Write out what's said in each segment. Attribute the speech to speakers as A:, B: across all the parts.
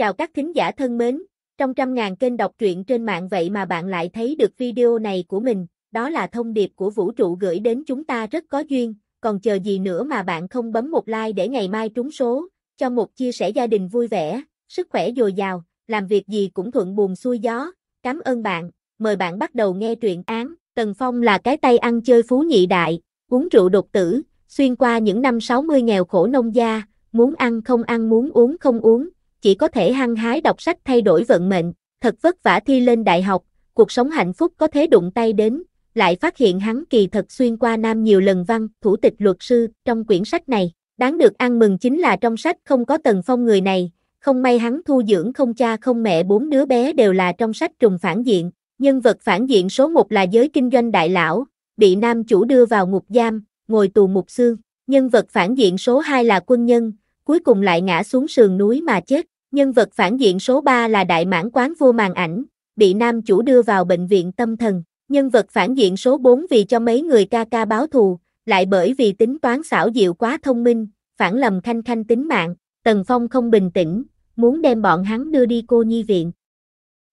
A: Chào các thính giả thân mến, trong trăm ngàn kênh đọc truyện trên mạng vậy mà bạn lại thấy được video này của mình, đó là thông điệp của vũ trụ gửi đến chúng ta rất có duyên, còn chờ gì nữa mà bạn không bấm một like để ngày mai trúng số, cho một chia sẻ gia đình vui vẻ, sức khỏe dồi dào, làm việc gì cũng thuận buồm xuôi gió, cảm ơn bạn, mời bạn bắt đầu nghe truyện án, Tần Phong là cái tay ăn chơi phú nhị đại, uống rượu đột tử, xuyên qua những năm 60 nghèo khổ nông gia, muốn ăn không ăn muốn uống không uống chỉ có thể hăng hái đọc sách thay đổi vận mệnh, thật vất vả thi lên đại học, cuộc sống hạnh phúc có thế đụng tay đến, lại phát hiện hắn kỳ thật xuyên qua Nam nhiều lần văn, thủ tịch luật sư, trong quyển sách này. Đáng được ăn mừng chính là trong sách không có Tần Phong người này, không may hắn thu dưỡng không cha không mẹ bốn đứa bé đều là trong sách trùng phản diện. Nhân vật phản diện số một là giới kinh doanh đại lão, bị nam chủ đưa vào ngục giam, ngồi tù mục xương. Nhân vật phản diện số 2 là quân nhân, cuối cùng lại ngã xuống sườn núi mà chết. Nhân vật phản diện số 3 là đại mãn quán vua màn ảnh, bị nam chủ đưa vào bệnh viện tâm thần. Nhân vật phản diện số 4 vì cho mấy người ca ca báo thù, lại bởi vì tính toán xảo diệu quá thông minh, phản lầm khanh khanh tính mạng, Tần Phong không bình tĩnh, muốn đem bọn hắn đưa đi cô nhi viện.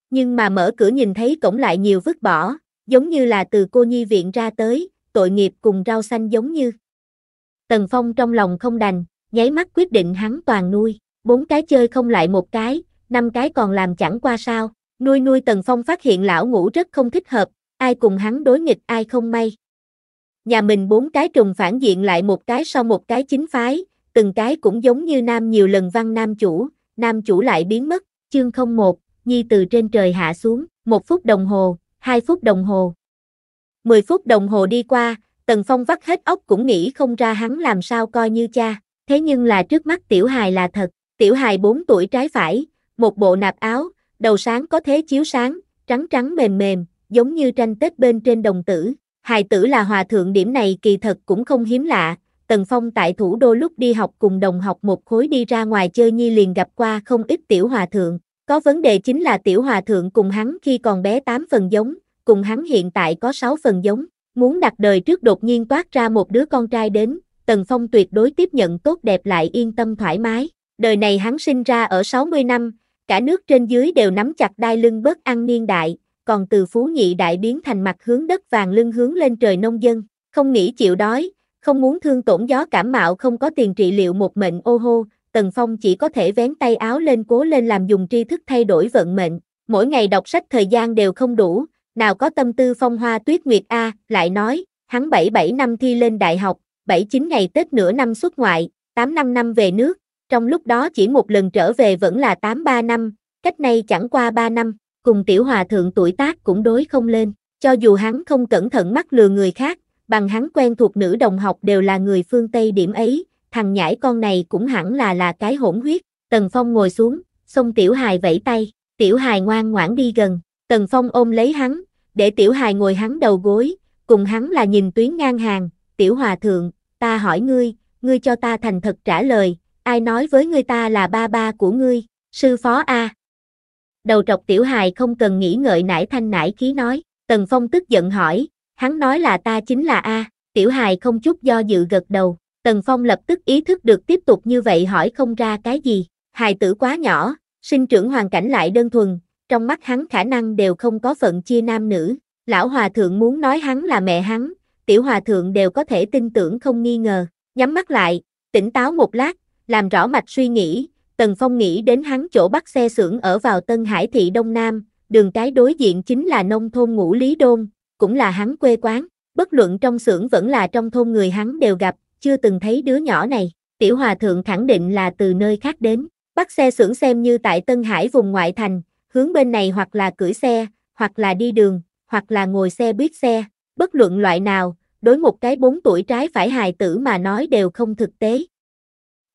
A: Nhưng mà mở cửa nhìn thấy cổng lại nhiều vứt bỏ, giống như là từ cô nhi viện ra tới, tội nghiệp cùng rau xanh giống như. Tần Phong trong lòng không đành, nháy mắt quyết định hắn toàn nuôi bốn cái chơi không lại một cái, năm cái còn làm chẳng qua sao. Nuôi nuôi Tần Phong phát hiện lão ngủ rất không thích hợp, ai cùng hắn đối nghịch ai không may. Nhà mình bốn cái trùng phản diện lại một cái sau một cái chính phái, từng cái cũng giống như nam nhiều lần văn nam chủ, nam chủ lại biến mất, chương không một Nhi từ trên trời hạ xuống, một phút đồng hồ, hai phút đồng hồ. mười phút đồng hồ đi qua, Tần Phong vắt hết ốc cũng nghĩ không ra hắn làm sao coi như cha, thế nhưng là trước mắt tiểu hài là thật. Tiểu hài 4 tuổi trái phải, một bộ nạp áo, đầu sáng có thế chiếu sáng, trắng trắng mềm mềm, giống như tranh tết bên trên đồng tử. Hài tử là hòa thượng điểm này kỳ thật cũng không hiếm lạ, Tần Phong tại thủ đô lúc đi học cùng đồng học một khối đi ra ngoài chơi nhi liền gặp qua không ít tiểu hòa thượng. Có vấn đề chính là tiểu hòa thượng cùng hắn khi còn bé 8 phần giống, cùng hắn hiện tại có 6 phần giống. Muốn đặt đời trước đột nhiên toát ra một đứa con trai đến, Tần Phong tuyệt đối tiếp nhận tốt đẹp lại yên tâm thoải mái đời này hắn sinh ra ở 60 năm, cả nước trên dưới đều nắm chặt đai lưng bớt ăn niên đại, còn từ phú nhị đại biến thành mặt hướng đất vàng lưng hướng lên trời nông dân, không nghĩ chịu đói, không muốn thương tổn gió cảm mạo không có tiền trị liệu một mệnh ô hô, Tần Phong chỉ có thể vén tay áo lên cố lên làm dùng tri thức thay đổi vận mệnh, mỗi ngày đọc sách thời gian đều không đủ, nào có tâm tư phong hoa tuyết nguyệt A, lại nói, hắn 77 năm thi lên đại học, 79 ngày Tết nửa năm xuất ngoại, 8 năm năm về nước, trong lúc đó chỉ một lần trở về vẫn là 8-3 năm, cách nay chẳng qua 3 năm, cùng tiểu hòa thượng tuổi tác cũng đối không lên, cho dù hắn không cẩn thận mắc lừa người khác, bằng hắn quen thuộc nữ đồng học đều là người phương Tây điểm ấy, thằng nhãi con này cũng hẳn là là cái hỗn huyết, Tần Phong ngồi xuống, xông tiểu hài vẫy tay, tiểu hài ngoan ngoãn đi gần, Tần Phong ôm lấy hắn, để tiểu hài ngồi hắn đầu gối, cùng hắn là nhìn tuyến ngang hàng, tiểu hòa thượng, ta hỏi ngươi, ngươi cho ta thành thật trả lời, ai nói với ngươi ta là ba ba của ngươi, sư phó A. Đầu trọc tiểu hài không cần nghĩ ngợi nải thanh nải khí nói, Tần Phong tức giận hỏi, hắn nói là ta chính là A, tiểu hài không chút do dự gật đầu, Tần Phong lập tức ý thức được tiếp tục như vậy hỏi không ra cái gì, hài tử quá nhỏ, sinh trưởng hoàn cảnh lại đơn thuần, trong mắt hắn khả năng đều không có phận chia nam nữ, lão hòa thượng muốn nói hắn là mẹ hắn, tiểu hòa thượng đều có thể tin tưởng không nghi ngờ, nhắm mắt lại, tỉnh táo một lát, làm rõ mạch suy nghĩ, Tần Phong nghĩ đến hắn chỗ bắt xe xưởng ở vào Tân Hải thị Đông Nam, đường cái đối diện chính là nông thôn ngũ Lý Đôn, cũng là hắn quê quán, bất luận trong xưởng vẫn là trong thôn người hắn đều gặp, chưa từng thấy đứa nhỏ này, tiểu hòa thượng khẳng định là từ nơi khác đến, bắt xe xưởng xem như tại Tân Hải vùng ngoại thành, hướng bên này hoặc là cưỡi xe, hoặc là đi đường, hoặc là ngồi xe buýt xe, bất luận loại nào, đối một cái 4 tuổi trái phải hài tử mà nói đều không thực tế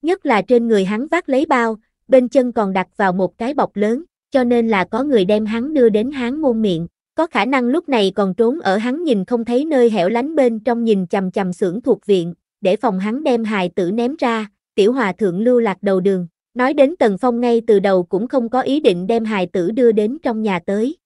A: nhất là trên người hắn vác lấy bao, bên chân còn đặt vào một cái bọc lớn, cho nên là có người đem hắn đưa đến hắn môn miệng, có khả năng lúc này còn trốn ở hắn nhìn không thấy nơi hẻo lánh bên trong nhìn chầm chầm xưởng thuộc viện, để phòng hắn đem hài tử ném ra, tiểu hòa thượng lưu lạc đầu đường, nói đến Tần Phong ngay từ đầu cũng không có ý định đem hài tử đưa đến trong nhà tới.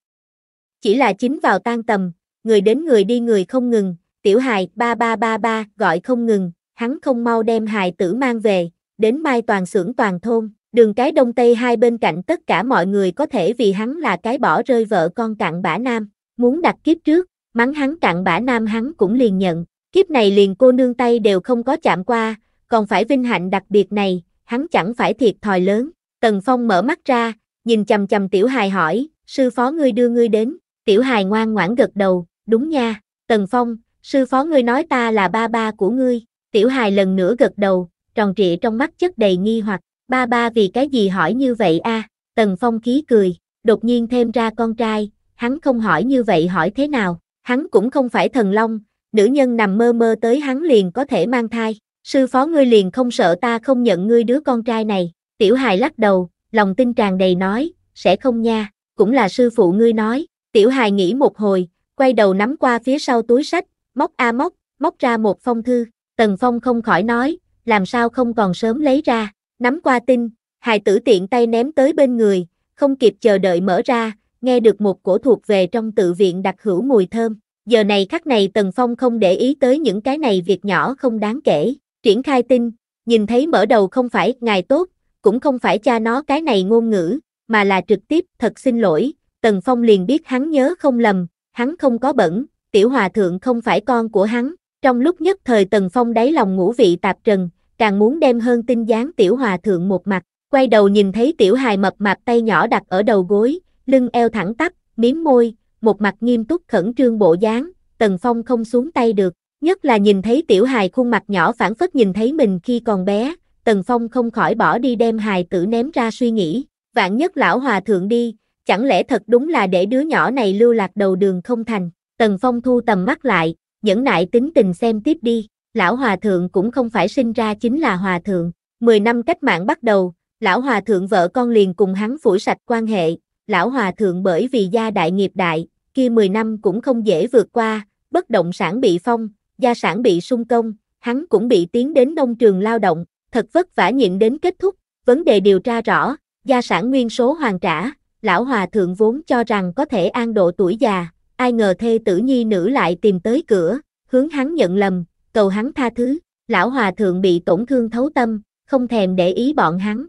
A: Chỉ là chính vào tan tầm, người đến người đi người không ngừng, tiểu hài ba ba ba ba gọi không ngừng, hắn không mau đem hài tử mang về, đến mai toàn xưởng toàn thôn, đường cái đông tây hai bên cạnh tất cả mọi người có thể vì hắn là cái bỏ rơi vợ con cặn bã nam, muốn đặt kiếp trước, mắng hắn cặn bã nam hắn cũng liền nhận, kiếp này liền cô nương tay đều không có chạm qua, còn phải vinh hạnh đặc biệt này, hắn chẳng phải thiệt thòi lớn. Tần Phong mở mắt ra, nhìn chầm chầm tiểu hài hỏi, sư phó ngươi đưa ngươi đến, tiểu hài ngoan ngoãn gật đầu, đúng nha, Tần Phong, sư phó ngươi nói ta là ba ba của ngươi, tiểu hài lần nữa gật đầu, tròn trịa trong mắt chất đầy nghi hoặc, ba ba vì cái gì hỏi như vậy a Tần Phong khí cười, đột nhiên thêm ra con trai, hắn không hỏi như vậy hỏi thế nào, hắn cũng không phải thần long, nữ nhân nằm mơ mơ tới hắn liền có thể mang thai, sư phó ngươi liền không sợ ta không nhận ngươi đứa con trai này, tiểu hài lắc đầu, lòng tin tràn đầy nói, sẽ không nha, cũng là sư phụ ngươi nói, tiểu hài nghĩ một hồi, quay đầu nắm qua phía sau túi sách, móc a móc, móc ra một phong thư, Tần Phong không khỏi nói, làm sao không còn sớm lấy ra, nắm qua tin, hài tử tiện tay ném tới bên người, không kịp chờ đợi mở ra, nghe được một cổ thuộc về trong tự viện đặc hữu mùi thơm. Giờ này khắc này Tần Phong không để ý tới những cái này việc nhỏ không đáng kể, triển khai tin, nhìn thấy mở đầu không phải ngài tốt, cũng không phải cha nó cái này ngôn ngữ, mà là trực tiếp thật xin lỗi, Tần Phong liền biết hắn nhớ không lầm, hắn không có bẩn, tiểu hòa thượng không phải con của hắn, trong lúc nhất thời Tần Phong đáy lòng ngũ vị tạp trần, càng muốn đem hơn tin dáng tiểu hòa thượng một mặt, quay đầu nhìn thấy tiểu hài mập mạp tay nhỏ đặt ở đầu gối, lưng eo thẳng tắp, miếm môi, một mặt nghiêm túc khẩn trương bộ dáng, Tần Phong không xuống tay được, nhất là nhìn thấy tiểu hài khuôn mặt nhỏ phản phất nhìn thấy mình khi còn bé, Tần Phong không khỏi bỏ đi đem hài tử ném ra suy nghĩ, vạn nhất lão hòa thượng đi, chẳng lẽ thật đúng là để đứa nhỏ này lưu lạc đầu đường không thành, Tần Phong thu tầm mắt lại, nhẫn nại tính tình xem tiếp đi lão hòa thượng cũng không phải sinh ra chính là hòa thượng. Mười năm cách mạng bắt đầu, lão hòa thượng vợ con liền cùng hắn phủi sạch quan hệ, lão hòa thượng bởi vì gia đại nghiệp đại, kia mười năm cũng không dễ vượt qua, bất động sản bị phong, gia sản bị sung công, hắn cũng bị tiến đến nông trường lao động, thật vất vả nhịn đến kết thúc, vấn đề điều tra rõ, gia sản nguyên số hoàn trả, lão hòa thượng vốn cho rằng có thể an độ tuổi già, ai ngờ thê tử nhi nữ lại tìm tới cửa, hướng hắn nhận lầm, cầu hắn tha thứ, lão hòa thượng bị tổn thương thấu tâm, không thèm để ý bọn hắn.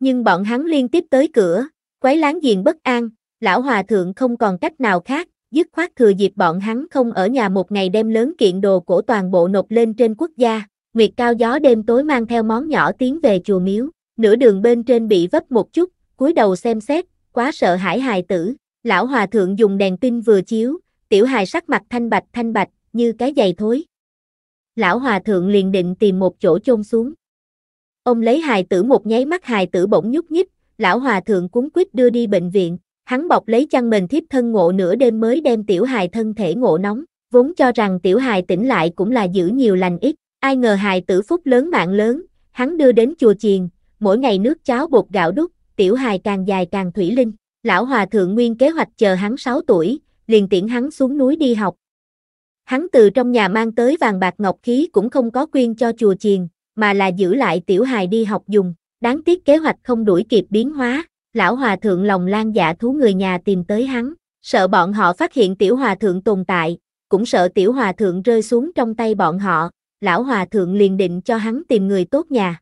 A: Nhưng bọn hắn liên tiếp tới cửa, quấy láng giềng bất an, lão hòa thượng không còn cách nào khác, dứt khoát thừa dịp bọn hắn không ở nhà một ngày đem lớn kiện đồ của toàn bộ nộp lên trên quốc gia, nguyệt cao gió đêm tối mang theo món nhỏ tiến về chùa miếu, nửa đường bên trên bị vấp một chút, cúi đầu xem xét, quá sợ hãi hài tử, lão hòa thượng dùng đèn pin vừa chiếu, tiểu hài sắc mặt thanh bạch thanh bạch, như cái giày thối lão hòa thượng liền định tìm một chỗ chôn xuống. Ông lấy hài tử một nháy mắt hài tử bỗng nhúc nhích, lão hòa thượng cuốn quyết đưa đi bệnh viện, hắn bọc lấy chăn mền thiếp thân ngộ nửa đêm mới đem tiểu hài thân thể ngộ nóng, vốn cho rằng tiểu hài tỉnh lại cũng là giữ nhiều lành ít, ai ngờ hài tử phúc lớn mạng lớn, hắn đưa đến chùa chiền, mỗi ngày nước cháo bột gạo đúc, tiểu hài càng dài càng thủy linh, lão hòa thượng nguyên kế hoạch chờ hắn 6 tuổi, liền tiễn hắn xuống núi đi học, Hắn từ trong nhà mang tới vàng bạc ngọc khí cũng không có quyên cho chùa chiền, mà là giữ lại tiểu hài đi học dùng. Đáng tiếc kế hoạch không đuổi kịp biến hóa, lão hòa thượng lòng lan dạ thú người nhà tìm tới hắn, sợ bọn họ phát hiện tiểu hòa thượng tồn tại, cũng sợ tiểu hòa thượng rơi xuống trong tay bọn họ, lão hòa thượng liền định cho hắn tìm người tốt nhà.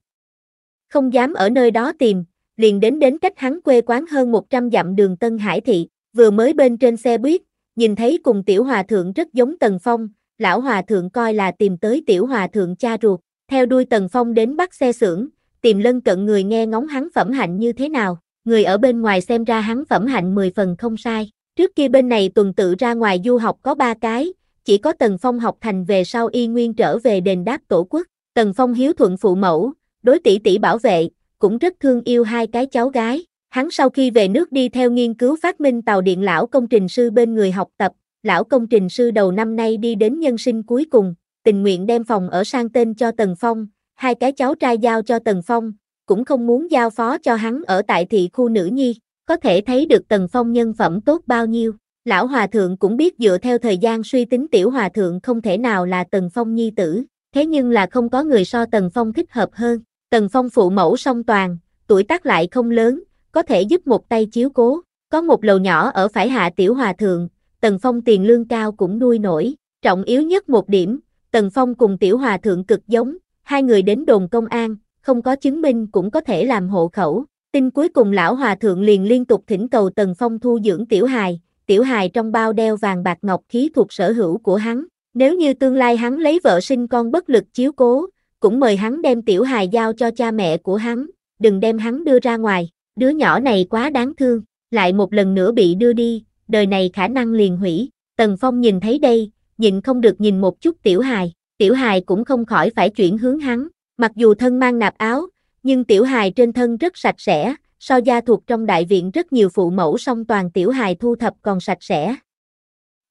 A: Không dám ở nơi đó tìm, liền đến đến cách hắn quê quán hơn 100 dặm đường Tân Hải Thị, vừa mới bên trên xe buýt, Nhìn thấy cùng tiểu hòa thượng rất giống Tần Phong, lão hòa thượng coi là tìm tới tiểu hòa thượng cha ruột, theo đuôi Tần Phong đến bắt xe xưởng, tìm lân cận người nghe ngóng hắn phẩm hạnh như thế nào, người ở bên ngoài xem ra hắn phẩm hạnh 10 phần không sai. Trước kia bên này tuần tự ra ngoài du học có ba cái, chỉ có Tần Phong học thành về sau y nguyên trở về đền đáp tổ quốc. Tần Phong hiếu thuận phụ mẫu, đối tỷ tỷ bảo vệ, cũng rất thương yêu hai cái cháu gái. Hắn sau khi về nước đi theo nghiên cứu phát minh tàu điện lão công trình sư bên người học tập, lão công trình sư đầu năm nay đi đến nhân sinh cuối cùng, tình nguyện đem phòng ở sang tên cho Tần Phong, hai cái cháu trai giao cho Tần Phong, cũng không muốn giao phó cho hắn ở tại thị khu nữ nhi, có thể thấy được Tần Phong nhân phẩm tốt bao nhiêu. Lão Hòa Thượng cũng biết dựa theo thời gian suy tính Tiểu Hòa Thượng không thể nào là Tần Phong nhi tử, thế nhưng là không có người so Tần Phong thích hợp hơn. Tần Phong phụ mẫu song toàn, tuổi tác lại không lớn, có thể giúp một tay chiếu cố. Có một lầu nhỏ ở phải hạ tiểu hòa thượng, Tần Phong tiền lương cao cũng nuôi nổi. Trọng yếu nhất một điểm, Tần Phong cùng tiểu hòa thượng cực giống, hai người đến đồn công an, không có chứng minh cũng có thể làm hộ khẩu. Tin cuối cùng lão hòa thượng liền liên tục thỉnh cầu Tần Phong thu dưỡng tiểu hài, tiểu hài trong bao đeo vàng bạc ngọc khí thuộc sở hữu của hắn. Nếu như tương lai hắn lấy vợ sinh con bất lực chiếu cố, cũng mời hắn đem tiểu hài giao cho cha mẹ của hắn, đừng đem hắn đưa ra ngoài đứa nhỏ này quá đáng thương, lại một lần nữa bị đưa đi, đời này khả năng liền hủy. Tần Phong nhìn thấy đây, nhìn không được nhìn một chút tiểu hài, tiểu hài cũng không khỏi phải chuyển hướng hắn, mặc dù thân mang nạp áo, nhưng tiểu hài trên thân rất sạch sẽ, so gia thuộc trong đại viện rất nhiều phụ mẫu song toàn tiểu hài thu thập còn sạch sẽ.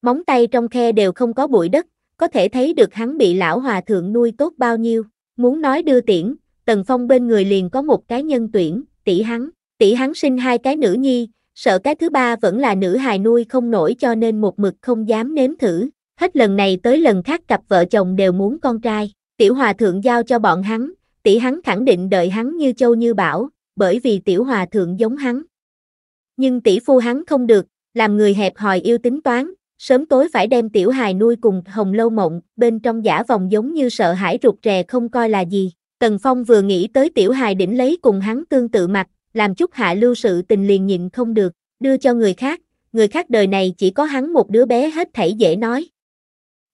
A: Móng tay trong khe đều không có bụi đất, có thể thấy được hắn bị lão hòa thượng nuôi tốt bao nhiêu, muốn nói đưa tiễn, Tần Phong bên người liền có một cái nhân tuyển, tỷ hắn, tỷ hắn sinh hai cái nữ nhi, sợ cái thứ ba vẫn là nữ hài nuôi không nổi cho nên một mực không dám nếm thử, hết lần này tới lần khác cặp vợ chồng đều muốn con trai, tiểu hòa thượng giao cho bọn hắn, tỷ hắn khẳng định đợi hắn như châu như bảo, bởi vì tiểu hòa thượng giống hắn. Nhưng tỷ phu hắn không được, làm người hẹp hòi yêu tính toán, sớm tối phải đem tiểu hài nuôi cùng hồng lâu mộng, bên trong giả vòng giống như sợ hãi rụt rè không coi là gì. Tần Phong vừa nghĩ tới tiểu hài đỉnh lấy cùng hắn tương tự mặt, làm chút hạ lưu sự tình liền nhịn không được, đưa cho người khác, người khác đời này chỉ có hắn một đứa bé hết thảy dễ nói.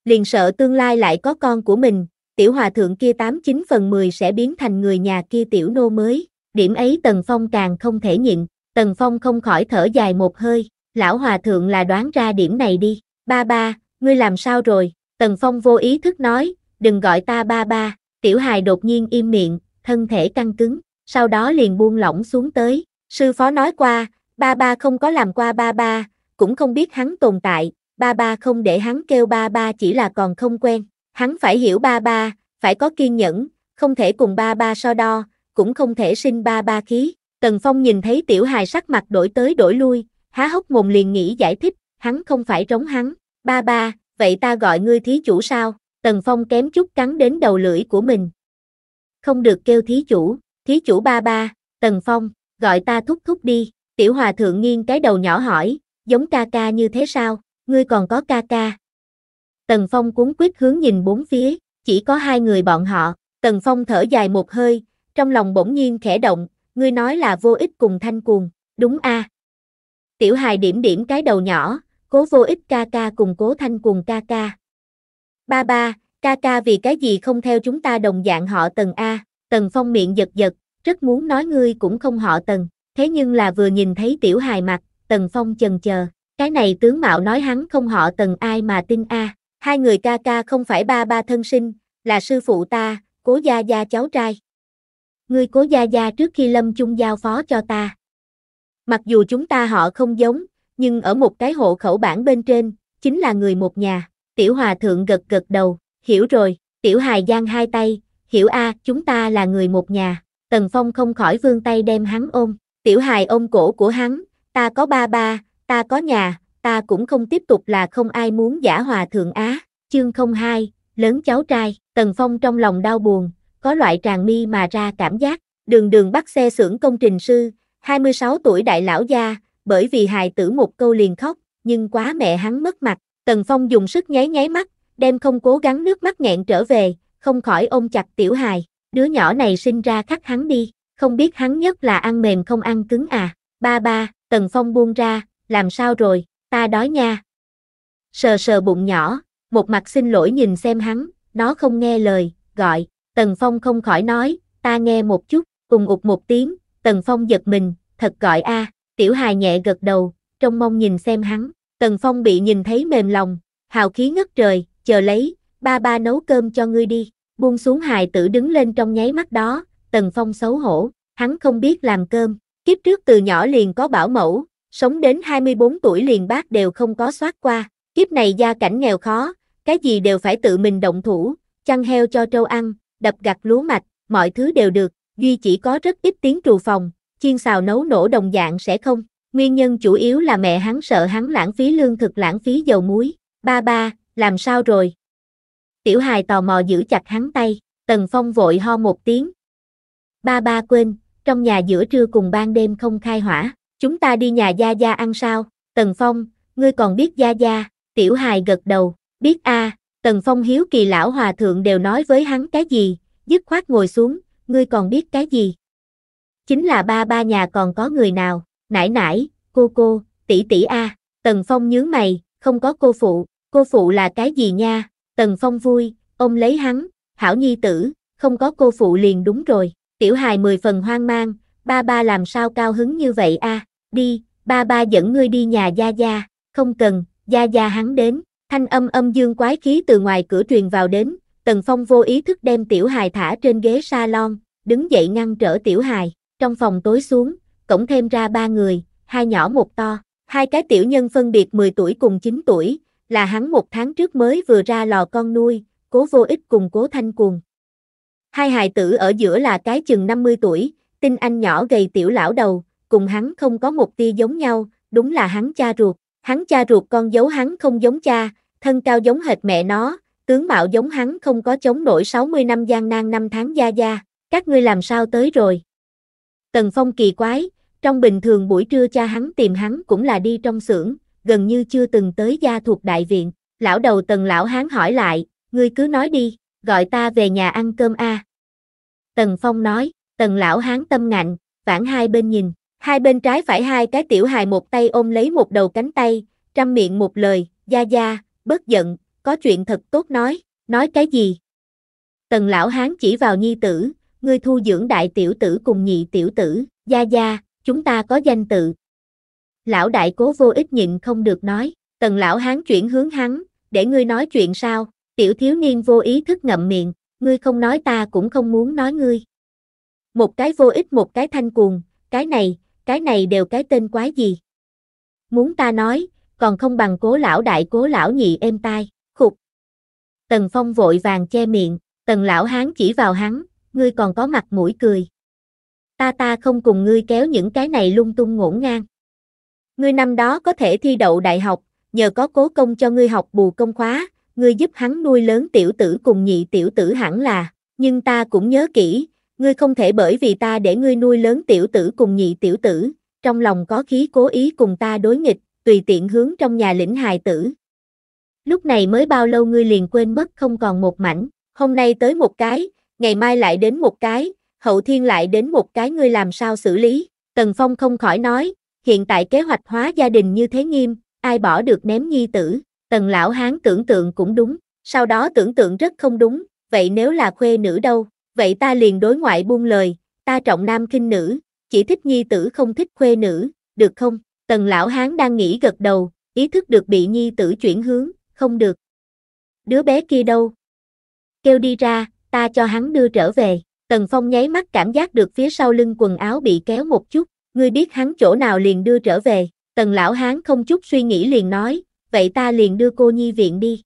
A: Liền sợ tương lai lại có con của mình, tiểu hòa thượng kia 89 phần 10 sẽ biến thành người nhà kia tiểu nô mới, điểm ấy Tần Phong càng không thể nhịn, Tần Phong không khỏi thở dài một hơi, lão hòa thượng là đoán ra điểm này đi, ba ba, ngươi làm sao rồi, Tần Phong vô ý thức nói, đừng gọi ta ba ba, tiểu hài đột nhiên im miệng, thân thể căng cứng, sau đó liền buông lỏng xuống tới. Sư phó nói qua, ba ba không có làm qua ba ba, cũng không biết hắn tồn tại, ba ba không để hắn kêu ba ba chỉ là còn không quen. Hắn phải hiểu ba ba, phải có kiên nhẫn, không thể cùng ba ba so đo, cũng không thể sinh ba ba khí. Tần Phong nhìn thấy tiểu hài sắc mặt đổi tới đổi lui, há hốc mồm liền nghĩ giải thích, hắn không phải trống hắn. Ba ba, vậy ta gọi ngươi thí chủ sao? Tần Phong kém chút cắn đến đầu lưỡi của mình. Không được kêu thí chủ, Thí chủ ba ba, Tần Phong, gọi ta thúc thúc đi, tiểu hòa thượng nghiêng cái đầu nhỏ hỏi, giống ca ca như thế sao, ngươi còn có ca ca. Tần Phong cuốn quyết hướng nhìn bốn phía, chỉ có hai người bọn họ, Tần Phong thở dài một hơi, trong lòng bỗng nhiên khẽ động, ngươi nói là vô ích cùng thanh cuồng, đúng a? Tiểu hài điểm điểm cái đầu nhỏ, cố vô ích ca ca cùng cố thanh cuồng ca ca. Ba ba, ca ca vì cái gì không theo chúng ta đồng dạng họ Tần A. Tần Phong miệng giật giật, rất muốn nói ngươi cũng không họ Tần, thế nhưng là vừa nhìn thấy tiểu hài mặt, Tần Phong chần chờ, cái này tướng mạo nói hắn không họ Tần ai mà tin a. Hai người ca ca không phải ba ba thân sinh, là sư phụ ta, cố gia gia cháu trai. Ngươi cố gia gia trước khi lâm chung giao phó cho ta. Mặc dù chúng ta họ không giống, nhưng ở một cái hộ khẩu bản bên trên, chính là người một nhà. Tiểu hòa thượng gật gật đầu, hiểu rồi, tiểu hài giang hai tay, hiểu a à, chúng ta là người một nhà. Tần Phong không khỏi vươn tay đem hắn ôm, tiểu hài ôm cổ của hắn, ta có ba ba, ta có nhà, ta cũng không tiếp tục là không ai muốn giả hòa thượng Á, chương không hai, lớn cháu trai, Tần Phong trong lòng đau buồn, có loại tràn mi mà ra cảm giác, đường đường bắt xe xưởng công trình sư, 26 tuổi đại lão gia, bởi vì hài tử một câu liền khóc, nhưng quá mẹ hắn mất mặt, Tần Phong dùng sức nháy nháy mắt, đem không cố gắng nước mắt nghẹn trở về, không khỏi ôm chặt tiểu hài, đứa nhỏ này sinh ra khắc hắn đi, không biết hắn nhất là ăn mềm không ăn cứng à, ba ba, Tần Phong buông ra, làm sao rồi, ta đói nha. Sờ sờ bụng nhỏ, một mặt xin lỗi nhìn xem hắn, nó không nghe lời, gọi, Tần Phong không khỏi nói, ta nghe một chút, cùng ụt một tiếng, Tần Phong giật mình, thật gọi a tiểu hài nhẹ gật đầu, trông mong nhìn xem hắn, Tần Phong bị nhìn thấy mềm lòng, hào khí ngất trời, chờ lấy, ba ba nấu cơm cho ngươi đi, buông xuống hài tử đứng lên trong nháy mắt đó, Tần Phong xấu hổ, hắn không biết làm cơm, kiếp trước từ nhỏ liền có bảo mẫu, sống đến 24 tuổi liền bác đều không có soát qua, kiếp này gia cảnh nghèo khó, cái gì đều phải tự mình động thủ, chăn heo cho trâu ăn, đập gặt lúa mạch, mọi thứ đều được, duy chỉ có rất ít tiếng trù phòng, chiên xào nấu nổ đồng dạng sẽ không, nguyên nhân chủ yếu là mẹ hắn sợ hắn lãng phí lương thực lãng phí dầu muối, ba ba, làm sao rồi, Tiểu hài tò mò giữ chặt hắn tay, Tần Phong vội ho một tiếng. Ba ba quên, trong nhà giữa trưa cùng ban đêm không khai hỏa, chúng ta đi nhà Gia Gia ăn sao? Tần Phong, ngươi còn biết Gia Gia, tiểu hài gật đầu, biết a. Tần Phong hiếu kỳ lão hòa thượng đều nói với hắn cái gì, dứt khoát ngồi xuống, ngươi còn biết cái gì? Chính là ba ba nhà còn có người nào, Nãi nãi, cô cô, tỷ tỷ a. Tần Phong nhướng mày, không có cô phụ, cô phụ là cái gì nha? Tần Phong vui, ông lấy hắn, hảo nhi tử, không có cô phụ liền đúng rồi. Tiểu hài mười phần hoang mang, ba ba làm sao cao hứng như vậy a? À? đi, ba ba dẫn ngươi đi nhà Gia Gia, không cần, Gia Gia hắn đến. Thanh âm âm dương quái khí từ ngoài cửa truyền vào đến, Tần Phong vô ý thức đem tiểu hài thả trên ghế salon, đứng dậy ngăn trở tiểu hài, trong phòng tối xuống, cổng thêm ra ba người, hai nhỏ một to, hai cái tiểu nhân phân biệt 10 tuổi cùng 9 tuổi, là hắn một tháng trước mới vừa ra lò con nuôi, cố vô ích cùng cố thanh cuồng. Hai hài tử ở giữa là cái chừng 50 tuổi, tinh anh nhỏ gầy tiểu lão đầu, cùng hắn không có một tia giống nhau, đúng là hắn cha ruột, hắn cha ruột con dấu hắn không giống cha, thân cao giống hệt mẹ nó, tướng mạo giống hắn không có chống nổi 60 năm gian nan năm tháng gia gia, các ngươi làm sao tới rồi. Tần Phong kỳ quái, trong bình thường buổi trưa cha hắn tìm hắn cũng là đi trong xưởng, gần như chưa từng tới gia thuộc đại viện. Lão đầu tần lão hán hỏi lại, ngươi cứ nói đi, gọi ta về nhà ăn cơm a. Tần Phong nói, tần lão hán tâm ngạnh, vãn hai bên nhìn, hai bên trái phải hai cái tiểu hài một tay ôm lấy một đầu cánh tay, trăm miệng một lời, gia gia, bất giận, có chuyện thật tốt nói, nói cái gì? Tần lão hán chỉ vào nhi tử, ngươi thu dưỡng đại tiểu tử cùng nhị tiểu tử, gia gia, chúng ta có danh tự, lão đại cố vô ích nhịn không được nói, tần lão hán chuyển hướng hắn, để ngươi nói chuyện sao, tiểu thiếu niên vô ý thức ngậm miệng, ngươi không nói ta cũng không muốn nói ngươi. Một cái vô ích một cái thanh cuồng, cái này, cái này đều cái tên quái gì. Muốn ta nói, còn không bằng cố lão đại cố lão nhị êm tai, khục. Tần Phong vội vàng che miệng, tần lão hán chỉ vào hắn, ngươi còn có mặt mũi cười. Ta ta không cùng ngươi kéo những cái này lung tung ngổn ngang. Ngươi năm đó có thể thi đậu đại học, nhờ có cố công cho ngươi học bù công khóa, ngươi giúp hắn nuôi lớn tiểu tử cùng nhị tiểu tử hẳn là, nhưng ta cũng nhớ kỹ, ngươi không thể bởi vì ta để ngươi nuôi lớn tiểu tử cùng nhị tiểu tử, trong lòng có khí cố ý cùng ta đối nghịch, tùy tiện hướng trong nhà lĩnh hài tử. Lúc này mới bao lâu ngươi liền quên mất không còn một mảnh, hôm nay tới một cái, ngày mai lại đến một cái, hậu thiên lại đến một cái ngươi làm sao xử lý, Tần Phong không khỏi nói, hiện tại kế hoạch hóa gia đình như thế nghiêm, ai bỏ được ném nhi tử, tần lão hán tưởng tượng cũng đúng, sau đó tưởng tượng rất không đúng, vậy nếu là khuê nữ đâu, vậy ta liền đối ngoại buông lời, ta trọng nam kinh nữ, chỉ thích nhi tử không thích khuê nữ, được không? Tần lão hán đang nghĩ gật đầu, ý thức được bị nhi tử chuyển hướng, không được. Đứa bé kia đâu? Kêu đi ra, ta cho hắn đưa trở về. Tần Phong nháy mắt cảm giác được phía sau lưng quần áo bị kéo một chút, ngươi biết hắn chỗ nào liền đưa trở về, tần lão hán không chút suy nghĩ liền nói, vậy ta liền đưa cô nhi viện đi.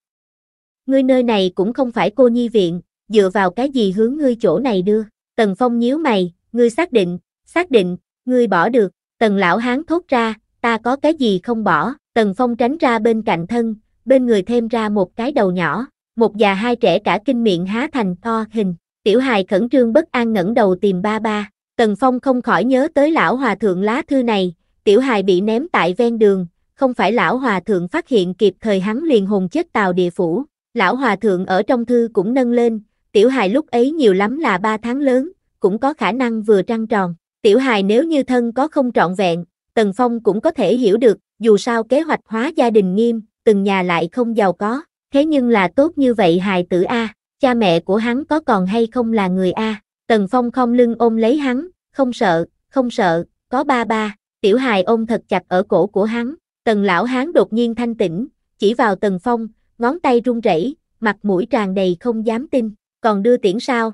A: Ngươi nơi này cũng không phải cô nhi viện, dựa vào cái gì hướng ngươi chỗ này đưa, tần phong nhíu mày, ngươi xác định, xác định, ngươi bỏ được, tần lão hán thốt ra, ta có cái gì không bỏ, tần phong tránh ra bên cạnh thân, bên người thêm ra một cái đầu nhỏ, một già hai trẻ cả kinh miệng há thành to hình, tiểu hài khẩn trương bất an ngẩng đầu tìm ba ba, Tần Phong không khỏi nhớ tới lão hòa thượng lá thư này, tiểu hài bị ném tại ven đường, không phải lão hòa thượng phát hiện kịp thời hắn liền hồn chết tàu địa phủ. Lão hòa thượng ở trong thư cũng nâng lên, tiểu hài lúc ấy nhiều lắm là ba tháng lớn, cũng có khả năng vừa trăng tròn. Tiểu hài nếu như thân có không trọn vẹn, Tần Phong cũng có thể hiểu được, dù sao kế hoạch hóa gia đình nghiêm, từng nhà lại không giàu có, thế nhưng là tốt như vậy hài tử A, cha mẹ của hắn có còn hay không là người A. Tần Phong không lưng ôm lấy hắn, không sợ, không sợ, có ba ba, tiểu hài ôm thật chặt ở cổ của hắn, tần lão hán đột nhiên thanh tĩnh, chỉ vào tần Phong, ngón tay run rẩy, mặt mũi tràn đầy không dám tin, còn đưa tiễn sao?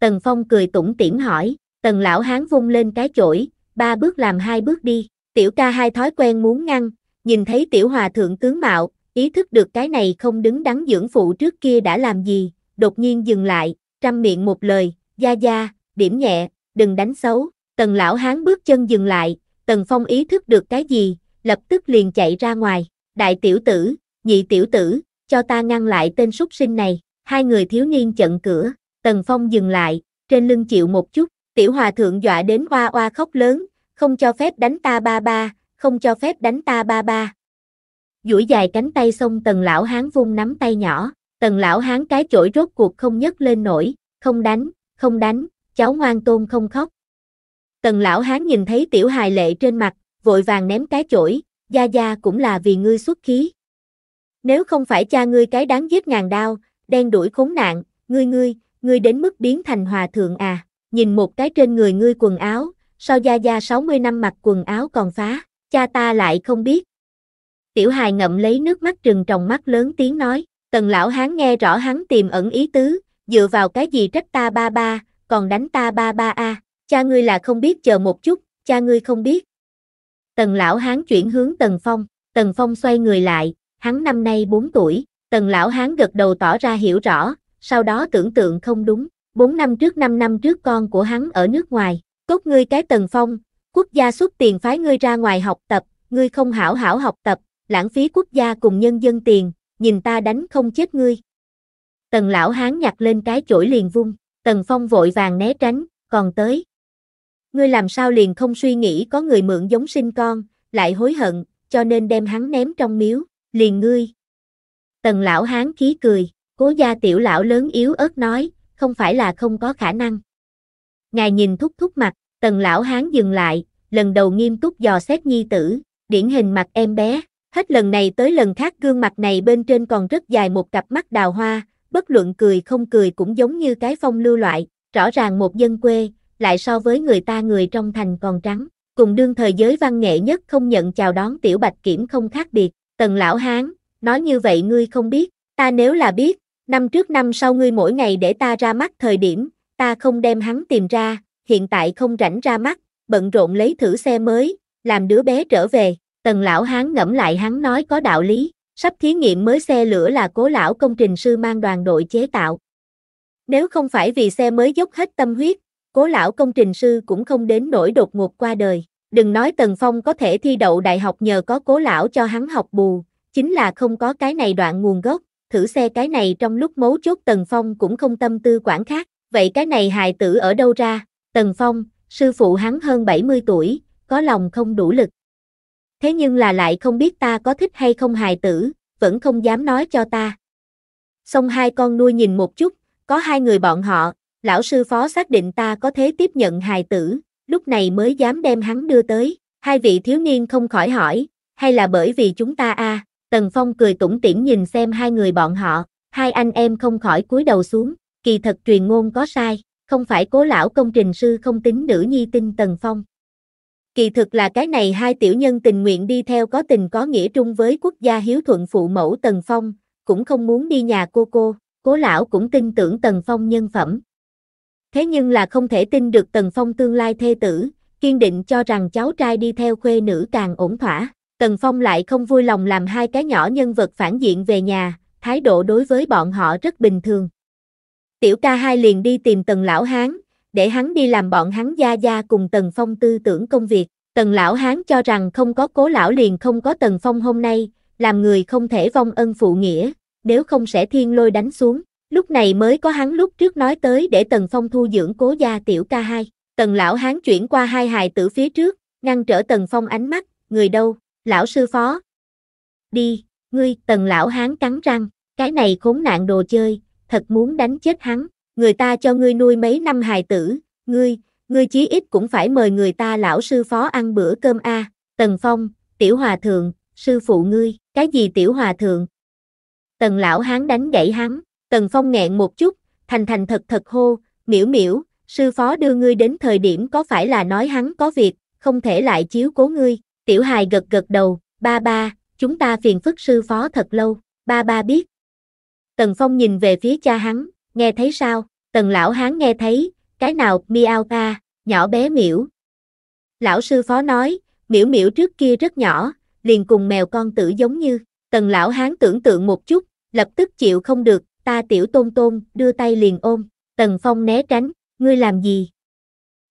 A: Tần Phong cười tủm tỉm hỏi, tần lão hán vung lên cái chổi, ba bước làm hai bước đi, tiểu ca hai thói quen muốn ngăn, nhìn thấy tiểu hòa thượng tướng mạo, ý thức được cái này không đứng đắn dưỡng phụ trước kia đã làm gì, đột nhiên dừng lại, trăm miệng một lời, gia gia, điểm nhẹ, đừng đánh xấu, tần lão hán bước chân dừng lại, tần phong ý thức được cái gì, lập tức liền chạy ra ngoài, đại tiểu tử, nhị tiểu tử, cho ta ngăn lại tên súc sinh này, hai người thiếu niên chận cửa, tần phong dừng lại, trên lưng chịu một chút, tiểu hòa thượng dọa đến hoa hoa khóc lớn, không cho phép đánh ta ba ba, không cho phép đánh ta ba ba. duỗi dài cánh tay xong tần lão hán vung nắm tay nhỏ, tần lão hán cái chổi rốt cuộc không nhấc lên nổi, không đánh, không đánh, cháu ngoan tôn không khóc. Tần lão hán nhìn thấy tiểu hài lệ trên mặt, vội vàng ném cái chổi, gia gia cũng là vì ngươi xuất khí. Nếu không phải cha ngươi cái đáng giết ngàn đao, đen đuổi khốn nạn, ngươi ngươi, ngươi đến mức biến thành hòa thượng à, nhìn một cái trên người ngươi quần áo, sao gia gia 60 năm mặc quần áo còn phá, cha ta lại không biết. Tiểu hài ngậm lấy nước mắt trừng tròng mắt lớn tiếng nói, tần lão hán nghe rõ hắn tìm ẩn ý tứ, dựa vào cái gì trách ta ba ba, còn đánh ta ba ba a, cha ngươi là không biết chờ một chút, cha ngươi không biết. Tần lão hán chuyển hướng Tần Phong, Tần Phong xoay người lại, hắn năm nay 4 tuổi, Tần lão hán gật đầu tỏ ra hiểu rõ, sau đó tưởng tượng không đúng, 4 năm trước 5 năm trước con của hắn ở nước ngoài, cốt ngươi cái Tần Phong, quốc gia xuất tiền phái ngươi ra ngoài học tập, ngươi không hảo hảo học tập, lãng phí quốc gia cùng nhân dân tiền, nhìn ta đánh không chết ngươi. Tần lão hán nhặt lên cái chổi liền vung, tần phong vội vàng né tránh, còn tới. Ngươi làm sao liền không suy nghĩ có người mượn giống sinh con, lại hối hận, cho nên đem hắn ném trong miếu, liền ngươi. Tần lão hán khí cười, cố gia tiểu lão lớn yếu ớt nói, không phải là không có khả năng. Ngài nhìn thúc thúc mặt, tần lão hán dừng lại, lần đầu nghiêm túc dò xét nhi tử, điển hình mặt em bé, hết lần này tới lần khác gương mặt này bên trên còn rất dài một cặp mắt đào hoa, bất luận cười không cười cũng giống như cái phong lưu loại, rõ ràng một dân quê, lại so với người ta người trong thành còn trắng, cùng đương thời giới văn nghệ nhất không nhận chào đón tiểu bạch kiểm không khác biệt, tần lão hán, nói như vậy ngươi không biết, ta nếu là biết, năm trước năm sau ngươi mỗi ngày để ta ra mắt thời điểm, ta không đem hắn tìm ra, hiện tại không rảnh ra mắt, bận rộn lấy thử xe mới, làm đứa bé trở về, tần lão hán ngẫm lại hắn nói có đạo lý, Sắp thí nghiệm mới xe lửa là cố lão công trình sư mang đoàn đội chế tạo. Nếu không phải vì xe mới dốc hết tâm huyết, cố lão công trình sư cũng không đến nỗi đột ngột qua đời. Đừng nói Tần Phong có thể thi đậu đại học nhờ có cố lão cho hắn học bù, chính là không có cái này đoạn nguồn gốc, thử xe cái này trong lúc mấu chốt Tần Phong cũng không tâm tư quản khác, vậy cái này hài tử ở đâu ra, Tần Phong, sư phụ hắn hơn 70 tuổi, có lòng không đủ lực, thế nhưng là lại không biết ta có thích hay không hài tử, vẫn không dám nói cho ta. Xong hai con nuôi nhìn một chút, có hai người bọn họ, lão sư phó xác định ta có thể tiếp nhận hài tử, lúc này mới dám đem hắn đưa tới, hai vị thiếu niên không khỏi hỏi, hay là bởi vì chúng ta a Tần Phong cười tủm tỉm nhìn xem hai người bọn họ, hai anh em không khỏi cúi đầu xuống, kỳ thật truyền ngôn có sai, không phải cố lão công trình sư không tính nữ nhi tin Tần Phong, kỳ thực là cái này hai tiểu nhân tình nguyện đi theo có tình có nghĩa trung với quốc gia hiếu thuận phụ mẫu Tần Phong, cũng không muốn đi nhà cô cô, cố lão cũng tin tưởng Tần Phong nhân phẩm. Thế nhưng là không thể tin được Tần Phong tương lai thê tử, kiên định cho rằng cháu trai đi theo khuê nữ càng ổn thỏa. Tần Phong lại không vui lòng làm hai cái nhỏ nhân vật phản diện về nhà, thái độ đối với bọn họ rất bình thường. Tiểu ca hai liền đi tìm Tần Lão Hán, để hắn đi làm bọn hắn gia gia cùng Tần Phong tư tưởng công việc. Tần Lão Hán cho rằng không có cố lão liền không có Tần Phong hôm nay, làm người không thể vong ân phụ nghĩa, nếu không sẽ thiên lôi đánh xuống. Lúc này mới có hắn lúc trước nói tới để Tần Phong thu dưỡng cố gia tiểu ca hai. Tần Lão Hán chuyển qua hai hài tử phía trước, ngăn trở Tần Phong ánh mắt, người đâu, lão sư phó. Đi, ngươi, Tần Lão Hán cắn răng, cái này khốn nạn đồ chơi, thật muốn đánh chết hắn người ta cho ngươi nuôi mấy năm hài tử, ngươi, ngươi chí ít cũng phải mời người ta lão sư phó ăn bữa cơm a. Tần Phong, tiểu hòa thượng, sư phụ ngươi, cái gì tiểu hòa thượng? Tần lão hán đánh gãy hắn, Tần Phong nghẹn một chút, thành thành thật thật hô, miểu miểu sư phó đưa ngươi đến thời điểm có phải là nói hắn có việc, không thể lại chiếu cố ngươi, tiểu hài gật gật đầu, ba ba, chúng ta phiền phức sư phó thật lâu, ba ba biết. Tần Phong nhìn về phía cha hắn, nghe thấy sao, tần lão hán nghe thấy, cái nào, miao ta, nhỏ bé miểu, Lão sư phó nói, miểu miểu trước kia rất nhỏ, liền cùng mèo con tử giống như, tần lão hán tưởng tượng một chút, lập tức chịu không được, ta tiểu tôn tôn, đưa tay liền ôm, tần phong né tránh, ngươi làm gì?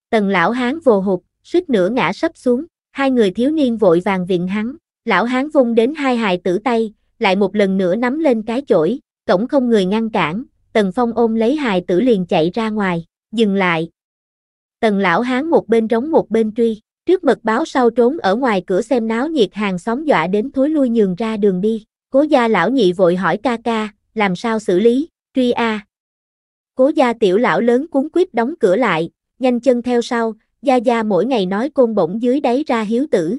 A: Tần lão hán vồ hụt, suýt nữa ngã sấp xuống, hai người thiếu niên vội vàng viện hắn, lão hán vung đến hai hài tử tay, lại một lần nữa nắm lên cái chổi, cổng không người ngăn cản, Tần Phong ôm lấy hài tử liền chạy ra ngoài, dừng lại. Tần lão hán một bên rống một bên truy, trước mật báo sau trốn ở ngoài cửa xem náo nhiệt hàng xóm dọa đến thối lui nhường ra đường đi. Cố gia lão nhị vội hỏi ca ca, làm sao xử lý, truy a. Cố gia tiểu lão lớn cuốn quýt đóng cửa lại, nhanh chân theo sau, gia gia mỗi ngày nói côn bổng dưới đáy ra hiếu tử.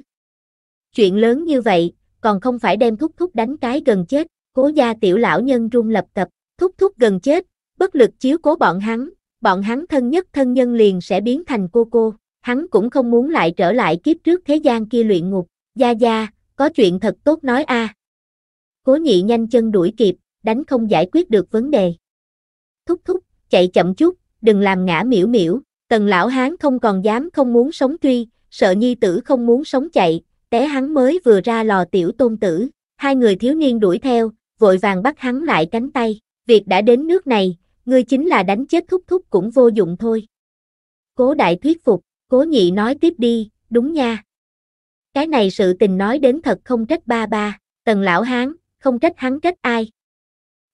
A: Chuyện lớn như vậy, còn không phải đem thúc thúc đánh cái gần chết, cố gia tiểu lão nhân run lập tập thúc thúc gần chết, bất lực chiếu cố bọn hắn, bọn hắn thân nhất thân nhân liền sẽ biến thành cô cô, hắn cũng không muốn lại trở lại kiếp trước thế gian kia luyện ngục, gia gia, có chuyện thật tốt nói a. Cố nhị nhanh chân đuổi kịp, đánh không giải quyết được vấn đề. Thúc thúc, chạy chậm chút, đừng làm ngã miểu miểu. tần lão hán không còn dám không muốn sống truy, sợ nhi tử không muốn sống chạy, té hắn mới vừa ra lò tiểu tôn tử, hai người thiếu niên đuổi theo, vội vàng bắt hắn lại cánh tay việc đã đến nước này, ngươi chính là đánh chết thúc thúc cũng vô dụng thôi. Cố đại thuyết phục, cố nhị nói tiếp đi, đúng nha. Cái này sự tình nói đến thật không trách ba ba, tần lão hán, không trách hắn trách ai.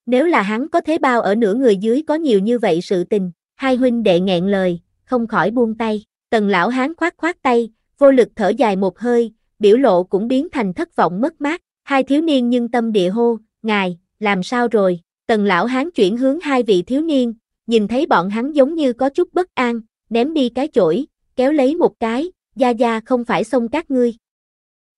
A: Nếu là hắn có thế bao ở nửa người dưới có nhiều như vậy sự tình, hai huynh đệ nghẹn lời, không khỏi buông tay, tần lão hán khoát khoát tay, vô lực thở dài một hơi, biểu lộ cũng biến thành thất vọng mất mát, hai thiếu niên nhưng tâm địa hô, ngài, làm sao rồi? Tần lão hán chuyển hướng hai vị thiếu niên, nhìn thấy bọn hắn giống như có chút bất an, ném đi cái chổi, kéo lấy một cái, gia gia không phải xông các ngươi.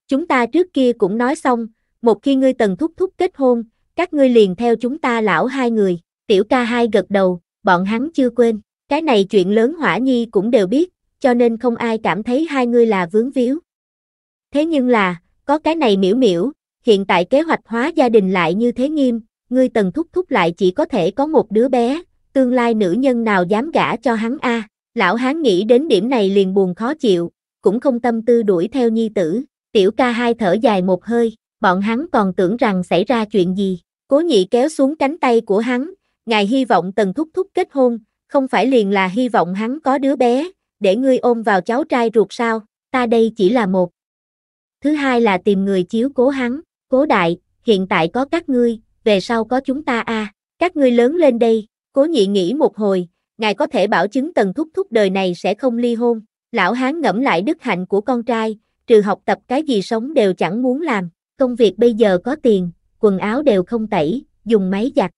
A: Chúng ta trước kia cũng nói xong, một khi ngươi tần thúc thúc kết hôn, các ngươi liền theo chúng ta lão hai người, tiểu ca hai gật đầu, bọn hắn chưa quên, cái này chuyện lớn hỏa nhi cũng đều biết, cho nên không ai cảm thấy hai ngươi là vướng víu. Thế nhưng là, có cái này miễu miễu, hiện tại kế hoạch hóa gia đình lại như thế nghiêm, ngươi tần thúc thúc lại chỉ có thể có một đứa bé, tương lai nữ nhân nào dám gả cho hắn a? Lão hán nghĩ đến điểm này liền buồn khó chịu, cũng không tâm tư đuổi theo nhi tử, tiểu ca hai thở dài một hơi, bọn hắn còn tưởng rằng xảy ra chuyện gì, cố nhị kéo xuống cánh tay của hắn, ngài hy vọng tần thúc thúc kết hôn, không phải liền là hy vọng hắn có đứa bé, để ngươi ôm vào cháu trai ruột sao, ta đây chỉ là một. Thứ hai là tìm người chiếu cố hắn, cố đại, hiện tại có các ngươi, về sau có chúng ta a à, các ngươi lớn lên đây, cố nhị nghĩ một hồi, ngài có thể bảo chứng tần thúc thúc đời này sẽ không ly hôn, lão hán ngẫm lại đức hạnh của con trai, trừ học tập cái gì sống đều chẳng muốn làm, công việc bây giờ có tiền, quần áo đều không tẩy, dùng máy giặt.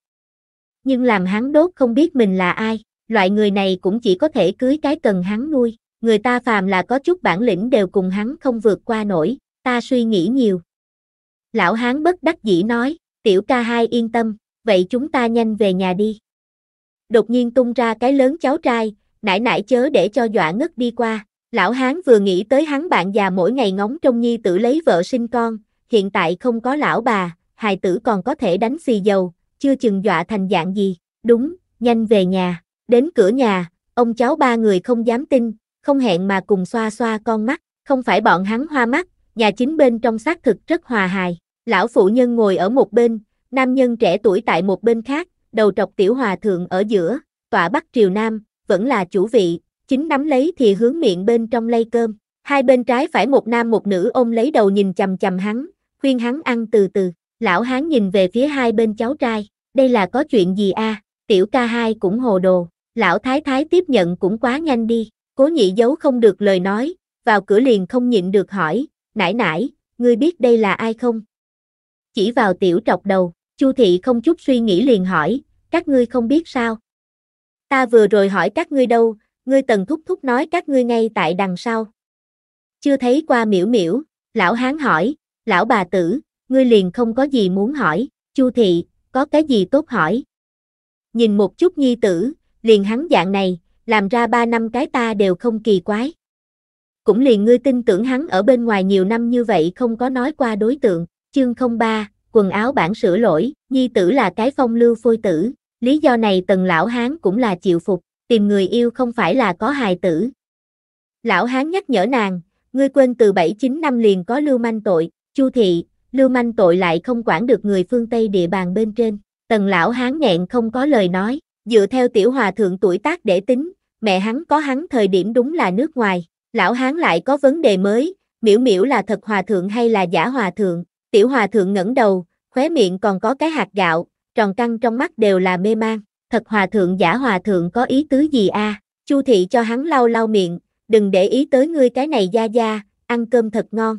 A: Nhưng làm hắn đốt không biết mình là ai, loại người này cũng chỉ có thể cưới cái cần hắn nuôi, người ta phàm là có chút bản lĩnh đều cùng hắn không vượt qua nổi, ta suy nghĩ nhiều. Lão hán bất đắc dĩ nói, Tiểu ca hai yên tâm, vậy chúng ta nhanh về nhà đi. Đột nhiên tung ra cái lớn cháu trai, nải nải chớ để cho dọa ngất đi qua. Lão Hán vừa nghĩ tới hắn bạn già mỗi ngày ngóng trông nhi tử lấy vợ sinh con, hiện tại không có lão bà, hài tử còn có thể đánh xì dầu, chưa chừng dọa thành dạng gì, đúng, nhanh về nhà, đến cửa nhà, ông cháu ba người không dám tin, không hẹn mà cùng xoa xoa con mắt, không phải bọn hắn hoa mắt, nhà chính bên trong xác thực rất hòa hài, Lão phụ nhân ngồi ở một bên, nam nhân trẻ tuổi tại một bên khác, đầu trọc tiểu hòa thượng ở giữa, tọa bắc triều nam, vẫn là chủ vị, chính nắm lấy thì hướng miệng bên trong lây cơm. Hai bên trái phải một nam một nữ ôm lấy đầu nhìn chầm chầm hắn, khuyên hắn ăn từ từ. Lão hán nhìn về phía hai bên cháu trai, đây là có chuyện gì a? À? Tiểu ca hai cũng hồ đồ, lão thái thái tiếp nhận cũng quá nhanh đi, cố nhị giấu không được lời nói, vào cửa liền không nhịn được hỏi, nãi nãi, ngươi biết đây là ai không? chỉ vào tiểu trọc đầu, Chu thị không chút suy nghĩ liền hỏi, các ngươi không biết sao? Ta vừa rồi hỏi các ngươi đâu, ngươi tần thúc thúc nói các ngươi ngay tại đằng sau. Chưa thấy qua miểu miểu, lão hán hỏi, lão bà tử, ngươi liền không có gì muốn hỏi, Chu thị, có cái gì tốt hỏi? Nhìn một chút nhi tử, liền hắn dạng này, làm ra ba năm cái ta đều không kỳ quái. Cũng liền ngươi tin tưởng hắn ở bên ngoài nhiều năm như vậy không có nói qua đối tượng. Chương 03, quần áo bản sửa lỗi, nhi tử là cái phong lưu phôi tử, lý do này tần lão hán cũng là chịu phục, tìm người yêu không phải là có hài tử. Lão hán nhắc nhở nàng, ngươi quên từ 7-9 năm liền có lưu manh tội, chu thị, lưu manh tội lại không quản được người phương Tây địa bàn bên trên, tần lão hán nghẹn không có lời nói, dựa theo tiểu hòa thượng tuổi tác để tính, mẹ hắn có hắn thời điểm đúng là nước ngoài, lão hán lại có vấn đề mới, miễu miễu là thật hòa thượng hay là giả hòa thượng, Tiểu hòa thượng ngẩng đầu, khóe miệng còn có cái hạt gạo, tròn căng trong mắt đều là mê mang. Thật hòa thượng giả hòa thượng có ý tứ gì a? Chu thị cho hắn lau lau miệng, đừng để ý tới ngươi cái này gia gia, ăn cơm thật ngon.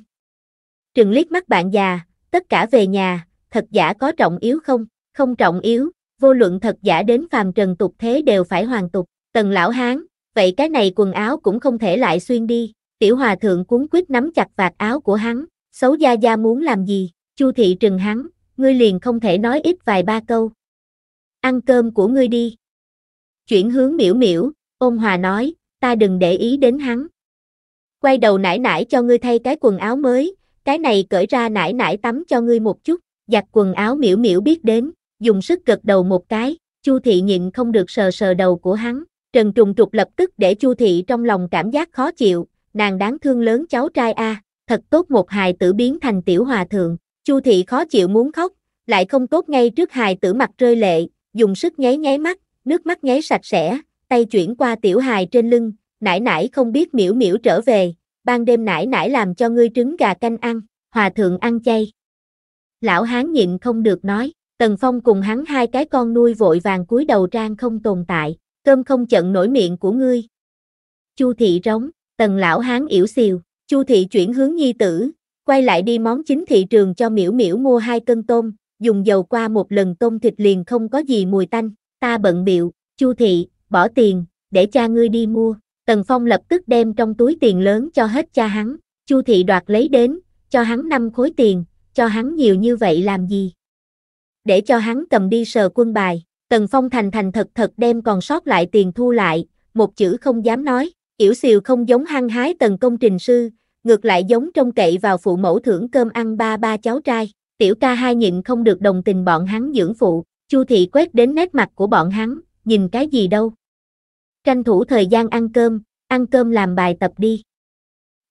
A: Trừng liếc mắt bạn già, tất cả về nhà, thật giả có trọng yếu không? Không trọng yếu, vô luận thật giả đến phàm trần tục thế đều phải hoàn tục. Tần lão hán, vậy cái này quần áo cũng không thể lại xuyên đi. Tiểu hòa thượng cuốn quyết nắm chặt vạt áo của hắn, Xấu Gia Gia muốn làm gì? Chu thị trừng hắn, ngươi liền không thể nói ít vài ba câu. Ăn cơm của ngươi đi. Chuyển hướng miểu miểu, ôn hòa nói, ta đừng để ý đến hắn. Quay đầu nải nải cho ngươi thay cái quần áo mới, cái này cởi ra nải nải tắm cho ngươi một chút, giặt quần áo miểu miểu biết đến, dùng sức gật đầu một cái, Chu thị nhịn không được sờ sờ đầu của hắn, Trần Trùng Trục lập tức để Chu thị trong lòng cảm giác khó chịu, nàng đáng thương lớn cháu trai a. À thật tốt một hài tử biến thành tiểu hòa thượng, Chu thị khó chịu muốn khóc, lại không tốt ngay trước hài tử mặt rơi lệ, dùng sức nháy nháy mắt, nước mắt nháy sạch sẽ, tay chuyển qua tiểu hài trên lưng, nải nải không biết miểu miểu trở về, ban đêm nải nải làm cho ngươi trứng gà canh ăn, hòa thượng ăn chay. Lão hán nhịn không được nói, Tần Phong cùng hắn hai cái con nuôi vội vàng cúi đầu trang không tồn tại, cơm không chận nổi miệng của ngươi. Chu thị rống, Tần lão hán yểu xìu, Chu thị chuyển hướng nhi tử, quay lại đi món chính thị trường cho miểu miểu mua hai cân tôm, dùng dầu qua một lần tôm thịt liền không có gì mùi tanh, ta bận biệu, Chu thị, bỏ tiền, để cha ngươi đi mua. Tần Phong lập tức đem trong túi tiền lớn cho hết cha hắn, Chu thị đoạt lấy đến, cho hắn năm khối tiền, cho hắn nhiều như vậy làm gì? Để cho hắn cầm đi sờ quân bài, Tần Phong thành thành thật thật đem còn sót lại tiền thu lại, một chữ không dám nói, Yểu xìu không giống hăng hái tần công trình sư, ngược lại giống trông cậy vào phụ mẫu thưởng cơm ăn ba ba cháu trai, tiểu ca hai nhịn không được đồng tình bọn hắn dưỡng phụ, chu thị quét đến nét mặt của bọn hắn, nhìn cái gì đâu. Tranh thủ thời gian ăn cơm, ăn cơm làm bài tập đi.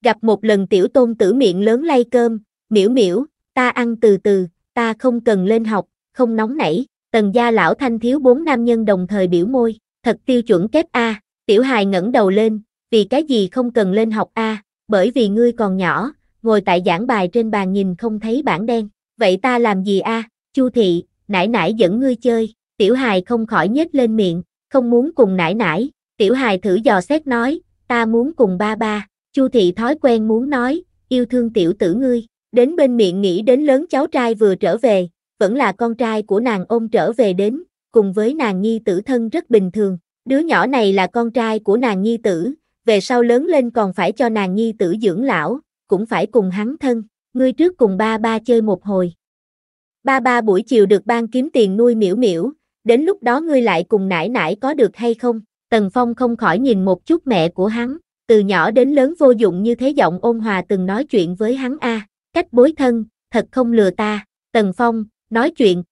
A: Gặp một lần tiểu tôn tử miệng lớn lay cơm, miễu miễu, ta ăn từ từ, ta không cần lên học, không nóng nảy, tần gia lão thanh thiếu bốn nam nhân đồng thời biểu môi, thật tiêu chuẩn kép A, tiểu hài ngẩng đầu lên, vì cái gì không cần lên học a, bởi vì ngươi còn nhỏ, ngồi tại giảng bài trên bàn nhìn không thấy bảng đen, vậy ta làm gì a? Chu thị, nãi nãi dẫn ngươi chơi, tiểu hài không khỏi nhếch lên miệng, không muốn cùng nãi nãi, tiểu hài thử dò xét nói, ta muốn cùng ba ba, Chu thị thói quen muốn nói, yêu thương tiểu tử ngươi, đến bên miệng nghĩ đến lớn cháu trai vừa trở về, vẫn là con trai của nàng ôm trở về đến, cùng với nàng nhi tử thân rất bình thường, đứa nhỏ này là con trai của nàng nhi tử, về sau lớn lên còn phải cho nàng nhi tử dưỡng lão, cũng phải cùng hắn thân, ngươi trước cùng ba ba chơi một hồi. Ba ba buổi chiều được ban kiếm tiền nuôi miễu miễu, đến lúc đó ngươi lại cùng nải nải có được hay không? Tần Phong không khỏi nhìn một chút mẹ của hắn, từ nhỏ đến lớn vô dụng như thế giọng ôn hòa từng nói chuyện với hắn a, cách bối thân, thật không lừa ta, Tần Phong, nói chuyện.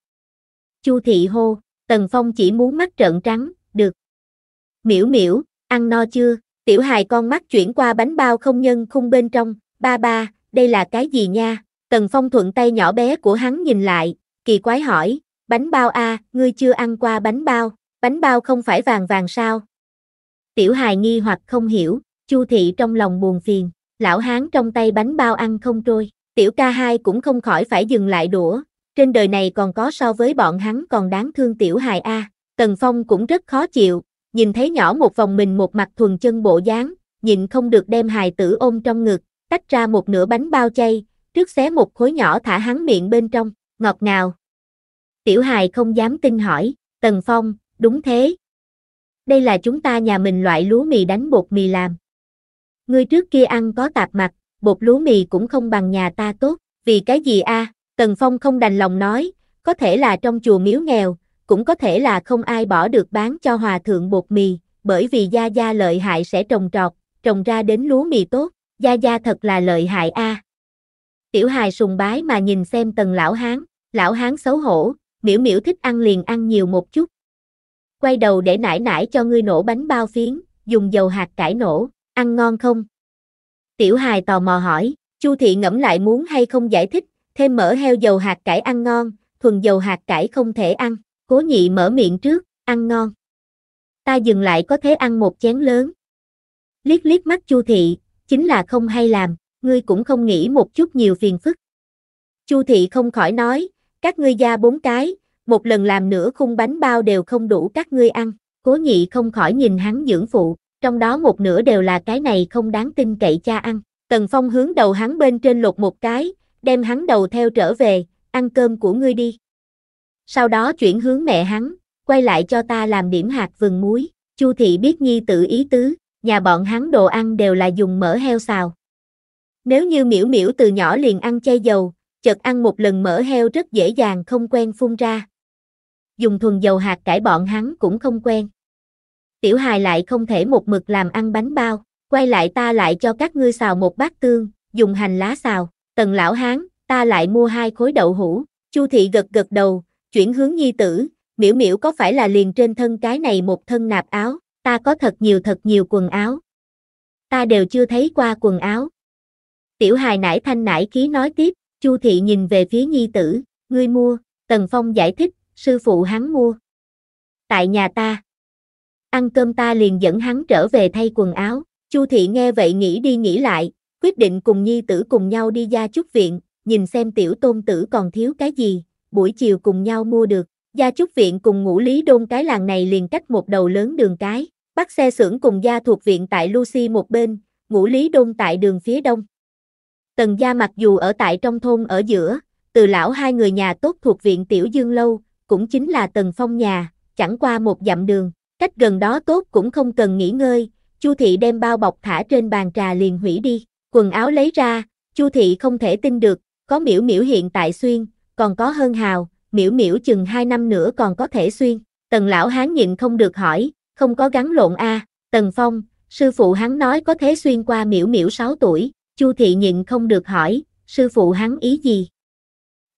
A: Chu thị hô, Tần Phong chỉ muốn mắt trợn trắng, được. Miễu miễu, ăn no chưa, Tiểu hài con mắt chuyển qua bánh bao không nhân khung bên trong, ba ba, đây là cái gì nha? Tần Phong thuận tay nhỏ bé của hắn nhìn lại, kỳ quái hỏi, bánh bao a, ngươi chưa ăn qua bánh bao, bánh bao không phải vàng vàng sao? Tiểu hài nghi hoặc không hiểu, Chu thị trong lòng buồn phiền, lão hán trong tay bánh bao ăn không trôi, tiểu ca hai cũng không khỏi phải dừng lại đũa, trên đời này còn có so với bọn hắn còn đáng thương tiểu hài a. Tần Phong cũng rất khó chịu, nhìn thấy nhỏ một vòng mình một mặt thuần chân bộ dáng, nhìn không được đem hài tử ôm trong ngực, tách ra một nửa bánh bao chay, trước xé một khối nhỏ thả hắn miệng bên trong, ngọt ngào. Tiểu hài không dám tin hỏi, Tần Phong, đúng thế. Đây là chúng ta nhà mình loại lúa mì đánh bột mì làm. Ngươi trước kia ăn có tạp mặt, bột lúa mì cũng không bằng nhà ta tốt, vì cái gì a? À? Tần Phong không đành lòng nói, có thể là trong chùa miếu nghèo, cũng có thể là không ai bỏ được bán cho hòa thượng bột mì, bởi vì Gia Gia lợi hại sẽ trồng trọt, trồng ra đến lúa mì tốt, Gia Gia thật là lợi hại a. À. Tiểu hài sùng bái mà nhìn xem tần lão hán, lão hán xấu hổ, miễu miễu thích ăn liền ăn nhiều một chút. Quay đầu để nải nải cho ngươi nổ bánh bao phiến, dùng dầu hạt cải nổ, ăn ngon không? Tiểu hài tò mò hỏi, Chu thị ngẫm lại muốn hay không giải thích, thêm mỡ heo dầu hạt cải ăn ngon, thuần dầu hạt cải không thể ăn cố nhị mở miệng trước, ăn ngon. Ta dừng lại có thể ăn một chén lớn. Liếc liếc mắt Chu thị, chính là không hay làm, ngươi cũng không nghĩ một chút nhiều phiền phức. Chu thị không khỏi nói, các ngươi gia bốn cái, một lần làm nửa khung bánh bao đều không đủ các ngươi ăn. Cố nhị không khỏi nhìn hắn dưỡng phụ, trong đó một nửa đều là cái này không đáng tin cậy cha ăn. Tần Phong hướng đầu hắn bên trên lột một cái, đem hắn đầu theo trở về, ăn cơm của ngươi đi sau đó chuyển hướng mẹ hắn, quay lại cho ta làm điểm hạt vừng muối, Chu thị biết nhi tự ý tứ, nhà bọn hắn đồ ăn đều là dùng mỡ heo xào. Nếu như miễu miễu từ nhỏ liền ăn chay dầu, chợt ăn một lần mỡ heo rất dễ dàng không quen phun ra. Dùng thuần dầu hạt cải bọn hắn cũng không quen. Tiểu hài lại không thể một mực làm ăn bánh bao, quay lại ta lại cho các ngươi xào một bát tương, dùng hành lá xào, tần lão hán, ta lại mua hai khối đậu hũ, chu thị gật gật đầu, chuyển hướng nhi tử, miễu miễu có phải là liền trên thân cái này một thân nạp áo, ta có thật nhiều thật nhiều quần áo. Ta đều chưa thấy qua quần áo. Tiểu hài nải thanh nải khí nói tiếp, Chu thị nhìn về phía nhi tử, ngươi mua, Tần Phong giải thích, sư phụ hắn mua. Tại nhà ta. Ăn cơm ta liền dẫn hắn trở về thay quần áo, Chu thị nghe vậy nghĩ đi nghĩ lại, quyết định cùng nhi tử cùng nhau đi ra chút viện, nhìn xem tiểu tôn tử còn thiếu cái gì, buổi chiều cùng nhau mua được. Gia Trúc Viện cùng ngũ Lý Đôn cái làng này liền cách một đầu lớn đường cái, bắt xe xưởng cùng Gia thuộc viện tại Lucy một bên, ngũ Lý Đôn tại đường phía đông. Tần Gia mặc dù ở tại trong thôn ở giữa, từ lão hai người nhà tốt thuộc viện Tiểu Dương Lâu, cũng chính là Tần Phong nhà, chẳng qua một dặm đường, cách gần đó tốt cũng không cần nghỉ ngơi, Chu Thị đem bao bọc thả trên bàn trà liền hủy đi, quần áo lấy ra, Chu Thị không thể tin được, có miểu miểu hiện tại xuyên, còn có hơn hào, miễu miễu chừng 2 năm nữa còn có thể xuyên. Tần lão hán nhịn không được hỏi, không có gắn lộn a Tần Phong, sư phụ hắn nói có thể xuyên qua miễu miễu 6 tuổi, Chu thị nhịn không được hỏi, sư phụ hắn ý gì?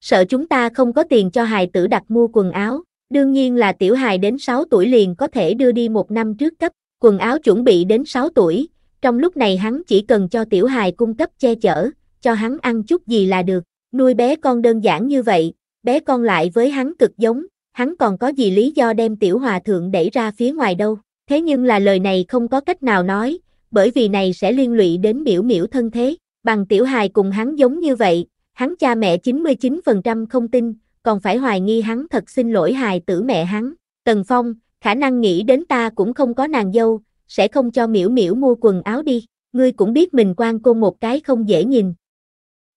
A: Sợ chúng ta không có tiền cho hài tử đặt mua quần áo, đương nhiên là tiểu hài đến 6 tuổi liền có thể đưa đi một năm trước cấp, quần áo chuẩn bị đến 6 tuổi, trong lúc này hắn chỉ cần cho tiểu hài cung cấp che chở, cho hắn ăn chút gì là được, Nuôi bé con đơn giản như vậy, bé con lại với hắn cực giống, hắn còn có gì lý do đem tiểu hòa thượng đẩy ra phía ngoài đâu. Thế nhưng là lời này không có cách nào nói, bởi vì này sẽ liên lụy đến biểu miểu thân thế. Bằng tiểu hài cùng hắn giống như vậy, hắn cha mẹ 99% không tin, còn phải hoài nghi hắn thật xin lỗi hài tử mẹ hắn. Tần Phong, khả năng nghĩ đến ta cũng không có nàng dâu, sẽ không cho miểu miểu mua quần áo đi. Ngươi cũng biết mình quan cô một cái không dễ nhìn,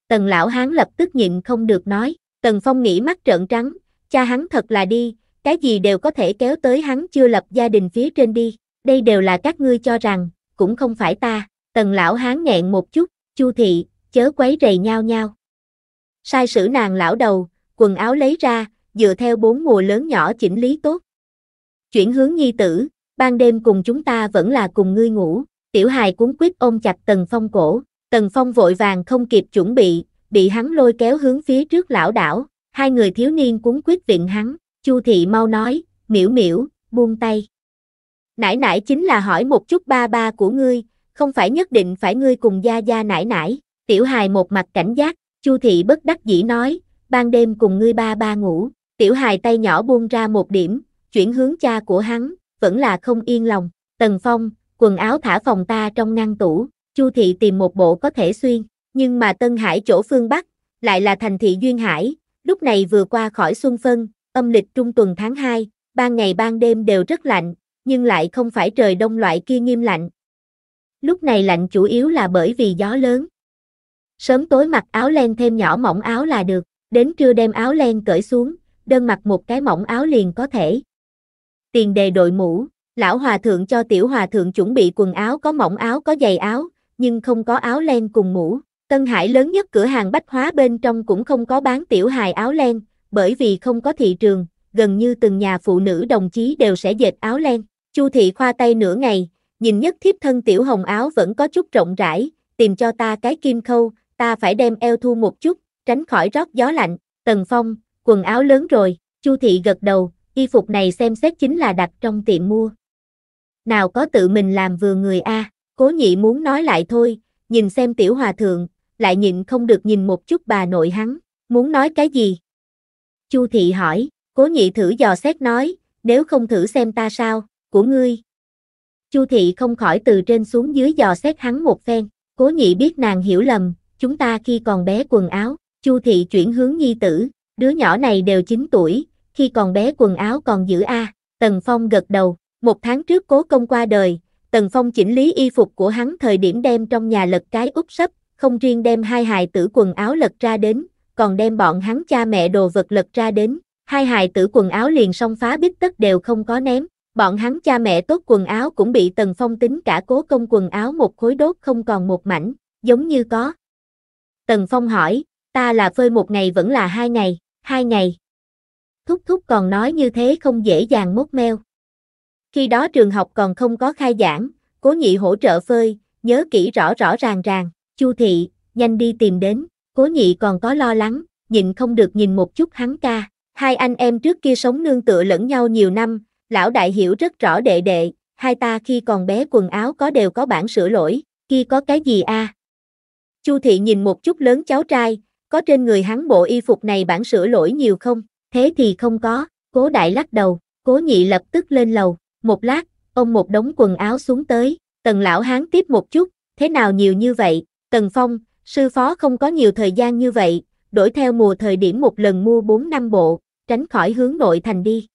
A: Tần lão hán lập tức nhịn không được nói, Tần Phong nghĩ mắt trợn trắng, cha hắn thật là đi, cái gì đều có thể kéo tới hắn chưa lập gia đình phía trên đi, đây đều là các ngươi cho rằng, cũng không phải ta, Tần lão hán nghẹn một chút, Chu thị, chớ quấy rầy nhau nhau. Sai sử nàng lão đầu, quần áo lấy ra, dựa theo bốn mùa lớn nhỏ chỉnh lý tốt. Chuyển hướng nhi tử, ban đêm cùng chúng ta vẫn là cùng ngươi ngủ, tiểu hài cuốn quyết ôm chặt Tần Phong cổ, Tần Phong vội vàng không kịp chuẩn bị, bị hắn lôi kéo hướng phía trước lão đảo, hai người thiếu niên cuốn quyết viện hắn, Chu thị mau nói, miễu miễu, buông tay. Nãi nãi chính là hỏi một chút ba ba của ngươi, không phải nhất định phải ngươi cùng gia gia nãi nãi, tiểu hài một mặt cảnh giác, Chu thị bất đắc dĩ nói, ban đêm cùng ngươi ba ba ngủ, tiểu hài tay nhỏ buông ra một điểm, chuyển hướng cha của hắn, vẫn là không yên lòng, Tần Phong, quần áo thả phòng ta trong ngăn tủ, Chu thị tìm một bộ có thể xuyên, nhưng mà Tân Hải chỗ phương Bắc, lại là thành thị Duyên Hải, lúc này vừa qua khỏi xuân phân, âm lịch trung tuần tháng 2, ban ngày ban đêm đều rất lạnh, nhưng lại không phải trời đông loại kia nghiêm lạnh. Lúc này lạnh chủ yếu là bởi vì gió lớn. Sớm tối mặc áo len thêm nhỏ mỏng áo là được, đến trưa đem áo len cởi xuống, đơn mặc một cái mỏng áo liền có thể. Tiền đề đội mũ, lão hòa thượng cho tiểu hòa thượng chuẩn bị quần áo có mỏng áo có dày áo, nhưng không có áo len cùng mũ. Tân Hải lớn nhất cửa hàng bách hóa bên trong cũng không có bán tiểu hài áo len, bởi vì không có thị trường, gần như từng nhà phụ nữ đồng chí đều sẽ dệt áo len. Chu thị khoa tay nửa ngày, nhìn nhất thiếp thân tiểu hồng áo vẫn có chút rộng rãi, tìm cho ta cái kim khâu, ta phải đem eo thu một chút, tránh khỏi rót gió lạnh. Tần Phong, quần áo lớn rồi, Chu thị gật đầu, y phục này xem xét chính là đặt trong tiệm mua. Nào có tự mình làm vừa người a. À. Cố nhị muốn nói lại thôi, nhìn xem tiểu hòa thượng, lại nhìn không được nhìn một chút bà nội hắn, muốn nói cái gì? Chu thị hỏi, cố nhị thử dò xét nói, nếu không thử xem ta sao, của ngươi. Chu thị không khỏi từ trên xuống dưới dò xét hắn một phen, cố nhị biết nàng hiểu lầm, chúng ta khi còn bé quần áo, Chu thị chuyển hướng nhi tử, đứa nhỏ này đều 9 tuổi, khi còn bé quần áo còn giữ a. Tần Phong gật đầu, một tháng trước cố công qua đời, Tần Phong chỉnh lý y phục của hắn thời điểm đem trong nhà lật cái úp sấp, không riêng đem hai hài tử quần áo lật ra đến, còn đem bọn hắn cha mẹ đồ vật lật ra đến, hai hài tử quần áo liền song phá bít tất đều không có ném, bọn hắn cha mẹ tốt quần áo cũng bị Tần Phong tính cả cố công quần áo một khối đốt không còn một mảnh, giống như có. Tần Phong hỏi, ta là phơi một ngày vẫn là hai ngày, hai ngày. Thúc thúc còn nói như thế không dễ dàng mốt meo. Khi đó trường học còn không có khai giảng, cố nhị hỗ trợ phơi, nhớ kỹ rõ rõ ràng ràng, chu thị, nhanh đi tìm đến, cố nhị còn có lo lắng, nhìn không được nhìn một chút hắn ca. Hai anh em trước kia sống nương tựa lẫn nhau nhiều năm, lão đại hiểu rất rõ đệ đệ, hai ta khi còn bé quần áo có đều có bản sửa lỗi, kia có cái gì a? À? Chu thị nhìn một chút lớn cháu trai, có trên người hắn bộ y phục này bản sửa lỗi nhiều không? Thế thì không có, cố đại lắc đầu, cố nhị lập tức lên lầu, một lát, ông một đống quần áo xuống tới, tần lão hán tiếp một chút, thế nào nhiều như vậy, tần phong, sư phó không có nhiều thời gian như vậy, đổi theo mùa thời điểm một lần mua 4 năm bộ, tránh khỏi hướng nội thành đi.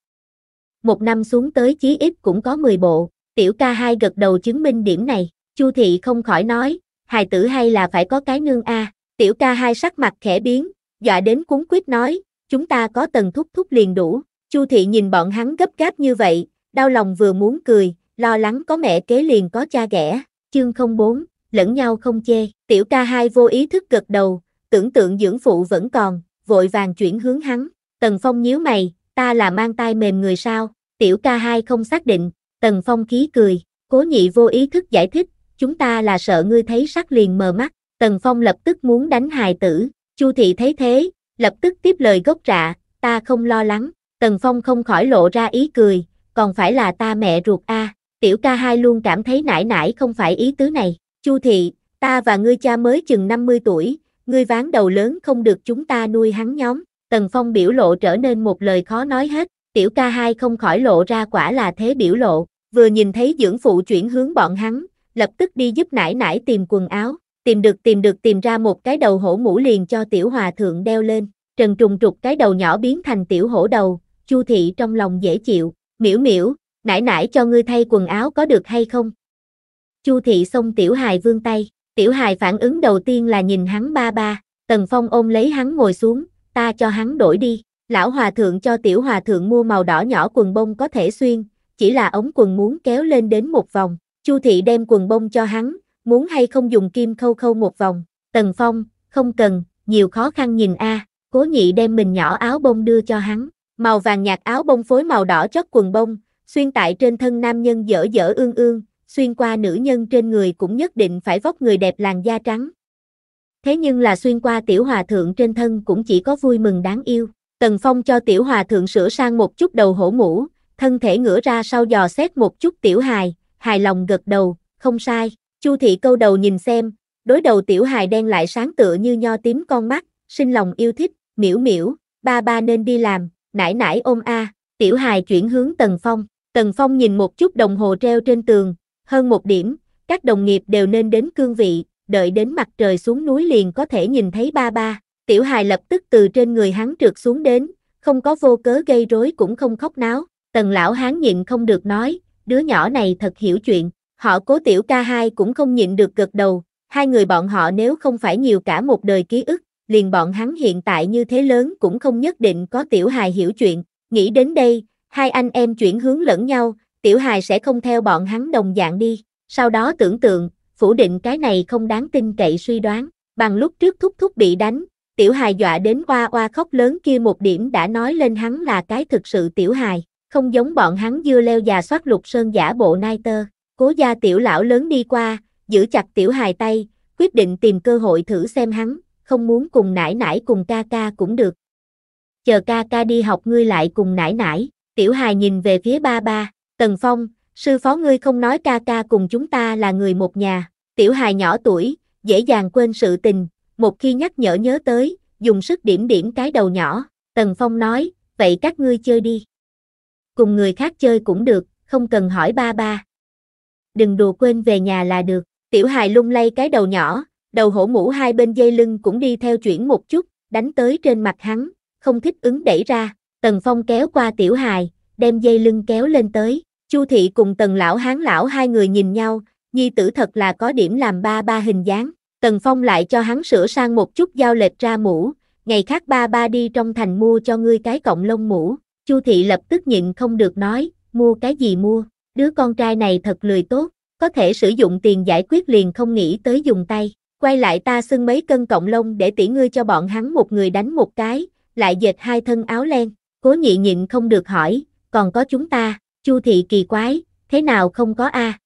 A: Một năm xuống tới chí ít cũng có 10 bộ, tiểu ca hai gật đầu chứng minh điểm này, chu thị không khỏi nói, hài tử hay là phải có cái nương a tiểu ca hai sắc mặt khẽ biến, dọa đến cuốn quyết nói, chúng ta có tần thúc thúc liền đủ, chu thị nhìn bọn hắn gấp gáp như vậy, đau lòng vừa muốn cười, lo lắng có mẹ kế liền có cha ghẻ, chương không bốn lẫn nhau không chê, tiểu ca hai vô ý thức gật đầu, tưởng tượng dưỡng phụ vẫn còn, vội vàng chuyển hướng hắn, Tần Phong nhíu mày, ta là mang tai mềm người sao, tiểu ca hai không xác định, Tần Phong khí cười, cố nhị vô ý thức giải thích, chúng ta là sợ ngươi thấy sắc liền mờ mắt, Tần Phong lập tức muốn đánh hài tử, Chu thị thấy thế, lập tức tiếp lời gốc rạ, ta không lo lắng, Tần Phong không khỏi lộ ra ý cười, còn phải là ta mẹ ruột a tiểu ca hai luôn cảm thấy nải nải không phải ý tứ này chu thị ta và ngươi cha mới chừng 50 tuổi ngươi ván đầu lớn không được chúng ta nuôi hắn nhóm tần phong biểu lộ trở nên một lời khó nói hết tiểu ca hai không khỏi lộ ra quả là thế biểu lộ vừa nhìn thấy dưỡng phụ chuyển hướng bọn hắn lập tức đi giúp nải nải tìm quần áo tìm được tìm được tìm ra một cái đầu hổ mũ liền cho tiểu hòa thượng đeo lên trần trùng trục cái đầu nhỏ biến thành tiểu hổ đầu chu thị trong lòng dễ chịu miểu miểu, nãi nãi cho ngươi thay quần áo có được hay không? Chu thị xông tiểu hài vương tay, tiểu hài phản ứng đầu tiên là nhìn hắn ba ba, tần phong ôm lấy hắn ngồi xuống, ta cho hắn đổi đi, lão hòa thượng cho tiểu hòa thượng mua màu đỏ nhỏ quần bông có thể xuyên, chỉ là ống quần muốn kéo lên đến một vòng, Chu thị đem quần bông cho hắn, muốn hay không dùng kim khâu khâu một vòng, tần phong, không cần, nhiều khó khăn nhìn a, à. cố nhị đem mình nhỏ áo bông đưa cho hắn, Màu vàng nhạt áo bông phối màu đỏ chất quần bông, xuyên tại trên thân nam nhân dở dở ương ương, xuyên qua nữ nhân trên người cũng nhất định phải vóc người đẹp làn da trắng. Thế nhưng là xuyên qua tiểu hòa thượng trên thân cũng chỉ có vui mừng đáng yêu. Tần Phong cho tiểu hòa thượng sửa sang một chút đầu hổ mũ, thân thể ngửa ra sau dò xét một chút tiểu hài, hài lòng gật đầu, không sai. Chu thị câu đầu nhìn xem, đối đầu tiểu hài đen lại sáng tựa như nho tím con mắt, sinh lòng yêu thích, miễu miễu, ba ba nên đi làm, nải nải ôm a, tiểu hài chuyển hướng Tần Phong, Tần Phong nhìn một chút đồng hồ treo trên tường, hơn một điểm, các đồng nghiệp đều nên đến cương vị, đợi đến mặt trời xuống núi liền có thể nhìn thấy ba ba, tiểu hài lập tức từ trên người hắn trượt xuống đến, không có vô cớ gây rối cũng không khóc náo, Tần lão hán nhịn không được nói, đứa nhỏ này thật hiểu chuyện, họ cố tiểu ca hai cũng không nhịn được gật đầu, hai người bọn họ nếu không phải nhiều cả một đời ký ức, liền bọn hắn hiện tại như thế lớn cũng không nhất định có tiểu hài hiểu chuyện, nghĩ đến đây, hai anh em chuyển hướng lẫn nhau, tiểu hài sẽ không theo bọn hắn đồng dạng đi, sau đó tưởng tượng, phủ định cái này không đáng tin cậy suy đoán, bằng lúc trước thúc thúc bị đánh, tiểu hài dọa đến qua oa khóc lớn kia một điểm đã nói lên hắn là cái thực sự tiểu hài, không giống bọn hắn dưa leo già soát lục sơn giả bộ nai tơ, cố gia tiểu lão lớn đi qua, giữ chặt tiểu hài tay, quyết định tìm cơ hội thử xem hắn không muốn cùng nãi nãi cùng ca ca cũng được. Chờ ca ca đi học ngươi lại cùng nãi nãi tiểu hài nhìn về phía ba ba, Tần Phong, sư phó ngươi không nói ca ca cùng chúng ta là người một nhà, tiểu hài nhỏ tuổi, dễ dàng quên sự tình, một khi nhắc nhở nhớ tới, dùng sức điểm điểm cái đầu nhỏ, Tần Phong nói, vậy các ngươi chơi đi. Cùng người khác chơi cũng được, không cần hỏi ba ba. Đừng đùa quên về nhà là được, tiểu hài lung lay cái đầu nhỏ, đầu hổ mũ hai bên dây lưng cũng đi theo chuyển một chút, đánh tới trên mặt hắn, không thích ứng đẩy ra, Tần Phong kéo qua tiểu hài, đem dây lưng kéo lên tới, Chu thị cùng Tần lão hán lão hai người nhìn nhau, nhi tử thật là có điểm làm ba ba hình dáng, Tần Phong lại cho hắn sửa sang một chút dao lệch ra mũ, ngày khác ba ba đi trong thành mua cho ngươi cái cộng lông mũ, Chu thị lập tức nhịn không được nói, mua cái gì mua, đứa con trai này thật lười tốt, có thể sử dụng tiền giải quyết liền không nghĩ tới dùng tay quay lại ta xưng mấy cân cộng lông để tỉ ngươi cho bọn hắn một người đánh một cái, lại dệt hai thân áo len, cố nhị nhịn không được hỏi, còn có chúng ta, chu thị kỳ quái, thế nào không có a?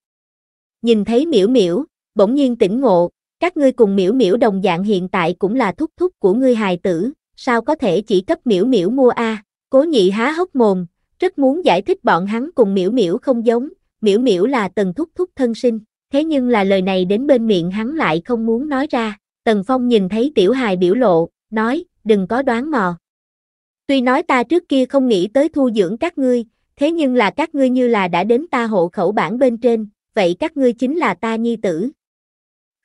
A: Nhìn thấy miễu miễu, bỗng nhiên tỉnh ngộ, các ngươi cùng miễu miễu đồng dạng hiện tại cũng là thúc thúc của ngươi hài tử, sao có thể chỉ cấp miễu miễu mua a? Cố nhị há hốc mồm, rất muốn giải thích bọn hắn cùng miễu miễu không giống, miễu miễu là tần thúc thúc thân sinh. Thế nhưng là lời này đến bên miệng hắn lại không muốn nói ra, Tần Phong nhìn thấy tiểu hài biểu lộ, nói, đừng có đoán mò. Tuy nói ta trước kia không nghĩ tới thu dưỡng các ngươi, thế nhưng là các ngươi như là đã đến ta hộ khẩu bản bên trên, vậy các ngươi chính là ta nhi tử.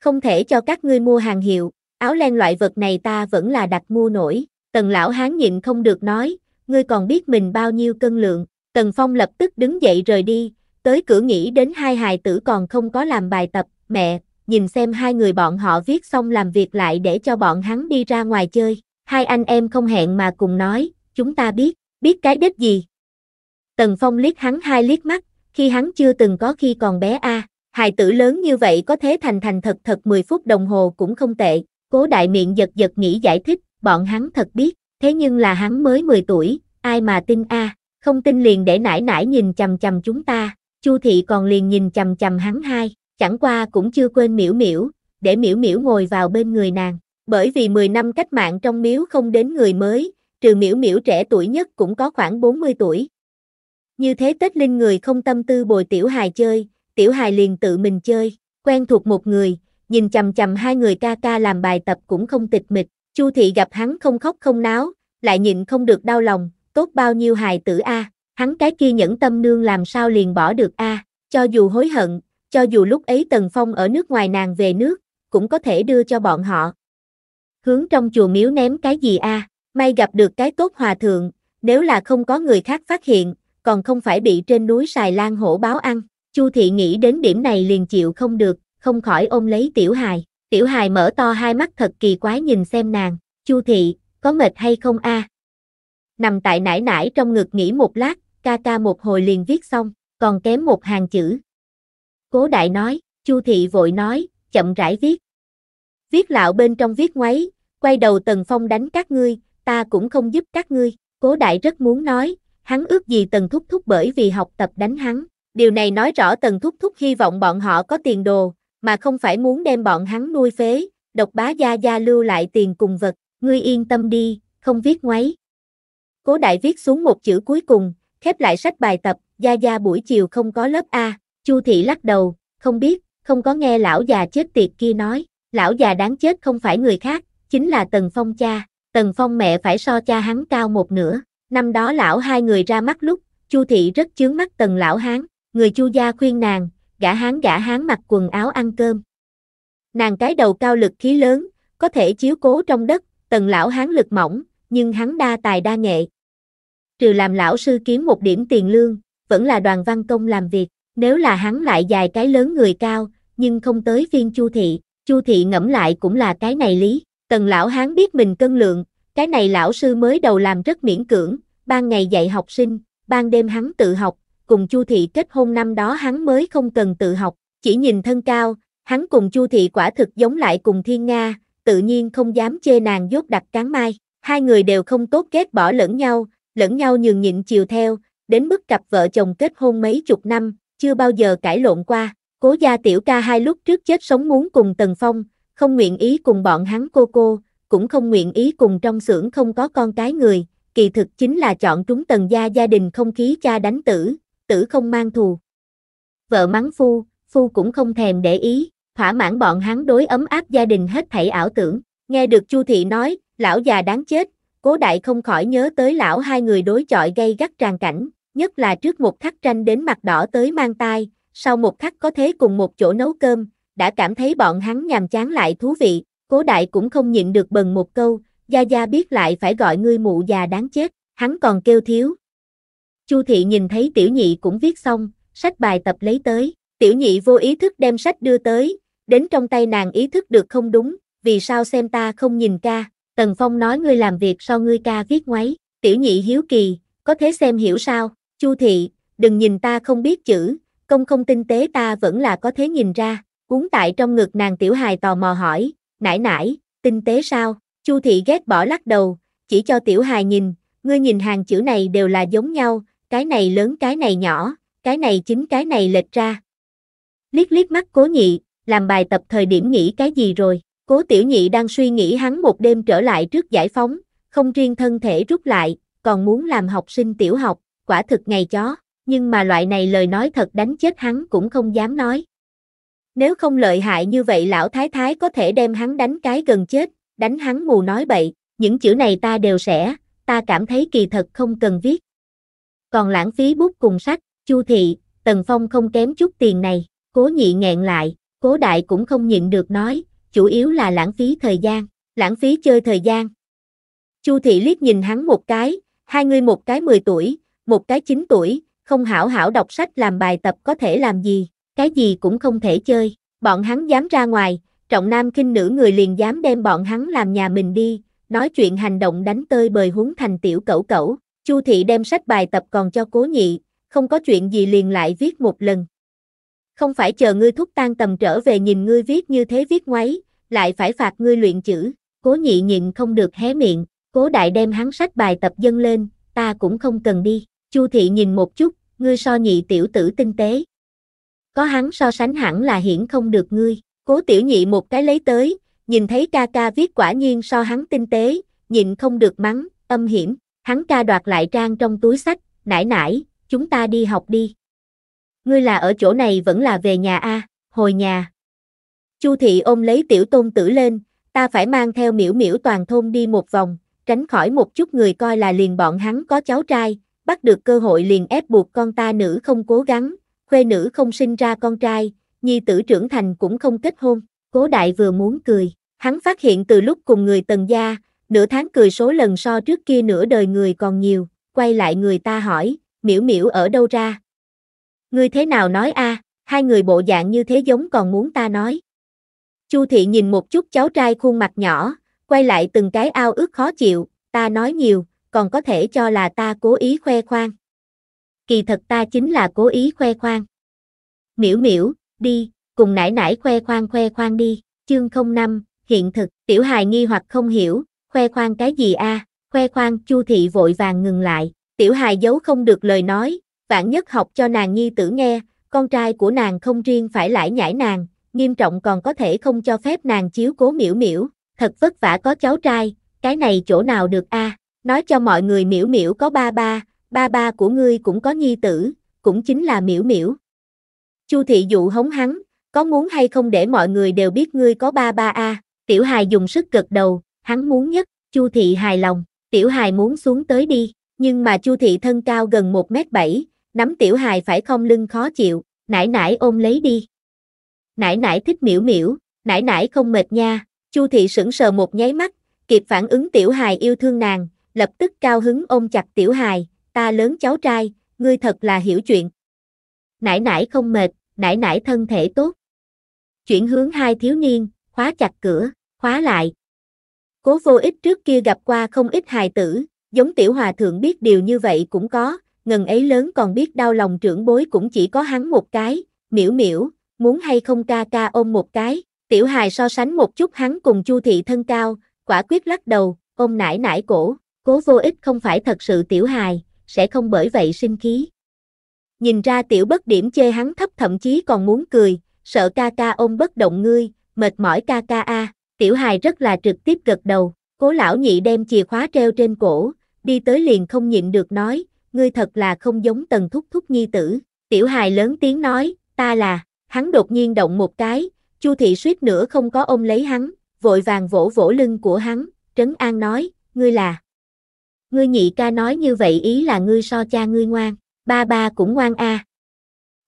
A: Không thể cho các ngươi mua hàng hiệu, áo len loại vật này ta vẫn là đặt mua nổi, tần lão hán nhịn không được nói, ngươi còn biết mình bao nhiêu cân lượng, tần phong lập tức đứng dậy rời đi, tới cửa nghĩ đến hai hài tử còn không có làm bài tập, mẹ, nhìn xem hai người bọn họ viết xong làm việc lại để cho bọn hắn đi ra ngoài chơi. Hai anh em không hẹn mà cùng nói, chúng ta biết, biết cái đích gì. Tần Phong liếc hắn hai liếc mắt, khi hắn chưa từng có khi còn bé A, hài tử lớn như vậy có thế thành thành thật thật 10 phút đồng hồ cũng không tệ, cố đại miệng giật giật nghĩ giải thích, bọn hắn thật biết, thế nhưng là hắn mới 10 tuổi, ai mà tin A, không tin liền để nải nải nhìn chầm chầm chúng ta, Chu thị còn liền nhìn chằm chằm hắn hai, chẳng qua cũng chưa quên Miểu Miểu, để Miểu Miểu ngồi vào bên người nàng, bởi vì 10 năm cách mạng trong miếu không đến người mới, trừ Miểu Miểu trẻ tuổi nhất cũng có khoảng 40 tuổi. Như thế Tết Linh người không tâm tư bồi tiểu hài chơi, tiểu hài liền tự mình chơi, quen thuộc một người, nhìn chằm chằm hai người ca ca làm bài tập cũng không tịch mịch, Chu thị gặp hắn không khóc không náo, lại nhịn không được đau lòng, tốt bao nhiêu hài tử a. À. Hắn cái kia nhẫn tâm nương làm sao liền bỏ được a? cho dù hối hận, cho dù lúc ấy Tần Phong ở nước ngoài nàng về nước, cũng có thể đưa cho bọn họ. Hướng trong chùa miếu ném cái gì a? may gặp được cái tốt hòa thượng, nếu là không có người khác phát hiện, còn không phải bị trên núi xài lan hổ báo ăn. Chu thị nghĩ đến điểm này liền chịu không được, không khỏi ôm lấy tiểu hài. Tiểu hài mở to hai mắt thật kỳ quái nhìn xem nàng, Chu thị, có mệt hay không a? Nằm tại nải nải trong ngực nghỉ một lát, ca ca một hồi liền viết xong, còn kém một hàng chữ. Cố đại nói, Chu thị vội nói, chậm rãi viết. Viết lão bên trong viết ngoáy, quay đầu Tần Phong đánh các ngươi, ta cũng không giúp các ngươi. Cố đại rất muốn nói, hắn ước gì Tần Thúc Thúc bởi vì học tập đánh hắn. Điều này nói rõ Tần Thúc Thúc hy vọng bọn họ có tiền đồ, mà không phải muốn đem bọn hắn nuôi phế, độc bá gia gia lưu lại tiền cùng vật, ngươi yên tâm đi, không viết ngoáy. Cố đại viết xuống một chữ cuối cùng, Khép lại sách bài tập, Gia Gia buổi chiều không có lớp A, Chu Thị lắc đầu, không biết, không có nghe lão già chết tiệt kia nói, lão già đáng chết không phải người khác, chính là Tần Phong cha, Tần Phong mẹ phải so cha hắn cao một nửa, năm đó lão hai người ra mắt lúc, Chu Thị rất chướng mắt Tần lão hán, người Chu gia khuyên nàng, gã hán gã hán mặc quần áo ăn cơm. Nàng cái đầu cao lực khí lớn, có thể chiếu cố trong đất, Tần lão hán lực mỏng, nhưng hắn đa tài đa nghệ, trừ làm lão sư kiếm một điểm tiền lương, vẫn là đoàn văn công làm việc, nếu là hắn lại dài cái lớn người cao, nhưng không tới phiên chu thị, chu thị ngẫm lại cũng là cái này lý, tần lão hán biết mình cân lượng, cái này lão sư mới đầu làm rất miễn cưỡng, ban ngày dạy học sinh, ban đêm hắn tự học, cùng chu thị kết hôn năm đó hắn mới không cần tự học, chỉ nhìn thân cao, hắn cùng chu thị quả thực giống lại cùng thiên nga, tự nhiên không dám chê nàng dốt đặt cán mai, hai người đều không tốt kết bỏ lẫn nhau, lẫn nhau nhường nhịn chiều theo, đến mức cặp vợ chồng kết hôn mấy chục năm, chưa bao giờ cãi lộn qua. Cố gia tiểu ca hai lúc trước chết sống muốn cùng Tần Phong, không nguyện ý cùng bọn hắn cô cô, cũng không nguyện ý cùng trong xưởng không có con cái người, kỳ thực chính là chọn trúng Tần gia gia đình không khí cha đánh tử, tử không mang thù. Vợ mắng phu, phu cũng không thèm để ý, thỏa mãn bọn hắn đối ấm áp gia đình hết thảy ảo tưởng. Nghe được Chu thị nói, lão già đáng chết, Cố đại không khỏi nhớ tới lão hai người đối chọi gây gắt tràn cảnh, nhất là trước một khắc tranh đến mặt đỏ tới mang tai, sau một khắc có thế cùng một chỗ nấu cơm, đã cảm thấy bọn hắn nhàm chán lại thú vị, cố đại cũng không nhịn được bần một câu, Gia Gia biết lại phải gọi ngươi mụ già đáng chết, hắn còn kêu thiếu. Chu thị nhìn thấy tiểu nhị cũng viết xong, sách bài tập lấy tới, tiểu nhị vô ý thức đem sách đưa tới, đến trong tay nàng ý thức được không đúng, vì sao xem ta không nhìn ca, Tần Phong nói ngươi làm việc sau ngươi ca viết ngoáy, tiểu nhị hiếu kỳ, có thế xem hiểu sao, Chu thị, đừng nhìn ta không biết chữ, công không tinh tế ta vẫn là có thế nhìn ra, Cuốn tại trong ngực nàng tiểu hài tò mò hỏi, nãi nãi, tinh tế sao, Chu thị ghét bỏ lắc đầu, chỉ cho tiểu hài nhìn, ngươi nhìn hàng chữ này đều là giống nhau, cái này lớn cái này nhỏ, cái này chính cái này lệch ra. Liếc liếc mắt cố nhị, làm bài tập thời điểm nghĩ cái gì rồi. Cố tiểu nhị đang suy nghĩ hắn một đêm trở lại trước giải phóng, không riêng thân thể rút lại, còn muốn làm học sinh tiểu học, quả thực ngày chó, nhưng mà loại này lời nói thật đánh chết hắn cũng không dám nói. Nếu không lợi hại như vậy lão thái thái có thể đem hắn đánh cái gần chết, đánh hắn mù nói bậy, những chữ này ta đều sẽ, ta cảm thấy kỳ thật không cần viết. Còn lãng phí bút cùng sách, chu thị, tần phong không kém chút tiền này, cố nhị nghẹn lại, cố đại cũng không nhịn được nói, chủ yếu là lãng phí thời gian, lãng phí chơi thời gian. Chu thị liếc nhìn hắn một cái, hai người một cái 10 tuổi, một cái 9 tuổi, không hảo hảo đọc sách làm bài tập có thể làm gì, cái gì cũng không thể chơi, bọn hắn dám ra ngoài, trọng nam kinh nữ người liền dám đem bọn hắn làm nhà mình đi, nói chuyện hành động đánh tơi bời huống thành tiểu cẩu cẩu, Chu thị đem sách bài tập còn cho cố nhị, không có chuyện gì liền lại viết một lần. Không phải chờ ngươi thúc tan tầm trở về nhìn ngươi viết như thế viết ngoáy, lại phải phạt ngươi luyện chữ, cố nhị nhịn không được hé miệng, cố đại đem hắn sách bài tập dâng lên, ta cũng không cần đi, chu thị nhìn một chút, ngươi so nhị tiểu tử tinh tế. Có hắn so sánh hẳn là hiển không được ngươi, cố tiểu nhị một cái lấy tới, nhìn thấy ca ca viết quả nhiên so hắn tinh tế, nhịn không được mắng, âm hiểm, hắn ca đoạt lại trang trong túi sách, nải nải, chúng ta đi học đi. Ngươi là ở chỗ này vẫn là về nhà a à? hồi nhà. Chu thị ôm lấy tiểu tôn tử lên, ta phải mang theo miễu miễu toàn thôn đi một vòng, tránh khỏi một chút người coi là liền bọn hắn có cháu trai, bắt được cơ hội liền ép buộc con ta nữ không cố gắng, khuê nữ không sinh ra con trai, nhi tử trưởng thành cũng không kết hôn, cố đại vừa muốn cười, hắn phát hiện từ lúc cùng người tần gia, nửa tháng cười số lần so trước kia nửa đời người còn nhiều, quay lại người ta hỏi, miễu miễu ở đâu ra? Ngươi thế nào nói a? hai người bộ dạng như thế giống còn muốn ta nói. Chu Thị nhìn một chút cháu trai khuôn mặt nhỏ, quay lại từng cái ao ước khó chịu, ta nói nhiều, còn có thể cho là ta cố ý khoe khoang. Kỳ thật ta chính là cố ý khoe khoang. Miểu miểu, đi, cùng nải nải khoe khoang khoe khoang đi, chương 05, hiện thực, tiểu hài nghi hoặc không hiểu, khoe khoang cái gì a? khoe khoang Chu Thị vội vàng ngừng lại, tiểu hài giấu không được lời nói, vạn nhất học cho nàng nhi tử nghe, con trai của nàng không riêng phải lãi nhải nàng, nghiêm trọng còn có thể không cho phép nàng chiếu cố miễu miễu, thật vất vả có cháu trai, cái này chỗ nào được a? nói cho mọi người miễu miễu có ba ba, ba ba của ngươi cũng có nhi tử, cũng chính là miễu miễu. Chu thị dụ hống hắn, có muốn hay không để mọi người đều biết ngươi có ba ba a, tiểu hài dùng sức gật đầu, hắn muốn nhất, chu thị hài lòng, tiểu hài muốn xuống tới đi, nhưng mà chu thị thân cao gần 1m7, nắm tiểu hài phải không lưng khó chịu, nải nải ôm lấy đi nải nải thích miễu miễu, nải nải không mệt nha, Chu thị sững sờ một nháy mắt, kịp phản ứng tiểu hài yêu thương nàng, lập tức cao hứng ôm chặt tiểu hài, ta lớn cháu trai, ngươi thật là hiểu chuyện. Nải nải không mệt, nải nải thân thể tốt. Chuyển hướng hai thiếu niên, khóa chặt cửa, khóa lại. Cố vô ích trước kia gặp qua không ít hài tử, giống tiểu hòa thượng biết điều như vậy cũng có, ngần ấy lớn còn biết đau lòng trưởng bối cũng chỉ có hắn một cái, miễu miễu, muốn hay không ca ca ôm một cái, tiểu hài so sánh một chút hắn cùng chu thị thân cao, quả quyết lắc đầu, ôm nải nải cổ, cố vô ích không phải thật sự tiểu hài, sẽ không bởi vậy sinh khí. Nhìn ra tiểu bất điểm chê hắn thấp thậm chí còn muốn cười, sợ ca ca ôm bất động ngươi, mệt mỏi ca ca a, tiểu hài rất là trực tiếp gật đầu, cố lão nhị đem chìa khóa treo trên cổ, đi tới liền không nhịn được nói, ngươi thật là không giống tần thúc thúc nhi tử, tiểu hài lớn tiếng nói, ta là, Hắn đột nhiên động một cái, Chu thị suýt nữa không có ôm lấy hắn, vội vàng vỗ vỗ lưng của hắn, trấn an nói, ngươi là. Ngươi nhị ca nói như vậy ý là ngươi so cha ngươi ngoan, ba ba cũng ngoan a. À.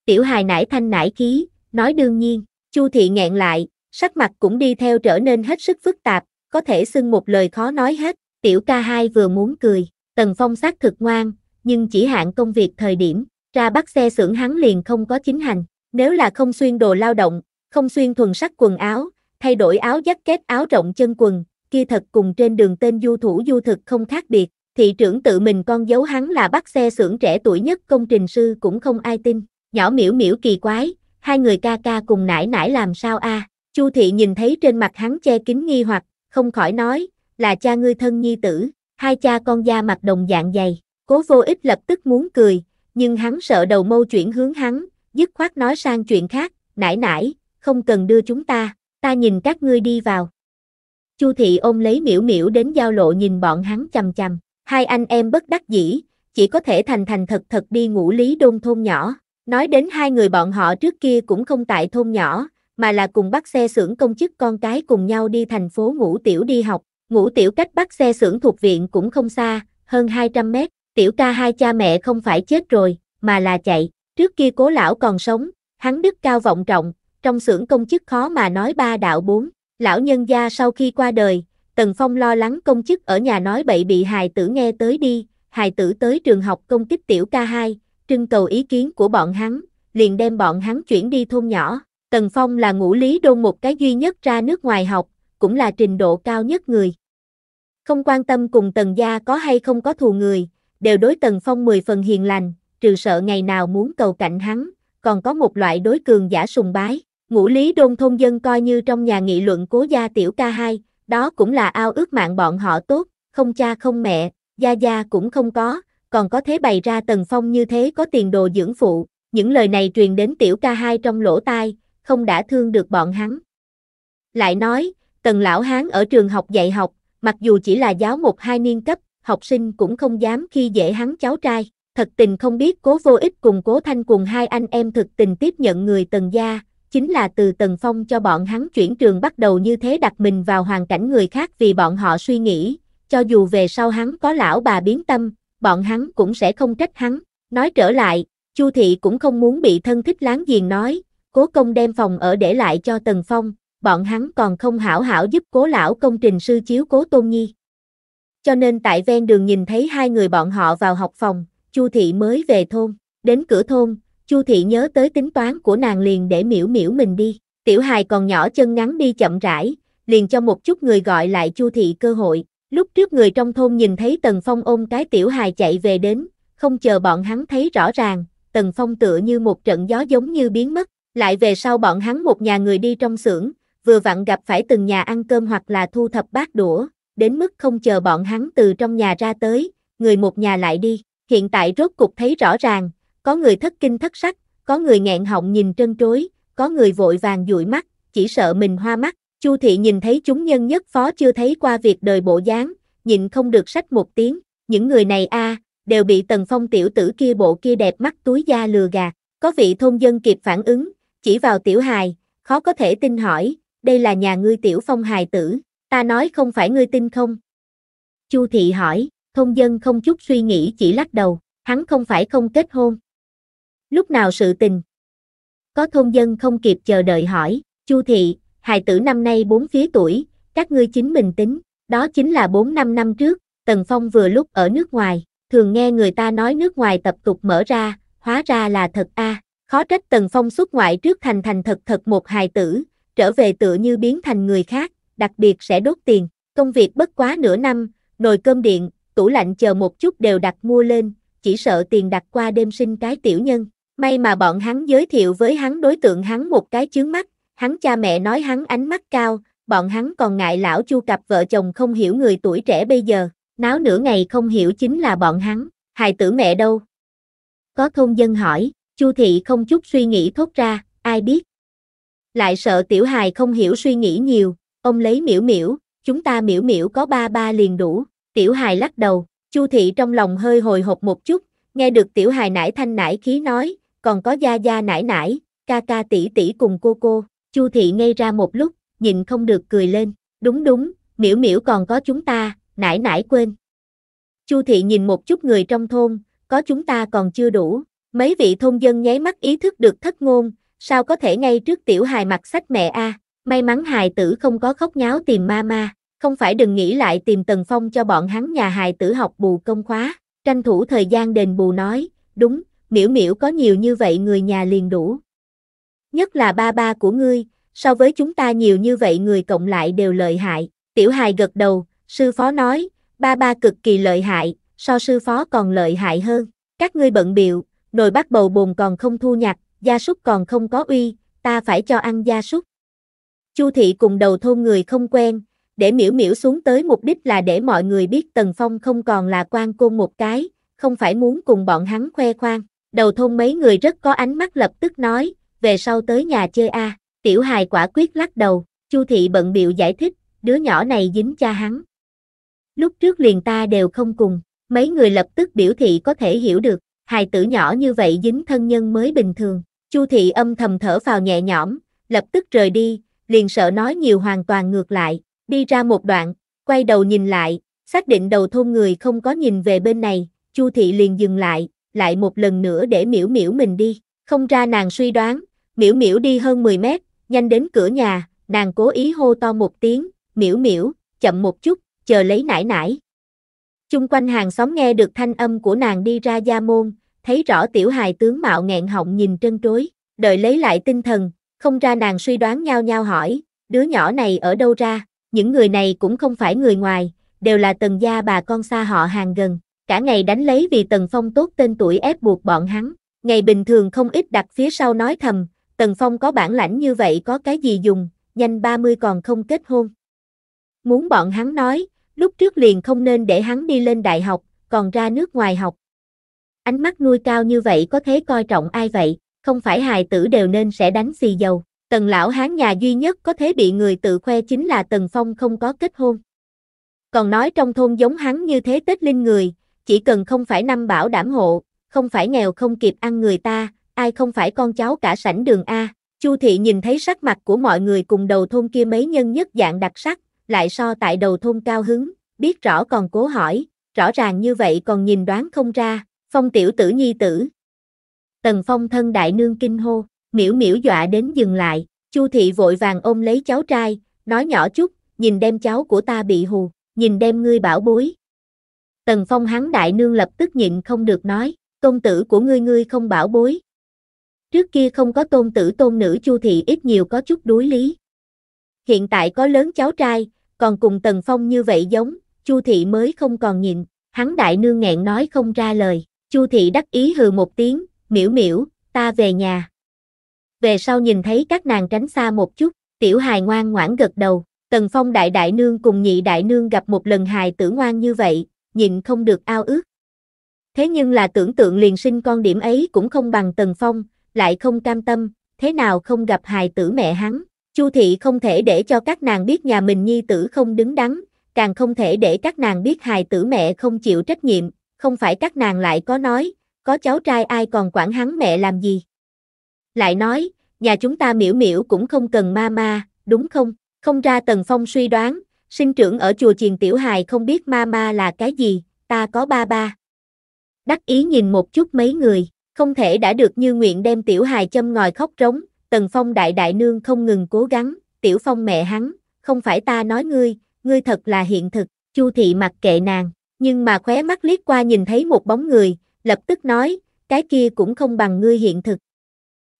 A: Tiểu hài nải thanh nải khí, nói đương nhiên, Chu thị nghẹn lại, sắc mặt cũng đi theo trở nên hết sức phức tạp, có thể xưng một lời khó nói hết, tiểu ca hai vừa muốn cười, Tần Phong xác thực ngoan, nhưng chỉ hạn công việc thời điểm, ra bắt xe xưởng hắn liền không có chính hành, nếu là không xuyên đồ lao động, không xuyên thuần sắc quần áo, thay đổi áo dắt kết áo rộng chân quần, kia thật cùng trên đường tên du thủ du thực không khác biệt, thị trưởng tự mình con dấu hắn là bắt xe xưởng trẻ tuổi nhất công trình sư cũng không ai tin, nhỏ miễu miễu kỳ quái, hai người ca ca cùng nải nải làm sao a? Chu thị nhìn thấy trên mặt hắn che kính nghi hoặc, không khỏi nói, là cha ngươi thân nhi tử, hai cha con da mặt đồng dạng dày, cố vô ích lập tức muốn cười, nhưng hắn sợ đầu mâu chuyển hướng hắn, dứt khoát nói sang chuyện khác, nãi nãi, không cần đưa chúng ta, ta nhìn các ngươi đi vào. Chu thị ôm lấy miễu miễu đến giao lộ nhìn bọn hắn chằm chằm, hai anh em bất đắc dĩ, chỉ có thể thành thành thật thật đi ngủ lý đôn thôn nhỏ. Nói đến hai người bọn họ trước kia cũng không tại thôn nhỏ, mà là cùng bắt xe xưởng công chức con cái cùng nhau đi thành phố ngủ tiểu đi học. Ngủ tiểu cách bắt xe xưởng thuộc viện cũng không xa, hơn 200 mét, tiểu ca hai cha mẹ không phải chết rồi, mà là chạy. Trước kia cố lão còn sống, hắn đức cao vọng trọng, trong xưởng công chức khó mà nói ba đạo bốn. Lão nhân gia sau khi qua đời, Tần Phong lo lắng công chức ở nhà nói bậy bị hài tử nghe tới đi, hài tử tới trường học công kích tiểu ca 2, trưng cầu ý kiến của bọn hắn, liền đem bọn hắn chuyển đi thôn nhỏ. Tần Phong là ngũ lý đôn một cái duy nhất ra nước ngoài học, cũng là trình độ cao nhất người. Không quan tâm cùng Tần gia có hay không có thù người, đều đối Tần Phong 10 phần hiền lành, trừ sợ ngày nào muốn cầu cạnh hắn, còn có một loại đối cường giả sùng bái. Ngũ Lý Đôn thôn dân coi như trong nhà nghị luận cố gia tiểu ca hai, đó cũng là ao ước mạng bọn họ tốt, không cha không mẹ, gia gia cũng không có, còn có thế bày ra tần phong như thế có tiền đồ dưỡng phụ, những lời này truyền đến tiểu ca hai trong lỗ tai, không đã thương được bọn hắn. Lại nói, tần lão hán ở trường học dạy học, mặc dù chỉ là giáo một hai niên cấp, học sinh cũng không dám khi dễ hắn cháu trai thật tình không biết cố vô ích cùng cố thanh cùng hai anh em thực tình tiếp nhận người tần gia, chính là từ tần phong cho bọn hắn chuyển trường bắt đầu như thế đặt mình vào hoàn cảnh người khác vì bọn họ suy nghĩ, cho dù về sau hắn có lão bà biến tâm, bọn hắn cũng sẽ không trách hắn. Nói trở lại, Chu thị cũng không muốn bị thân thích láng giềng nói, cố công đem phòng ở để lại cho Tần Phong, bọn hắn còn không hảo hảo giúp cố lão công trình sư chiếu cố Tôn Nhi. Cho nên tại ven đường nhìn thấy hai người bọn họ vào học phòng, Chu Thị mới về thôn, đến cửa thôn, Chu Thị nhớ tới tính toán của nàng liền để Miểu Miểu mình đi. Tiểu hài còn nhỏ chân ngắn đi chậm rãi, liền cho một chút người gọi lại Chu Thị cơ hội. Lúc trước người trong thôn nhìn thấy Tần Phong ôm cái tiểu hài chạy về đến, không chờ bọn hắn thấy rõ ràng, Tần Phong tựa như một trận gió giống như biến mất, lại về sau bọn hắn một nhà người đi trong xưởng, vừa vặn gặp phải từng nhà ăn cơm hoặc là thu thập bát đũa, đến mức không chờ bọn hắn từ trong nhà ra tới, người một nhà lại đi, hiện tại rốt cục thấy rõ ràng, có người thất kinh thất sắc, có người nghẹn họng nhìn trân trối, có người vội vàng dụi mắt, chỉ sợ mình hoa mắt. Chu thị nhìn thấy chúng nhân nhất phó chưa thấy qua việc đời bộ dáng, nhìn không được sách một tiếng, những người này a đều bị tần phong tiểu tử kia bộ kia đẹp mắt túi da lừa gạt, có vị thôn dân kịp phản ứng, chỉ vào tiểu hài, khó có thể tin hỏi, đây là nhà ngươi tiểu phong hài tử, ta nói không phải ngươi tin không? Chu thị hỏi, thông dân không chút suy nghĩ chỉ lắc đầu, hắn không phải không kết hôn. Lúc nào sự tình? Có thông dân không kịp chờ đợi hỏi, Chu thị, hài tử năm nay bốn phía tuổi, các ngươi chính mình tính, đó chính là bốn năm năm trước, Tần Phong vừa lúc ở nước ngoài, thường nghe người ta nói nước ngoài tập tục mở ra, hóa ra là thật a à. khó trách Tần Phong xuất ngoại trước thành thành thật thật một hài tử, trở về tựa như biến thành người khác, đặc biệt sẽ đốt tiền, công việc bất quá nửa năm, nồi cơm điện, tủ lạnh chờ một chút đều đặt mua lên, chỉ sợ tiền đặt qua đêm sinh cái tiểu nhân. May mà bọn hắn giới thiệu với hắn đối tượng hắn một cái chướng mắt, hắn cha mẹ nói hắn ánh mắt cao, bọn hắn còn ngại lão chu cặp vợ chồng không hiểu người tuổi trẻ bây giờ, náo nửa ngày không hiểu chính là bọn hắn, hài tử mẹ đâu. Có thôn dân hỏi, chu thị không chút suy nghĩ thốt ra, ai biết. Lại sợ tiểu hài không hiểu suy nghĩ nhiều, ông lấy miễu miễu, chúng ta miễu miễu có ba ba liền đủ, Tiểu hài lắc đầu, Chu thị trong lòng hơi hồi hộp một chút, nghe được tiểu hài nải thanh nải khí nói, còn có gia gia nải nải, ca ca tỷ tỷ cùng cô cô, Chu thị ngây ra một lúc, nhìn không được cười lên, đúng đúng, Miểu Miểu còn có chúng ta, nải nải quên. Chu thị nhìn một chút người trong thôn, có chúng ta còn chưa đủ, mấy vị thôn dân nháy mắt ý thức được thất ngôn, sao có thể ngay trước tiểu hài mặt sách mẹ a, may mắn hài tử không có khóc nháo tìm ma ma. Không phải đừng nghĩ lại tìm Tần Phong cho bọn hắn nhà hài tử học bù công khóa, tranh thủ thời gian đền bù nói, đúng, miễu miễu có nhiều như vậy người nhà liền đủ. Nhất là ba ba của ngươi, so với chúng ta nhiều như vậy người cộng lại đều lợi hại, tiểu hài gật đầu, sư phó nói, ba ba cực kỳ lợi hại, so sư phó còn lợi hại hơn, các ngươi bận biệu, nồi bắt bầu bồn còn không thu nhặt, gia súc còn không có uy, ta phải cho ăn gia súc. Chu thị cùng đầu thôn người không quen, để miễu miễu xuống tới mục đích là để mọi người biết Tần Phong không còn là quan côn một cái, không phải muốn cùng bọn hắn khoe khoang. Đầu thôn mấy người rất có ánh mắt lập tức nói, về sau tới nhà chơi a. Tiểu hài quả quyết lắc đầu, Chu thị bận biệu giải thích, đứa nhỏ này dính cha hắn. Lúc trước liền ta đều không cùng, mấy người lập tức biểu thị có thể hiểu được, hài tử nhỏ như vậy dính thân nhân mới bình thường. Chu thị âm thầm thở vào nhẹ nhõm, lập tức rời đi, liền sợ nói nhiều hoàn toàn ngược lại, Đi ra một đoạn, quay đầu nhìn lại, xác định đầu thôn người không có nhìn về bên này, Chu thị liền dừng lại, lại một lần nữa để Miểu Miểu mình đi. Không ra nàng suy đoán, Miểu Miểu đi hơn 10 mét, nhanh đến cửa nhà, nàng cố ý hô to một tiếng, Miểu Miểu chậm một chút, chờ lấy nải nải. Chung quanh hàng xóm nghe được thanh âm của nàng đi ra gia môn, thấy rõ tiểu hài tướng mạo nghẹn họng nhìn trân trối, đợi lấy lại tinh thần, không ra nàng suy đoán nhau nhau hỏi, đứa nhỏ này ở đâu ra, những người này cũng không phải người ngoài, đều là tần gia bà con xa họ hàng gần, cả ngày đánh lấy vì tần phong tốt tên tuổi ép buộc bọn hắn, ngày bình thường không ít đặt phía sau nói thầm, tần phong có bản lãnh như vậy có cái gì dùng, nhanh 30 còn không kết hôn. Muốn bọn hắn nói, lúc trước liền không nên để hắn đi lên đại học, còn ra nước ngoài học. Ánh mắt nuôi cao như vậy có thế coi trọng ai vậy, không phải hài tử đều nên sẽ đánh xì dầu. Tần lão hán nhà duy nhất có thế bị người tự khoe chính là Tần Phong không có kết hôn. Còn nói trong thôn giống hắn như thế Tết Linh người, chỉ cần không phải năm bảo đảm hộ, không phải nghèo không kịp ăn người ta, ai không phải con cháu cả sảnh đường A. Chu thị nhìn thấy sắc mặt của mọi người cùng đầu thôn kia mấy nhân nhất dạng đặc sắc, lại so tại đầu thôn cao hứng, biết rõ còn cố hỏi, rõ ràng như vậy còn nhìn đoán không ra, phong tiểu tử nhi tử. Tần phong thân đại nương kinh hô miễu miễu dọa đến dừng lại, Chu thị vội vàng ôm lấy cháu trai, nói nhỏ chút, nhìn đem cháu của ta bị hù, nhìn đem ngươi bảo bối. Tần Phong hắn đại nương lập tức nhịn không được nói, tôn tử của ngươi ngươi không bảo bối. Trước kia không có tôn tử tôn nữ Chu thị ít nhiều có chút đuối lý. Hiện tại có lớn cháu trai, còn cùng Tần Phong như vậy giống, Chu thị mới không còn nhịn, hắn đại nương nghẹn nói không ra lời. Chu thị đắc ý hừ một tiếng, miễu miễu, ta về nhà về sau nhìn thấy các nàng tránh xa một chút, tiểu hài ngoan ngoãn gật đầu, tần phong đại đại nương cùng nhị đại nương gặp một lần hài tử ngoan như vậy, nhìn không được ao ước. Thế nhưng là tưởng tượng liền sinh con điểm ấy cũng không bằng tần phong, lại không cam tâm, thế nào không gặp hài tử mẹ hắn, Chu thị không thể để cho các nàng biết nhà mình nhi tử không đứng đắn, càng không thể để các nàng biết hài tử mẹ không chịu trách nhiệm, không phải các nàng lại có nói, có cháu trai ai còn quản hắn mẹ làm gì lại nói, nhà chúng ta miễu miễu cũng không cần ma ma, đúng không? Không ra Tần Phong suy đoán, sinh trưởng ở chùa chiền tiểu hài không biết ma ma là cái gì, ta có ba ba. Đắc ý nhìn một chút mấy người, không thể đã được như nguyện đem tiểu hài châm ngòi khóc trống Tần Phong đại đại nương không ngừng cố gắng, tiểu phong mẹ hắn, không phải ta nói ngươi, ngươi thật là hiện thực, Chu thị mặc kệ nàng, nhưng mà khóe mắt liếc qua nhìn thấy một bóng người, lập tức nói, cái kia cũng không bằng ngươi hiện thực,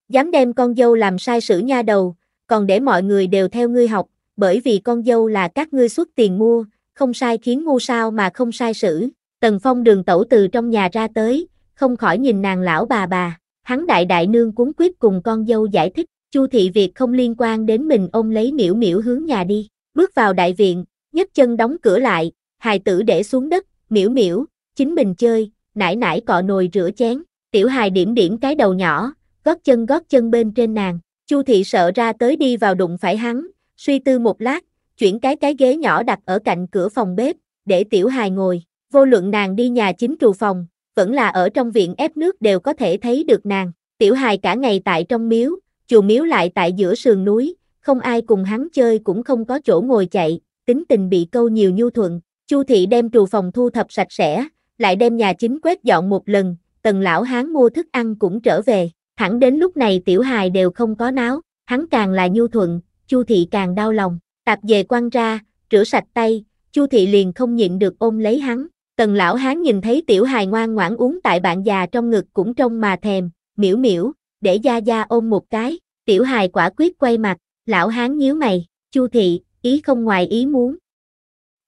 A: Dám đem con dâu làm sai sử nha đầu, còn để mọi người đều theo ngươi học, bởi vì con dâu là các ngươi xuất tiền mua, không sai khiến ngu sao mà không sai sử. Tần Phong đường tẩu từ trong nhà ra tới, không khỏi nhìn nàng lão bà bà, hắn đại đại nương cuốn quyết cùng con dâu giải thích, Chu thị việc không liên quan đến mình ôm lấy miễu miễu hướng nhà đi, bước vào đại viện, nhấc chân đóng cửa lại, hài tử để xuống đất, miễu miễu, chính mình chơi, nải nải cọ nồi rửa chén, tiểu hài điểm điểm cái đầu nhỏ, gót chân gót chân bên trên nàng. Chu thị sợ ra tới đi vào đụng phải hắn, suy tư một lát, chuyển cái cái ghế nhỏ đặt ở cạnh cửa phòng bếp, để tiểu hài ngồi. Vô luận nàng đi nhà chính trù phòng, vẫn là ở trong viện ép nước đều có thể thấy được nàng. Tiểu hài cả ngày tại trong miếu, chùa miếu lại tại giữa sườn núi, không ai cùng hắn chơi cũng không có chỗ ngồi chạy, tính tình bị câu nhiều nhu thuận. Chu thị đem trù phòng thu thập sạch sẽ, lại đem nhà chính quét dọn một lần, tần lão hán mua thức ăn cũng trở về. Thẳng đến lúc này tiểu hài đều không có náo, hắn càng là nhu thuận, Chu thị càng đau lòng. Tạp về quăng ra, rửa sạch tay, Chu thị liền không nhịn được ôm lấy hắn. Tần lão hán nhìn thấy tiểu hài ngoan ngoãn uống tại bạn già trong ngực cũng trông mà thèm, miễu miễu, để gia gia ôm một cái, tiểu hài quả quyết quay mặt, lão hán nhíu mày, Chu thị, ý không ngoài ý muốn.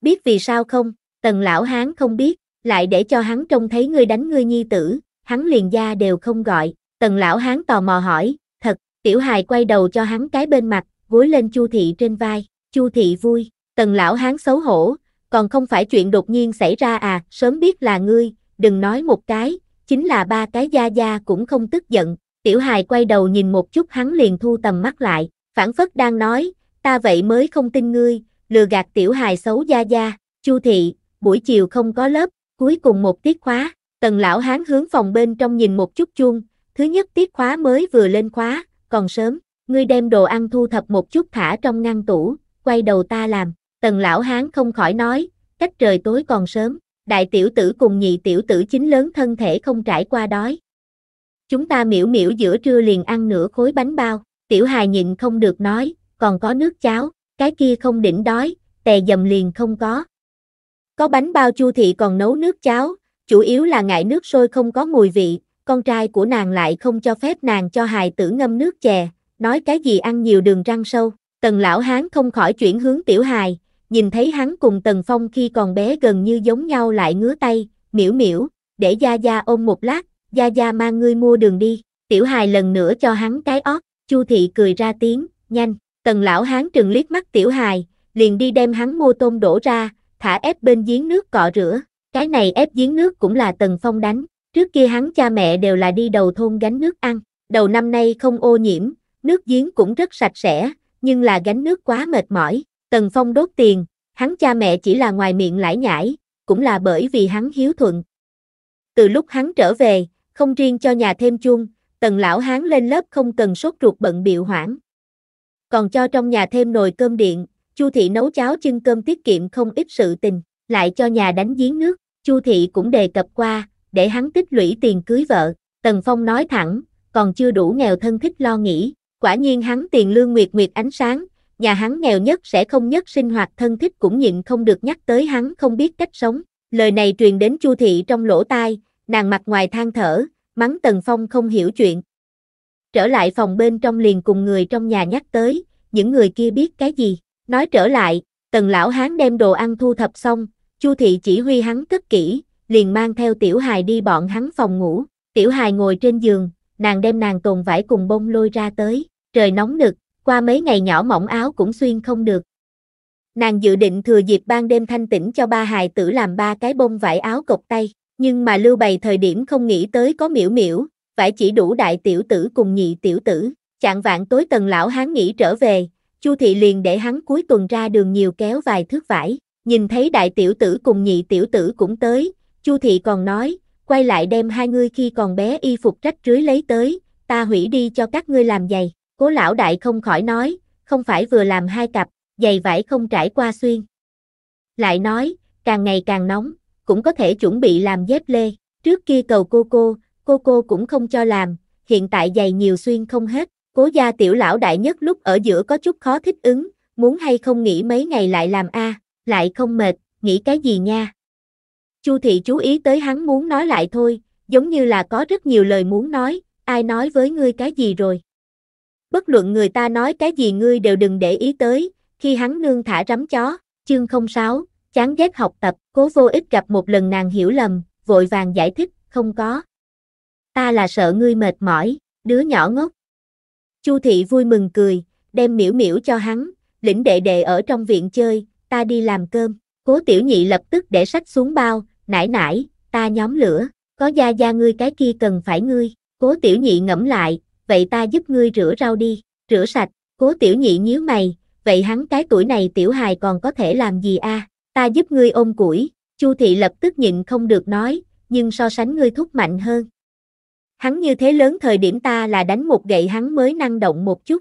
A: Biết vì sao không, tần lão hán không biết, lại để cho hắn trông thấy ngươi đánh ngươi nhi tử, hắn liền gia đều không gọi, Tần lão hán tò mò hỏi, thật, tiểu hài quay đầu cho hắn cái bên mặt, gối lên chu thị trên vai, chu thị vui, tần lão hán xấu hổ, còn không phải chuyện đột nhiên xảy ra à, sớm biết là ngươi, đừng nói một cái, chính là ba cái gia gia cũng không tức giận, tiểu hài quay đầu nhìn một chút hắn liền thu tầm mắt lại, phản phất đang nói, ta vậy mới không tin ngươi, lừa gạt tiểu hài xấu gia gia, chu thị, buổi chiều không có lớp, cuối cùng một tiết khóa, tần lão hán hướng phòng bên trong nhìn một chút chuông, Thứ nhất tiết khóa mới vừa lên khóa, còn sớm, ngươi đem đồ ăn thu thập một chút thả trong ngăn tủ, quay đầu ta làm. Tần lão hán không khỏi nói, cách trời tối còn sớm, đại tiểu tử cùng nhị tiểu tử chính lớn thân thể không trải qua đói. Chúng ta miễu miễu giữa trưa liền ăn nửa khối bánh bao, tiểu hài nhịn không được nói, còn có nước cháo, cái kia không đỉnh đói, tè dầm liền không có. Có bánh bao chu thị còn nấu nước cháo, chủ yếu là ngại nước sôi không có mùi vị, con trai của nàng lại không cho phép nàng cho hài tử ngâm nước chè, nói cái gì ăn nhiều đường răng sâu. Tần lão hán không khỏi chuyển hướng tiểu hài, nhìn thấy hắn cùng Tần Phong khi còn bé gần như giống nhau lại ngứa tay, miễu miễu, để Gia Gia ôm một lát, Gia Gia mang ngươi mua đường đi, tiểu hài lần nữa cho hắn cái ót, Chu thị cười ra tiếng, nhanh, Tần lão hán trừng liếc mắt tiểu hài, liền đi đem hắn mua tôm đổ ra, thả ép bên giếng nước cọ rửa, cái này ép giếng nước cũng là Tần Phong đánh, Trước kia hắn cha mẹ đều là đi đầu thôn gánh nước ăn, đầu năm nay không ô nhiễm, nước giếng cũng rất sạch sẽ, nhưng là gánh nước quá mệt mỏi, Tần Phong đốt tiền, hắn cha mẹ chỉ là ngoài miệng lải nhải, cũng là bởi vì hắn hiếu thuận. Từ lúc hắn trở về, không riêng cho nhà thêm chuông, Tần lão hán lên lớp không cần sốt ruột bận biệu hoảng. Còn cho trong nhà thêm nồi cơm điện, Chu thị nấu cháo chưng cơm tiết kiệm không ít sự tình, lại cho nhà đánh giếng nước, Chu thị cũng đề cập qua, để hắn tích lũy tiền cưới vợ, Tần Phong nói thẳng, còn chưa đủ nghèo thân thích lo nghĩ, quả nhiên hắn tiền lương nguyệt nguyệt ánh sáng, nhà hắn nghèo nhất sẽ không nhất sinh hoạt thân thích cũng nhịn không được nhắc tới hắn không biết cách sống. Lời này truyền đến Chu thị trong lỗ tai, nàng mặt ngoài than thở, mắng Tần Phong không hiểu chuyện. Trở lại phòng bên trong liền cùng người trong nhà nhắc tới, những người kia biết cái gì. Nói trở lại, Tần lão hán đem đồ ăn thu thập xong, Chu thị chỉ huy hắn cất kỹ, liền mang theo tiểu hài đi bọn hắn phòng ngủ, tiểu hài ngồi trên giường, nàng đem nàng tồn vải cùng bông lôi ra tới, trời nóng nực, qua mấy ngày nhỏ mỏng áo cũng xuyên không được. Nàng dự định thừa dịp ban đêm thanh tĩnh cho ba hài tử làm ba cái bông vải áo cộc tay, nhưng mà lưu bày thời điểm không nghĩ tới có miễu miễu, vải chỉ đủ đại tiểu tử cùng nhị tiểu tử, chạng vạn tối tần lão hắn nghĩ trở về, chu thị liền để hắn cuối tuần ra đường nhiều kéo vài thước vải, nhìn thấy đại tiểu tử cùng nhị tiểu tử cũng tới, Chu thị còn nói, quay lại đem hai ngươi khi còn bé y phục rách rưới lấy tới, ta hủy đi cho các ngươi làm giày. Cố lão đại không khỏi nói, không phải vừa làm hai cặp, giày vải không trải qua xuyên. Lại nói, càng ngày càng nóng, cũng có thể chuẩn bị làm dép lê. Trước kia cầu cô cô, cô cô cũng không cho làm, hiện tại giày nhiều xuyên không hết. Cố gia tiểu lão đại nhất lúc ở giữa có chút khó thích ứng, muốn hay không nghỉ mấy ngày lại làm a, lại không mệt, nghĩ cái gì nha. Chu thị chú ý tới hắn muốn nói lại thôi, giống như là có rất nhiều lời muốn nói, ai nói với ngươi cái gì rồi. Bất luận người ta nói cái gì ngươi đều đừng để ý tới, khi hắn nương thả rắm chó, chương 06, chán ghét học tập, cố vô ích gặp một lần nàng hiểu lầm, vội vàng giải thích, không có. Ta là sợ ngươi mệt mỏi, đứa nhỏ ngốc. Chu thị vui mừng cười, đem miễu miễu cho hắn, lĩnh đệ đệ ở trong viện chơi, ta đi làm cơm. Cố tiểu nhị lập tức để sách xuống bao, nải nải, ta nhóm lửa, có gia gia ngươi cái kia cần phải ngươi. Cố tiểu nhị ngẫm lại, vậy ta giúp ngươi rửa rau đi, rửa sạch, cố tiểu nhị nhíu mày, vậy hắn cái tuổi này tiểu hài còn có thể làm gì a? ta giúp ngươi ôm củi, Chu thị lập tức nhịn không được nói, nhưng so sánh ngươi thúc mạnh hơn. Hắn như thế lớn thời điểm ta là đánh một gậy hắn mới năng động một chút.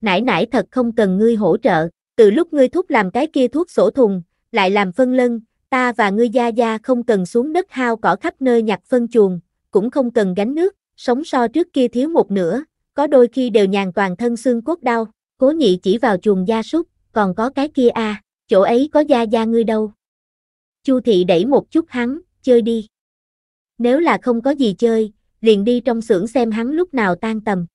A: Nãi nãi thật không cần ngươi hỗ trợ, từ lúc ngươi thúc làm cái kia thuốc sổ thùng, lại làm phân lân, ta và ngươi gia gia không cần xuống đất hao cỏ khắp nơi nhặt phân chuồng, cũng không cần gánh nước, sống so trước kia thiếu một nửa, có đôi khi đều nhàn toàn thân xương cốt đau, cố nhị chỉ vào chuồng gia súc, còn có cái kia a, à, chỗ ấy có gia gia ngươi đâu. Chu thị đẩy một chút hắn, chơi đi. Nếu là không có gì chơi, liền đi trong xưởng xem hắn lúc nào tan tầm.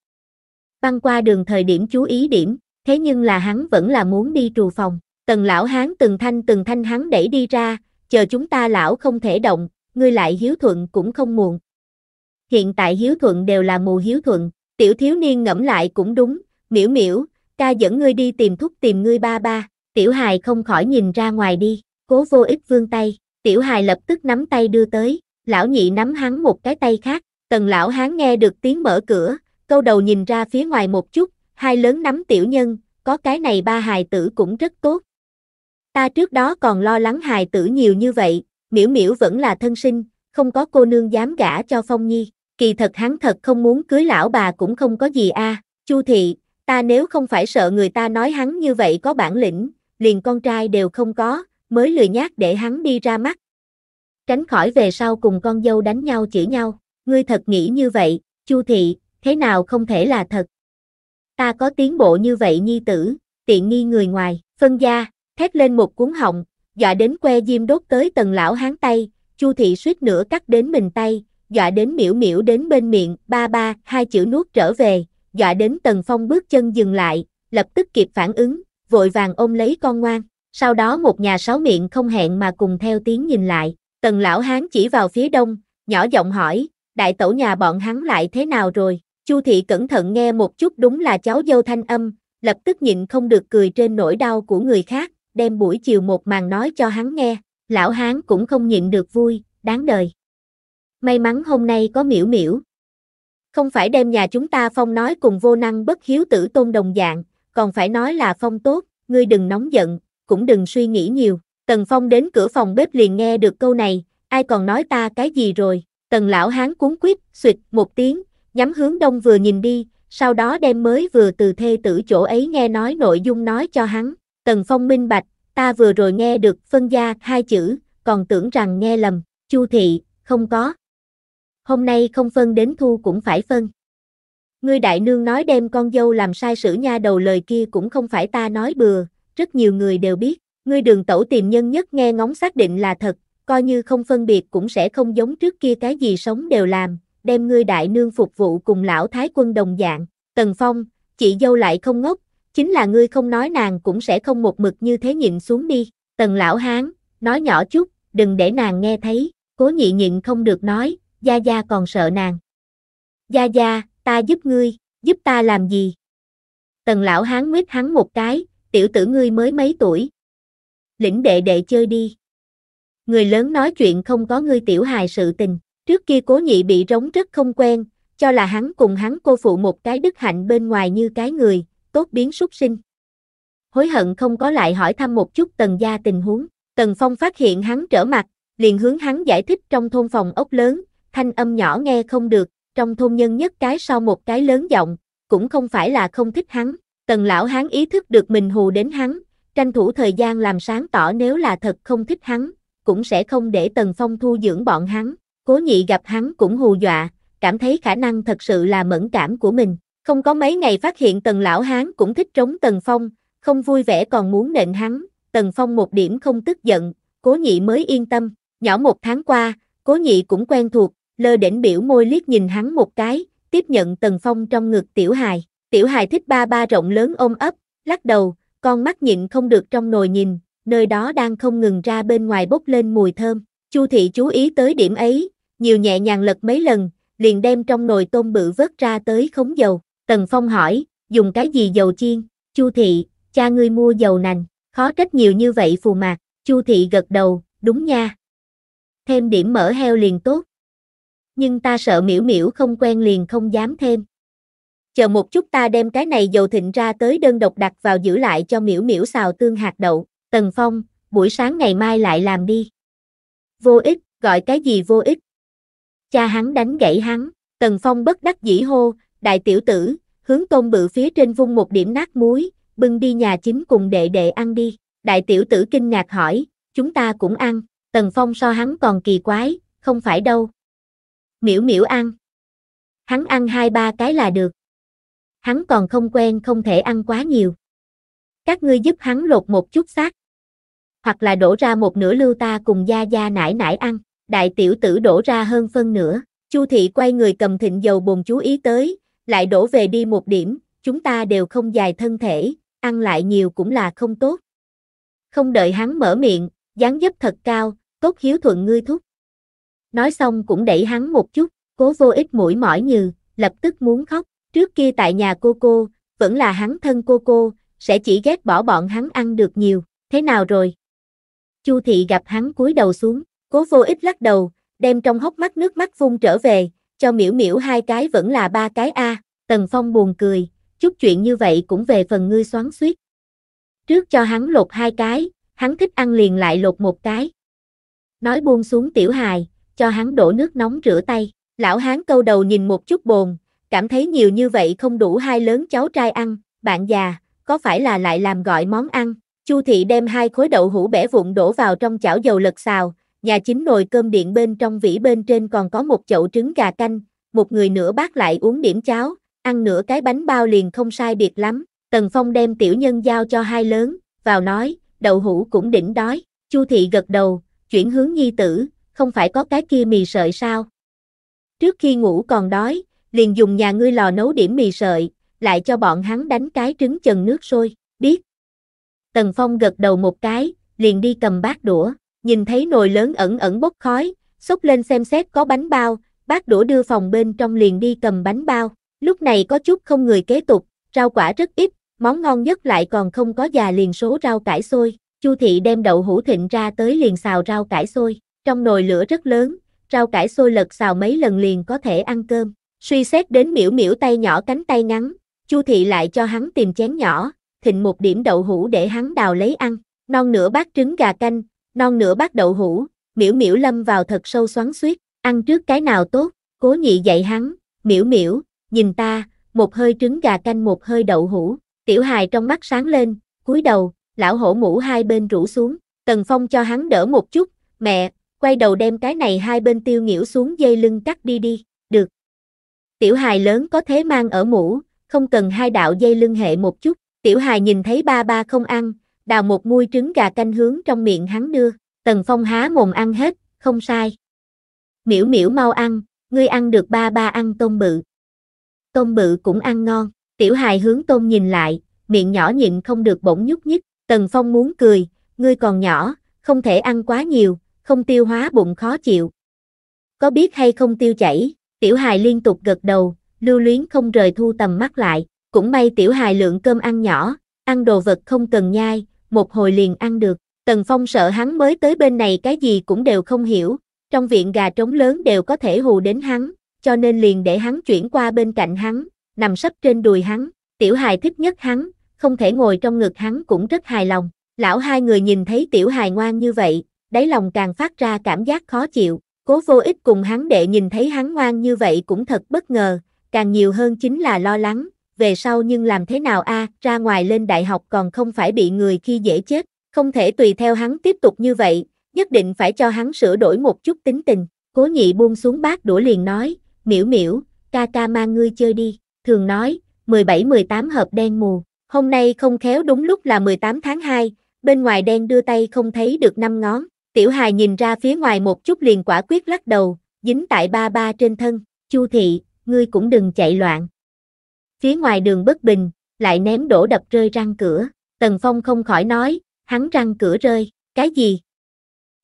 A: Băng qua đường thời điểm chú ý điểm, thế nhưng là hắn vẫn là muốn đi trù phòng. Tần lão hán từng thanh từng thanh hắn đẩy đi ra, chờ chúng ta lão không thể động, ngươi lại hiếu thuận cũng không muộn. Hiện tại hiếu thuận đều là mù hiếu thuận, tiểu thiếu niên ngẫm lại cũng đúng, miễu miễu, ca dẫn ngươi đi tìm thúc tìm ngươi ba ba, tiểu hài không khỏi nhìn ra ngoài đi, cố vô ích vương tay, tiểu hài lập tức nắm tay đưa tới, lão nhị nắm hắn một cái tay khác, tần lão hán nghe được tiếng mở cửa, câu đầu nhìn ra phía ngoài một chút, hai lớn nắm tiểu nhân, có cái này ba hài tử cũng rất tốt, Ta trước đó còn lo lắng hài tử nhiều như vậy, miễu miễu vẫn là thân sinh, không có cô nương dám gả cho Phong Nhi, kỳ thật hắn thật không muốn cưới lão bà cũng không có gì a. Chu thị, ta nếu không phải sợ người ta nói hắn như vậy có bản lĩnh, liền con trai đều không có, mới lười nhát để hắn đi ra mắt. Tránh khỏi về sau cùng con dâu đánh nhau chửi nhau, ngươi thật nghĩ như vậy, Chu thị, thế nào không thể là thật. Ta có tiến bộ như vậy nhi tử, tiện nghi người ngoài, phân gia, thét lên một cuốn họng, dọa đến que diêm đốt tới tầng lão hán tay, Chu thị suýt nữa cắt đến mình tay, dọa đến miểu miểu đến bên miệng, ba ba, hai chữ nuốt trở về, dọa đến tần phong bước chân dừng lại, lập tức kịp phản ứng, vội vàng ôm lấy con ngoan, sau đó một nhà sáu miệng không hẹn mà cùng theo tiếng nhìn lại, tần lão hán chỉ vào phía đông, nhỏ giọng hỏi, đại tẩu nhà bọn hắn lại thế nào rồi, Chu thị cẩn thận nghe một chút đúng là cháu dâu thanh âm, lập tức nhịn không được cười trên nỗi đau của người khác, đem buổi chiều một màn nói cho hắn nghe, lão hán cũng không nhịn được vui, đáng đời. May mắn hôm nay có miễu miễu. Không phải đem nhà chúng ta phong nói cùng vô năng bất hiếu tử tôn đồng dạng, còn phải nói là phong tốt, ngươi đừng nóng giận, cũng đừng suy nghĩ nhiều. Tần Phong đến cửa phòng bếp liền nghe được câu này, ai còn nói ta cái gì rồi, tần lão hán cuốn quýt, suyệt một tiếng, nhắm hướng đông vừa nhìn đi, sau đó đem mới vừa từ thê tử chỗ ấy nghe nói nội dung nói cho hắn. Tần Phong minh bạch, ta vừa rồi nghe được phân gia hai chữ, còn tưởng rằng nghe lầm, Chu thị, không có. Hôm nay không phân đến thu cũng phải phân. Ngươi đại nương nói đem con dâu làm sai sử nha đầu lời kia cũng không phải ta nói bừa, rất nhiều người đều biết, ngươi đường tẩu tìm nhân nhất nghe ngóng xác định là thật, coi như không phân biệt cũng sẽ không giống trước kia cái gì sống đều làm, đem ngươi đại nương phục vụ cùng lão thái quân đồng dạng. Tần Phong, chị dâu lại không ngốc, chính là ngươi không nói nàng cũng sẽ không một mực như thế nhịn xuống đi, tần lão hán, nói nhỏ chút, đừng để nàng nghe thấy, cố nhị nhịn không được nói, Gia Gia còn sợ nàng. Gia Gia, ta giúp ngươi, giúp ta làm gì? Tần lão hán nguyết hắn một cái, tiểu tử ngươi mới mấy tuổi. Lĩnh đệ đệ chơi đi. Người lớn nói chuyện không có ngươi tiểu hài sự tình, trước kia cố nhị bị rống rất không quen, cho là hắn cùng hắn cô phụ một cái đức hạnh bên ngoài như cái người, tốt biến súc sinh. Hối hận không có lại hỏi thăm một chút Tần gia tình huống, Tần Phong phát hiện hắn trở mặt, liền hướng hắn giải thích trong thôn phòng ốc lớn, thanh âm nhỏ nghe không được, trong thôn nhân nhất cái sau một cái lớn giọng, cũng không phải là không thích hắn, Tần lão hắn ý thức được mình hù đến hắn, tranh thủ thời gian làm sáng tỏ nếu là thật không thích hắn, cũng sẽ không để Tần Phong thu dưỡng bọn hắn, cố nhị gặp hắn cũng hù dọa, cảm thấy khả năng thật sự là mẫn cảm của mình, không có mấy ngày phát hiện tần lão hán cũng thích trống tần phong, không vui vẻ còn muốn nện hắn, tần phong một điểm không tức giận, cố nhị mới yên tâm, nhỏ một tháng qua, cố nhị cũng quen thuộc, lơ đỉnh biểu môi liếc nhìn hắn một cái, tiếp nhận tần phong trong ngực tiểu hài, tiểu hài thích ba ba rộng lớn ôm ấp, lắc đầu, con mắt nhịn không được trong nồi nhìn, nơi đó đang không ngừng ra bên ngoài bốc lên mùi thơm, chu thị chú ý tới điểm ấy, nhiều nhẹ nhàng lật mấy lần, liền đem trong nồi tôm bự vớt ra tới khống dầu. Tần Phong hỏi, dùng cái gì dầu chiên? Chu thị, cha ngươi mua dầu nành, khó trách nhiều như vậy phù mạc. Chu thị gật đầu, đúng nha. Thêm điểm mỡ heo liền tốt. Nhưng ta sợ miễu miễu không quen liền không dám thêm. Chờ một chút ta đem cái này dầu thịnh ra tới đơn độc đặt vào giữ lại cho miễu miễu xào tương hạt đậu. Tần Phong, buổi sáng ngày mai lại làm đi. Vô ích, gọi cái gì vô ích? Cha hắn đánh gãy hắn, Tần Phong bất đắc dĩ hô, đại tiểu tử, hướng tôn bự phía trên vung một điểm nát muối, bưng đi nhà chính cùng đệ đệ ăn đi. Đại tiểu tử kinh ngạc hỏi, chúng ta cũng ăn, Tần Phong so hắn còn kỳ quái, không phải đâu. Miễu miễu ăn. Hắn ăn hai ba cái là được. Hắn còn không quen không thể ăn quá nhiều. Các ngươi giúp hắn lột một chút xác. Hoặc là đổ ra một nửa lưu ta cùng gia gia nải nải ăn. Đại tiểu tử đổ ra hơn phân nửa. Chu thị quay người cầm thịnh dầu bồn chú ý tới, lại đổ về đi một điểm, chúng ta đều không dài thân thể, ăn lại nhiều cũng là không tốt. Không đợi hắn mở miệng, dáng dấp thật cao, tốt hiếu thuận ngươi thúc. Nói xong cũng đẩy hắn một chút, cố vô ít mũi mỏi như, lập tức muốn khóc, trước kia tại nhà cô cô, vẫn là hắn thân cô cô, sẽ chỉ ghét bỏ bọn hắn ăn được nhiều, thế nào rồi? Chu thị gặp hắn cúi đầu xuống, cố vô ít lắc đầu, đem trong hốc mắt nước mắt vung trở về, cho miễu miễu hai cái vẫn là ba cái A, Tần Phong buồn cười, chút chuyện như vậy cũng về phần ngươi xoắn suýt. Trước cho hắn lột hai cái, hắn thích ăn liền lại lột một cái. Nói buông xuống tiểu hài, cho hắn đổ nước nóng rửa tay, lão hán câu đầu nhìn một chút bồn, cảm thấy nhiều như vậy không đủ hai lớn cháu trai ăn, bạn già, có phải là lại làm gọi món ăn, Chu thị đem hai khối đậu hũ bẻ vụn đổ vào trong chảo dầu lật xào, nhà chính nồi cơm điện bên trong vỉ bên trên còn có một chậu trứng gà canh, một người nữa bát lại uống điểm cháo, ăn nửa cái bánh bao liền không sai biệt lắm. Tần Phong đem tiểu nhân giao cho hai lớn, vào nói, đậu hũ cũng đỉnh đói, Chu thị gật đầu, chuyển hướng nhi tử, không phải có cái kia mì sợi sao? Trước khi ngủ còn đói, liền dùng nhà ngươi lò nấu điểm mì sợi, lại cho bọn hắn đánh cái trứng chần nước sôi, biết. Tần Phong gật đầu một cái, liền đi cầm bát đũa nhìn thấy nồi lớn ẩn ẩn bốc khói, xốc lên xem xét có bánh bao, bác đổ đưa phòng bên trong liền đi cầm bánh bao. Lúc này có chút không người kế tục, rau quả rất ít, món ngon nhất lại còn không có già liền số rau cải xôi. Chu thị đem đậu hũ thịnh ra tới liền xào rau cải xôi, trong nồi lửa rất lớn, rau cải xôi lật xào mấy lần liền có thể ăn cơm. Suy xét đến miểu miểu tay nhỏ cánh tay ngắn, Chu thị lại cho hắn tìm chén nhỏ, thịnh một điểm đậu hũ để hắn đào lấy ăn, non nửa bát trứng gà canh, non nửa bát đậu hũ, miểu miểu lâm vào thật sâu xoắn suýt, ăn trước cái nào tốt, cố nhị dạy hắn, miểu miểu nhìn ta, một hơi trứng gà canh một hơi đậu hũ, tiểu hài trong mắt sáng lên, cúi đầu, lão hổ mũ hai bên rủ xuống, tần phong cho hắn đỡ một chút, mẹ, quay đầu đem cái này hai bên tiêu nghỉu xuống dây lưng cắt đi đi, được. Tiểu hài lớn có thế mang ở mũ, không cần hai đạo dây lưng hệ một chút, tiểu hài nhìn thấy ba ba không ăn, đào một muôi trứng gà canh hướng trong miệng hắn đưa, Tần Phong há mồm ăn hết, không sai. Miểu Miểu mau ăn, ngươi ăn được ba ba ăn tôm bự. Tôm bự cũng ăn ngon, tiểu hài hướng tôm nhìn lại, miệng nhỏ nhịn không được bỗng nhúc nhích, Tần Phong muốn cười, ngươi còn nhỏ, không thể ăn quá nhiều, không tiêu hóa bụng khó chịu. Có biết hay không tiêu chảy, tiểu hài liên tục gật đầu, lưu luyến không rời thu tầm mắt lại, cũng may tiểu hài lượng cơm ăn nhỏ, ăn đồ vật không cần nhai, một hồi liền ăn được. Tần Phong sợ hắn mới tới bên này cái gì cũng đều không hiểu, trong viện gà trống lớn đều có thể hù đến hắn, cho nên liền để hắn chuyển qua bên cạnh hắn, nằm sấp trên đùi hắn, tiểu hài thích nhất hắn, không thể ngồi trong ngực hắn cũng rất hài lòng. Lão hai người nhìn thấy tiểu hài ngoan như vậy, đáy lòng càng phát ra cảm giác khó chịu, cố vô ích cùng hắn đệ nhìn thấy hắn ngoan như vậy cũng thật bất ngờ, càng nhiều hơn chính là lo lắng, về sau nhưng làm thế nào a, ra ngoài lên đại học còn không phải bị người khi dễ chết, không thể tùy theo hắn tiếp tục như vậy, nhất định phải cho hắn sửa đổi một chút tính tình. Cố nhị buông xuống bát đũa liền nói, miễu miễu, ca ca mang ngươi chơi đi, thường nói, 17-18 hợp đen mù, hôm nay không khéo đúng lúc là 18 tháng 2, bên ngoài đen đưa tay không thấy được năm ngón, tiểu hài nhìn ra phía ngoài một chút liền quả quyết lắc đầu, dính tại ba ba trên thân, chu thị, ngươi cũng đừng chạy loạn, phía ngoài đường bất bình, lại ném đổ đập rơi răng cửa, Tần Phong không khỏi nói, hắn răng cửa rơi, cái gì?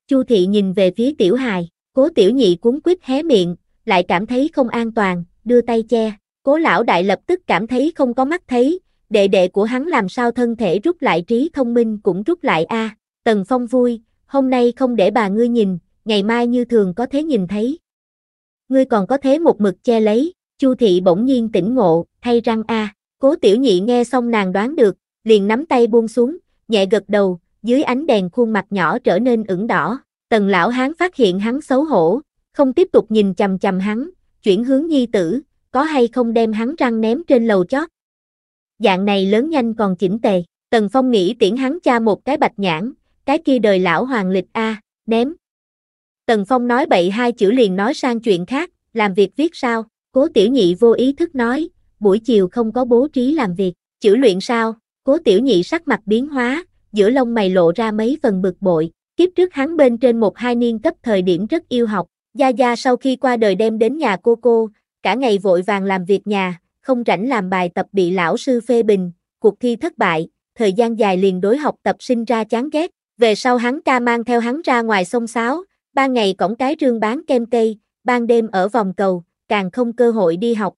A: Chu thị nhìn về phía tiểu hài, cố tiểu nhị cuốn quýt hé miệng, lại cảm thấy không an toàn, đưa tay che, cố lão đại lập tức cảm thấy không có mắt thấy, đệ đệ của hắn làm sao thân thể rút lại trí thông minh cũng rút lại a. À, Tần Phong vui, hôm nay không để bà ngươi nhìn, ngày mai như thường có thế nhìn thấy. Ngươi còn có thế một mực che lấy, Chu thị bỗng nhiên tỉnh ngộ, thay răng a. À. Cố tiểu nhị nghe xong nàng đoán được, liền nắm tay buông xuống, nhẹ gật đầu, dưới ánh đèn khuôn mặt nhỏ trở nên ửng đỏ. Tần lão hán phát hiện hắn xấu hổ, không tiếp tục nhìn chằm chằm hắn, chuyển hướng nhi tử, có hay không đem hắn răng ném trên lầu chót. Dạng này lớn nhanh còn chỉnh tề, Tần Phong nghĩ tiễn hắn cha một cái bạch nhãn, cái kia đời lão hoàng lịch A, à, ném. Tần Phong nói bậy hai chữ liền nói sang chuyện khác, làm việc viết sao. Cố tiểu nhị vô ý thức nói, buổi chiều không có bố trí làm việc, chữ luyện sao, cố tiểu nhị sắc mặt biến hóa, giữa lông mày lộ ra mấy phần bực bội, kiếp trước hắn bên trên một hai niên cấp thời điểm rất yêu học, Gia Gia sau khi qua đời đem đến nhà cô cô, cả ngày vội vàng làm việc nhà, không rảnh làm bài tập bị lão sư phê bình, cuộc thi thất bại, thời gian dài liền đối học tập sinh ra chán ghét, về sau hắn ca mang theo hắn ra ngoài sông sáo, ban ngày cổng cái rương bán kem cây, ban đêm ở vòng cầu, càng không cơ hội đi học.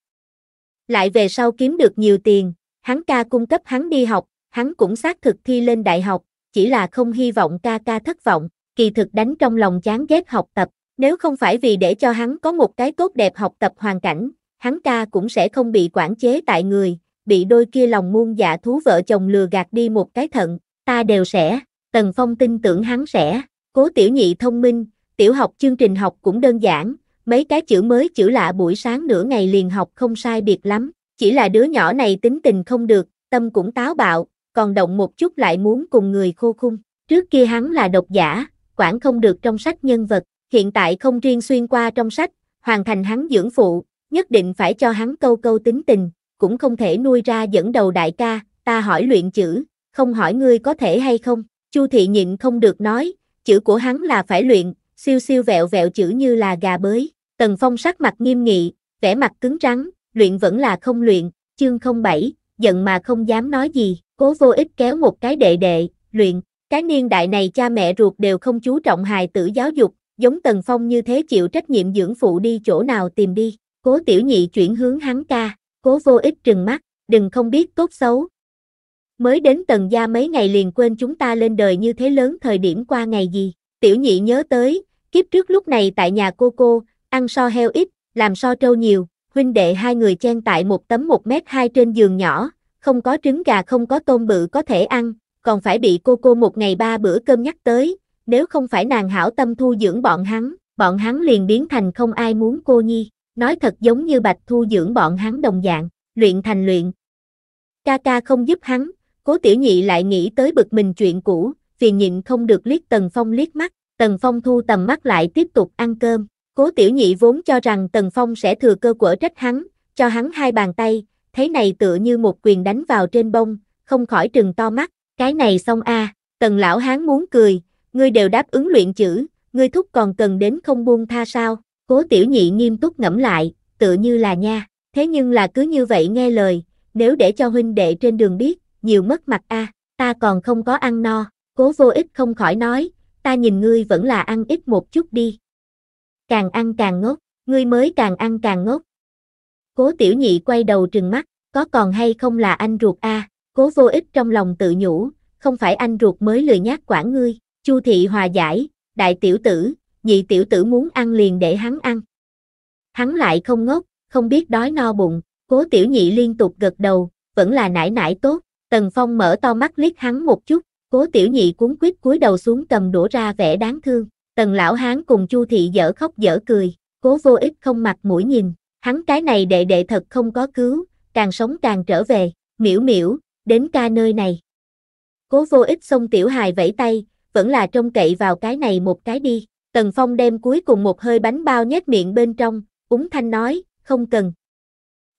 A: Lại về sau kiếm được nhiều tiền, hắn ca cung cấp hắn đi học, hắn cũng xác thực thi lên đại học, chỉ là không hy vọng ca ca thất vọng, kỳ thực đánh trong lòng chán ghét học tập, nếu không phải vì để cho hắn có một cái tốt đẹp học tập hoàn cảnh, hắn ca cũng sẽ không bị quản chế tại người, bị đôi kia lòng muôn dạ thú vợ chồng lừa gạt đi một cái thận, ta đều sẽ, Tần Phong tin tưởng hắn sẽ, cố tiểu nhị thông minh, tiểu học chương trình học cũng đơn giản, mấy cái chữ mới chữ lạ buổi sáng nửa ngày liền học không sai biệt lắm, chỉ là đứa nhỏ này tính tình không được, tâm cũng táo bạo, còn động một chút lại muốn cùng người khô khung. Trước kia hắn là độc giả, quản không được trong sách nhân vật, hiện tại không riêng xuyên qua trong sách, hoàn thành hắn dưỡng phụ, nhất định phải cho hắn câu câu tính tình, cũng không thể nuôi ra dẫn đầu đại ca, ta hỏi luyện chữ, không hỏi ngươi có thể hay không, Chu thị nhịn không được nói, chữ của hắn là phải luyện, siêu siêu vẹo vẹo chữ như là gà bới. Tần Phong sắc mặt nghiêm nghị, vẻ mặt cứng rắn, luyện vẫn là không luyện, chương 07, giận mà không dám nói gì, cố vô ích kéo một cái đệ đệ, luyện, cái niên đại này cha mẹ ruột đều không chú trọng hài tử giáo dục, giống Tần Phong như thế chịu trách nhiệm dưỡng phụ đi chỗ nào tìm đi, cố tiểu nhị chuyển hướng hắn ca, cố vô ích trừng mắt, đừng không biết tốt xấu. Mới đến Tần gia mấy ngày liền quên chúng ta lên đời như thế lớn thời điểm qua ngày gì, tiểu nhị nhớ tới, Kiếp trước lúc này tại nhà cô cô, ăn so heo ít, làm so trâu nhiều, huynh đệ hai người chen tại một tấm 1 mét 2 trên giường nhỏ, không có trứng gà không có tôm bự có thể ăn, còn phải bị cô cô một ngày ba bữa cơm nhắc tới, nếu không phải nàng hảo tâm thu dưỡng bọn hắn, bọn hắn liền biến thành không ai muốn cô nhi, nói thật giống như bạch thu dưỡng bọn hắn đồng dạng, luyện thành luyện. Ca ca không giúp hắn, cố tiểu nhị lại nghĩ tới bực mình chuyện cũ, vì nhịn không được liếc tần phong liếc mắt, Tần Phong thu tầm mắt lại tiếp tục ăn cơm. Cố tiểu nhị vốn cho rằng Tần Phong sẽ thừa cơ quở trách hắn, cho hắn hai bàn tay, Thế này tựa như một quyền đánh vào trên bông, không khỏi trừng to mắt, cái này xong a Tần lão hán muốn cười, ngươi đều đáp ứng luyện chữ, ngươi thúc còn cần đến không buông tha sao, cố tiểu nhị nghiêm túc ngẫm lại, tựa như là nha, thế nhưng là cứ như vậy nghe lời, nếu để cho huynh đệ trên đường biết, nhiều mất mặt a ta còn không có ăn no, cố vô ích không khỏi nói, ta nhìn ngươi vẫn là ăn ít một chút đi. Càng ăn càng ngốc, ngươi mới càng ăn càng ngốc. Cố tiểu nhị quay đầu trừng mắt, có còn hay không là anh ruột a? Cố vô ích trong lòng tự nhủ, không phải anh ruột mới lười nhát quản ngươi, Chu thị hòa giải, đại tiểu tử, nhị tiểu tử muốn ăn liền để hắn ăn. Hắn lại không ngốc, không biết đói no bụng, cố tiểu nhị liên tục gật đầu, vẫn là nải nải tốt, Tần Phong mở to mắt liếc hắn một chút, Cố tiểu nhị cuốn quýt cúi đầu xuống cầm đũa ra vẻ đáng thương, tần lão hán cùng chu thị dở khóc dở cười, cố vô ích không mặt mũi nhìn, hắn cái này đệ đệ thật không có cứu, càng sống càng trở về, miễu miễu, đến ca nơi này. Cố vô ích xông tiểu hài vẫy tay, vẫn là trông cậy vào cái này một cái đi, tần phong đem cuối cùng một hơi bánh bao nhét miệng bên trong, úng thanh nói, không cần.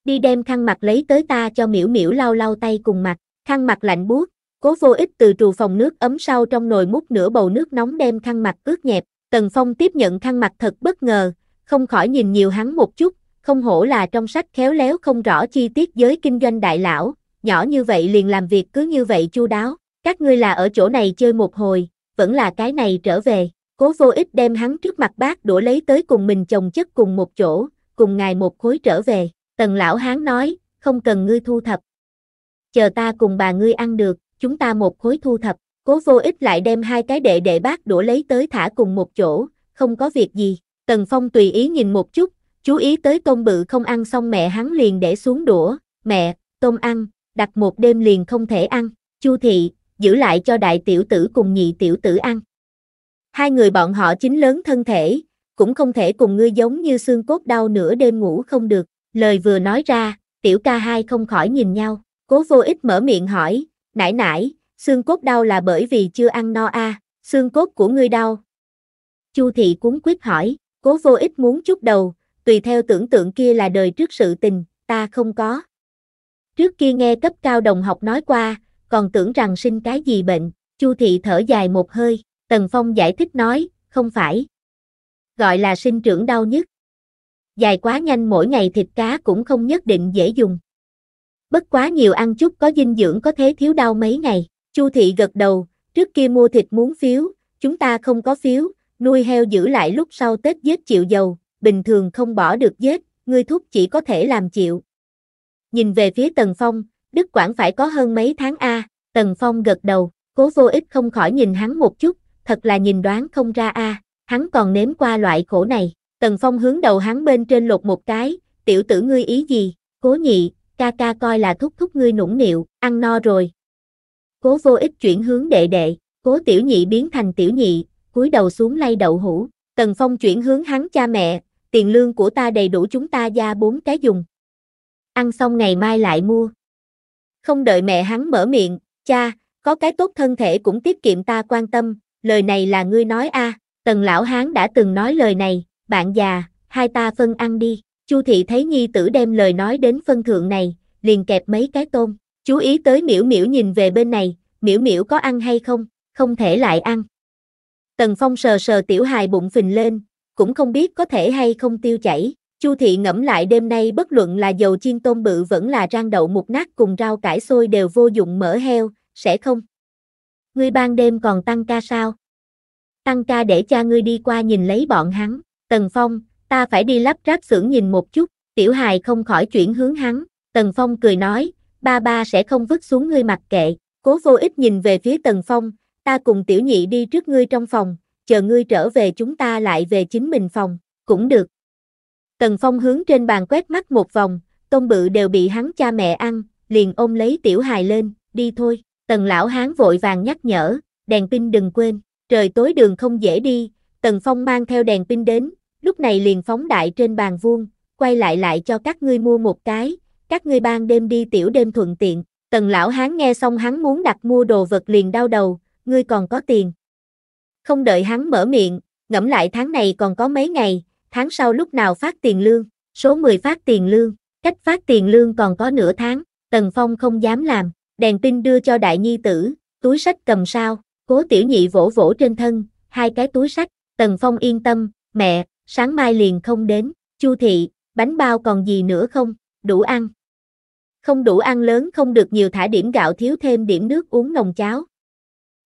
A: Đi đem khăn mặt lấy tới ta cho miễu miễu lau lau tay cùng mặt, khăn mặt lạnh buốt, Cố vô ích từ trù phòng nước ấm sau trong nồi múc nửa bầu nước nóng đem khăn mặt ướt nhẹp, Tần Phong tiếp nhận khăn mặt thật bất ngờ, không khỏi nhìn nhiều hắn một chút, không hổ là trong sách khéo léo không rõ chi tiết giới kinh doanh đại lão, nhỏ như vậy liền làm việc cứ như vậy chu đáo, các ngươi là ở chỗ này chơi một hồi, vẫn là cái này trở về, cố vô ích đem hắn trước mặt bác đũa lấy tới cùng mình chồng chất cùng một chỗ, cùng ngài một khối trở về, Tần lão hán nói, không cần ngươi thu thập, chờ ta cùng bà ngươi ăn được, chúng ta một khối thu thập, cố vô ích lại đem hai cái đệ đệ bác đũa lấy tới thả cùng một chỗ, không có việc gì. Tần Phong tùy ý nhìn một chút, chú ý tới tôm bự không ăn xong mẹ hắn liền để xuống đũa, mẹ, tôm ăn, đặt một đêm liền không thể ăn, chu thị, giữ lại cho đại tiểu tử cùng nhị tiểu tử ăn. Hai người bọn họ chính lớn thân thể, cũng không thể cùng ngươi giống như xương cốt đau nửa đêm ngủ không được, lời vừa nói ra, tiểu ca hai không khỏi nhìn nhau, cố vô ích mở miệng hỏi, nải nải, xương cốt đau là bởi vì chưa ăn no a, à, xương cốt của ngươi đau. Chu thị cuống quyết hỏi, cố vô ích muốn chút đầu, tùy theo tưởng tượng kia là đời trước sự tình, ta không có. Trước kia nghe cấp cao đồng học nói qua, còn tưởng rằng sinh cái gì bệnh, Chu thị thở dài một hơi, Tần Phong giải thích nói, không phải. Gọi là sinh trưởng đau nhất. Dài quá nhanh mỗi ngày thịt cá cũng không nhất định dễ dùng bất quá nhiều ăn chút có dinh dưỡng có thế thiếu đau mấy ngày. Chu thị gật đầu, trước kia mua thịt muốn phiếu, chúng ta không có phiếu, nuôi heo giữ lại lúc sau Tết giết chịu dầu, bình thường không bỏ được giết, ngươi thúc chỉ có thể làm chịu. Nhìn về phía Tần Phong, Đức Quảng phải có hơn mấy tháng A, Tần Phong gật đầu, cố vô ích không khỏi nhìn hắn một chút, thật là nhìn đoán không ra A, hắn còn nếm qua loại khổ này. Tần Phong hướng đầu hắn bên trên lột một cái, tiểu tử ngươi ý gì, cố nhị, ca ca coi là thúc thúc ngươi nũng nịu, ăn no rồi. Cố vô ích chuyển hướng đệ đệ, cố tiểu nhị biến thành tiểu nhị, cúi đầu xuống lay đậu hũ, tần phong chuyển hướng hắn cha mẹ, tiền lương của ta đầy đủ chúng ta ra bốn cái dùng. Ăn xong ngày mai lại mua. Không đợi mẹ hắn mở miệng, cha, có cái tốt thân thể cũng tiết kiệm ta quan tâm, lời này là ngươi nói a à. tần lão hán đã từng nói lời này, bạn già, hai ta phân ăn đi. Chu thị thấy nhi tử đem lời nói đến phân thượng này, liền kẹp mấy cái tôm, chú ý tới miễu miễu nhìn về bên này, miễu miễu có ăn hay không, không thể lại ăn. Tần Phong sờ sờ tiểu hài bụng phình lên, cũng không biết có thể hay không tiêu chảy. Chu thị ngẫm lại đêm nay bất luận là dầu chiên tôm bự vẫn là rang đậu mục nát cùng rau cải xôi đều vô dụng mỡ heo, sẽ không. Ngươi ban đêm còn tăng ca sao? Tăng ca để cha ngươi đi qua nhìn lấy bọn hắn, Tần Phong, ta phải đi lắp ráp xưởng nhìn một chút, tiểu hài không khỏi chuyển hướng hắn, Tần Phong cười nói, ba ba sẽ không vứt xuống ngươi mặc kệ, cố vô ích nhìn về phía Tần Phong, ta cùng tiểu nhị đi trước ngươi trong phòng, chờ ngươi trở về chúng ta lại về chính mình phòng, cũng được. Tần Phong hướng trên bàn quét mắt một vòng, tôm bự đều bị hắn cha mẹ ăn, liền ôm lấy tiểu hài lên, đi thôi, Tần lão hán vội vàng nhắc nhở, đèn pin đừng quên, trời tối đường không dễ đi, Tần Phong mang theo đèn pin đến, lúc này liền phóng đại trên bàn vuông, quay lại lại cho các ngươi mua một cái, các ngươi ban đêm đi tiểu đêm thuận tiện. Tần lão hán nghe xong hắn muốn đặt mua đồ vật liền đau đầu, ngươi còn có tiền. Không đợi hắn mở miệng, ngẫm lại tháng này còn có mấy ngày, tháng sau lúc nào phát tiền lương, số 10 phát tiền lương, cách phát tiền lương còn có nửa tháng, Tần Phong không dám làm, đèn pin đưa cho đại nhi tử, túi sách cầm sao, cố tiểu nhị vỗ vỗ trên thân, hai cái túi sách, Tần Phong yên tâm, mẹ, sáng mai liền không đến, Chu thị, bánh bao còn gì nữa không, đủ ăn. Không đủ ăn lớn không được nhiều thả điểm gạo thiếu thêm điểm nước uống nồng cháo.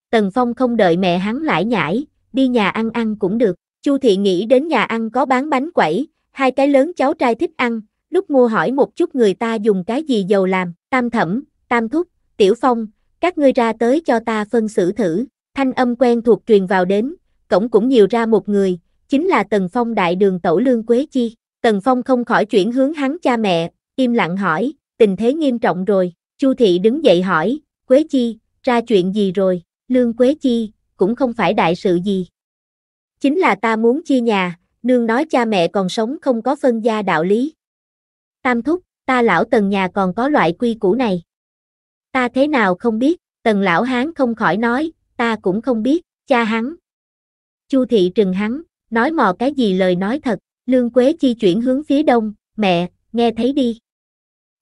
A: Tần Phong không đợi mẹ hắn lại nhải, đi nhà ăn ăn cũng được. Chu thị nghĩ đến nhà ăn có bán bánh quẩy, hai cái lớn cháu trai thích ăn, lúc mua hỏi một chút người ta dùng cái gì dầu làm, tam thẩm, tam thúc, tiểu phong, các ngươi ra tới cho ta phân xử thử. Thanh âm quen thuộc truyền vào đến, cổng cũng nhiều ra một người, chính là Tần Phong đại đường tẩu Lương Quế Chi. Tần Phong không khỏi chuyển hướng hắn cha mẹ, im lặng hỏi, tình thế nghiêm trọng rồi. Chu Thị đứng dậy hỏi, Quế Chi, ra chuyện gì rồi? Lương Quế Chi, cũng không phải đại sự gì. Chính là ta muốn chia nhà, nương nói cha mẹ còn sống không có phân gia đạo lý. Tam thúc, ta lão tần nhà còn có loại quy củ này. Ta thế nào không biết, tần lão hán không khỏi nói, ta cũng không biết, cha hắn. Chu thị trừng hắn, nói mò cái gì lời nói thật, Lương Quế Chi chuyển hướng phía đông, mẹ, nghe thấy đi.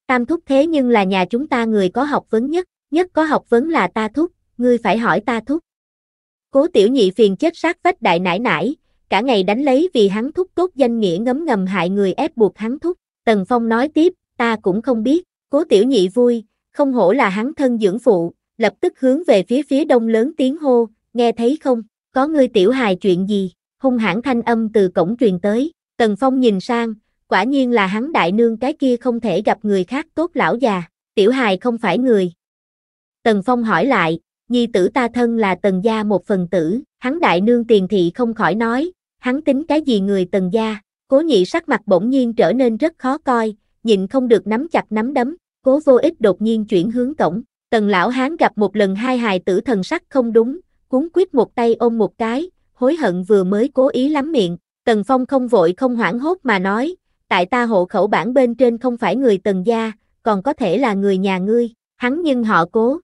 A: Tam thúc thế nhưng là nhà chúng ta người có học vấn nhất, nhất có học vấn là ta thúc, ngươi phải hỏi ta thúc. Cố tiểu nhị phiền chết sát vách đại nải nải, cả ngày đánh lấy vì hắn thúc tốt danh nghĩa ngấm ngầm hại người ép buộc hắn thúc. Tần Phong nói tiếp, ta cũng không biết, cố tiểu nhị vui, không hổ là hắn thân dưỡng phụ, lập tức hướng về phía phía đông lớn tiếng hô, nghe thấy không, có ngươi tiểu hài chuyện gì? hung hãn thanh âm từ cổng truyền tới, Tần Phong nhìn sang, quả nhiên là hắn đại nương cái kia không thể gặp người khác tốt lão già, tiểu hài không phải người. Tần Phong hỏi lại, nhi tử ta thân là tần gia một phần tử, hắn đại nương tiền thị không khỏi nói, hắn tính cái gì người tần gia, cố nhị sắc mặt bỗng nhiên trở nên rất khó coi, nhịn không được nắm chặt nắm đấm, cố vô ích đột nhiên chuyển hướng cổng, tần lão hán gặp một lần hai hài tử thần sắc không đúng, cuốn quyết một tay ôm một cái, hối hận vừa mới cố ý lắm miệng, Tần Phong không vội không hoảng hốt mà nói, tại ta hộ khẩu bản bên trên không phải người Tần gia, còn có thể là người nhà ngươi, hắn nhưng họ cố.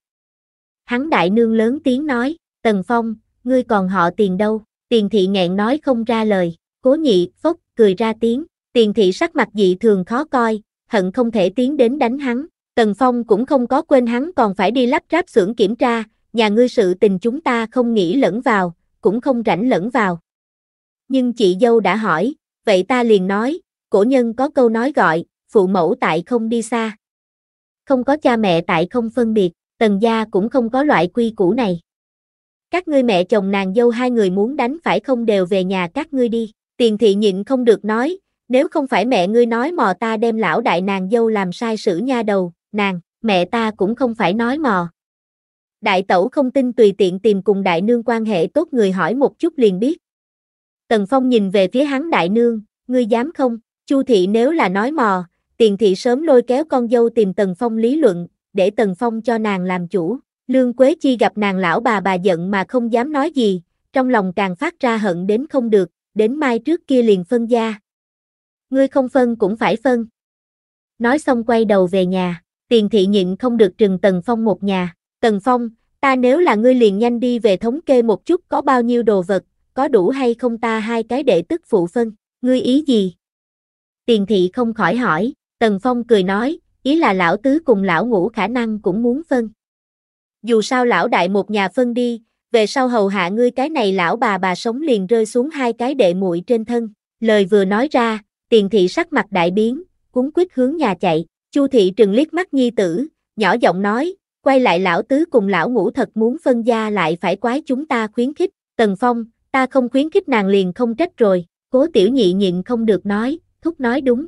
A: Hắn đại nương lớn tiếng nói, Tần Phong, ngươi còn họ tiền đâu, tiền thị nghẹn nói không ra lời, cố nhị, phốc, cười ra tiếng, tiền thị sắc mặt dị thường khó coi, hận không thể tiến đến đánh hắn, Tần Phong cũng không có quên hắn còn phải đi lắp ráp xưởng kiểm tra, nhà ngươi sự tình chúng ta không nghĩ lẫn vào, cũng không rảnh lẫn vào. Nhưng chị dâu đã hỏi, vậy ta liền nói, cổ nhân có câu nói gọi, phụ mẫu tại không đi xa. Không có cha mẹ tại không phân biệt, tần gia cũng không có loại quy củ này. Các ngươi mẹ chồng nàng dâu hai người muốn đánh phải không đều về nhà các ngươi đi, tiền thị nhịn không được nói, nếu không phải mẹ ngươi nói mò ta đem lão đại nàng dâu làm sai sử nha đầu, nàng, mẹ ta cũng không phải nói mò. Đại tẩu không tin tùy tiện tìm cùng đại nương quan hệ tốt người hỏi một chút liền biết. Tần Phong nhìn về phía hắn đại nương, ngươi dám không, Chu thị nếu là nói mò, tiền thị sớm lôi kéo con dâu tìm Tần Phong lý luận, để Tần Phong cho nàng làm chủ. Lương Quế Chi gặp nàng lão bà bà giận mà không dám nói gì, trong lòng càng phát ra hận đến không được, đến mai trước kia liền phân gia. Ngươi không phân cũng phải phân. Nói xong quay đầu về nhà, tiền thị nhịn không được trừng Tần Phong một nhà. Tần Phong, ta nếu là ngươi liền nhanh đi về thống kê một chút có bao nhiêu đồ vật, có đủ hay không ta hai cái đệ tức phụ phân, ngươi ý gì? Tiền thị không khỏi hỏi, Tần Phong cười nói, ý là lão tứ cùng lão ngũ khả năng cũng muốn phân. Dù sao lão đại một nhà phân đi, về sau hầu hạ ngươi cái này lão bà bà sống liền rơi xuống hai cái đệ muội trên thân. Lời vừa nói ra, tiền thị sắc mặt đại biến, cuốn quyết hướng nhà chạy, chu thị trừng liếc mắt nhi tử, nhỏ giọng nói, Quay lại lão tứ cùng lão ngũ thật muốn phân gia lại phải quái chúng ta khuyến khích, Tần Phong, ta không khuyến khích nàng liền không trách rồi, cố tiểu nhị nhịn không được nói, thúc nói đúng.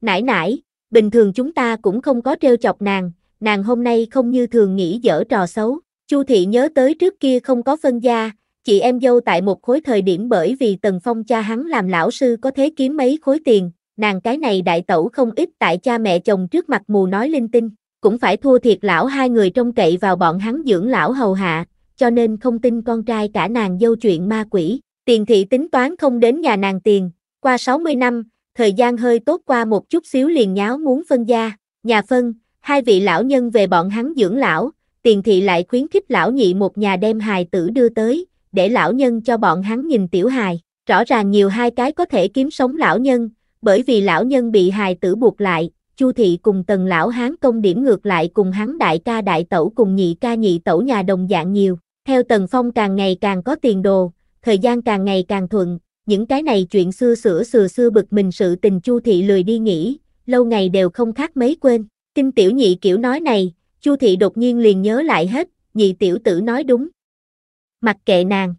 A: Nãy nãy, bình thường chúng ta cũng không có trêu chọc nàng, nàng hôm nay không như thường nghĩ dở trò xấu, Chu thị nhớ tới trước kia không có phân gia, chị em dâu tại một khối thời điểm bởi vì Tần Phong cha hắn làm lão sư có thế kiếm mấy khối tiền, nàng cái này đại tẩu không ít tại cha mẹ chồng trước mặt mù nói linh tinh cũng phải thua thiệt lão hai người trông cậy vào bọn hắn dưỡng lão hầu hạ, cho nên không tin con trai cả nàng dâu chuyện ma quỷ. Tiền thị tính toán không đến nhà nàng tiền, qua 60 năm, thời gian hơi tốt qua một chút xíu liền nháo muốn phân gia, nhà phân, hai vị lão nhân về bọn hắn dưỡng lão, tiền thị lại khuyến khích lão nhị một nhà đem hài tử đưa tới, để lão nhân cho bọn hắn nhìn tiểu hài, rõ ràng nhiều hai cái có thể kiếm sống lão nhân, bởi vì lão nhân bị hài tử buộc lại, Chu thị cùng tần lão hán công điểm ngược lại cùng hắn đại ca đại tẩu cùng nhị ca nhị tẩu nhà đồng dạng nhiều. Theo tần phong càng ngày càng có tiền đồ, thời gian càng ngày càng thuận, những cái này chuyện xưa sửa sửa xưa bực mình sự tình chu thị lười đi nghĩ, lâu ngày đều không khác mấy quên. Kinh tiểu nhị kiểu nói này, chu thị đột nhiên liền nhớ lại hết, nhị tiểu tử nói đúng. Mặc kệ nàng.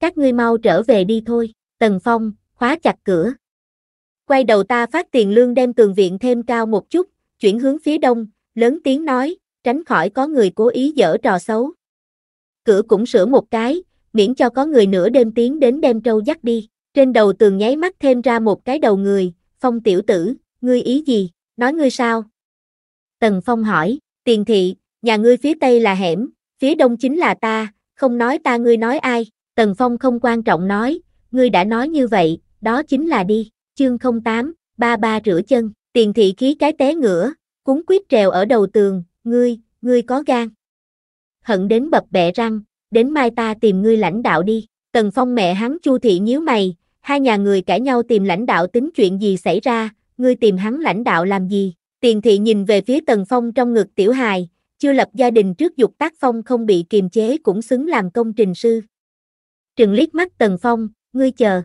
A: Các ngươi mau trở về đi thôi, tần phong, khóa chặt cửa. Quay đầu ta phát tiền lương đem tường viện thêm cao một chút, chuyển hướng phía đông, lớn tiếng nói, tránh khỏi có người cố ý dở trò xấu. Cửa cũng sửa một cái, miễn cho có người nửa đêm tiếng đến đem trâu dắt đi. Trên đầu tường nháy mắt thêm ra một cái đầu người, phong tiểu tử, ngươi ý gì, nói ngươi sao? Tần Phong hỏi, tiền thị, nhà ngươi phía tây là hẻm, phía đông chính là ta, không nói ta ngươi nói ai, Tần Phong không quan trọng nói, ngươi đã nói như vậy, đó chính là đi, Chương 08, ba ba rửa chân, tiền thị khí cái té ngửa, cúng quyết trèo ở đầu tường, ngươi, ngươi có gan. Hận đến bập bẹ răng, đến mai ta tìm ngươi lãnh đạo đi. Tần Phong mẹ hắn Chu thị nhíu mày, hai nhà người cãi nhau tìm lãnh đạo tính chuyện gì xảy ra, ngươi tìm hắn lãnh đạo làm gì? Tiền thị nhìn về phía Tần Phong trong ngực tiểu hài, chưa lập gia đình trước dục tác phong không bị kiềm chế cũng xứng làm công trình sư. Trừng liếc mắt Tần Phong, ngươi chờ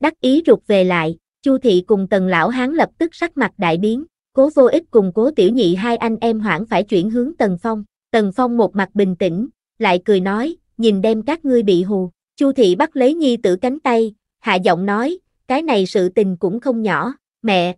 A: đắc ý rụt về lại, Chu thị cùng tần lão hán lập tức sắc mặt đại biến, cố vô ích cùng cố tiểu nhị hai anh em hoảng phải chuyển hướng tần phong, tần phong một mặt bình tĩnh, lại cười nói, nhìn đem các ngươi bị hù, Chu thị bắt lấy nhi tử cánh tay, hạ giọng nói, cái này sự tình cũng không nhỏ, mẹ.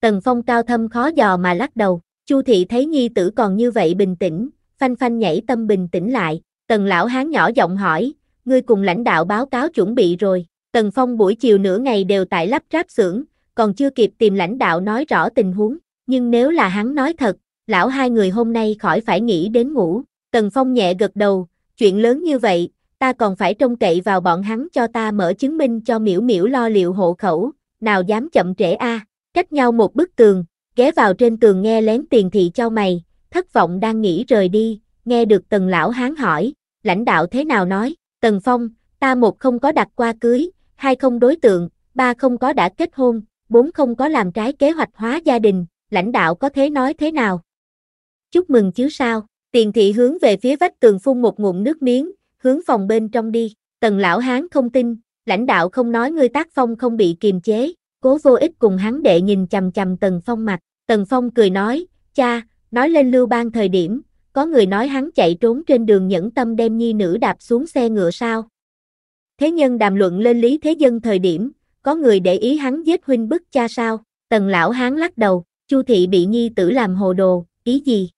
A: Tần phong cao thâm khó dò mà lắc đầu, Chu thị thấy nhi tử còn như vậy bình tĩnh, phanh phanh nhảy tâm bình tĩnh lại, tần lão hán nhỏ giọng hỏi, ngươi cùng lãnh đạo báo cáo chuẩn bị rồi, Tần Phong buổi chiều nửa ngày đều tại lắp ráp xưởng, còn chưa kịp tìm lãnh đạo nói rõ tình huống, nhưng nếu là hắn nói thật, lão hai người hôm nay khỏi phải nghĩ đến ngủ. Tần Phong nhẹ gật đầu, chuyện lớn như vậy, ta còn phải trông cậy vào bọn hắn cho ta mở chứng minh cho miễu miễu lo liệu hộ khẩu, nào dám chậm trễ a. Cách nhau một bức tường, ghé vào trên tường nghe lén tiền thị cho mày, thất vọng đang nghĩ rời đi, nghe được tần lão hán hỏi, lãnh đạo thế nào nói, tần phong, ta một không có đặt qua cưới, hai không đối tượng, ba không có đã kết hôn, bốn không có làm trái kế hoạch hóa gia đình, lãnh đạo có thế nói thế nào? Chúc mừng chứ sao, tiền thị hướng về phía vách tường phun một ngụm nước miếng, hướng phòng bên trong đi, tần lão hán không tin, lãnh đạo không nói người tác phong không bị kiềm chế, cố vô ích cùng hắn đệ nhìn chầm chầm tần phong mặt, tần phong cười nói, cha, nói lên lưu bang thời điểm, có người nói hắn chạy trốn trên đường nhẫn tâm đem nhi nữ đạp xuống xe ngựa sao, Thế nhân đàm luận lên Lý Thế Dân thời điểm, có người để ý hắn giết huynh bức cha sao? Tần lão hán lắc đầu, Chu thị bị nhi tử làm hồ đồ, ý gì?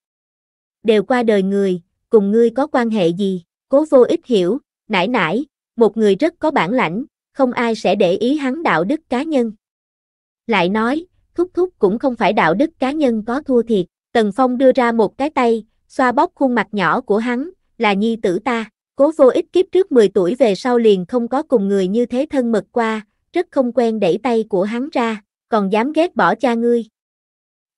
A: Đều qua đời người, cùng ngươi có quan hệ gì? Cố vô ích hiểu, nãi nãi, một người rất có bản lãnh, không ai sẽ để ý hắn đạo đức cá nhân. Lại nói, thúc thúc cũng không phải đạo đức cá nhân có thua thiệt, Tần Phong đưa ra một cái tay, xoa bóp khuôn mặt nhỏ của hắn, là nhi tử ta. Cố vô ích kiếp trước 10 tuổi về sau liền không có cùng người như thế thân mật qua, rất không quen đẩy tay của hắn ra, còn dám ghét bỏ cha ngươi.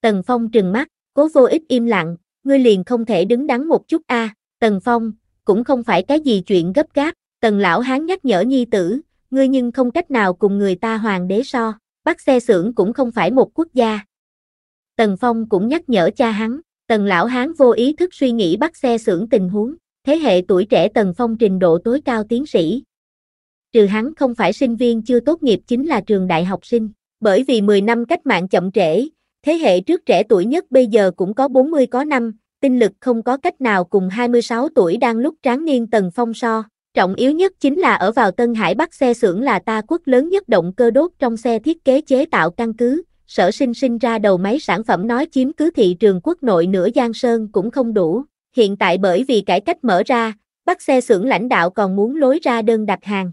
A: Tần Phong trừng mắt, cố vô ích im lặng, ngươi liền không thể đứng đắn một chút a. À, Tần Phong, cũng không phải cái gì chuyện gấp gáp, Tần Lão Hán nhắc nhở nhi tử, ngươi nhưng không cách nào cùng người ta hoàng đế so, bắt xe xưởng cũng không phải một quốc gia. Tần Phong cũng nhắc nhở cha hắn, Tần Lão Hán vô ý thức suy nghĩ bắt xe xưởng tình huống, thế hệ tuổi trẻ Tần Phong trình độ tối cao tiến sĩ. Trừ hắn không phải sinh viên chưa tốt nghiệp chính là trường đại học sinh, bởi vì 10 năm cách mạng chậm trễ, thế hệ trước trẻ tuổi nhất bây giờ cũng có 40 có năm, tinh lực không có cách nào cùng 26 tuổi đang lúc tráng niên Tần Phong so. Trọng yếu nhất chính là ở vào Tân Hải Bắc xe xưởng là ta quốc lớn nhất động cơ đốt trong xe thiết kế chế tạo căn cứ, sở sinh sinh ra đầu máy sản phẩm nói chiếm cứ thị trường quốc nội nửa Giang Sơn cũng không đủ, hiện tại bởi vì cải cách mở ra, bắt xe xưởng lãnh đạo còn muốn lối ra đơn đặt hàng.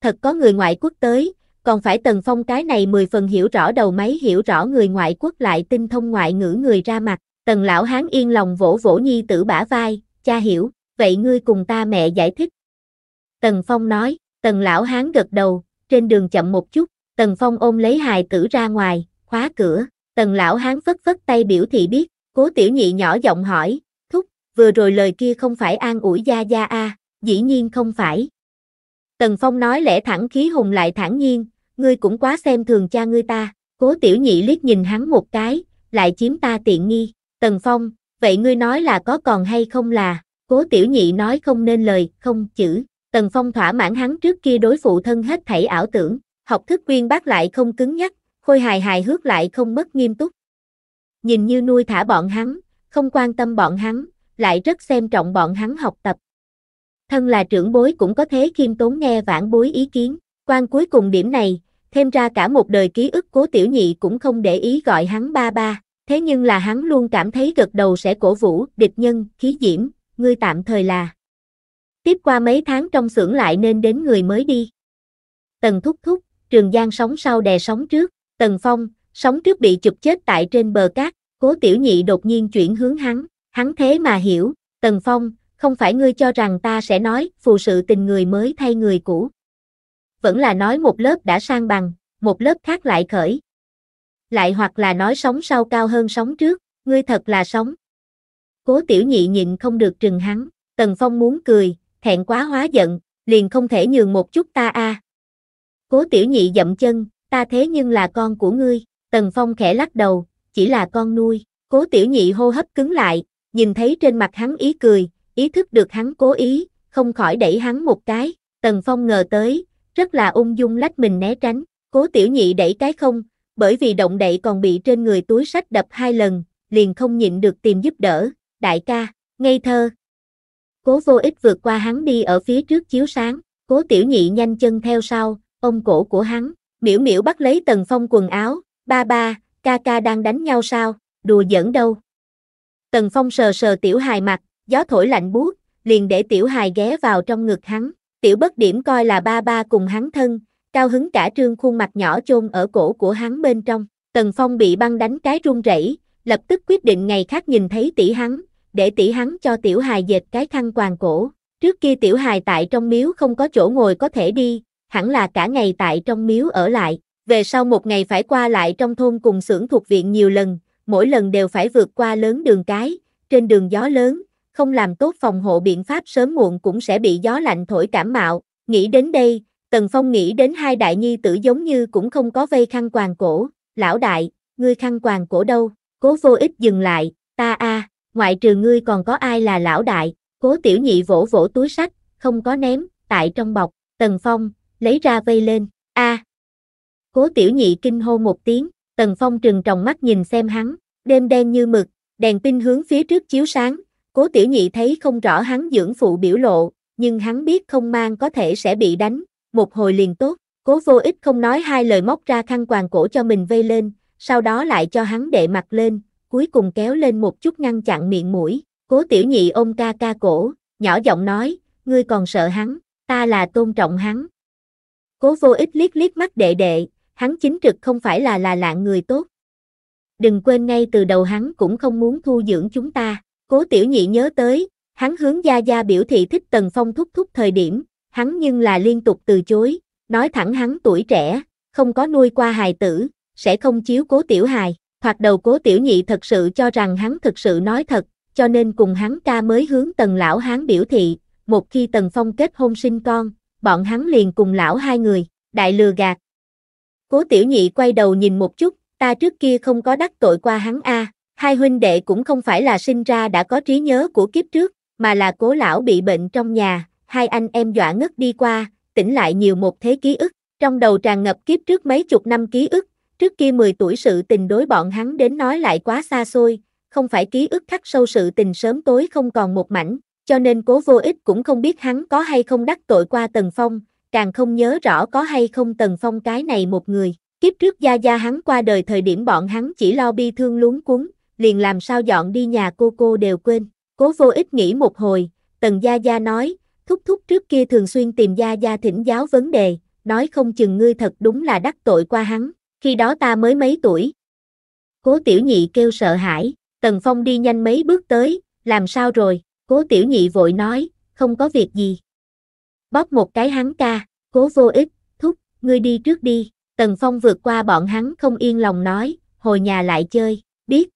A: Thật có người ngoại quốc tới, còn phải Tần Phong cái này 10 phần hiểu rõ đầu máy hiểu rõ người ngoại quốc lại tinh thông ngoại ngữ người ra mặt. Tần lão hán yên lòng vỗ vỗ nhi tử bả vai, cha hiểu, vậy ngươi cùng ta mẹ giải thích. Tần Phong nói, Tần lão hán gật đầu, trên đường chậm một chút, Tần Phong ôm lấy hài tử ra ngoài, khóa cửa, Tần lão hán phất phất tay biểu thị biết, cố tiểu nhị nhỏ giọng hỏi, vừa rồi lời kia không phải an ủi Gia Gia a, à, dĩ nhiên không phải. Tần Phong nói lẽ thẳng khí hùng lại thản nhiên, ngươi cũng quá xem thường cha ngươi ta, cố tiểu nhị liếc nhìn hắn một cái, lại chiếm ta tiện nghi, Tần Phong, vậy ngươi nói là có còn hay không là, cố tiểu nhị nói không nên lời, không chữ, Tần Phong thỏa mãn hắn trước kia đối phụ thân hết thảy ảo tưởng, học thức quyên bác lại không cứng nhắc, khôi hài hài hước lại không mất nghiêm túc. Nhìn như nuôi thả bọn hắn, không quan tâm bọn hắn, lại rất xem trọng bọn hắn học tập. Thân là trưởng bối cũng có thế khiêm tốn nghe vãn bối ý kiến, quan cuối cùng điểm này, thêm ra cả một đời ký ức cố tiểu nhị cũng không để ý gọi hắn ba ba, thế nhưng là hắn luôn cảm thấy gật đầu sẽ cổ vũ, địch nhân, khí diễm, ngươi tạm thời là. Tiếp qua mấy tháng trong xưởng lại nên đến người mới đi. Tần thúc thúc, trường giang sống sau đè sóng trước, tần phong, sống trước bị chụp chết tại trên bờ cát, cố tiểu nhị đột nhiên chuyển hướng hắn. Hắn thế mà hiểu, Tần Phong, không phải ngươi cho rằng ta sẽ nói phù sự tình người mới thay người cũ. Vẫn là nói một lớp đã sang bằng, một lớp khác lại khởi. Lại hoặc là nói sống sau cao hơn sống trước, ngươi thật là sống. Cố tiểu nhị nhịn không được trừng hắn, Tần Phong muốn cười, thẹn quá hóa giận, liền không thể nhường một chút ta a. À. Cố tiểu nhị dậm chân, ta thế nhưng là con của ngươi, Tần Phong khẽ lắc đầu, chỉ là con nuôi, cố tiểu nhị hô hấp cứng lại, nhìn thấy trên mặt hắn ý cười, ý thức được hắn cố ý, không khỏi đẩy hắn một cái, Tần Phong ngờ tới, rất là ung dung lách mình né tránh, cố tiểu nhị đẩy cái không, bởi vì động đậy còn bị trên người túi sách đập hai lần, liền không nhịn được tìm giúp đỡ, đại ca, ngây thơ. Cố vô ích vượt qua hắn đi ở phía trước chiếu sáng, cố tiểu nhị nhanh chân theo sau, ông cổ của hắn, miễu miễu bắt lấy Tần Phong quần áo, ba ba, ca ca đang đánh nhau sao, đùa giỡn đâu, Tần Phong sờ sờ tiểu hài mặt, gió thổi lạnh buốt, liền để tiểu hài ghé vào trong ngực hắn. Tiểu bất điểm coi là ba ba cùng hắn thân, cao hứng cả trương khuôn mặt nhỏ chôn ở cổ của hắn bên trong. Tần Phong bị băng đánh cái run rẩy, lập tức quyết định ngày khác nhìn thấy tỷ hắn, để tỷ hắn cho tiểu hài dệt cái khăn quàng cổ. Trước kia tiểu hài tại trong miếu không có chỗ ngồi có thể đi, hẳn là cả ngày tại trong miếu ở lại. Về sau một ngày phải qua lại trong thôn cùng xưởng thuộc viện nhiều lần, mỗi lần đều phải vượt qua lớn đường cái, trên đường gió lớn, không làm tốt phòng hộ biện pháp sớm muộn cũng sẽ bị gió lạnh thổi cảm mạo, nghĩ đến đây, Tần Phong nghĩ đến hai đại nhi tử giống như cũng không có vây khăn quàng cổ, lão đại, ngươi khăn quàng cổ đâu, cố vô ích dừng lại, ta a, ngoại trừ ngươi còn có ai là lão đại, cố tiểu nhị vỗ vỗ túi sách, không có ném, tại trong bọc, Tần Phong, lấy ra vây lên, a. Cố tiểu nhị kinh hô một tiếng, Tần Phong trừng tròng mắt nhìn xem hắn, đêm đen như mực, đèn pin hướng phía trước chiếu sáng, cố tiểu nhị thấy không rõ hắn dưỡng phụ biểu lộ, nhưng hắn biết không mang có thể sẽ bị đánh, một hồi liền tốt, cố vô ích không nói hai lời móc ra khăn quàng cổ cho mình vây lên, sau đó lại cho hắn đệ mặt lên, cuối cùng kéo lên một chút ngăn chặn miệng mũi, cố tiểu nhị ôm ca ca cổ, nhỏ giọng nói, ngươi còn sợ hắn, ta là tôn trọng hắn. Cố vô ích liếc liếc mắt đệ đệ, hắn chính trực không phải là là lạng người tốt. Đừng quên ngay từ đầu hắn cũng không muốn thu dưỡng chúng ta, cố tiểu nhị nhớ tới, hắn hướng Gia Gia biểu thị thích Tần Phong thúc thúc thời điểm, hắn nhưng là liên tục từ chối, nói thẳng hắn tuổi trẻ, không có nuôi qua hài tử, sẽ không chiếu cố tiểu hài, hoặc đầu cố tiểu nhị thật sự cho rằng hắn thật sự nói thật, cho nên cùng hắn ca mới hướng Tần Lão hắn biểu thị, một khi Tần Phong kết hôn sinh con, bọn hắn liền cùng lão hai người, đại lừa gạt, Cố tiểu nhị quay đầu nhìn một chút, ta trước kia không có đắc tội qua hắn a. Hai huynh đệ cũng không phải là sinh ra đã có trí nhớ của kiếp trước, mà là cố lão bị bệnh trong nhà, hai anh em dọa ngất đi qua, tỉnh lại nhiều một thế ký ức, trong đầu tràn ngập kiếp trước mấy chục năm ký ức, trước kia 10 tuổi sự tình đối bọn hắn đến nói lại quá xa xôi, không phải ký ức khắc sâu sự tình sớm tối không còn một mảnh, cho nên cố vô ích cũng không biết hắn có hay không đắc tội qua Tần Phong, càng không nhớ rõ có hay không Tần Phong cái này một người. Kiếp trước Gia Gia hắn qua đời thời điểm bọn hắn chỉ lo bi thương luống cuốn, liền làm sao dọn đi nhà cô cô đều quên. Cố vô ích nghĩ một hồi, Tần Gia Gia nói, thúc thúc trước kia thường xuyên tìm Gia Gia thỉnh giáo vấn đề, nói không chừng ngươi thật đúng là đắc tội qua hắn, khi đó ta mới mấy tuổi. Cố tiểu nhị kêu sợ hãi, Tần Phong đi nhanh mấy bước tới, làm sao rồi, cố tiểu nhị vội nói, không có việc gì, bóp một cái hắn ca, cố vô ích, thúc, ngươi đi trước đi, Tần Phong vượt qua bọn hắn không yên lòng nói, hồi nhà lại chơi, biết.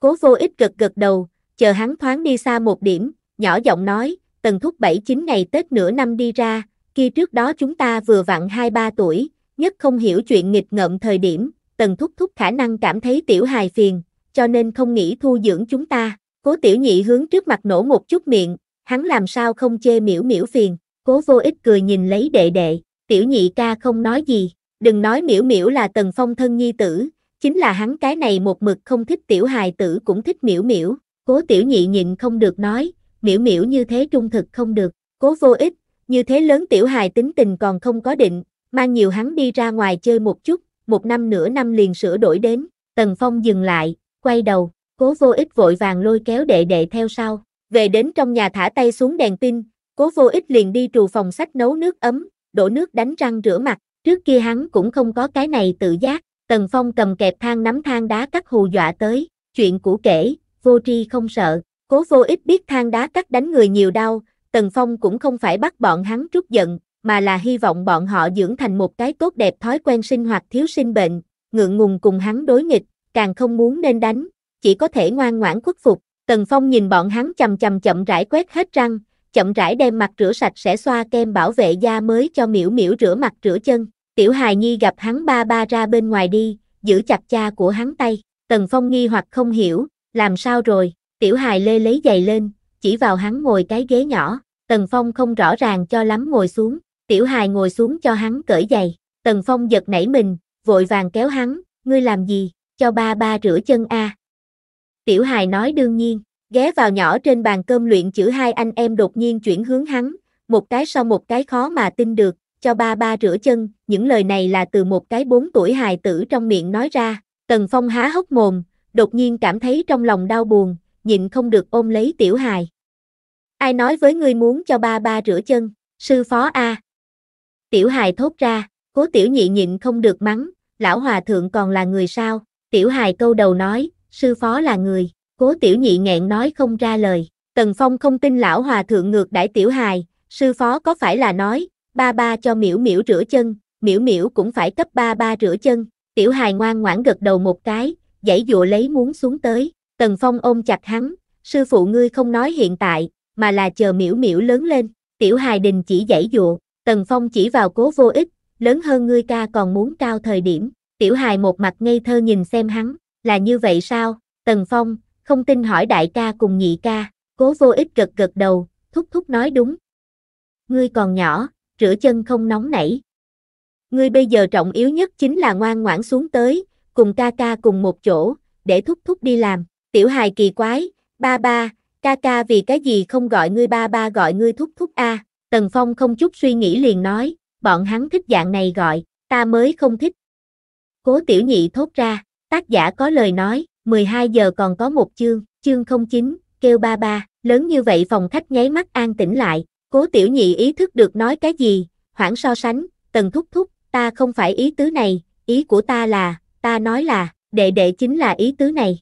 A: Cố vô ích gật gật đầu, chờ hắn thoáng đi xa một điểm, nhỏ giọng nói, Tần Thúc bảy chín ngày Tết nửa năm đi ra, kia trước đó chúng ta vừa vặn 2-3 tuổi, nhất không hiểu chuyện nghịch ngợm thời điểm, Tần Thúc Thúc khả năng cảm thấy tiểu hài phiền, cho nên không nghĩ thu dưỡng chúng ta. Cố tiểu nhị hướng trước mặt nổ một chút miệng, hắn làm sao không chê miễu miễu phiền. Cố vô ích cười nhìn lấy đệ đệ, tiểu nhị ca không nói gì, đừng nói miễu miễu là tần phong thân nhi tử, chính là hắn cái này một mực không thích tiểu hài tử cũng thích miễu miễu, cố tiểu nhị nhịn không được nói, miễu miễu như thế trung thực không được, cố vô ích, như thế lớn tiểu hài tính tình còn không có định, mang nhiều hắn đi ra ngoài chơi một chút, một năm nửa năm liền sửa đổi đến, tần phong dừng lại, quay đầu, cố vô ích vội vàng lôi kéo đệ đệ theo sau, về đến trong nhà thả tay xuống đèn pin, Cố vô ích liền đi trù phòng sách nấu nước ấm, đổ nước đánh răng rửa mặt, trước kia hắn cũng không có cái này tự giác, Tần Phong cầm kẹp thang nắm thang đá cắt hù dọa tới, chuyện cũ kể, vô tri không sợ, cố vô ích biết thang đá cắt đánh người nhiều đau, Tần Phong cũng không phải bắt bọn hắn trút giận, mà là hy vọng bọn họ dưỡng thành một cái tốt đẹp thói quen sinh hoạt thiếu sinh bệnh, ngượng ngùng cùng hắn đối nghịch, càng không muốn nên đánh, chỉ có thể ngoan ngoãn khuất phục. Tần Phong nhìn bọn hắn chầm chầm chậm rãi quét hết răng, chậm rãi đem mặt rửa sạch sẽ xoa kem bảo vệ da mới cho miễu miễu rửa mặt rửa chân. Tiểu hài nhi gặp hắn ba ba ra bên ngoài đi, giữ chặt cha của hắn tay. Tần Phong nghi hoặc không hiểu, làm sao rồi, tiểu hài lê lấy giày lên, chỉ vào hắn ngồi cái ghế nhỏ. Tần Phong không rõ ràng cho lắm ngồi xuống, tiểu hài ngồi xuống cho hắn cởi giày. Tần Phong giật nảy mình, vội vàng kéo hắn, ngươi làm gì, cho ba ba rửa chân a. Tiểu hài nói đương nhiên, Ghé vào nhỏ trên bàn cơm luyện chữ hai anh em đột nhiên chuyển hướng hắn, một cái sau một cái khó mà tin được, cho ba ba rửa chân, những lời này là từ một cái bốn tuổi hài tử trong miệng nói ra. Tần Phong há hốc mồm, đột nhiên cảm thấy trong lòng đau buồn, nhịn không được ôm lấy tiểu hài. Ai nói với ngươi muốn cho ba ba rửa chân, sư phó A. Tiểu hài thốt ra, cố tiểu nhị nhịn không được mắng, lão hòa thượng còn là người sao, tiểu hài câu đầu nói, sư phó là người, Cố tiểu nhị nghẹn nói không ra lời. Tần Phong không tin lão hòa thượng ngược đãi tiểu hài, sư phó có phải là nói, ba ba cho miễu miễu rửa chân, miễu miễu cũng phải cấp ba ba rửa chân. Tiểu hài ngoan ngoãn gật đầu một cái, giãy dụa lấy muốn xuống tới. Tần Phong ôm chặt hắn, sư phụ ngươi không nói hiện tại, mà là chờ miễu miễu lớn lên. Tiểu hài đình chỉ giãy dụa, Tần Phong chỉ vào cố vô ích, lớn hơn ngươi ca còn muốn cao thời điểm. Tiểu hài một mặt ngây thơ nhìn xem hắn, là như vậy sao? Tần Phong, không tin hỏi đại ca cùng nhị ca, cố vô ích gật gật đầu, thúc thúc nói đúng. Ngươi còn nhỏ, rửa chân không nóng nảy. Ngươi bây giờ trọng yếu nhất chính là ngoan ngoãn xuống tới, cùng ca ca cùng một chỗ, để thúc thúc đi làm. Tiểu hài kỳ quái, ba ba, ca ca vì cái gì không gọi ngươi ba ba gọi ngươi thúc thúc a Tần Phong không chút suy nghĩ liền nói, bọn hắn thích dạng này gọi, ta mới không thích. Cố tiểu nhị thốt ra, tác giả có lời nói. 12 giờ còn có một chương, chương 09, kêu ba ba, lớn như vậy phòng khách nháy mắt an tĩnh lại, cố tiểu nhị ý thức được nói cái gì, hoảng so sánh, tần thúc thúc, ta không phải ý tứ này, ý của ta là, ta nói là, đệ đệ chính là ý tứ này.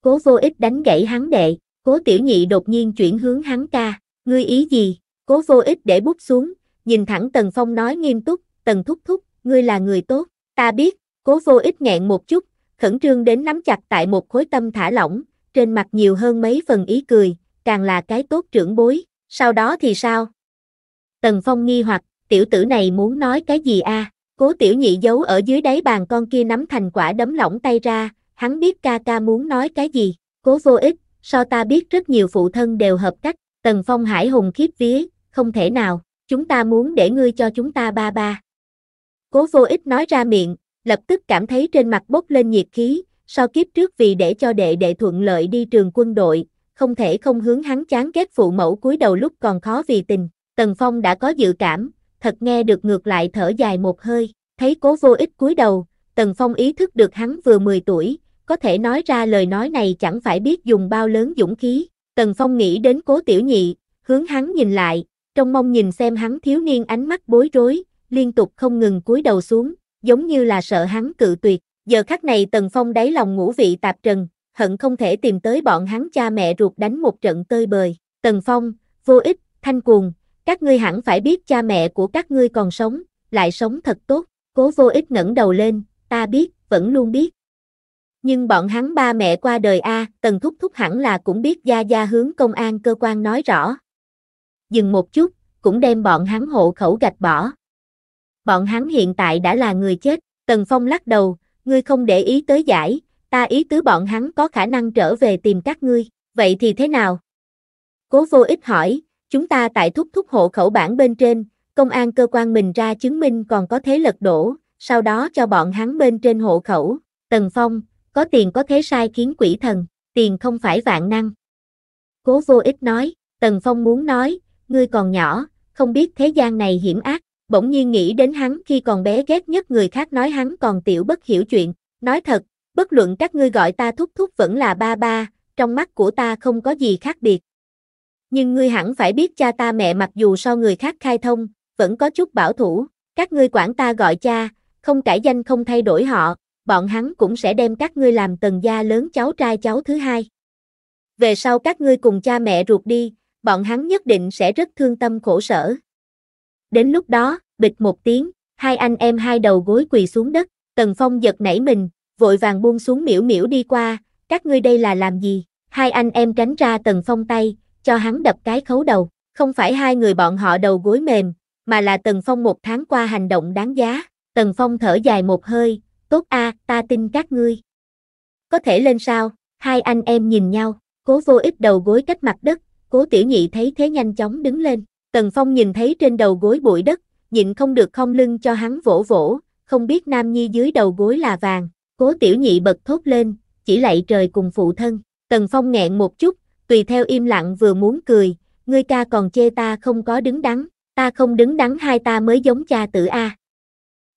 A: Cố vô ích đánh gãy hắn đệ, cố tiểu nhị đột nhiên chuyển hướng hắn ca, ngươi ý gì, cố vô ích để bút xuống, nhìn thẳng tần phong nói nghiêm túc, tần thúc thúc, ngươi là người tốt, ta biết, cố vô ích nghẹn một chút, khẩn trương đến nắm chặt tại một khối tâm thả lỏng, trên mặt nhiều hơn mấy phần ý cười, càng là cái tốt trưởng bối, sau đó thì sao? Tần Phong nghi hoặc, tiểu tử này muốn nói cái gì a? Cố tiểu nhị giấu ở dưới đáy bàn con kia nắm thành quả đấm lỏng tay ra, hắn biết ca ca muốn nói cái gì, cố vô ích, so ta biết rất nhiều phụ thân đều hợp cách, Tần Phong hải hùng khiếp vía, không thể nào, chúng ta muốn để ngươi cho chúng ta ba ba. Cố vô ích nói ra miệng, lập tức cảm thấy trên mặt bốc lên nhiệt khí, so kiếp trước vì để cho đệ đệ thuận lợi đi trường quân đội, không thể không hướng hắn chán ghét phụ mẫu cúi đầu lúc còn khó vì tình. Tần Phong đã có dự cảm, thật nghe được ngược lại thở dài một hơi, thấy cố vô ích cúi đầu, Tần Phong ý thức được hắn vừa 10 tuổi, có thể nói ra lời nói này chẳng phải biết dùng bao lớn dũng khí. Tần Phong nghĩ đến cố tiểu nhị, hướng hắn nhìn lại, trong mong nhìn xem hắn thiếu niên ánh mắt bối rối, liên tục không ngừng cúi đầu xuống, giống như là sợ hắn cự tuyệt. Giờ khắc này Tần Phong đáy lòng ngũ vị tạp trần, hận không thể tìm tới bọn hắn cha mẹ ruột đánh một trận tơi bời. Tần Phong, vô ích, thanh cuồng, các ngươi hẳn phải biết cha mẹ của các ngươi còn sống, lại sống thật tốt. Cố vô ích ngẩng đầu lên, ta biết, vẫn luôn biết. Nhưng bọn hắn ba mẹ qua đời A, Tần Thúc Thúc hẳn là cũng biết Gia Gia hướng công an cơ quan nói rõ. Dừng một chút, cũng đem bọn hắn hộ khẩu gạch bỏ, bọn hắn hiện tại đã là người chết, Tần Phong lắc đầu, ngươi không để ý tới giải, ta ý tứ bọn hắn có khả năng trở về tìm các ngươi, vậy thì thế nào? Cố vô ích hỏi, chúng ta tại thúc thúc hộ khẩu bản bên trên, công an cơ quan mình ra chứng minh còn có thế lật đổ, sau đó cho bọn hắn bên trên hộ khẩu, Tần Phong, có tiền có thế sai khiến quỷ thần, tiền không phải vạn năng. Cố vô ích nói, Tần Phong muốn nói, ngươi còn nhỏ, không biết thế gian này hiểm ác, bỗng nhiên nghĩ đến hắn khi còn bé ghét nhất người khác nói hắn còn tiểu bất hiểu chuyện, nói thật, bất luận các ngươi gọi ta thúc thúc vẫn là ba ba, trong mắt của ta không có gì khác biệt. Nhưng ngươi hẳn phải biết cha ta mẹ mặc dù so người khác khai thông, vẫn có chút bảo thủ, các ngươi quản ta gọi cha, không cải danh không thay đổi họ, bọn hắn cũng sẽ đem các ngươi làm tần gia lớn cháu trai cháu thứ hai. Về sau các ngươi cùng cha mẹ ruột đi, bọn hắn nhất định sẽ rất thương tâm khổ sở. Đến lúc đó, bịch một tiếng, hai anh em hai đầu gối quỳ xuống đất, Tần Phong giật nảy mình, vội vàng buông xuống miễu miễu đi qua, các ngươi đây là làm gì? Hai anh em tránh ra Tần Phong tay, cho hắn đập cái khấu đầu, không phải hai người bọn họ đầu gối mềm, mà là Tần Phong một tháng qua hành động đáng giá. Tần Phong thở dài một hơi, tốt a, à, ta tin các ngươi. Có thể lên sao? Hai anh em nhìn nhau, cố vô ích đầu gối cách mặt đất, cố tiểu nhị thấy thế nhanh chóng đứng lên, Tần Phong nhìn thấy trên đầu gối bụi đất, nhịn không được không lưng cho hắn vỗ vỗ, không biết Nam Nhi dưới đầu gối là vàng, cố tiểu nhị bật thốt lên, chỉ lạy trời cùng phụ thân. Tần Phong nghẹn một chút, tùy theo im lặng vừa muốn cười, ngươi ca còn chê ta không có đứng đắn, ta không đứng đắn hai ta mới giống cha tử A.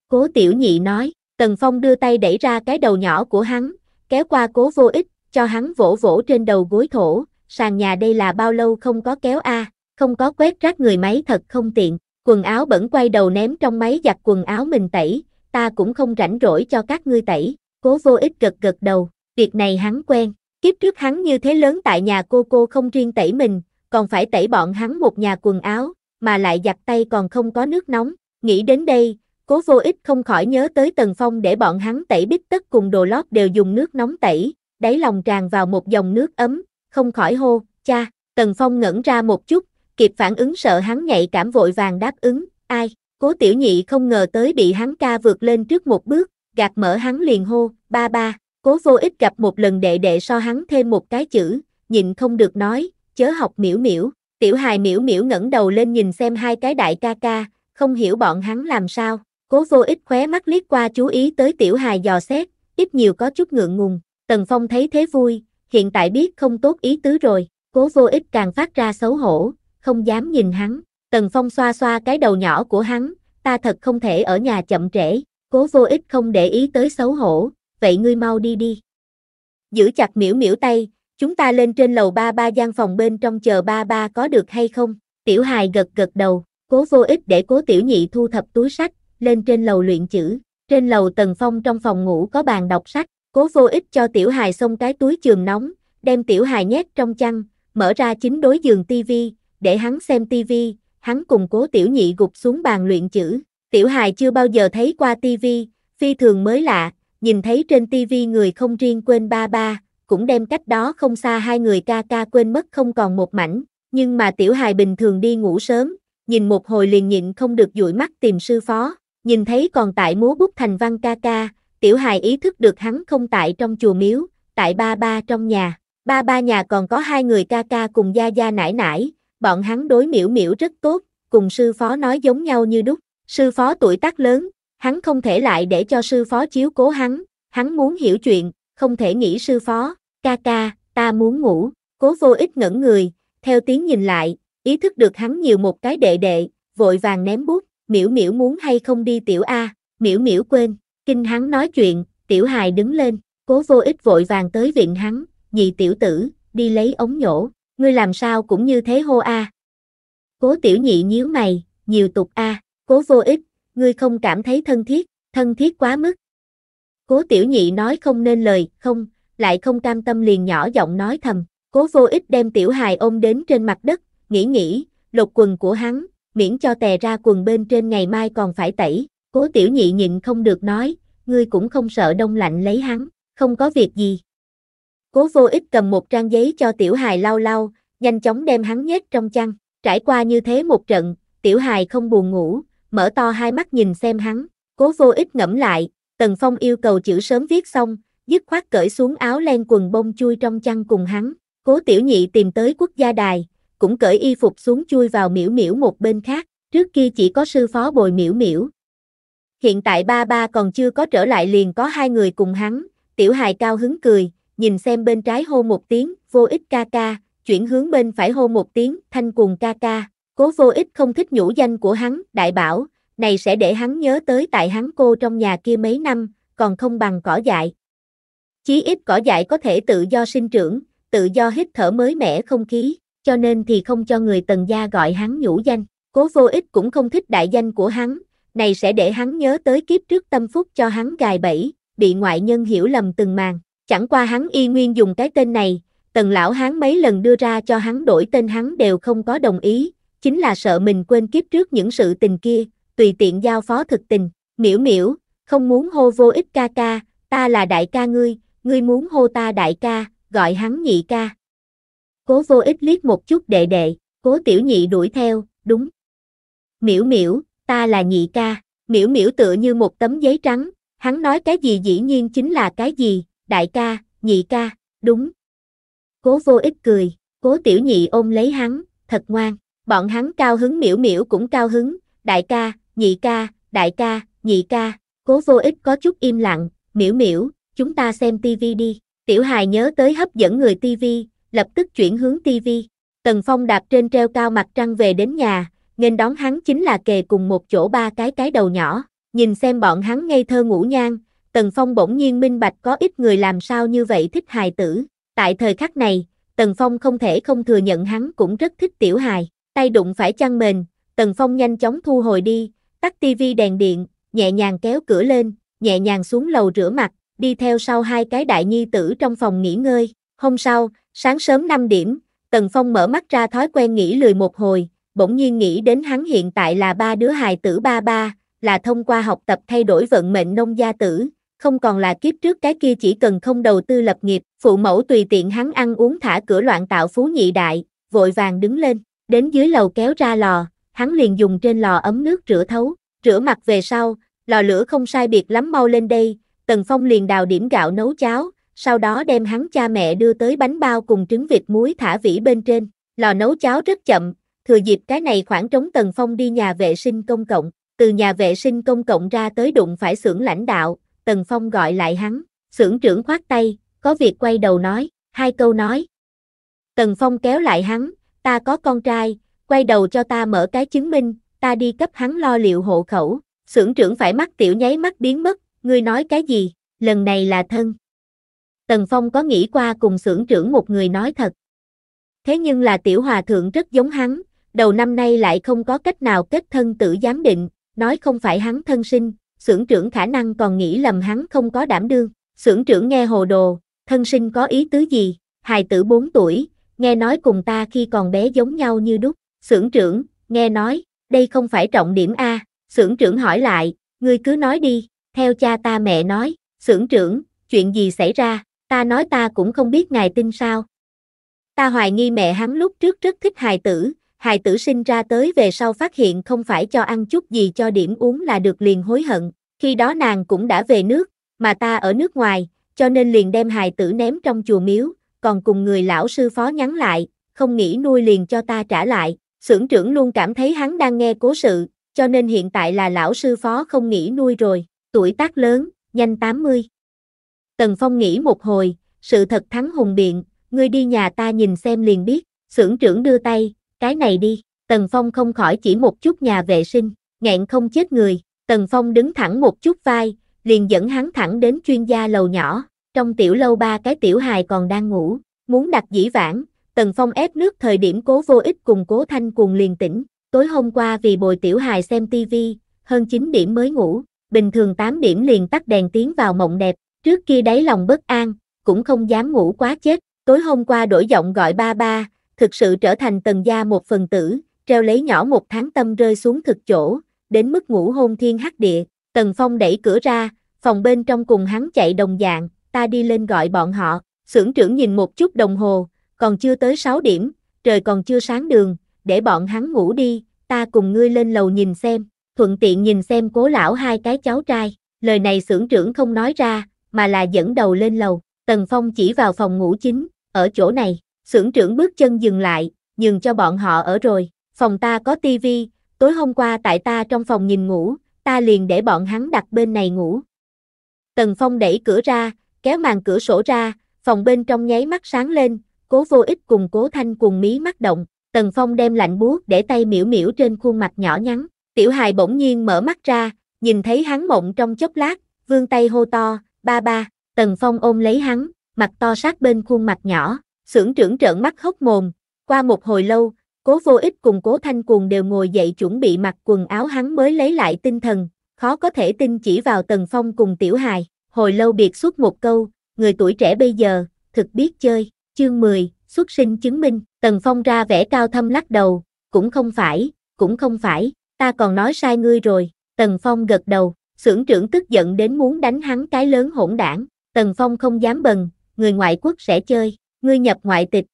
A: Cố tiểu nhị nói, Tần Phong đưa tay đẩy ra cái đầu nhỏ của hắn, kéo qua cố vô ích, cho hắn vỗ vỗ trên đầu gối thổ, sàn nhà đây là bao lâu không có kéo A không có quét rác người máy thật không tiện, quần áo bẩn quay đầu ném trong máy giặt quần áo mình tẩy, ta cũng không rảnh rỗi cho các ngươi tẩy, cố vô ích gật gật đầu, việc này hắn quen, kiếp trước hắn như thế lớn tại nhà cô cô không riêng tẩy mình, còn phải tẩy bọn hắn một nhà quần áo, mà lại giặt tay còn không có nước nóng, nghĩ đến đây, cố vô ích không khỏi nhớ tới Tần Phong để bọn hắn tẩy bít tất cùng đồ lót đều dùng nước nóng tẩy, đáy lòng tràn vào một dòng nước ấm, không khỏi hô, cha, Tần Phong ngẩn ra một chút, kịp phản ứng sợ hắn nhạy cảm vội vàng đáp ứng, ai, cố tiểu nhị không ngờ tới bị hắn ca vượt lên trước một bước, gạt mở hắn liền hô, ba ba, cố vô ích gặp một lần đệ đệ so hắn thêm một cái chữ, nhìn không được nói, chớ học miễu miễu, tiểu hài miễu miễu ngẩng đầu lên nhìn xem hai cái đại ca ca, không hiểu bọn hắn làm sao, cố vô ích khóe mắt liếc qua chú ý tới tiểu hài dò xét, ít nhiều có chút ngượng ngùng, tần phong thấy thế vui, hiện tại biết không tốt ý tứ rồi, cố vô ích càng phát ra xấu hổ, không dám nhìn hắn. Tần Phong xoa xoa cái đầu nhỏ của hắn, ta thật không thể ở nhà chậm trễ, cố vô ích không để ý tới xấu hổ, vậy ngươi mau đi đi. Giữ chặt miễu miễu tay, chúng ta lên trên lầu ba ba gian phòng bên trong chờ ba ba có được hay không, tiểu hài gật gật đầu, cố vô ích để cố tiểu nhị thu thập túi sách, lên trên lầu luyện chữ, trên lầu Tần Phong trong phòng ngủ có bàn đọc sách, cố vô ích cho tiểu hài xông cái túi trường nóng, đem tiểu hài nhét trong chăn, mở ra chính đối giường tivi, để hắn xem tivi, hắn cùng cố tiểu nhị gục xuống bàn luyện chữ. Tiểu hài chưa bao giờ thấy qua tivi, phi thường mới lạ, nhìn thấy trên tivi người không riêng quên ba ba, cũng đem cách đó không xa hai người ca ca quên mất không còn một mảnh. Nhưng mà tiểu hài bình thường đi ngủ sớm, nhìn một hồi liền nhịn không được dụi mắt tìm sư phó, nhìn thấy còn tại múa bút thành văn ca ca, tiểu hài ý thức được hắn không tại trong chùa miếu, tại ba ba trong nhà. Ba ba nhà còn có hai người ca ca cùng gia gia nải nải, bọn hắn đối miễu miễu rất tốt, cùng sư phó nói giống nhau như đúc, sư phó tuổi tác lớn, hắn không thể lại để cho sư phó chiếu cố hắn, hắn muốn hiểu chuyện, không thể nghĩ sư phó, ca ca, ta muốn ngủ, cố vô ích ngẩn người, theo tiếng nhìn lại, ý thức được hắn nhiều một cái đệ đệ, vội vàng ném bút, miễu miễu muốn hay không đi tiểu A, miễu miễu quên, kinh hắn nói chuyện, tiểu hài đứng lên, cố vô ích vội vàng tới viện hắn, nhị tiểu tử, đi lấy ống nhổ, ngươi làm sao cũng như thế hô a. Cố tiểu nhị nhíu mày, nhiều tục a, cố vô ích, ngươi không cảm thấy thân thiết, thân thiết quá mức. Cố tiểu nhị nói không nên lời, không, lại không cam tâm liền nhỏ giọng nói thầm, cố vô ích đem tiểu hài ôm đến trên mặt đất, nghĩ nghĩ, lột quần của hắn, miễn cho tè ra quần bên trên ngày mai còn phải tẩy, cố tiểu nhị nhịn không được nói, ngươi cũng không sợ đông lạnh lấy hắn, không có việc gì. Cố vô ích cầm một trang giấy cho tiểu hài lau lau, nhanh chóng đem hắn nhét trong chăn. Trải qua như thế một trận, tiểu hài không buồn ngủ, mở to hai mắt nhìn xem hắn. Cố vô ích ngẫm lại, Tần Phong yêu cầu chữ sớm viết xong, dứt khoát cởi xuống áo len quần bông chui trong chăn cùng hắn. Cố tiểu nhị tìm tới quốc gia đài, cũng cởi y phục xuống chui vào miễu miễu một bên khác, trước kia chỉ có sư phó bồi miễu miễu. Hiện tại ba ba còn chưa có trở lại liền có hai người cùng hắn, tiểu hài cao hứng cười, nhìn xem bên trái hô một tiếng, vô ích ca ca, chuyển hướng bên phải hô một tiếng, thanh cuồng ca ca. Cố vô ích không thích nhũ danh của hắn, đại bảo, này sẽ để hắn nhớ tới tại hắn cô trong nhà kia mấy năm, còn không bằng cỏ dại. Chí ít cỏ dại có thể tự do sinh trưởng, tự do hít thở mới mẻ không khí, cho nên thì không cho người tần gia gọi hắn nhũ danh. Cố vô ích cũng không thích đại danh của hắn, này sẽ để hắn nhớ tới kiếp trước tâm phúc cho hắn gài bẫy, bị ngoại nhân hiểu lầm từng màng Chẳng qua hắn y nguyên dùng cái tên này, tần lão hắn mấy lần đưa ra cho hắn đổi tên hắn đều không có đồng ý, chính là sợ mình quên kiếp trước những sự tình kia, tùy tiện giao phó thực tình, miễu miễu, không muốn hô vô ích ca ca, ta là đại ca ngươi, ngươi muốn hô ta đại ca, gọi hắn nhị ca. Cố vô ích liếc một chút đệ đệ, cố tiểu nhị đuổi theo, đúng. Miễu miễu, ta là nhị ca, miễu miễu tựa như một tấm giấy trắng, hắn nói cái gì dĩ nhiên chính là cái gì, đại ca, nhị ca, đúng. Cố vô ích cười, cố tiểu nhị ôm lấy hắn, thật ngoan, bọn hắn cao hứng miễu miễu cũng cao hứng, đại ca, nhị ca, đại ca, nhị ca, cố vô ích có chút im lặng, miễu miễu, chúng ta xem tivi đi, tiểu hài nhớ tới hấp dẫn người tivi, lập tức chuyển hướng tivi, tần phong đạp trên treo cao mặt trăng về đến nhà, nên đón hắn chính là kề cùng một chỗ ba cái cái đầu nhỏ, nhìn xem bọn hắn ngây thơ ngủ nhang, Tần Phong bỗng nhiên minh bạch có ít người làm sao như vậy thích hài tử. Tại thời khắc này, Tần Phong không thể không thừa nhận hắn cũng rất thích tiểu hài. Tay đụng phải chăn mền, Tần Phong nhanh chóng thu hồi đi, tắt tivi đèn điện, nhẹ nhàng kéo cửa lên, nhẹ nhàng xuống lầu rửa mặt, đi theo sau hai cái đại nhi tử trong phòng nghỉ ngơi. Hôm sau, sáng sớm 5 điểm, Tần Phong mở mắt ra thói quen nghỉ lười một hồi, bỗng nhiên nghĩ đến hắn hiện tại là ba đứa hài tử ba ba, là thông qua học tập thay đổi vận mệnh nông gia tử, không còn là kiếp trước cái kia chỉ cần không đầu tư lập nghiệp, phụ mẫu tùy tiện hắn ăn uống thả cửa loạn tạo phú nhị đại, vội vàng đứng lên, đến dưới lầu kéo ra lò, hắn liền dùng trên lò ấm nước rửa thấu, rửa mặt về sau, lò lửa không sai biệt lắm mau lên đây, Tần Phong liền đào điểm gạo nấu cháo, sau đó đem hắn cha mẹ đưa tới bánh bao cùng trứng vịt muối thả vỉ bên trên, lò nấu cháo rất chậm, thừa dịp cái này khoảng trống Tần Phong đi nhà vệ sinh công cộng, từ nhà vệ sinh công cộng ra tới đụng phải xưởng lãnh đạo, Tần Phong gọi lại hắn, xưởng trưởng khoát tay, có việc quay đầu nói, hai câu nói. Tần Phong kéo lại hắn, ta có con trai, quay đầu cho ta mở cái chứng minh, ta đi cấp hắn lo liệu hộ khẩu, xưởng trưởng phải mắt tiểu nháy mắt biến mất, ngươi nói cái gì, lần này là thân. Tần Phong có nghĩ qua cùng xưởng trưởng một người nói thật. Thế nhưng là tiểu hòa thượng rất giống hắn, đầu năm nay lại không có cách nào kết thân tự giám định, nói không phải hắn thân sinh, xưởng trưởng khả năng còn nghĩ lầm hắn không có đảm đương. Xưởng trưởng nghe hồ đồ, thân sinh có ý tứ gì, hài tử 4 tuổi, nghe nói cùng ta khi còn bé giống nhau như đúc. Xưởng trưởng, nghe nói, đây không phải trọng điểm A. Xưởng trưởng hỏi lại, ngươi cứ nói đi, theo cha ta mẹ nói, xưởng trưởng, chuyện gì xảy ra, ta nói ta cũng không biết ngài tin sao. Ta hoài nghi mẹ hắn lúc trước rất thích hài tử, hài tử sinh ra tới về sau phát hiện không phải cho ăn chút gì cho điểm uống là được liền hối hận, khi đó nàng cũng đã về nước, mà ta ở nước ngoài, cho nên liền đem hài tử ném trong chùa miếu, còn cùng người lão sư phó nhắn lại, không nghĩ nuôi liền cho ta trả lại, Sưởng trưởng luôn cảm thấy hắn đang nghe cố sự, cho nên hiện tại là lão sư phó không nghĩ nuôi rồi, tuổi tác lớn, nhanh 80. Tần Phong nghĩ một hồi, sự thật thắng hùng biện, ngươi đi nhà ta nhìn xem liền biết, Sưởng trưởng đưa tay, cái này đi, Tần Phong không khỏi chỉ một chút nhà vệ sinh, nghẹn không chết người, Tần Phong đứng thẳng một chút vai, liền dẫn hắn thẳng đến chuyên gia lầu nhỏ, trong tiểu lâu ba cái tiểu hài còn đang ngủ, muốn đặt dĩ vãng, Tần Phong ép nước thời điểm cố vô ích cùng cố thanh cuồng liền tỉnh, tối hôm qua vì bồi tiểu hài xem tivi, hơn 9 điểm mới ngủ, bình thường 8 điểm liền tắt đèn tiến vào mộng đẹp, trước kia đáy lòng bất an, cũng không dám ngủ quá chết, tối hôm qua đổi giọng gọi ba ba, thực sự trở thành tần gia một phần tử, treo lấy nhỏ một tháng tâm rơi xuống thực chỗ, đến mức ngủ hôn thiên hắc địa, tần phong đẩy cửa ra, phòng bên trong cùng hắn chạy đồng dạng, ta đi lên gọi bọn họ, xưởng trưởng nhìn một chút đồng hồ, còn chưa tới 6 điểm, trời còn chưa sáng đường, để bọn hắn ngủ đi, ta cùng ngươi lên lầu nhìn xem, thuận tiện nhìn xem cố lão hai cái cháu trai, lời này xưởng trưởng không nói ra, mà là dẫn đầu lên lầu, tần phong chỉ vào phòng ngủ chính, ở chỗ này, xưởng trưởng bước chân dừng lại, nhường cho bọn họ ở rồi, phòng ta có tivi, tối hôm qua tại ta trong phòng nhìn ngủ, ta liền để bọn hắn đặt bên này ngủ. Tần Phong đẩy cửa ra, kéo màn cửa sổ ra, phòng bên trong nháy mắt sáng lên, cố vô ích cùng cố thanh cùng mí mắt động, Tần Phong đem lạnh buốt để tay miễu miễu trên khuôn mặt nhỏ nhắn, tiểu hài bỗng nhiên mở mắt ra, nhìn thấy hắn mộng trong chốc lát, vương tay hô to, ba ba, Tần Phong ôm lấy hắn, mặt to sát bên khuôn mặt nhỏ, Sưởng trưởng trợn mắt hốc mồm, qua một hồi lâu, cố vô ích cùng cố thanh cuồng đều ngồi dậy chuẩn bị mặc quần áo hắn mới lấy lại tinh thần, khó có thể tin chỉ vào tần phong cùng tiểu hài, hồi lâu biệt suốt một câu, người tuổi trẻ bây giờ, thực biết chơi, chương 10, xuất sinh chứng minh, tần phong ra vẻ cao thâm lắc đầu, cũng không phải, cũng không phải, ta còn nói sai ngươi rồi, tần phong gật đầu, xưởng trưởng tức giận đến muốn đánh hắn cái lớn hỗn đảng, tần phong không dám bần, người ngoại quốc sẽ chơi, ngươi nhập ngoại tịch.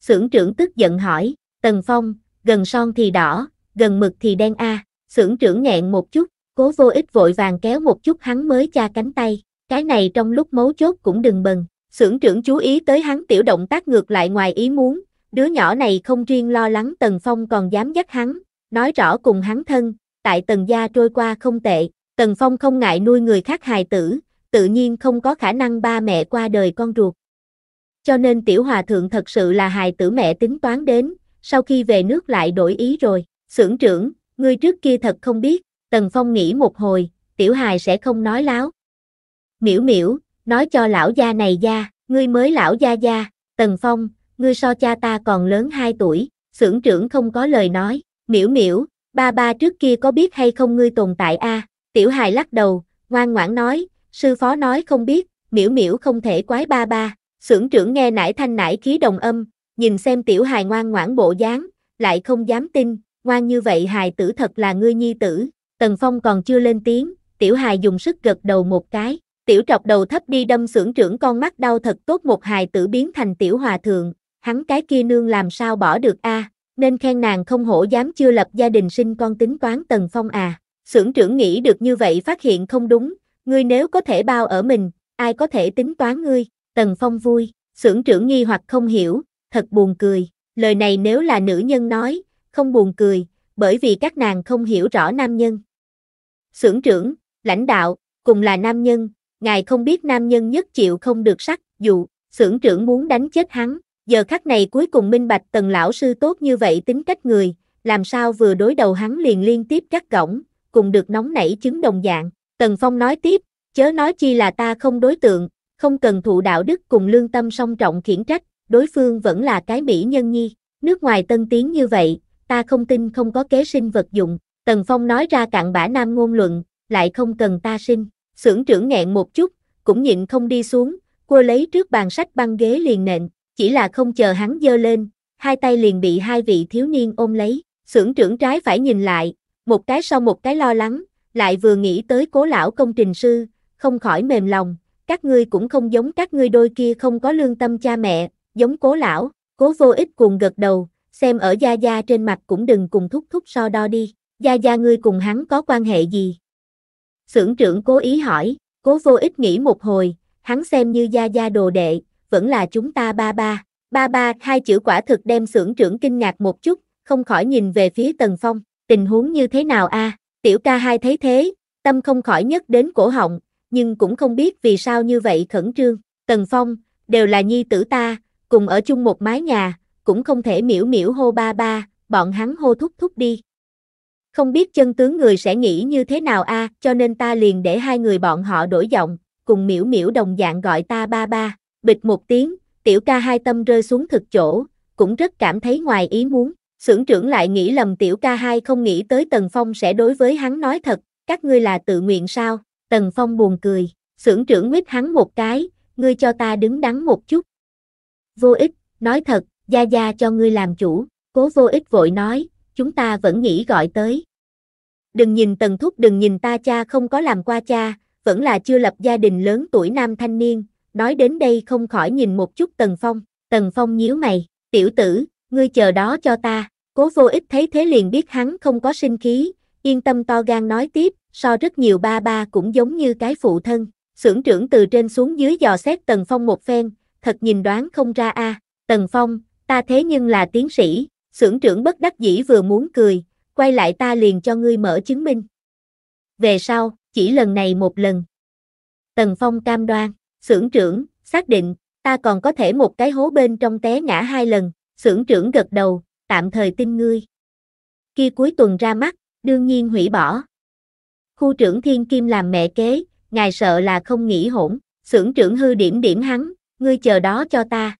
A: Sưởng trưởng tức giận hỏi, Tần Phong, gần son thì đỏ, gần mực thì đen a. Sưởng trưởng nghẹn một chút, cố vô ích vội vàng kéo một chút hắn mới cha cánh tay, cái này trong lúc mấu chốt cũng đừng bần. Sưởng trưởng chú ý tới hắn tiểu động tác ngược lại ngoài ý muốn, đứa nhỏ này không riêng lo lắng Tần Phong còn dám dắt hắn, nói rõ cùng hắn thân, tại Tần gia trôi qua không tệ, Tần Phong không ngại nuôi người khác hài tử, tự nhiên không có khả năng ba mẹ qua đời con ruột, cho nên tiểu hòa thượng thật sự là hài tử mẹ tính toán đến, sau khi về nước lại đổi ý rồi. Sưởng trưởng, ngươi trước kia thật không biết, Tần Phong nghĩ một hồi, tiểu hài sẽ không nói láo. Miễu miễu, nói cho lão gia này gia, ngươi mới lão gia gia, Tần Phong, ngươi so cha ta còn lớn 2 tuổi, sưởng trưởng không có lời nói, miễu miễu, ba ba trước kia có biết hay không ngươi tồn tại a tiểu hài lắc đầu, ngoan ngoãn nói, sư phó nói không biết, miễu miễu không thể quái ba ba, Sưởng trưởng nghe nải thanh nải khí đồng âm, nhìn xem tiểu hài ngoan ngoãn bộ dáng, lại không dám tin, ngoan như vậy hài tử thật là ngươi nhi tử. Tần Phong còn chưa lên tiếng, tiểu hài dùng sức gật đầu một cái, tiểu trọc đầu thấp đi đâm sưởng trưởng con mắt đau thật tốt một hài tử biến thành tiểu hòa thượng, hắn cái kia nương làm sao bỏ được a? À? nên khen nàng không hổ dám chưa lập gia đình sinh con tính toán Tần Phong à. Sưởng trưởng nghĩ được như vậy phát hiện không đúng, ngươi nếu có thể bao ở mình, ai có thể tính toán ngươi. Tần Phong vui, xưởng trưởng nghi hoặc không hiểu, thật buồn cười, lời này nếu là nữ nhân nói, không buồn cười, bởi vì các nàng không hiểu rõ nam nhân. Xưởng trưởng, lãnh đạo, cùng là nam nhân, ngài không biết nam nhân nhất chịu không được sắc, dù, xưởng trưởng muốn đánh chết hắn, giờ khắc này cuối cùng minh bạch tần lão sư tốt như vậy tính cách người, làm sao vừa đối đầu hắn liền liên tiếp cắt gỏng, cùng được nóng nảy chứng đồng dạng. Tần Phong nói tiếp, chớ nói chi là ta không đối tượng, không cần thụ đạo đức cùng lương tâm song trọng khiển trách, đối phương vẫn là cái mỹ nhân nhi, nước ngoài tân tiến như vậy, ta không tin không có kế sinh vật dụng, Tần Phong nói ra cạn bã nam ngôn luận, lại không cần ta sinh, xưởng trưởng nghẹn một chút, cũng nhịn không đi xuống, cô lấy trước bàn sách băng ghế liền nện, chỉ là không chờ hắn dơ lên, hai tay liền bị hai vị thiếu niên ôm lấy, xưởng trưởng trái phải nhìn lại, một cái sau một cái lo lắng, lại vừa nghĩ tới cố lão công trình sư, không khỏi mềm lòng, các ngươi cũng không giống các ngươi đôi kia không có lương tâm cha mẹ, giống cố lão, cố vô ích cùng gật đầu, xem ở Gia Gia trên mặt cũng đừng cùng thúc thúc so đo đi, Gia Gia ngươi cùng hắn có quan hệ gì? Sưởng trưởng cố ý hỏi, cố vô ích nghĩ một hồi, hắn xem như Gia Gia đồ đệ, vẫn là chúng ta ba ba, ba ba hai chữ quả thực đem sưởng trưởng kinh ngạc một chút, không khỏi nhìn về phía Tần Phong, tình huống như thế nào a? Tiểu ca hai thấy thế, tâm không khỏi nhất đến cổ họng, nhưng cũng không biết vì sao như vậy khẩn trương. Tần Phong, đều là nhi tử ta, cùng ở chung một mái nhà, cũng không thể miễu miễu hô ba ba, bọn hắn hô thúc thúc đi. Không biết chân tướng người sẽ nghĩ như thế nào a, cho nên ta liền để hai người bọn họ đổi giọng, cùng miễu miễu đồng dạng gọi ta ba ba, bịch một tiếng, tiểu ca hai tâm rơi xuống thực chỗ, cũng rất cảm thấy ngoài ý muốn. Sưởng trưởng lại nghĩ lầm tiểu ca hai không nghĩ tới Tần Phong sẽ đối với hắn nói thật, các ngươi là tự nguyện sao, Tần Phong buồn cười, sưởng trưởng nguyết hắn một cái, ngươi cho ta đứng đắn một chút. Vô ích, nói thật, Gia Gia cho ngươi làm chủ, cố vô ích vội nói, chúng ta vẫn nghĩ gọi tới. Đừng nhìn Tần Thúc đừng nhìn ta cha không có làm qua cha, vẫn là chưa lập gia đình lớn tuổi nam thanh niên, nói đến đây không khỏi nhìn một chút Tần Phong, Tần Phong nhíu mày, tiểu tử, ngươi chờ đó cho ta, cố vô ích thấy thế liền biết hắn không có sinh khí, Yên tâm to gan nói tiếp, so rất nhiều ba ba cũng giống như cái phụ thân, xưởng trưởng từ trên xuống dưới dò xét Tần Phong một phen, thật nhìn đoán không ra a à. Tần Phong, ta thế nhưng là tiến sĩ, xưởng trưởng bất đắc dĩ vừa muốn cười, quay lại ta liền cho ngươi mở chứng minh. Về sau, chỉ lần này một lần. Tần Phong cam đoan, xưởng trưởng, xác định, ta còn có thể một cái hố bên trong té ngã hai lần, xưởng trưởng gật đầu, tạm thời tin ngươi. Khi cuối tuần ra mắt, đương nhiên hủy bỏ. Khu trưởng Thiên Kim làm mẹ kế, ngài sợ là không nghĩ hỗn, xưởng trưởng hư điểm điểm hắn, ngươi chờ đó cho ta.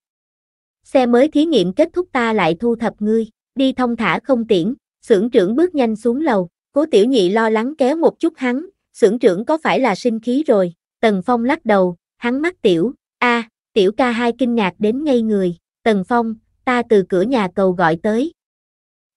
A: Xe mới thí nghiệm kết thúc ta lại thu thập ngươi, đi thông thả không tiễn, xưởng trưởng bước nhanh xuống lầu, cố tiểu nhị lo lắng kéo một chút hắn, xưởng trưởng có phải là sinh khí rồi, Tần Phong lắc đầu, hắn mắt tiểu, a tiểu ca hai kinh ngạc đến ngây người, Tần Phong, ta từ cửa nhà cầu gọi tới.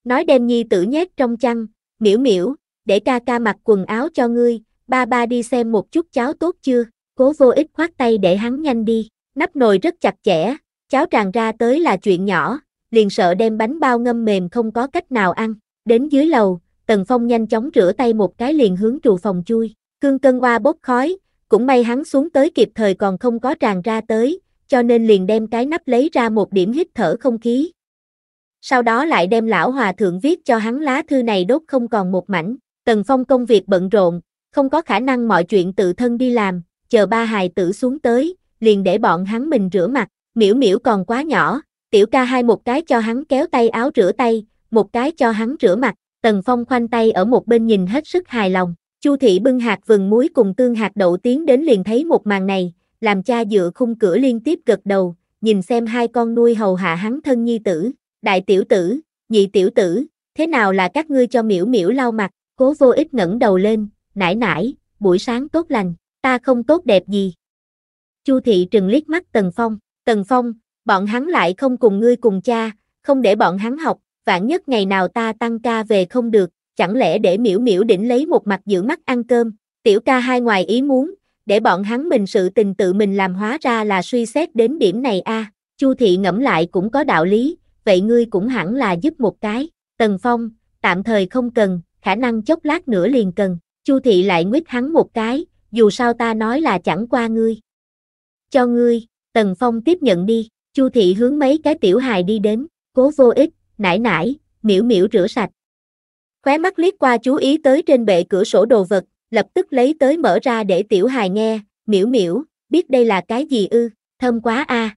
A: Nói đem nhi tử nhét trong chăn, miễu miễu, để ca ca mặc quần áo cho ngươi, ba ba đi xem một chút cháo tốt chưa, cố vô ích khoát tay để hắn nhanh đi, nắp nồi rất chặt chẽ, cháo tràn ra tới là chuyện nhỏ, liền sợ đem bánh bao ngâm mềm không có cách nào ăn, đến dưới lầu, Tần Phong nhanh chóng rửa tay một cái liền hướng trù phòng chui, cương cân qua bốc khói, cũng may hắn xuống tới kịp thời còn không có tràn ra tới, cho nên liền đem cái nắp lấy ra một điểm hít thở không khí, sau đó lại đem lão hòa thượng viết cho hắn lá thư này đốt không còn một mảnh. Tần Phong công việc bận rộn, không có khả năng mọi chuyện tự thân đi làm, chờ ba hài tử xuống tới, liền để bọn hắn mình rửa mặt, miễu miễu còn quá nhỏ, tiểu ca hai một cái cho hắn kéo tay áo rửa tay, một cái cho hắn rửa mặt, Tần Phong khoanh tay ở một bên nhìn hết sức hài lòng, Chu thị bưng hạt vừng muối cùng tương hạt đậu tiến đến liền thấy một màn này, làm cha dựa khung cửa liên tiếp gật đầu, nhìn xem hai con nuôi hầu hạ hắn thân nhi tử, đại tiểu tử, nhị tiểu tử, thế nào là các ngươi cho miễu miễu lau mặt, cố vô ích ngẩng đầu lên, nải nải, buổi sáng tốt lành, ta không tốt đẹp gì. Chu thị trừng liếc mắt Tần Phong, Tần Phong, bọn hắn lại không cùng ngươi cùng cha, không để bọn hắn học, vạn nhất ngày nào ta tăng ca về không được, chẳng lẽ để miễu miễu đỉnh lấy một mặt giữ mắt ăn cơm, tiểu ca hai ngoài ý muốn, để bọn hắn mình sự tình tự mình làm hóa ra là suy xét đến điểm này a. À. Chu thị ngẫm lại cũng có đạo lý, vậy ngươi cũng hẳn là giúp một cái, Tần Phong, tạm thời không cần, khả năng chốc lát nữa liền cần, Chu Thị lại nguyết hắn một cái, dù sao ta nói là chẳng qua ngươi. Cho ngươi, Tần Phong tiếp nhận đi, Chu Thị hướng mấy cái tiểu hài đi đến, cố vô ích, nải nải, miễu miễu rửa sạch. Khóe mắt liếc qua chú ý tới trên bệ cửa sổ đồ vật, lập tức lấy tới mở ra để tiểu hài nghe, miễu miễu, biết đây là cái gì ư, thơm quá a. À.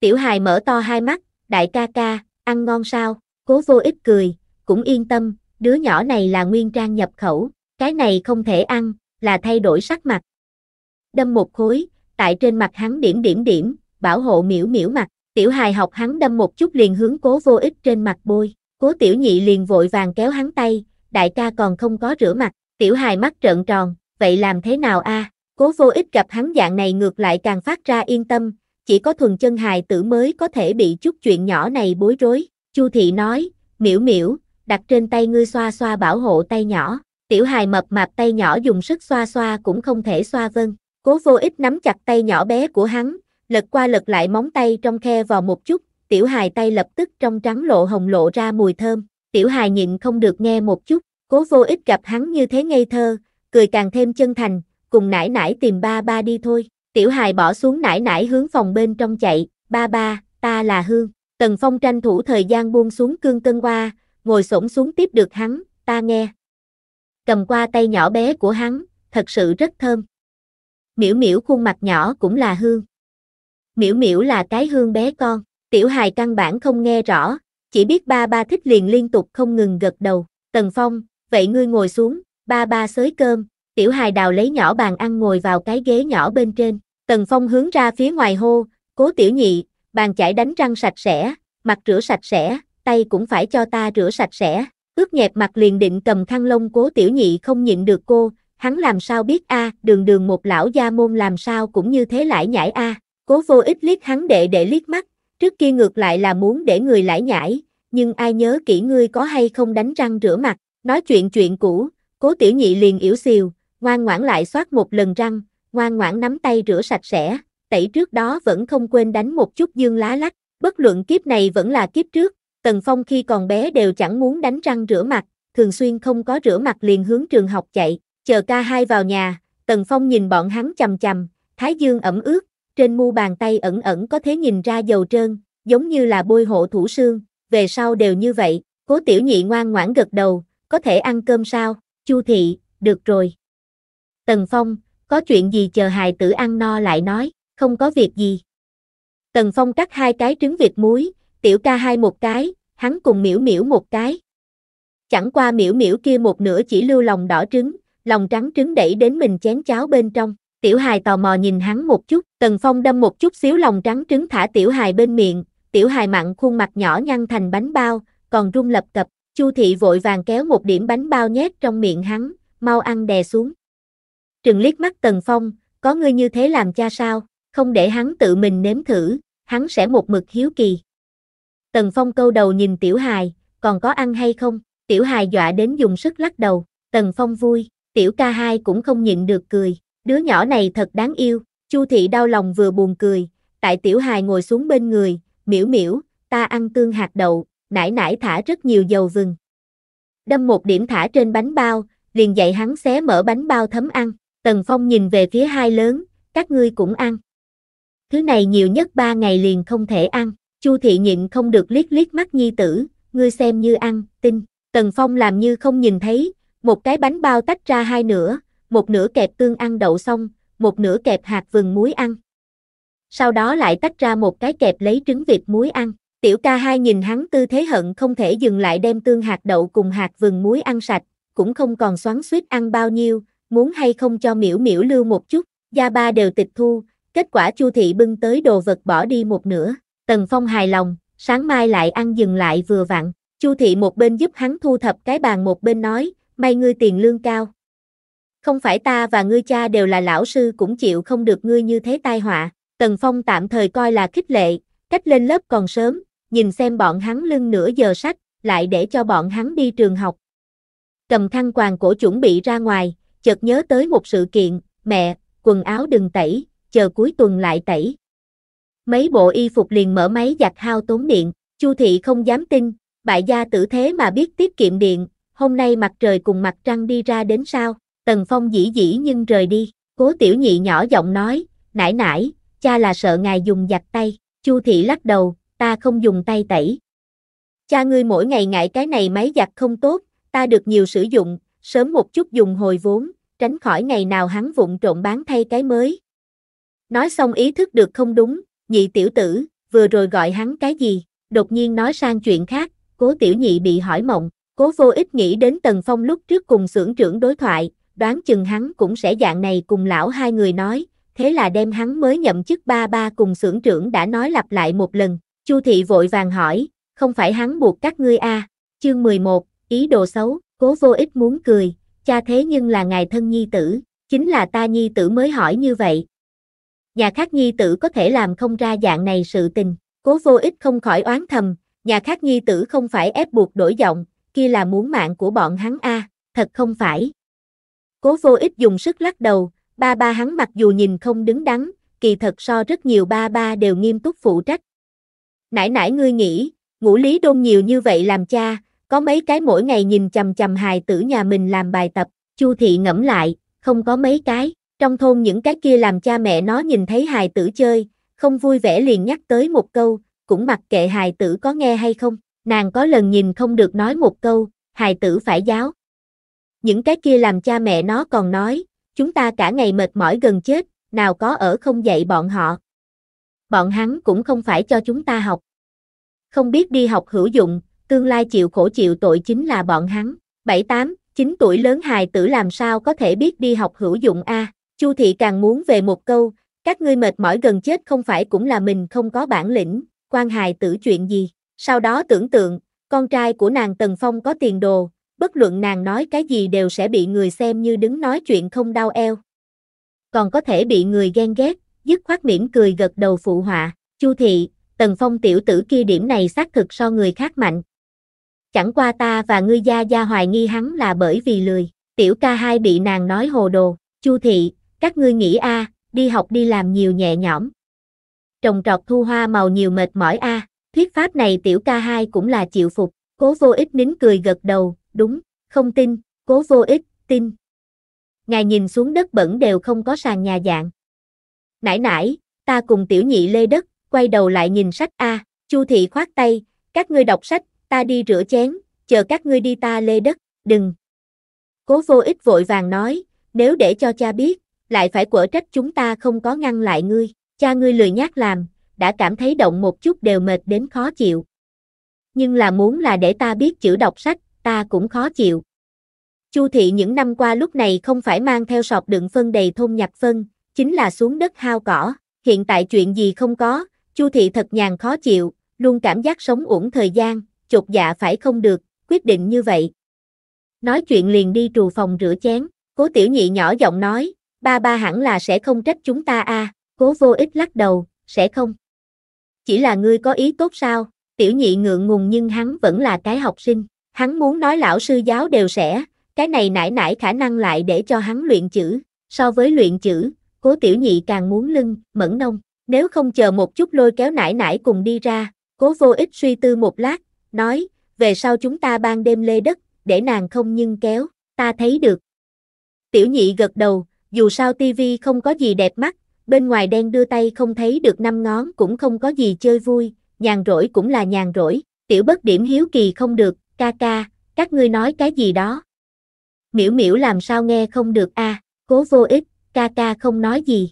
A: Tiểu hài mở to hai mắt, đại ca ca, ăn ngon sao, cố vô ích cười, cũng yên tâm, đứa nhỏ này là nguyên trang nhập khẩu, cái này không thể ăn, là thay đổi sắc mặt. Đâm một khối, tại trên mặt hắn điểm điểm điểm, bảo hộ miễu miễu mặt, tiểu hài học hắn đâm một chút liền hướng cố vô ích trên mặt bôi, cố tiểu nhị liền vội vàng kéo hắn tay, đại ca còn không có rửa mặt, tiểu hài mắt trợn tròn, vậy làm thế nào a? Cố vô ích gặp hắn dạng này ngược lại càng phát ra yên tâm, chỉ có thuần chân hài tử mới có thể bị chút chuyện nhỏ này bối rối. Chu thị nói, miễu miễu, đặt trên tay ngươi xoa xoa bảo hộ tay nhỏ, tiểu hài mập mạp tay nhỏ dùng sức xoa xoa cũng không thể xoa vân. Cố vô ích nắm chặt tay nhỏ bé của hắn, lật qua lật lại móng tay trong khe vào một chút, tiểu hài tay lập tức trong trắng lộ hồng lộ ra mùi thơm, tiểu hài nhịn không được nghe một chút, cố vô ích gặp hắn như thế ngây thơ, cười càng thêm chân thành, cùng nãi nãi tìm ba ba đi thôi, Tiểu hài bỏ xuống nải nải hướng phòng bên trong chạy, ba ba, ta là Hương. Tần Phong tranh thủ thời gian buông xuống cương cân qua, ngồi xổm xuống tiếp được hắn, ta nghe. Cầm qua tay nhỏ bé của hắn, thật sự rất thơm. Miểu miểu khuôn mặt nhỏ cũng là hương. Miểu miểu là cái hương bé con, tiểu hài căn bản không nghe rõ, chỉ biết ba ba thích liền liên tục không ngừng gật đầu. Tần Phong, vậy ngươi ngồi xuống, ba ba xới cơm, Tiểu hài đào lấy nhỏ bàn ăn ngồi vào cái ghế nhỏ bên trên. Tần Phong hướng ra phía ngoài hô, cố tiểu nhị, bàn chải đánh răng sạch sẽ, mặt rửa sạch sẽ, tay cũng phải cho ta rửa sạch sẽ. Ước nhẹp mặt liền định cầm khăn lông cố tiểu nhị không nhịn được cô, hắn làm sao biết a, đường đường một lão gia môn làm sao cũng như thế lại nhảy a. Cố vô ích liếc hắn đệ để liếc mắt, trước kia ngược lại là muốn để người lại nhảy, nhưng ai nhớ kỹ ngươi có hay không đánh răng rửa mặt, nói chuyện chuyện cũ, cố tiểu nhị liền yểu xìu, ngoan ngoãn lại xoát một lần răng, ngoan ngoãn nắm tay rửa sạch sẽ, tẩy trước đó vẫn không quên đánh một chút dương lá lách, bất luận kiếp này vẫn là kiếp trước, Tần Phong khi còn bé đều chẳng muốn đánh răng rửa mặt, thường xuyên không có rửa mặt liền hướng trường học chạy, chờ ca hai vào nhà, Tần Phong nhìn bọn hắn chầm chầm, thái dương ẩm ướt, trên mu bàn tay ẩn ẩn có thế nhìn ra dầu trơn, giống như là bôi hộ thủ xương, về sau đều như vậy, cố tiểu nhị ngoan ngoãn gật đầu, có thể ăn cơm sao, chu thị, được rồi. Tần Phong, có chuyện gì chờ hài tử ăn no lại nói, không có việc gì. Tần Phong cắt hai cái trứng vịt muối, tiểu ca hai một cái, hắn cùng miễu miễu một cái. Chẳng qua miễu miễu kia một nửa chỉ lưu lòng đỏ trứng, lòng trắng trứng đẩy đến mình chén cháo bên trong. Tiểu hài tò mò nhìn hắn một chút, Tần Phong đâm một chút xíu lòng trắng trứng thả tiểu hài bên miệng, tiểu hài mặn khuôn mặt nhỏ nhăn thành bánh bao, còn rung lập cập, Chu thị vội vàng kéo một điểm bánh bao nhét trong miệng hắn, mau ăn đè xuống. Trừng liếc mắt Tần Phong, có ngươi như thế làm cha sao, không để hắn tự mình nếm thử, hắn sẽ một mực hiếu kỳ. Tần Phong câu đầu nhìn Tiểu Hài, còn có ăn hay không? Tiểu Hài dọa đến dùng sức lắc đầu, Tần Phong vui, Tiểu ca hai cũng không nhịn được cười, đứa nhỏ này thật đáng yêu, Chu Thị đau lòng vừa buồn cười, tại Tiểu Hài ngồi xuống bên người, miễu miễu, ta ăn tương hạt đậu, nải nải thả rất nhiều dầu vừng. Đâm một điểm thả trên bánh bao, liền dạy hắn xé mở bánh bao thấm ăn. Tần Phong nhìn về phía hai lớn, các ngươi cũng ăn. Thứ này nhiều nhất ba ngày liền không thể ăn, Chu thị nhịn không được liếc liếc mắt nhi tử, ngươi xem như ăn, tin. Tần Phong làm như không nhìn thấy, một cái bánh bao tách ra hai nửa, một nửa kẹp tương ăn đậu xong, một nửa kẹp hạt vừng muối ăn. Sau đó lại tách ra một cái kẹp lấy trứng vịt muối ăn. Tiểu ca hai nhìn hắn tư thế hận không thể dừng lại đem tương hạt đậu cùng hạt vừng muối ăn sạch, cũng không còn xoắn suýt ăn bao nhiêu, muốn hay không cho miễu miễu lưu một chút, gia ba đều tịch thu, kết quả chu thị bưng tới đồ vật bỏ đi một nửa, tần phong hài lòng, sáng mai lại ăn dừng lại vừa vặn, chu thị một bên giúp hắn thu thập cái bàn một bên nói, may ngươi tiền lương cao. Không phải ta và ngươi cha đều là lão sư cũng chịu không được ngươi như thế tai họa, tần phong tạm thời coi là khích lệ, cách lên lớp còn sớm, nhìn xem bọn hắn lưng nửa giờ sách, lại để cho bọn hắn đi trường học. Cầm khăn quàng cổ chuẩn bị ra ngoài, chợt nhớ tới một sự kiện, mẹ, quần áo đừng tẩy, chờ cuối tuần lại tẩy. Mấy bộ y phục liền mở máy giặt hao tốn điện, Chu thị không dám tin, bại gia tử thế mà biết tiết kiệm điện, hôm nay mặt trời cùng mặt trăng đi ra đến sao, Tần Phong dĩ dĩ nhưng rời đi, cố tiểu nhị nhỏ giọng nói, nãi nãi, cha là sợ ngài dùng giặt tay, Chu thị lắc đầu, ta không dùng tay tẩy. Cha ngươi mỗi ngày ngại cái này máy giặt không tốt, ta được nhiều sử dụng, sớm một chút dùng hồi vốn, tránh khỏi ngày nào hắn vụng trộn bán thay cái mới. Nói xong ý thức được không đúng, nhị tiểu tử, vừa rồi gọi hắn cái gì, đột nhiên nói sang chuyện khác, cố tiểu nhị bị hỏi mộng, cố vô ích nghĩ đến Tần Phong lúc trước cùng xưởng trưởng đối thoại, đoán chừng hắn cũng sẽ dạng này cùng lão hai người nói, thế là đem hắn mới nhậm chức ba ba cùng xưởng trưởng đã nói lặp lại một lần, Chu thị vội vàng hỏi, không phải hắn buộc các ngươi a à? chương 11, ý đồ xấu, cố vô ích muốn cười, cha thế nhưng là ngài thân nhi tử, chính là ta nhi tử mới hỏi như vậy. Nhà khác nhi tử có thể làm không ra dạng này sự tình, cố vô ích không khỏi oán thầm, nhà khác nhi tử không phải ép buộc đổi giọng, kia là muốn mạng của bọn hắn a, thật không phải. Cố vô ích dùng sức lắc đầu, ba ba hắn mặc dù nhìn không đứng đắn, kỳ thật so rất nhiều ba ba đều nghiêm túc phụ trách. Nãy nãy ngươi nghĩ, ngũ lý đôn nhiều như vậy làm cha, có mấy cái mỗi ngày nhìn chầm chầm hài tử nhà mình làm bài tập, Chu thị ngẫm lại, không có mấy cái, trong thôn những cái kia làm cha mẹ nó nhìn thấy hài tử chơi, không vui vẻ liền nhắc tới một câu, cũng mặc kệ hài tử có nghe hay không, nàng có lần nhìn không được nói một câu, hài tử phải giáo. Những cái kia làm cha mẹ nó còn nói, chúng ta cả ngày mệt mỏi gần chết, nào có ở không dạy bọn họ. Bọn hắn cũng không phải cho chúng ta học. Không biết đi học hữu dụng, tương lai chịu khổ chịu tội chính là bọn hắn. 7-8, 9 tuổi lớn hài tử làm sao có thể biết đi học hữu dụng a? Chu thị càng muốn về một câu, các ngươi mệt mỏi gần chết không phải cũng là mình không có bản lĩnh, quan hài tử chuyện gì? Sau đó tưởng tượng, con trai của nàng Tần Phong có tiền đồ, bất luận nàng nói cái gì đều sẽ bị người xem như đứng nói chuyện không đau eo. Còn có thể bị người ghen ghét, dứt khoát mỉm cười gật đầu phụ họa, Chu thị, Tần Phong tiểu tử kia điểm này xác thực so người khác mạnh, Chẳng qua ta và ngươi gia gia hoài nghi hắn là bởi vì lười. Tiểu ca hai bị nàng nói hồ đồ. Chu thị, các ngươi nghĩ a, đi học đi làm nhiều nhẹ nhõm. Trồng trọt thu hoa màu nhiều mệt mỏi a. Thuyết pháp này tiểu ca hai cũng là chịu phục. Cố vô ích nín cười gật đầu, đúng, không tin, cố vô ích, tin. Ngài nhìn xuống đất bẩn đều không có sàn nhà dạng. Nãy nãy, ta cùng tiểu nhị lê đất, quay đầu lại nhìn sách A, Chu thị khoát tay, các ngươi đọc sách, ta đi rửa chén, chờ các ngươi đi ta lê đất, đừng. Cố vô ích vội vàng nói, nếu để cho cha biết, lại phải quở trách chúng ta không có ngăn lại ngươi, cha ngươi lười nhát làm, đã cảm thấy động một chút đều mệt đến khó chịu. Nhưng là muốn là để ta biết chữ đọc sách, ta cũng khó chịu. Chu thị những năm qua lúc này không phải mang theo sọt đựng phân đầy thôn nhặt phân, chính là xuống đất hao cỏ, hiện tại chuyện gì không có, Chu thị thật nhàn khó chịu, luôn cảm giác sống uổng thời gian, chột dạ phải không được, quyết định như vậy. Nói chuyện liền đi trù phòng rửa chén, cố tiểu nhị nhỏ giọng nói, ba ba hẳn là sẽ không trách chúng ta a cố vô ích lắc đầu, sẽ không. Chỉ là ngươi có ý tốt sao, tiểu nhị ngượng ngùng nhưng hắn vẫn là cái học sinh, hắn muốn nói lão sư giáo đều sẽ, cái này nải nải khả năng lại để cho hắn luyện chữ, so với luyện chữ, cố tiểu nhị càng muốn lưng, mẫn nông, nếu không chờ một chút lôi kéo nải nải cùng đi ra, cố vô ích suy tư một lát, nói, về sau chúng ta ban đêm lê đất, để nàng không nhưng kéo, ta thấy được. Tiểu nhị gật đầu, dù sao tivi không có gì đẹp mắt, bên ngoài đen đưa tay không thấy được năm ngón cũng không có gì chơi vui, nhàn rỗi cũng là nhàn rỗi, tiểu bất điểm hiếu kỳ không được, ca ca, các ngươi nói cái gì đó. Miễu miễu làm sao nghe không được a cố vô ích, ca ca không nói gì.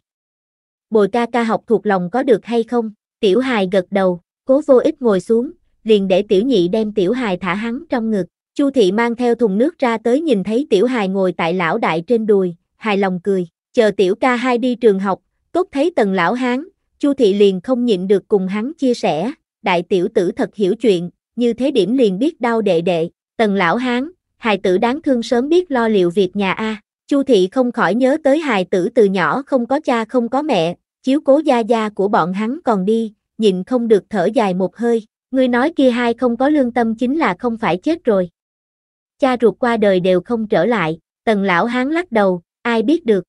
A: Bồi ca ca học thuộc lòng có được hay không, tiểu hài gật đầu, cố vô ích ngồi xuống, liền để tiểu nhị đem tiểu hài thả hắn trong ngực. Chu thị mang theo thùng nước ra tới nhìn thấy tiểu hài ngồi tại lão đại trên đùi, hài lòng cười, chờ tiểu ca hai đi trường học, tốt thấy tần lão hán, Chu thị liền không nhịn được cùng hắn chia sẻ, đại tiểu tử thật hiểu chuyện, như thế điểm liền biết đau đệ đệ, tần lão hán, hài tử đáng thương sớm biết lo liệu việc nhà a. Chu thị không khỏi nhớ tới hài tử từ nhỏ không có cha không có mẹ, chiếu cố gia gia của bọn hắn còn đi, nhịn không được thở dài một hơi, Ngươi nói kia hai không có lương tâm chính là không phải chết rồi. Cha ruột qua đời đều không trở lại, tần lão hán lắc đầu, ai biết được.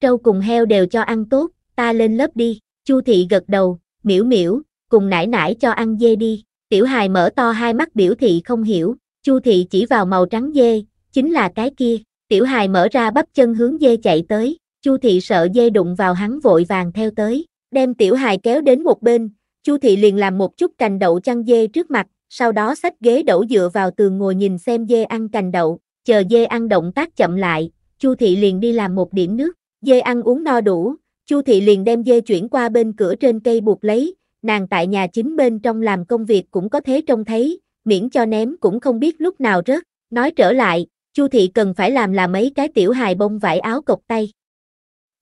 A: Trâu cùng heo đều cho ăn tốt, ta lên lớp đi, Chu thị gật đầu, miễu miễu, cùng nải nải cho ăn dê đi. Tiểu hài mở to hai mắt biểu thị không hiểu, Chu thị chỉ vào màu trắng dê, chính là cái kia. Tiểu hài mở ra bắp chân hướng dê chạy tới, Chu thị sợ dê đụng vào hắn vội vàng theo tới, đem tiểu hài kéo đến một bên, Chu thị liền làm một chút cành đậu chăn dê trước mặt, sau đó xách ghế đổ dựa vào tường ngồi nhìn xem dê ăn cành đậu, chờ dê ăn động tác chậm lại, Chu thị liền đi làm một điểm nước, dê ăn uống no đủ, Chu thị liền đem dê chuyển qua bên cửa trên cây buộc lấy, nàng tại nhà chính bên trong làm công việc cũng có thế trông thấy, miễn cho ném cũng không biết lúc nào rớt, nói trở lại, Chu thị cần phải làm là mấy cái tiểu hài bông vải áo cộc tay.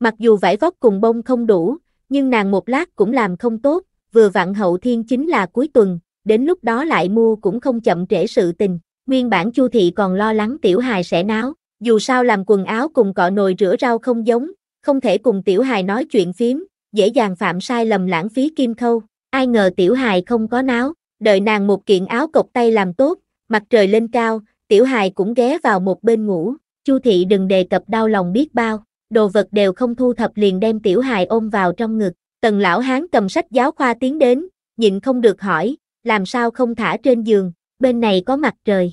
A: Mặc dù vải vóc cùng bông không đủ, nhưng nàng một lát cũng làm không tốt, vừa vặn hậu thiên chính là cuối tuần, đến lúc đó lại mua cũng không chậm trễ sự tình. Nguyên bản Chu thị còn lo lắng tiểu hài sẽ náo, dù sao làm quần áo cùng cọ nồi rửa rau không giống, không thể cùng tiểu hài nói chuyện phím, dễ dàng phạm sai lầm lãng phí kim khâu. Ai ngờ tiểu hài không có náo, đợi nàng một kiện áo cộc tay làm tốt, mặt trời lên cao, tiểu hài cũng ghé vào một bên ngủ. Chu thị đừng đề cập đau lòng biết bao, đồ vật đều không thu thập liền đem tiểu hài ôm vào trong ngực. Tần lão hán cầm sách giáo khoa tiến đến, nhịn không được hỏi, làm sao không thả trên giường, bên này có mặt trời.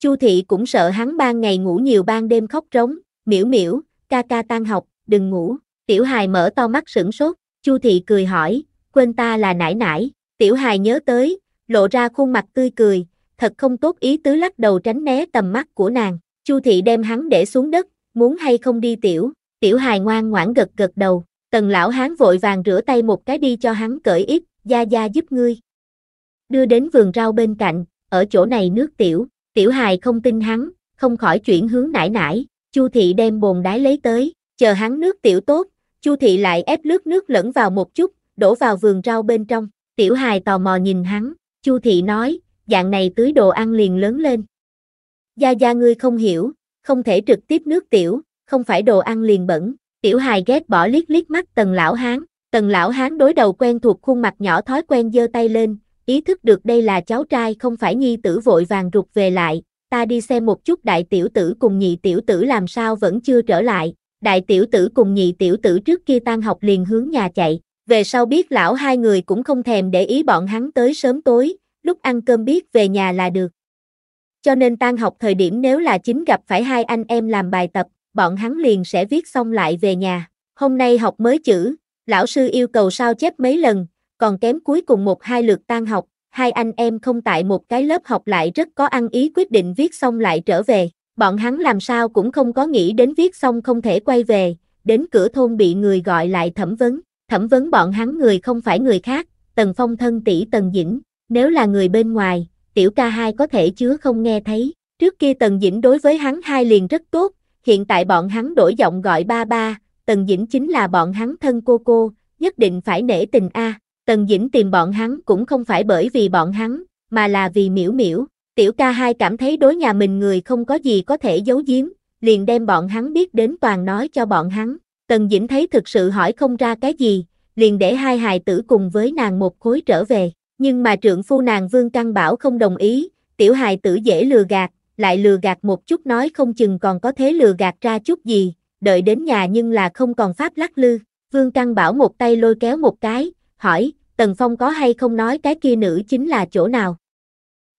A: Chu thị cũng sợ hắn ban ngày ngủ nhiều ban đêm khóc trống, miểu miểu, ca ca tan học, đừng ngủ. Tiểu hài mở to mắt sửng sốt, Chu thị cười hỏi, quên ta là nãi nãi. tiểu hài nhớ tới, lộ ra khuôn mặt tươi cười, thật không tốt ý tứ lắc đầu tránh né tầm mắt của nàng. Chu thị đem hắn để xuống đất, muốn hay không đi tiểu, tiểu hài ngoan ngoãn gật gật đầu. Tần lão hán vội vàng rửa tay một cái đi cho hắn cởi ít, gia gia giúp ngươi. Đưa đến vườn rau bên cạnh, ở chỗ này nước tiểu, tiểu hài không tin hắn, không khỏi chuyển hướng nải nải, Chu thị đem bồn đái lấy tới, chờ hắn nước tiểu tốt, Chu thị lại ép lướt nước lẫn vào một chút, đổ vào vườn rau bên trong, tiểu hài tò mò nhìn hắn, Chu thị nói, dạng này tưới đồ ăn liền lớn lên. Gia gia ngươi không hiểu, không thể trực tiếp nước tiểu, không phải đồ ăn liền bẩn, Tiểu hài ghét bỏ liếc liếc mắt tần lão hán, tần lão hán đối đầu quen thuộc khuôn mặt nhỏ thói quen giơ tay lên, ý thức được đây là cháu trai không phải nhi tử vội vàng rụt về lại, ta đi xem một chút đại tiểu tử cùng nhị tiểu tử làm sao vẫn chưa trở lại, đại tiểu tử cùng nhị tiểu tử trước kia tan học liền hướng nhà chạy, về sau biết lão hai người cũng không thèm để ý bọn hắn tới sớm tối, lúc ăn cơm biết về nhà là được. Cho nên tan học thời điểm nếu là chính gặp phải hai anh em làm bài tập, bọn hắn liền sẽ viết xong lại về nhà. Hôm nay học mới chữ, lão sư yêu cầu sao chép mấy lần, còn kém cuối cùng một hai lượt tan học, hai anh em không tại một cái lớp học lại rất có ăn ý quyết định viết xong lại trở về. Bọn hắn làm sao cũng không có nghĩ đến viết xong không thể quay về, đến cửa thôn bị người gọi lại thẩm vấn, thẩm vấn bọn hắn người không phải người khác, Tần Phong thân tỷ Tần Dĩnh, nếu là người bên ngoài, tiểu ca hai có thể chứa không nghe thấy. Trước kia Tần Dĩnh đối với hắn hai liền rất tốt, hiện tại bọn hắn đổi giọng gọi ba ba, Tần Dĩnh chính là bọn hắn thân cô cô, nhất định phải nể tình a. Tần Dĩnh tìm bọn hắn cũng không phải bởi vì bọn hắn, mà là vì miễu miễu. Tiểu ca hai cảm thấy đối nhà mình người không có gì có thể giấu giếm, liền đem bọn hắn biết đến toàn nói cho bọn hắn. Tần Dĩnh thấy thực sự hỏi không ra cái gì, liền để hai hài tử cùng với nàng một khối trở về. Nhưng mà trượng phu nàng Vương Căn Bảo không đồng ý, tiểu hài tử dễ lừa gạt, lại lừa gạt một chút nói không chừng còn có thế lừa gạt ra chút gì, đợi đến nhà nhưng là không còn pháp lắc lư. Vương Căn Bảo một tay lôi kéo một cái, hỏi, Tần Phong có hay không nói cái kia nữ chính là chỗ nào?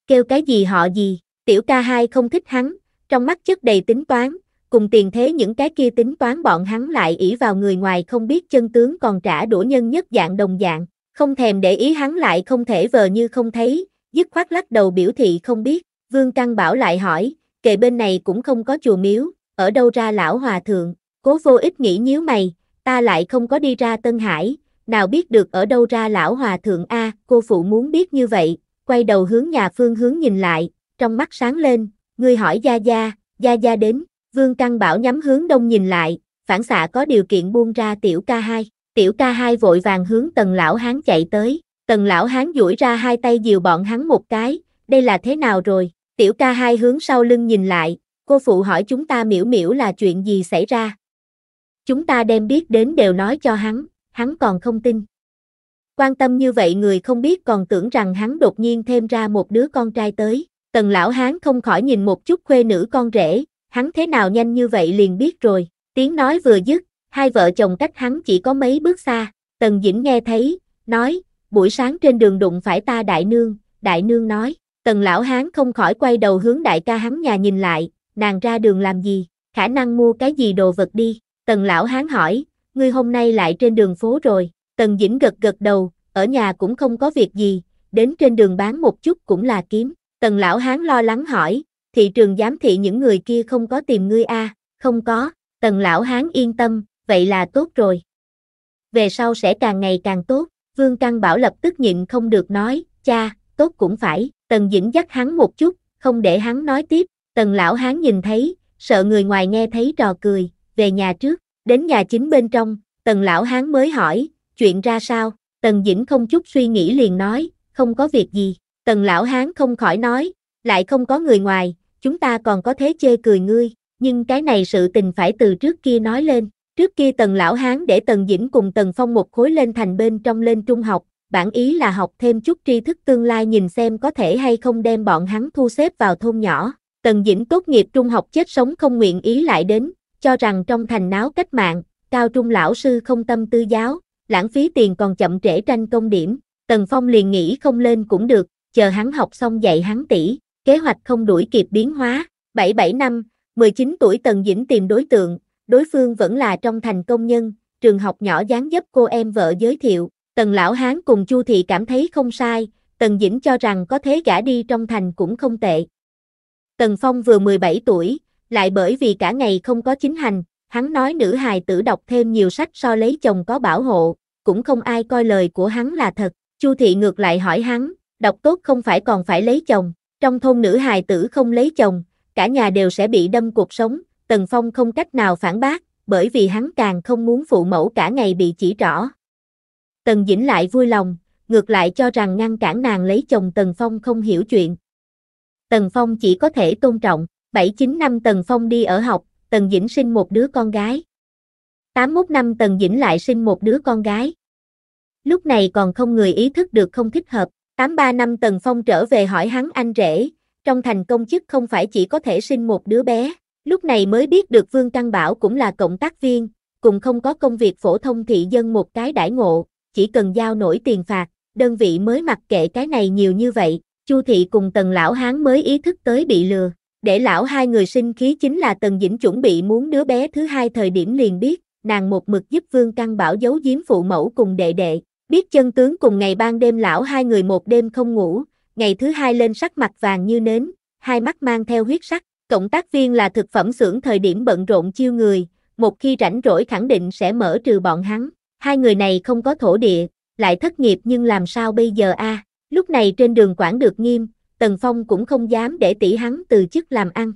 A: Kêu cái gì họ gì, tiểu ca hai không thích hắn, trong mắt chất đầy tính toán, cùng tiền thế những cái kia tính toán bọn hắn lại ỷ vào người ngoài không biết chân tướng còn trả đũa nhân nhất dạng đồng dạng, không thèm để ý hắn lại không thể vờ như không thấy, dứt khoát lắc đầu biểu thị không biết. Vương Căng Bảo lại hỏi, kề bên này cũng không có chùa miếu, ở đâu ra lão hòa thượng, cố vô ích nghĩ nhíu mày, ta lại không có đi ra Tân Hải, nào biết được ở đâu ra lão hòa thượng A, cô phụ muốn biết như vậy, quay đầu hướng nhà phương hướng nhìn lại, trong mắt sáng lên, ngươi hỏi Gia Gia, Gia Gia đến, Vương Căng Bảo nhắm hướng đông nhìn lại, phản xạ có điều kiện buông ra tiểu ca hai, tiểu ca hai vội vàng hướng tần lão hán chạy tới, tần lão hán duỗi ra hai tay dìu bọn hắn một cái, đây là thế nào rồi, Tiểu ca hai hướng sau lưng nhìn lại, cô phụ hỏi chúng ta miễu miễu là chuyện gì xảy ra. Chúng ta đem biết đến đều nói cho hắn, hắn còn không tin. Quan tâm như vậy người không biết còn tưởng rằng hắn đột nhiên thêm ra một đứa con trai tới. Tần lão hán không khỏi nhìn một chút khuê nữ con rể, hắn thế nào nhanh như vậy liền biết rồi. Tiếng nói vừa dứt, hai vợ chồng cách hắn chỉ có mấy bước xa. Tần Dĩnh nghe thấy, nói, buổi sáng trên đường đụng phải ta đại nương, đại nương nói. Tần lão hán không khỏi quay đầu hướng đại ca hắn nhà nhìn lại, nàng ra đường làm gì, khả năng mua cái gì đồ vật đi. Tần lão hán hỏi, ngươi hôm nay lại trên đường phố rồi. Tần dĩnh gật gật đầu, ở nhà cũng không có việc gì, đến trên đường bán một chút cũng là kiếm. Tần lão hán lo lắng hỏi, thị trường giám thị những người kia không có tìm ngươi a à? không có. Tần lão hán yên tâm, vậy là tốt rồi. Về sau sẽ càng ngày càng tốt, Vương căn Bảo lập tức nhịn không được nói, cha, tốt cũng phải, tần dĩnh dắt hắn một chút, không để hắn nói tiếp, tần lão hán nhìn thấy, sợ người ngoài nghe thấy trò cười, về nhà trước, đến nhà chính bên trong, tần lão hán mới hỏi, chuyện ra sao, tần dĩnh không chút suy nghĩ liền nói, không có việc gì, tần lão hán không khỏi nói, lại không có người ngoài, chúng ta còn có thế chê cười ngươi, nhưng cái này sự tình phải từ trước kia nói lên, trước kia tần lão hán để tần dĩnh cùng tần phong một khối lên thành bên trong lên trung học, bản ý là học thêm chút tri thức tương lai nhìn xem có thể hay không đem bọn hắn thu xếp vào thôn nhỏ. Tần Dĩnh tốt nghiệp trung học chết sống không nguyện ý lại đến, cho rằng trong thành náo cách mạng, cao trung lão sư không tâm tư giáo, lãng phí tiền còn chậm trễ tranh công điểm, Tần Phong liền nghĩ không lên cũng được, chờ hắn học xong dạy hắn tỷ, kế hoạch không đuổi kịp biến hóa, 77 năm, 19 tuổi Tần Dĩnh tìm đối tượng, đối phương vẫn là trong thành công nhân, trường học nhỏ dáng dấp cô em vợ giới thiệu, Tần lão hán cùng Chu thị cảm thấy không sai, Tần Dĩnh cho rằng có thế gả đi trong thành cũng không tệ. Tần Phong vừa 17 tuổi, lại bởi vì cả ngày không có chính hành, hắn nói nữ hài tử đọc thêm nhiều sách so lấy chồng có bảo hộ, cũng không ai coi lời của hắn là thật. Chu thị ngược lại hỏi hắn, đọc tốt không phải còn phải lấy chồng, trong thôn nữ hài tử không lấy chồng, cả nhà đều sẽ bị đâm cuộc sống, Tần Phong không cách nào phản bác, bởi vì hắn càng không muốn phụ mẫu cả ngày bị chỉ rõ. Tần Dĩnh lại vui lòng, ngược lại cho rằng ngăn cản nàng lấy chồng Tần Phong không hiểu chuyện. Tần Phong chỉ có thể tôn trọng, 7-9 năm Tần Phong đi ở học, Tần Dĩnh sinh một đứa con gái. 81 năm Tần Dĩnh lại sinh một đứa con gái. Lúc này còn không người ý thức được không thích hợp, 83 năm Tần Phong trở về hỏi hắn anh rể, trong thành công chức không phải chỉ có thể sinh một đứa bé, lúc này mới biết được Vương Căn Bảo cũng là cộng tác viên, cùng không có công việc phổ thông thị dân một cái đãi ngộ, chỉ cần giao nổi tiền phạt, đơn vị mới mặc kệ cái này nhiều như vậy, Chu thị cùng Tần lão hán mới ý thức tới bị lừa. Để lão hai người sinh khí chính là Tần Dĩnh chuẩn bị muốn đứa bé thứ hai thời điểm liền biết, nàng một mực giúp Vương Căn Bảo giấu giếm phụ mẫu cùng đệ đệ, biết chân tướng cùng ngày ban đêm lão hai người một đêm không ngủ, ngày thứ hai lên sắc mặt vàng như nến, hai mắt mang theo huyết sắc, cộng tác viên là thực phẩm xưởng thời điểm bận rộn chiêu người, một khi rảnh rỗi khẳng định sẽ mở trừ bọn hắn. Hai người này không có thổ địa, lại thất nghiệp nhưng làm sao bây giờ a? À? Lúc này trên đường quản được nghiêm, Tần Phong cũng không dám để tỷ hắn từ chức làm ăn.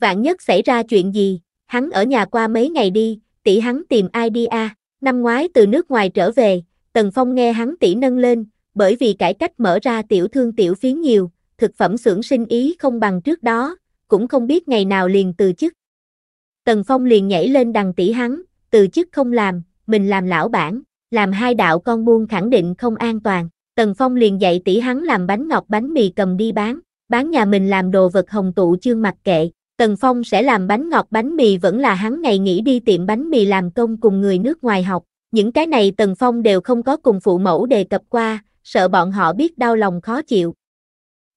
A: Vạn nhất xảy ra chuyện gì, hắn ở nhà qua mấy ngày đi, tỷ hắn tìm ai đi a? Năm ngoái từ nước ngoài trở về, Tần Phong nghe hắn tỷ nâng lên, bởi vì cải cách mở ra tiểu thương tiểu phiến nhiều, thực phẩm xưởng sinh ý không bằng trước đó, cũng không biết ngày nào liền từ chức. Tần Phong liền nhảy lên đằng tỷ hắn, từ chức không làm, mình làm lão bản, làm hai đạo con buôn khẳng định không an toàn. Tần Phong liền dạy tỷ hắn làm bánh ngọt bánh mì cầm đi bán, bán nhà mình làm đồ vật hồng tụ chương mặc kệ. Tần Phong sẽ làm bánh ngọt bánh mì vẫn là hắn ngày nghỉ đi tiệm bánh mì làm công cùng người nước ngoài học. Những cái này Tần Phong đều không có cùng phụ mẫu đề cập qua, sợ bọn họ biết đau lòng khó chịu.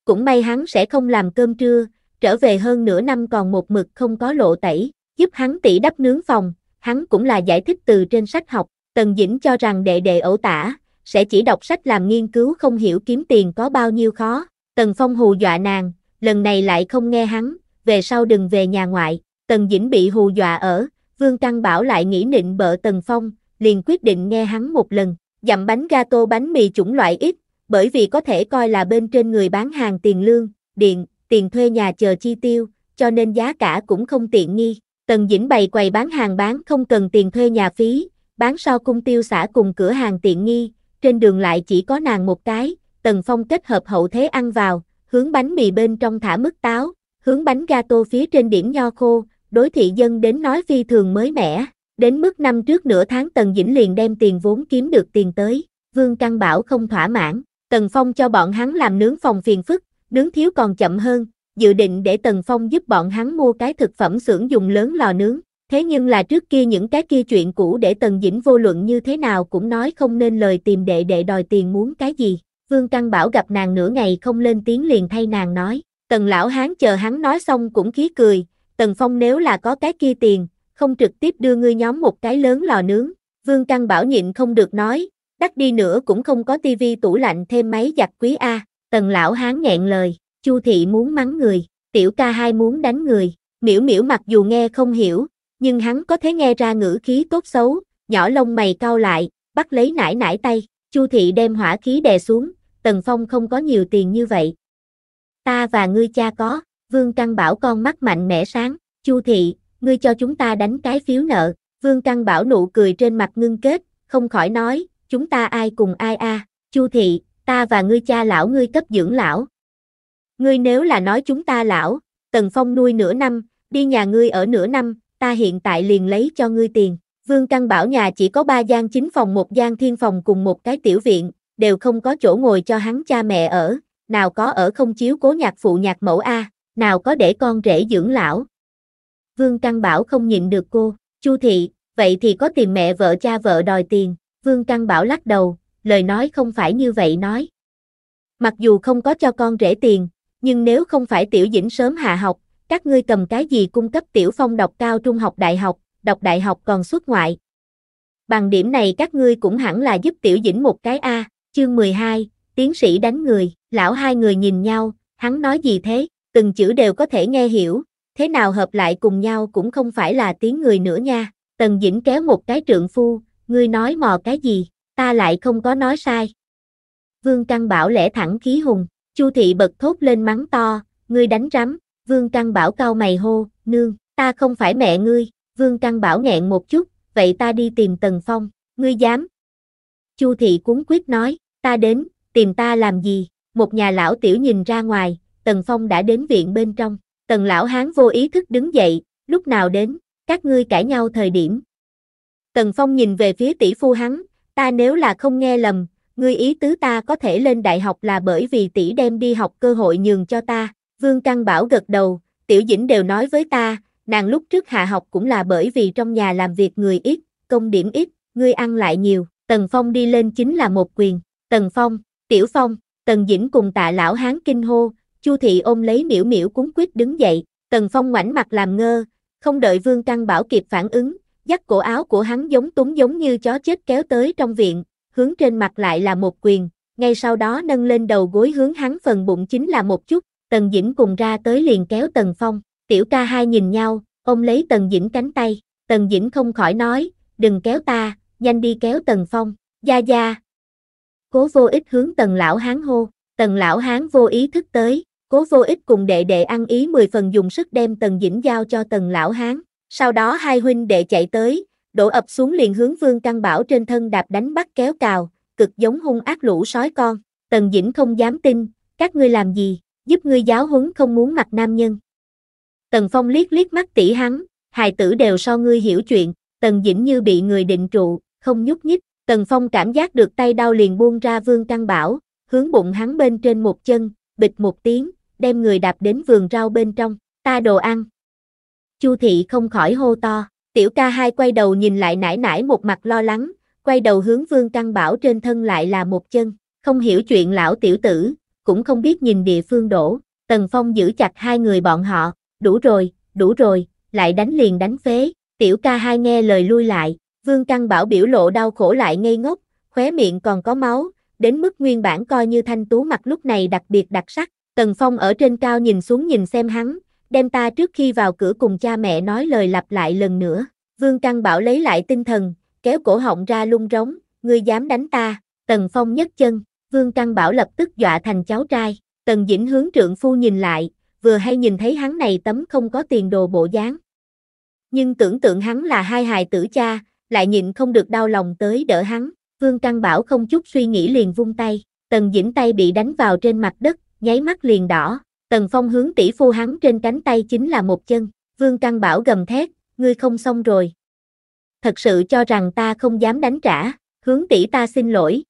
A: Cũng may hắn sẽ không làm cơm trưa, trở về hơn nửa năm còn một mực không có lộ tẩy, giúp hắn tỷ đắp nướng phòng, hắn cũng là giải thích từ trên sách học, Tần Dĩnh cho rằng đệ đệ ẩu tả, sẽ chỉ đọc sách làm nghiên cứu không hiểu kiếm tiền có bao nhiêu khó, Tần Phong hù dọa nàng, lần này lại không nghe hắn, về sau đừng về nhà ngoại, Tần Dĩnh bị hù dọa ở, Vương Căn Bảo lại nghĩ nịnh bợ Tần Phong, liền quyết định nghe hắn một lần, dặm bánh gato bánh mì chủng loại ít, bởi vì có thể coi là bên trên người bán hàng tiền lương, điện, tiền thuê nhà chờ chi tiêu, cho nên giá cả cũng không tiện nghi. Tần Dĩnh bày quầy bán hàng bán không cần tiền thuê nhà phí, bán sau cung tiêu xả cùng cửa hàng tiện nghi, trên đường lại chỉ có nàng một cái, Tần Phong kết hợp hậu thế ăn vào, hướng bánh mì bên trong thả mứt táo, hướng bánh gato phía trên điểm nho khô, đối thị dân đến nói phi thường mới mẻ. Đến mức năm trước nửa tháng Tần Dĩnh liền đem tiền vốn kiếm được tiền tới, Vương Căn Bảo không thỏa mãn, Tần Phong cho bọn hắn làm nướng phòng phiền phức, nướng thiếu còn chậm hơn, dự định để Tần Phong giúp bọn hắn mua cái thực phẩm xưởng dùng lớn lò nướng. Thế nhưng là trước kia những cái kia chuyện cũ để Tần Dĩnh vô luận như thế nào cũng nói không nên lời tìm đệ đệ đòi tiền muốn cái gì. Vương Căn Bảo gặp nàng nửa ngày không lên tiếng liền thay nàng nói. Tần lão hán chờ hắn nói xong cũng khí cười. Tần Phong nếu là có cái kia tiền, không trực tiếp đưa ngươi nhóm một cái lớn lò nướng. Vương Căn Bảo nhịn không được nói. Đắt đi nữa cũng không có tivi tủ lạnh thêm máy giặt quý A. Tần lão hán nghẹn lời. Chu thị muốn mắng người, tiểu ca hai muốn đánh người, miễu miễu mặc dù nghe không hiểu, nhưng hắn có thể nghe ra ngữ khí tốt xấu, nhỏ lông mày cau lại, bắt lấy nải nải tay, Chu thị đem hỏa khí đè xuống, Tần Phong không có nhiều tiền như vậy. Ta và ngươi cha có, Vương Căn Bảo con mắt mạnh mẽ sáng, Chu thị, ngươi cho chúng ta đánh cái phiếu nợ, Vương Căn Bảo nụ cười trên mặt ngưng kết, không khỏi nói, chúng ta ai cùng ai a, Chu thị, ta và ngươi cha lão ngươi cấp dưỡng lão, Ngươi nếu là nói chúng ta lão, Tần Phong nuôi nửa năm, đi nhà ngươi ở nửa năm, ta hiện tại liền lấy cho ngươi tiền. Vương Căn bảo nhà chỉ có ba gian chính phòng một gian thiên phòng cùng một cái tiểu viện, đều không có chỗ ngồi cho hắn cha mẹ ở, nào có ở không chiếu cố nhạc phụ nhạc mẫu A, nào có để con rể dưỡng lão. Vương Căn bảo không nhịn được cô, Chu thị, vậy thì có tìm mẹ vợ cha vợ đòi tiền, Vương Căn bảo lắc đầu, lời nói không phải như vậy nói. Mặc dù không có cho con rể tiền, nhưng nếu không phải tiểu dĩnh sớm hạ học, các ngươi cầm cái gì cung cấp tiểu phong đọc cao trung học đại học, đọc đại học còn xuất ngoại. Bằng điểm này các ngươi cũng hẳn là giúp tiểu dĩnh một cái A, chương 12, tiến sĩ đánh người, lão hai người nhìn nhau, hắn nói gì thế, từng chữ đều có thể nghe hiểu, thế nào hợp lại cùng nhau cũng không phải là tiếng người nữa nha. Tần Dĩnh kéo một cái trượng phu, ngươi nói mò cái gì, ta lại không có nói sai. Vương Căn Bảo lẽ thẳng khí hùng, Chu thị bật thốt lên mắng to, ngươi đánh rắm, vương căn bảo cau mày hô, nương, ta không phải mẹ ngươi, vương căn bảo nghẹn một chút, vậy ta đi tìm Tần Phong, ngươi dám. Chu thị cuốn quyết nói, ta đến, tìm ta làm gì, một nhà lão tiểu nhìn ra ngoài, Tần Phong đã đến viện bên trong, Tần lão hán vô ý thức đứng dậy, lúc nào đến, các ngươi cãi nhau thời điểm. Tần Phong nhìn về phía tỷ phu hắn, ta nếu là không nghe lầm, ngươi ý tứ ta có thể lên đại học là bởi vì tỷ đem đi học cơ hội nhường cho ta. Vương Căng Bảo gật đầu, Tiểu Dĩnh đều nói với ta, nàng lúc trước hạ học cũng là bởi vì trong nhà làm việc người ít, công điểm ít, ngươi ăn lại nhiều. Tần Phong đi lên chính là một quyền. Tần Phong, Tiểu Phong, Tần Dĩnh cùng tạ lão hán kinh hô, Chu Thị ôm lấy miễu miễu cuốn quyết đứng dậy. Tần Phong ngoảnh mặt làm ngơ, không đợi Vương Căng Bảo kịp phản ứng, dắt cổ áo của hắn giống túng giống như chó chết kéo tới trong viện, hướng trên mặt lại là một quyền, ngay sau đó nâng lên đầu gối hướng hắn phần bụng chính là một chút, Tần Dĩnh cùng ra tới liền kéo Tần Phong, tiểu ca hai nhìn nhau, ôm lấy Tần Dĩnh cánh tay, Tần Dĩnh không khỏi nói, đừng kéo ta, nhanh đi kéo Tần Phong, gia gia. Cố vô ích hướng Tần Lão Hán hô, Tần Lão Hán vô ý thức tới, cố vô ích cùng đệ đệ ăn ý 10 phần dùng sức đem Tần Dĩnh giao cho Tần Lão Hán, sau đó hai huynh đệ chạy tới, đổ ập xuống liền hướng vương căn bảo trên thân đạp đánh bắt kéo cào, cực giống hung ác lũ sói con. Tần Dĩnh không dám tin, các ngươi làm gì, giúp ngươi giáo huấn không muốn mặt nam nhân. Tần Phong liếc liếc mắt tỷ hắn, hài tử đều so ngươi hiểu chuyện, Tần Dĩnh như bị người định trụ, không nhúc nhích, Tần Phong cảm giác được tay đau liền buông ra vương căn bảo, hướng bụng hắn bên trên một chân, bịch một tiếng, đem người đạp đến vườn rau bên trong, ta đồ ăn. Chu thị không khỏi hô to. Tiểu ca hai quay đầu nhìn lại nải nải một mặt lo lắng, quay đầu hướng vương Căn bảo trên thân lại là một chân, không hiểu chuyện lão tiểu tử, cũng không biết nhìn địa phương đổ, tần phong giữ chặt hai người bọn họ, đủ rồi, đủ rồi, lại đánh liền đánh phế, tiểu ca hai nghe lời lui lại, vương Căn bảo biểu lộ đau khổ lại ngây ngốc, khóe miệng còn có máu, đến mức nguyên bản coi như thanh tú mặt lúc này đặc biệt đặc sắc, tần phong ở trên cao nhìn xuống nhìn xem hắn, đem ta trước khi vào cửa cùng cha mẹ nói lời lặp lại lần nữa. Vương Căng Bảo lấy lại tinh thần, kéo cổ họng ra lung rống, ngươi dám đánh ta, Tần Phong nhấc chân, Vương Căng Bảo lập tức dọa thành cháu trai, Tần Dĩnh hướng trượng phu nhìn lại, vừa hay nhìn thấy hắn này tấm không có tiền đồ bộ dáng. Nhưng tưởng tượng hắn là hai hài tử cha, lại nhịn không được đau lòng tới đỡ hắn, Vương Căng Bảo không chút suy nghĩ liền vung tay, Tần Dĩnh tay bị đánh vào trên mặt đất, nháy mắt liền đỏ, Tần Phong hướng tỷ phu hắn trên cánh tay chính là một chân, Vương Căn Bảo gầm thét, ngươi không xong rồi. Thật sự cho rằng ta không dám đánh trả, hướng tỷ ta xin lỗi.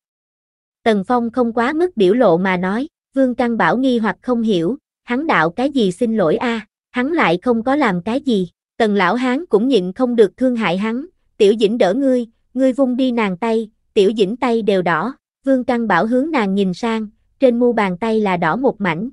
A: Tần Phong không quá mức biểu lộ mà nói, Vương Căn Bảo nghi hoặc không hiểu, hắn đạo cái gì xin lỗi a, hắn lại không có làm cái gì, Tần Lão Hán cũng nhịn không được thương hại hắn, tiểu dĩnh đỡ ngươi, ngươi vung đi nàng tay, tiểu dĩnh tay đều đỏ, Vương Căn Bảo hướng nàng nhìn sang, trên mu bàn tay là đỏ một mảnh,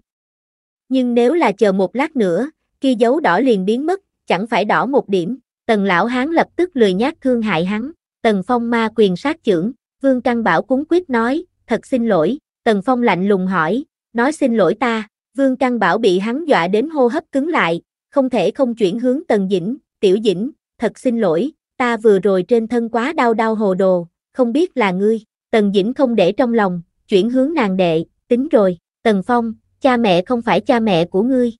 A: nhưng nếu là chờ một lát nữa, kia dấu đỏ liền biến mất, chẳng phải đỏ một điểm, tần lão hán lập tức lười nhát thương hại hắn, tần phong ma quyền sát trưởng, vương căn bảo cúng quyết nói, thật xin lỗi, tần phong lạnh lùng hỏi, nói xin lỗi ta, vương căn bảo bị hắn dọa đến hô hấp cứng lại, không thể không chuyển hướng tần dĩnh, tiểu dĩnh, thật xin lỗi, ta vừa rồi trên thân quá đau đau hồ đồ, không biết là ngươi, tần dĩnh không để trong lòng, chuyển hướng nàng đệ, tính rồi, tần phong, cha mẹ không phải cha mẹ của ngươi.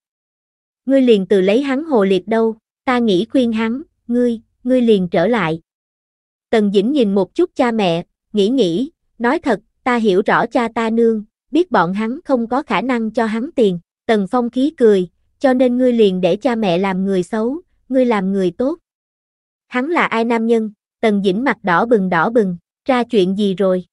A: Ngươi liền từ lấy hắn hồ liệt đâu, ta nghĩ khuyên hắn, ngươi, ngươi liền trở lại. Tần Dĩnh nhìn một chút cha mẹ, nghĩ nghĩ, nói thật, ta hiểu rõ cha ta nương, biết bọn hắn không có khả năng cho hắn tiền. Tần Phong khí cười, cho nên ngươi liền để cha mẹ làm người xấu, ngươi làm người tốt. Hắn là ai nam nhân? Tần Dĩnh mặt đỏ bừng đỏ bừng, ra chuyện gì rồi?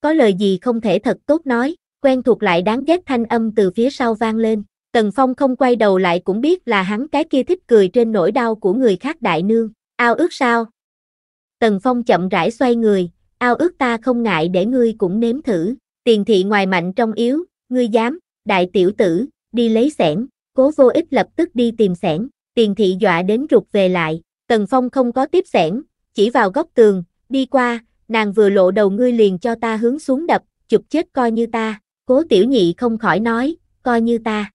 A: Có lời gì không thể thật tốt nói quen thuộc lại đáng ghét thanh âm từ phía sau vang lên. Tần Phong không quay đầu lại cũng biết là hắn cái kia thích cười trên nỗi đau của người khác đại nương, ao ước sao? Tần Phong chậm rãi xoay người, ao ước ta không ngại để ngươi cũng nếm thử, tiền thị ngoài mạnh trong yếu, ngươi dám, đại tiểu tử, đi lấy sẻn, cố vô ích lập tức đi tìm sẻn, tiền thị dọa đến rụt về lại, Tần Phong không có tiếp sẻn, chỉ vào góc tường, đi qua, nàng vừa lộ đầu ngươi liền cho ta hướng xuống đập, chụp chết coi như ta, Cố tiểu nhị không khỏi nói, coi như ta.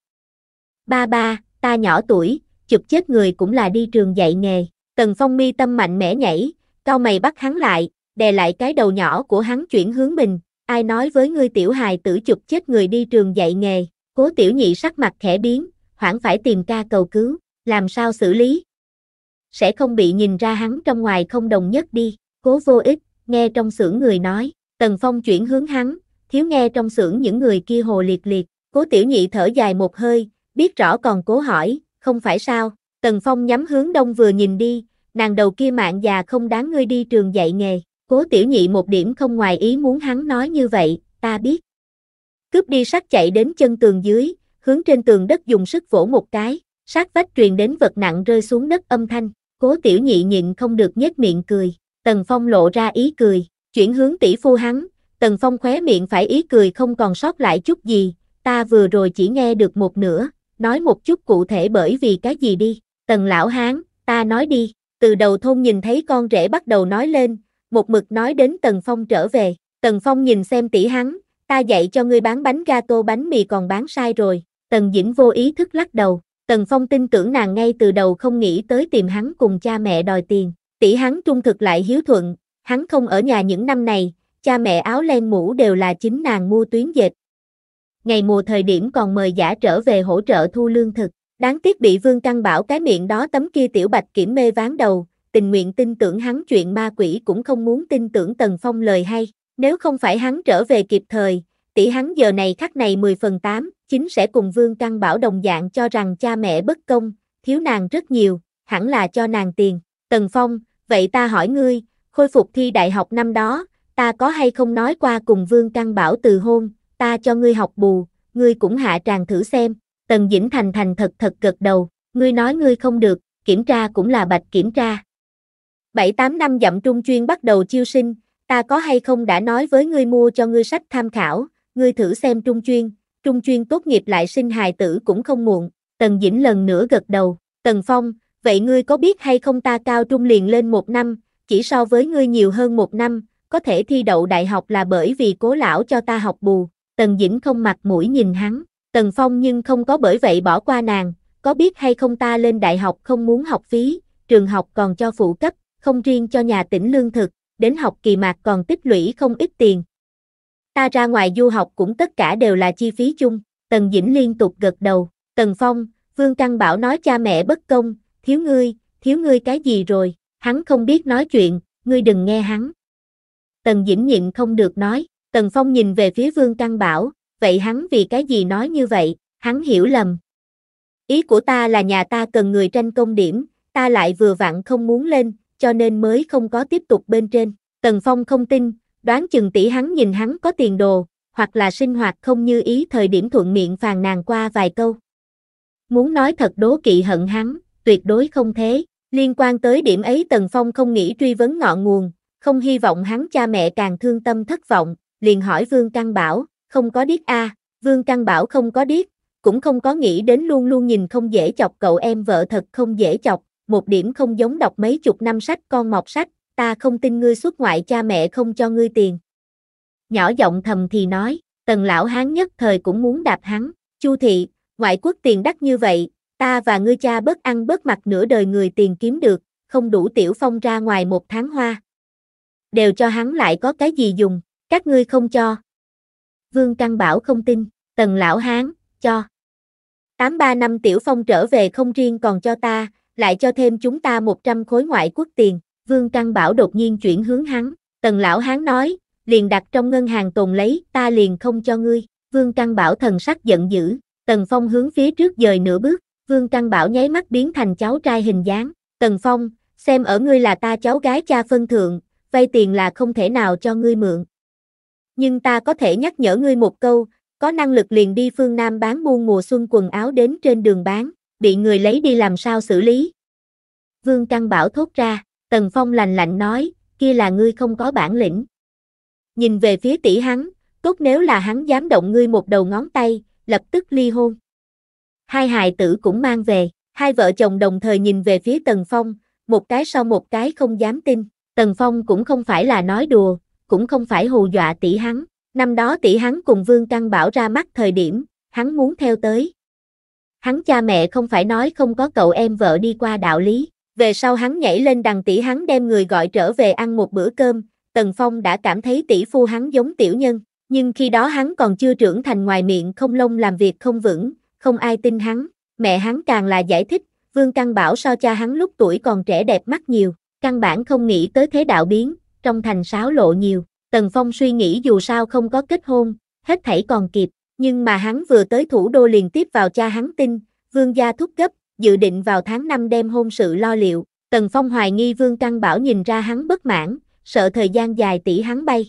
A: Ba ba, ta nhỏ tuổi, chụp chết người cũng là đi trường dạy nghề. Tần Phong mi tâm mạnh mẽ nhảy, cao mày bắt hắn lại, đè lại cái đầu nhỏ của hắn chuyển hướng mình. Ai nói với ngươi tiểu hài tử chụp chết người đi trường dạy nghề. Cố tiểu nhị sắc mặt khẽ biến, hoảng phải tìm ca cầu cứu, làm sao xử lý. Sẽ không bị nhìn ra hắn trong ngoài không đồng nhất đi. Cố vô ích, nghe trong xưởng người nói, Tần Phong chuyển hướng hắn, thiếu nghe trong xưởng những người kia hồ liệt liệt, cố tiểu nhị thở dài một hơi, biết rõ còn cố hỏi, không phải sao, Tần Phong nhắm hướng đông vừa nhìn đi, nàng đầu kia mạng già không đáng ngươi đi trường dạy nghề, cố tiểu nhị một điểm không ngoài ý muốn hắn nói như vậy, ta biết. Cướp đi sắt chạy đến chân tường dưới, hướng trên tường đất dùng sức vỗ một cái, sát vách truyền đến vật nặng rơi xuống đất âm thanh, cố tiểu nhị nhịn không được nhếch miệng cười, Tần Phong lộ ra ý cười, chuyển hướng tỷ phu hắn, Tần Phong khóe miệng phải ý cười không còn sót lại chút gì, ta vừa rồi chỉ nghe được một nửa, nói một chút cụ thể bởi vì cái gì đi. Tần lão hán, ta nói đi, từ đầu thôn nhìn thấy con rể bắt đầu nói lên, một mực nói đến Tần Phong trở về. Tần Phong nhìn xem tỷ hắn, ta dạy cho ngươi bán bánh gato bánh mì còn bán sai rồi. Tần Dĩnh vô ý thức lắc đầu, Tần Phong tin tưởng nàng ngay từ đầu không nghĩ tới tìm hắn cùng cha mẹ đòi tiền. Tỷ hắn trung thực lại hiếu thuận, hắn không ở nhà những năm này, cha mẹ áo len mũ đều là chính nàng mua tuyến dệt. Ngày mùa thời điểm còn mời giả trở về hỗ trợ thu lương thực, đáng tiếc bị vương căng bảo cái miệng đó tấm kia tiểu bạch kiểm mê ván đầu, tình nguyện tin tưởng hắn chuyện ma quỷ cũng không muốn tin tưởng Tần Phong lời hay, nếu không phải hắn trở về kịp thời, tỷ hắn giờ này khắc này 10 phần 8, chính sẽ cùng Vương Căng Bảo đồng dạng cho rằng cha mẹ bất công, thiếu nàng rất nhiều, hẳn là cho nàng tiền. Tần Phong, vậy ta hỏi ngươi, khôi phục thi đại học năm đó, ta có hay không nói qua cùng Vương Căn Bảo từ hôn, ta cho ngươi học bù, ngươi cũng hạ tràng thử xem. Tần Dĩnh Thành thành thật thật gật đầu, ngươi nói ngươi không được, kiểm tra cũng là bạch kiểm tra. 7-8 năm dặm trung chuyên bắt đầu chiêu sinh, ta có hay không đã nói với ngươi mua cho ngươi sách tham khảo, ngươi thử xem trung chuyên, trung chuyên tốt nghiệp lại sinh hài tử cũng không muộn. Tần Dĩnh lần nữa gật đầu, Tần Phong, vậy ngươi có biết hay không ta cao trung liền lên một năm, chỉ so với ngươi nhiều hơn một năm, có thể thi đậu đại học là bởi vì cố lão cho ta học bù, Tần Dĩnh không mặt mũi nhìn hắn, Tần Phong nhưng không có bởi vậy bỏ qua nàng, có biết hay không ta lên đại học không muốn học phí, trường học còn cho phụ cấp, không riêng cho nhà tỉnh lương thực, đến học kỳ mạc còn tích lũy không ít tiền. Ta ra ngoài du học cũng tất cả đều là chi phí chung, Tần Dĩnh liên tục gật đầu, Tần Phong, Vương Căn Bảo nói cha mẹ bất công, thiếu ngươi, thiếu ngươi cái gì rồi, hắn không biết nói chuyện, ngươi đừng nghe hắn, Tần Dĩnh nhịn không được nói, Tần Phong nhìn về phía Vương Căn Bảo, vậy hắn vì cái gì nói như vậy, hắn hiểu lầm. Ý của ta là nhà ta cần người tranh công điểm, ta lại vừa vặn không muốn lên, cho nên mới không có tiếp tục bên trên. Tần Phong không tin, đoán chừng tỷ hắn nhìn hắn có tiền đồ, hoặc là sinh hoạt không như ý thời điểm thuận miệng phàn nàn qua vài câu. Muốn nói thật đố kỵ hận hắn, tuyệt đối không thế. Liên quan tới điểm ấy Tần Phong không nghĩ truy vấn ngọn nguồn, không hy vọng hắn cha mẹ càng thương tâm thất vọng, liền hỏi Vương Căn Bảo, không có điếc a Vương Căn Bảo không có điếc, cũng không có nghĩ đến luôn luôn nhìn không dễ chọc cậu em vợ thật không dễ chọc, một điểm không giống đọc mấy chục năm sách con mọc sách, ta không tin ngươi xuất ngoại cha mẹ không cho ngươi tiền. Nhỏ giọng thầm thì nói, tần lão hán nhất thời cũng muốn đạp hắn, chu thị, ngoại quốc tiền đắt như vậy, ta và ngươi cha bớt ăn bớt mặt nửa đời người tiền kiếm được, không đủ tiểu phong ra ngoài một tháng hoa đều cho hắn lại có cái gì dùng, các ngươi không cho. Vương Căn Bảo không tin, tần lão hán, cho. tám ba năm Tiểu Phong trở về không riêng còn cho ta, lại cho thêm chúng ta 100 khối ngoại quốc tiền. Vương Căn Bảo đột nhiên chuyển hướng hắn, tần lão hán nói, liền đặt trong ngân hàng tồn lấy, ta liền không cho ngươi. Vương Căn Bảo thần sắc giận dữ, Tần Phong hướng phía trước dời nửa bước, Vương Căn Bảo nháy mắt biến thành cháu trai hình dáng. Tần Phong, xem ở ngươi là ta cháu gái cha phân thượng, vay tiền là không thể nào cho ngươi mượn. Nhưng ta có thể nhắc nhở ngươi một câu, có năng lực liền đi phương Nam bán buôn mùa xuân quần áo đến trên đường bán, bị người lấy đi làm sao xử lý. Vương Trăng Bảo thốt ra, Tần Phong lành lạnh nói, kia là ngươi không có bản lĩnh. Nhìn về phía tỷ hắn, tốt nếu là hắn dám động ngươi một đầu ngón tay, lập tức ly hôn. Hai hài tử cũng mang về, hai vợ chồng đồng thời nhìn về phía Tần Phong, một cái sau một cái không dám tin. Tần Phong cũng không phải là nói đùa, cũng không phải hù dọa tỷ hắn. Năm đó tỷ hắn cùng Vương Căng Bảo ra mắt thời điểm, hắn muốn theo tới. Hắn cha mẹ không phải nói không có cậu em vợ đi qua đạo lý. Về sau hắn nhảy lên đằng tỷ hắn đem người gọi trở về ăn một bữa cơm, Tần Phong đã cảm thấy tỷ phu hắn giống tiểu nhân, nhưng khi đó hắn còn chưa trưởng thành ngoài miệng không lông làm việc không vững, không ai tin hắn, mẹ hắn càng là giải thích, Vương Căng Bảo so cha hắn lúc tuổi còn trẻ đẹp mắt nhiều, Căn bản không nghĩ tới thế đạo biến, trong thành sáo lộ nhiều, Tần Phong suy nghĩ dù sao không có kết hôn, hết thảy còn kịp, nhưng mà hắn vừa tới thủ đô liền tiếp vào cha hắn tin, vương gia thúc gấp, dự định vào tháng 5 đem hôn sự lo liệu, Tần Phong hoài nghi vương căn bảo nhìn ra hắn bất mãn, sợ thời gian dài tỷ hắn bay.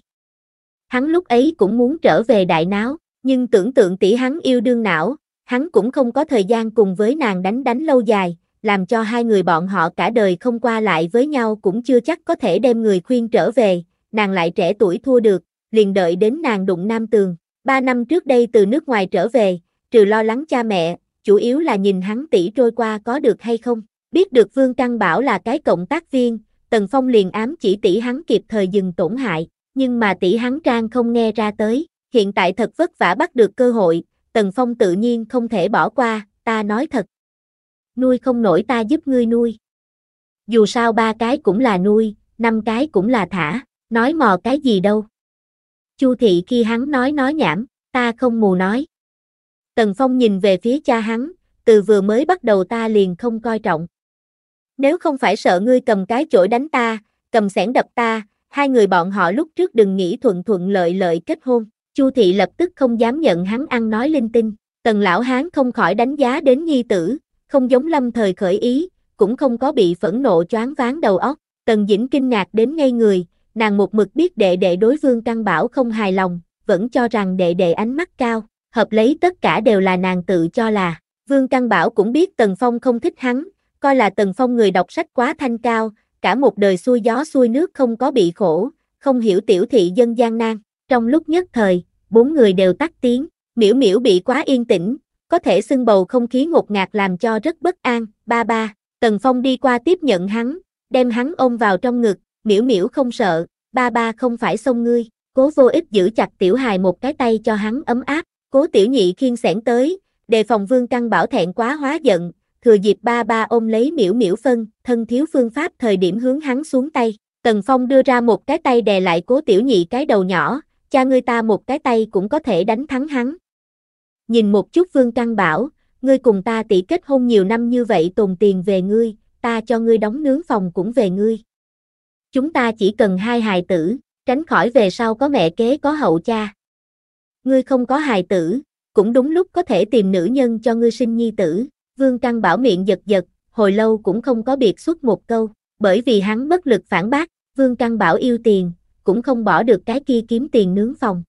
A: Hắn lúc ấy cũng muốn trở về đại náo, nhưng tưởng tượng tỷ hắn yêu đương não, hắn cũng không có thời gian cùng với nàng đánh đánh lâu dài, làm cho hai người bọn họ cả đời không qua lại với nhau cũng chưa chắc có thể đem người khuyên trở về, nàng lại trẻ tuổi thua được, liền đợi đến nàng đụng nam tường. Ba năm trước đây từ nước ngoài trở về, trừ lo lắng cha mẹ, chủ yếu là nhìn hắn tỷ trôi qua có được hay không. Biết được Vương Căn Bảo là cái cộng tác viên, Tần Phong liền ám chỉ tỷ hắn kịp thời dừng tổn hại, nhưng mà tỷ hắn trang không nghe ra tới. Hiện tại thật vất vả bắt được cơ hội, Tần Phong tự nhiên không thể bỏ qua, ta nói thật, nuôi không nổi ta giúp ngươi nuôi. Dù sao ba cái cũng là nuôi, năm cái cũng là thả, nói mò cái gì đâu. Chu thị khi hắn nói nói nhảm, ta không mù nói. Tần Phong nhìn về phía cha hắn, từ vừa mới bắt đầu ta liền không coi trọng. Nếu không phải sợ ngươi cầm cái chổi đánh ta, cầm sẻn đập ta, hai người bọn họ lúc trước đừng nghĩ thuận thuận lợi lợi kết hôn. Chu thị lập tức không dám nhận hắn ăn nói linh tinh. Tần lão hán không khỏi đánh giá đến nhi tử, không giống lâm thời khởi ý, cũng không có bị phẫn nộ choáng váng đầu óc. Tần Dĩnh kinh ngạc đến ngay người, nàng một mực biết đệ đệ đối vương căn bảo không hài lòng, vẫn cho rằng đệ đệ ánh mắt cao, hợp lấy tất cả đều là nàng tự cho là. Vương Căn Bảo cũng biết Tần Phong không thích hắn, coi là Tần Phong người đọc sách quá thanh cao, cả một đời xuôi gió xuôi nước không có bị khổ, không hiểu tiểu thị dân gian nan. Trong lúc nhất thời, bốn người đều tắt tiếng, miễu miễu bị quá yên tĩnh, có thể xưng bầu không khí ngột ngạt làm cho rất bất an, ba ba, Tần Phong đi qua tiếp nhận hắn, đem hắn ôm vào trong ngực, miễu miễu không sợ, ba ba không phải xông ngươi, cố vô ích giữ chặt tiểu hài một cái tay cho hắn ấm áp, cố tiểu nhị khiên sẻn tới, đề phòng vương căn bảo thẹn quá hóa giận, thừa dịp ba ba ôm lấy miễu miễu phân, thân thiếu phương pháp thời điểm hướng hắn xuống tay, Tần Phong đưa ra một cái tay đè lại cố tiểu nhị cái đầu nhỏ, cha ngươi ta một cái tay cũng có thể đánh thắng hắn, nhìn một chút Vương Căn bảo, ngươi cùng ta tỷ kết hôn nhiều năm như vậy tồn tiền về ngươi, ta cho ngươi đóng nướng phòng cũng về ngươi. Chúng ta chỉ cần hai hài tử, tránh khỏi về sau có mẹ kế có hậu cha. Ngươi không có hài tử, cũng đúng lúc có thể tìm nữ nhân cho ngươi sinh nhi tử, Vương Căn bảo miệng giật giật, hồi lâu cũng không có biệt xuất một câu, bởi vì hắn bất lực phản bác, Vương Căn bảo yêu tiền, cũng không bỏ được cái kia kiếm tiền nướng phòng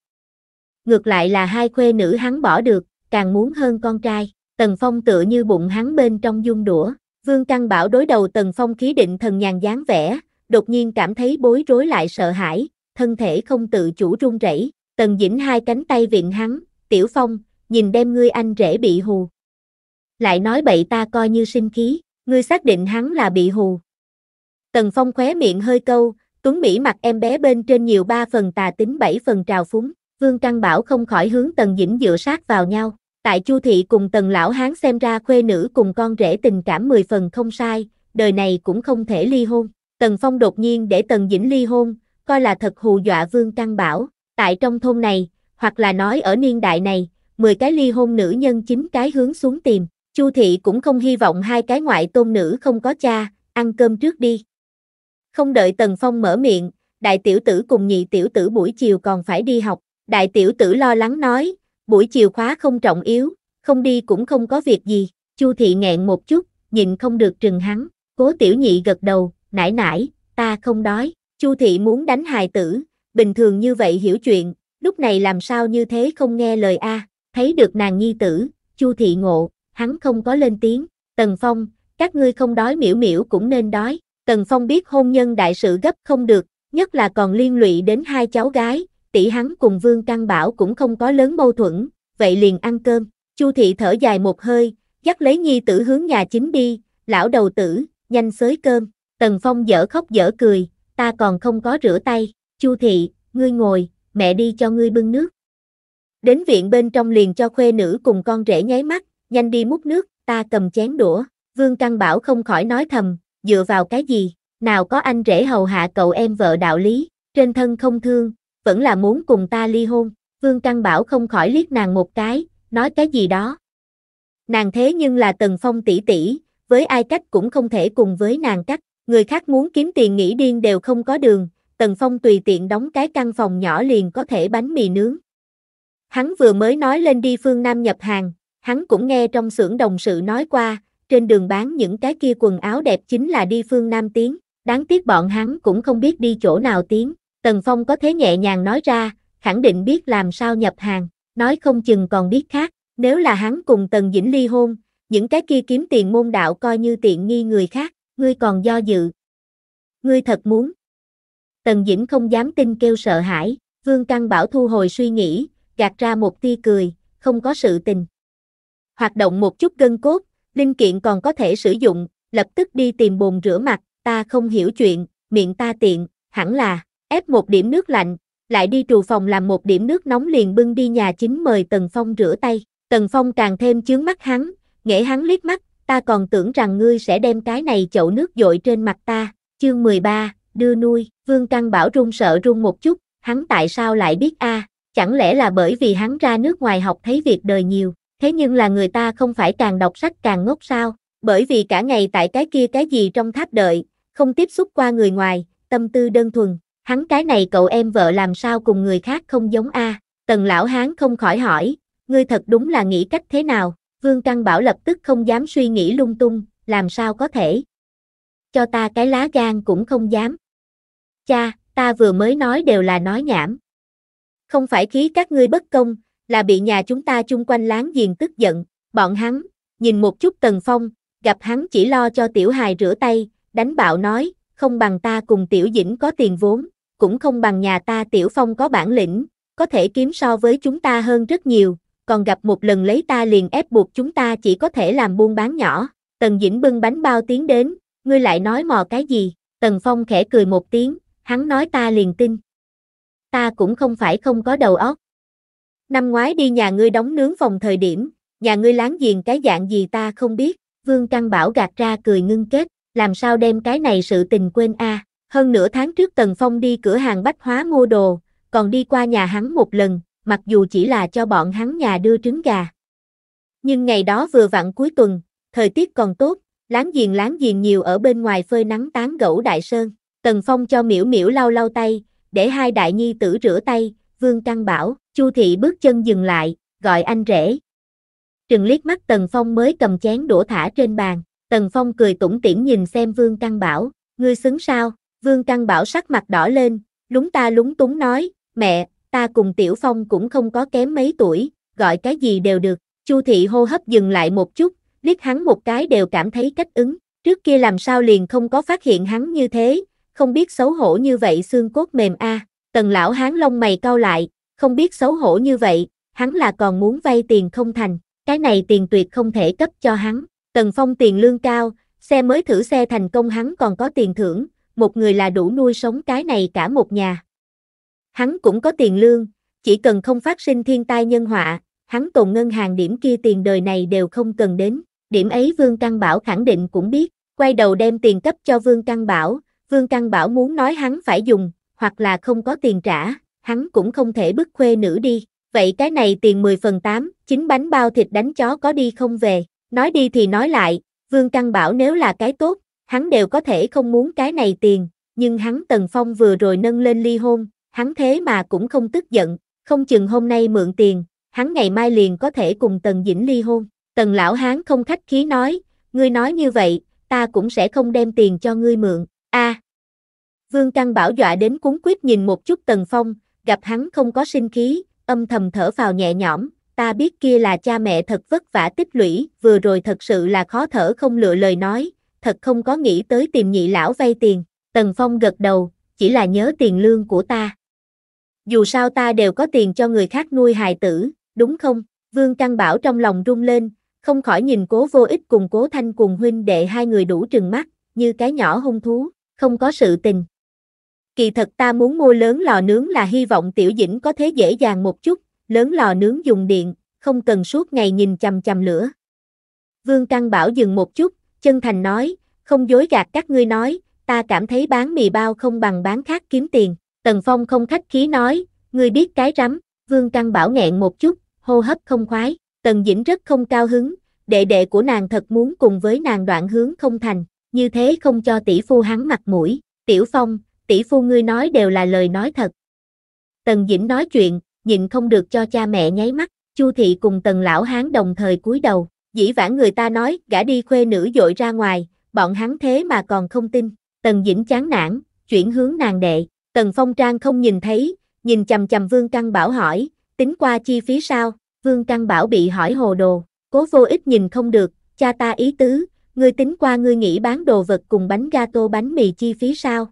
A: ngược lại là hai khuê nữ hắn bỏ được, càng muốn hơn con trai. Tần Phong tựa như bụng hắn bên trong dung đũa, Vương Căn Bảo đối đầu Tần Phong khí định thần nhàn dáng vẻ, đột nhiên cảm thấy bối rối lại sợ hãi, thân thể không tự chủ run rẩy. Tần Dĩnh hai cánh tay vịn hắn, "Tiểu Phong, nhìn đem ngươi anh rể bị hù." Lại nói bậy ta coi như sinh khí, ngươi xác định hắn là bị hù. Tần Phong khóe miệng hơi câu, Tuấn Mỹ mặt em bé bên trên nhiều ba phần tà tính bảy phần trào phúng, Vương Căn Bảo không khỏi hướng Tần Dĩnh dựa sát vào nhau. Tại Chu Thị cùng Tần Lão Hán xem ra khuê nữ cùng con rể tình cảm mười phần không sai, đời này cũng không thể ly hôn. Tần Phong đột nhiên để Tần Dĩnh ly hôn, coi là thật hù dọa Vương Căn Bảo. Tại trong thôn này, hoặc là nói ở niên đại này, mười cái ly hôn nữ nhân chính cái hướng xuống tìm. Chu Thị cũng không hy vọng hai cái ngoại tôn nữ không có cha, ăn cơm trước đi. Không đợi Tần Phong mở miệng, đại tiểu tử cùng nhị tiểu tử buổi chiều còn phải đi học, Đại tiểu tử lo lắng nói, buổi chiều khóa không trọng yếu, không đi cũng không có việc gì. Chu thị nghẹn một chút, nhìn không được trừng hắn. Cố tiểu nhị gật đầu, nãi nãi, ta không đói. Chu thị muốn đánh hài tử, bình thường như vậy hiểu chuyện, lúc này làm sao như thế không nghe lời a? Thấy được nàng nhi tử, Chu thị ngộ, hắn không có lên tiếng. Tần Phong, các ngươi không đói miễu miễu cũng nên đói. Tần Phong biết hôn nhân đại sự gấp không được, nhất là còn liên lụy đến hai cháu gái, tỷ hắn cùng Vương Căn Bảo cũng không có lớn mâu thuẫn, vậy liền ăn cơm. Chu thị thở dài một hơi, dắt lấy nhi tử hướng nhà chính đi, lão đầu tử, nhanh xới cơm. Tần Phong dở khóc dở cười, ta còn không có rửa tay. Chu thị, ngươi ngồi, mẹ đi cho ngươi bưng nước. Đến viện bên trong liền cho khuê nữ cùng con rể nháy mắt, nhanh đi múc nước, ta cầm chén đũa. Vương Căn Bảo không khỏi nói thầm, dựa vào cái gì, nào có anh rể hầu hạ cậu em vợ đạo lý, trên thân không thương, vẫn là muốn cùng ta ly hôn. Vương Căn Bảo không khỏi liếc nàng một cái, nói cái gì đó. Nàng thế nhưng là Tần Phong tỷ tỷ, với ai cách cũng không thể cùng với nàng cách, người khác muốn kiếm tiền nghĩ điên đều không có đường, Tần Phong tùy tiện đóng cái căn phòng nhỏ liền có thể bánh mì nướng. Hắn vừa mới nói lên đi phương Nam nhập hàng, hắn cũng nghe trong xưởng đồng sự nói qua, trên đường bán những cái kia quần áo đẹp chính là đi phương Nam tiến, đáng tiếc bọn hắn cũng không biết đi chỗ nào tiến. Tần Phong có thế nhẹ nhàng nói ra, khẳng định biết làm sao nhập hàng, nói không chừng còn biết khác, nếu là hắn cùng Tần Dĩnh ly hôn, những cái kia kiếm tiền môn đạo coi như tiện nghi người khác, ngươi còn do dự. Ngươi thật muốn. Tần Dĩnh không dám tin kêu sợ hãi, Vương Căn Bảo thu hồi suy nghĩ, gạt ra một tia cười, không có sự tình. Hoạt động một chút gân cốt, linh kiện còn có thể sử dụng, lập tức đi tìm bồn rửa mặt, ta không hiểu chuyện, miệng ta tiện, hẳn là ép một điểm nước lạnh, lại đi trù phòng làm một điểm nước nóng liền bưng đi nhà chính mời Tần Phong rửa tay. Tần Phong càng thêm chướng mắt hắn, nghệ hắn liếc mắt, ta còn tưởng rằng ngươi sẽ đem cái này chậu nước dội trên mặt ta. Chương 13, đưa nuôi, Vương Căng Bảo run sợ run một chút, hắn tại sao lại biết a? Chẳng lẽ là bởi vì hắn ra nước ngoài học thấy việc đời nhiều, thế nhưng là người ta không phải càng đọc sách càng ngốc sao? Bởi vì cả ngày tại cái kia cái gì trong tháp đợi, không tiếp xúc qua người ngoài, tâm tư đơn thuần, hắn cái này cậu em vợ làm sao cùng người khác không giống a tần lão hán không khỏi hỏi ngươi thật đúng là nghĩ cách thế nào vương căn bảo lập tức không dám suy nghĩ lung tung làm sao có thể cho ta cái lá gan cũng không dám cha ta vừa mới nói đều là nói nhảm không phải khí các ngươi bất công là bị nhà chúng ta chung quanh láng giềng tức giận bọn hắn nhìn một chút tần phong gặp hắn chỉ lo cho tiểu hài rửa tay đánh bạo nói không bằng ta cùng tiểu dĩnh có tiền vốn cũng không bằng nhà ta Tiểu Phong có bản lĩnh, có thể kiếm so với chúng ta hơn rất nhiều, còn gặp một lần lấy ta liền ép buộc chúng ta chỉ có thể làm buôn bán nhỏ. Tần Dĩnh bưng bánh bao tiến đến, ngươi lại nói mò cái gì, Tần Phong khẽ cười một tiếng, hắn nói ta liền tin. Ta cũng không phải không có đầu óc. Năm ngoái đi nhà ngươi đóng nướng phòng thời điểm, nhà ngươi láng giềng cái dạng gì ta không biết, Vương Căn Bảo gạt ra cười ngưng kết, làm sao đem cái này sự tình quên a? À? Hơn nửa tháng trước Tần Phong đi cửa hàng bách hóa mua đồ, còn đi qua nhà hắn một lần, mặc dù chỉ là cho bọn hắn nhà đưa trứng gà. Nhưng ngày đó vừa vặn cuối tuần, thời tiết còn tốt, láng giềng láng giềng nhiều ở bên ngoài phơi nắng tán gẫu đại sơn. Tần Phong cho miễu miễu lau lau tay, để hai đại nhi tử rửa tay, vương căng bảo, chu thị bước chân dừng lại, gọi anh rể. Trừng liếc mắt Tần Phong mới cầm chén đũa thả trên bàn, Tần Phong cười tủm tỉm nhìn xem vương căng bảo, ngươi xứng sao? Vương Căn Bảo sắc mặt đỏ lên, lúng ta lúng túng nói, mẹ, ta cùng Tiểu Phong cũng không có kém mấy tuổi, gọi cái gì đều được. Chu thị hô hấp dừng lại một chút, liếc hắn một cái đều cảm thấy cách ứng, trước kia làm sao liền không có phát hiện hắn như thế, không biết xấu hổ như vậy xương cốt mềm a. Tần lão hán lông mày cau lại, không biết xấu hổ như vậy, hắn là còn muốn vay tiền không thành, cái này tiền tuyệt không thể cấp cho hắn. Tần Phong tiền lương cao, xe mới thử xe thành công hắn còn có tiền thưởng, một người là đủ nuôi sống cái này cả một nhà. Hắn cũng có tiền lương, chỉ cần không phát sinh thiên tai nhân họa, hắn tồn ngân hàng điểm kia tiền đời này đều không cần đến, điểm ấy Vương Căn Bảo khẳng định cũng biết, quay đầu đem tiền cấp cho Vương Căn Bảo, Vương Căn Bảo muốn nói hắn phải dùng, hoặc là không có tiền trả, hắn cũng không thể bức khuê nữ đi, vậy cái này tiền 10 phần 8, chín bánh bao thịt đánh chó có đi không về, nói đi thì nói lại, Vương Căn Bảo nếu là cái tốt, hắn đều có thể không muốn cái này tiền, nhưng hắn Tần Phong vừa rồi nâng lên ly hôn, hắn thế mà cũng không tức giận, không chừng hôm nay mượn tiền, hắn ngày mai liền có thể cùng Tần Dĩnh ly hôn. Tần lão hán không khách khí nói, ngươi nói như vậy, ta cũng sẽ không đem tiền cho ngươi mượn, a. Vương Căn Bảo dọa đến cuốn quyết nhìn một chút Tần Phong, gặp hắn không có sinh khí, âm thầm thở vào nhẹ nhõm, ta biết kia là cha mẹ thật vất vả tích lũy, vừa rồi thật sự là khó thở không lựa lời nói, thật không có nghĩ tới tìm nhị lão vay tiền, Tần Phong gật đầu, chỉ là nhớ tiền lương của ta. Dù sao ta đều có tiền cho người khác nuôi hài tử, đúng không? Vương Căn Bảo trong lòng rung lên, không khỏi nhìn cố vô ích cùng cố thanh cùng huynh đệ hai người đủ trừng mắt, như cái nhỏ hung thú, không có sự tình. Kỳ thật ta muốn mua lớn lò nướng là hy vọng tiểu dĩnh có thế dễ dàng một chút, lớn lò nướng dùng điện, không cần suốt ngày nhìn chằm chằm lửa. Vương Căn Bảo dừng một chút, chân thành nói, không dối gạt các ngươi nói, ta cảm thấy bán mì bao không bằng bán khác kiếm tiền. Tần Phong không khách khí nói, ngươi biết cái rắm, Vương Căn Bảo nghẹn một chút, hô hấp không khoái, Tần Dĩnh rất không cao hứng, đệ đệ của nàng thật muốn cùng với nàng đoạn hướng không thành, như thế không cho tỷ phu hắn mặt mũi, tiểu Phong, tỷ phu ngươi nói đều là lời nói thật. Tần Dĩnh nói chuyện, nhịn không được cho cha mẹ nháy mắt, Chu thị cùng Tần lão hán đồng thời cúi đầu, Dĩ vãng người ta nói, gã đi khuê nữ dội ra ngoài, bọn hắn thế mà còn không tin. Tần Dĩnh chán nản, chuyển hướng nàng đệ. Tần Phong Trang không nhìn thấy, nhìn chầm chầm Vương căn Bảo hỏi, tính qua chi phí sao? Vương căn Bảo bị hỏi hồ đồ, cố vô ích nhìn không được, cha ta ý tứ, ngươi tính qua ngươi nghĩ bán đồ vật cùng bánh gato bánh mì chi phí sao?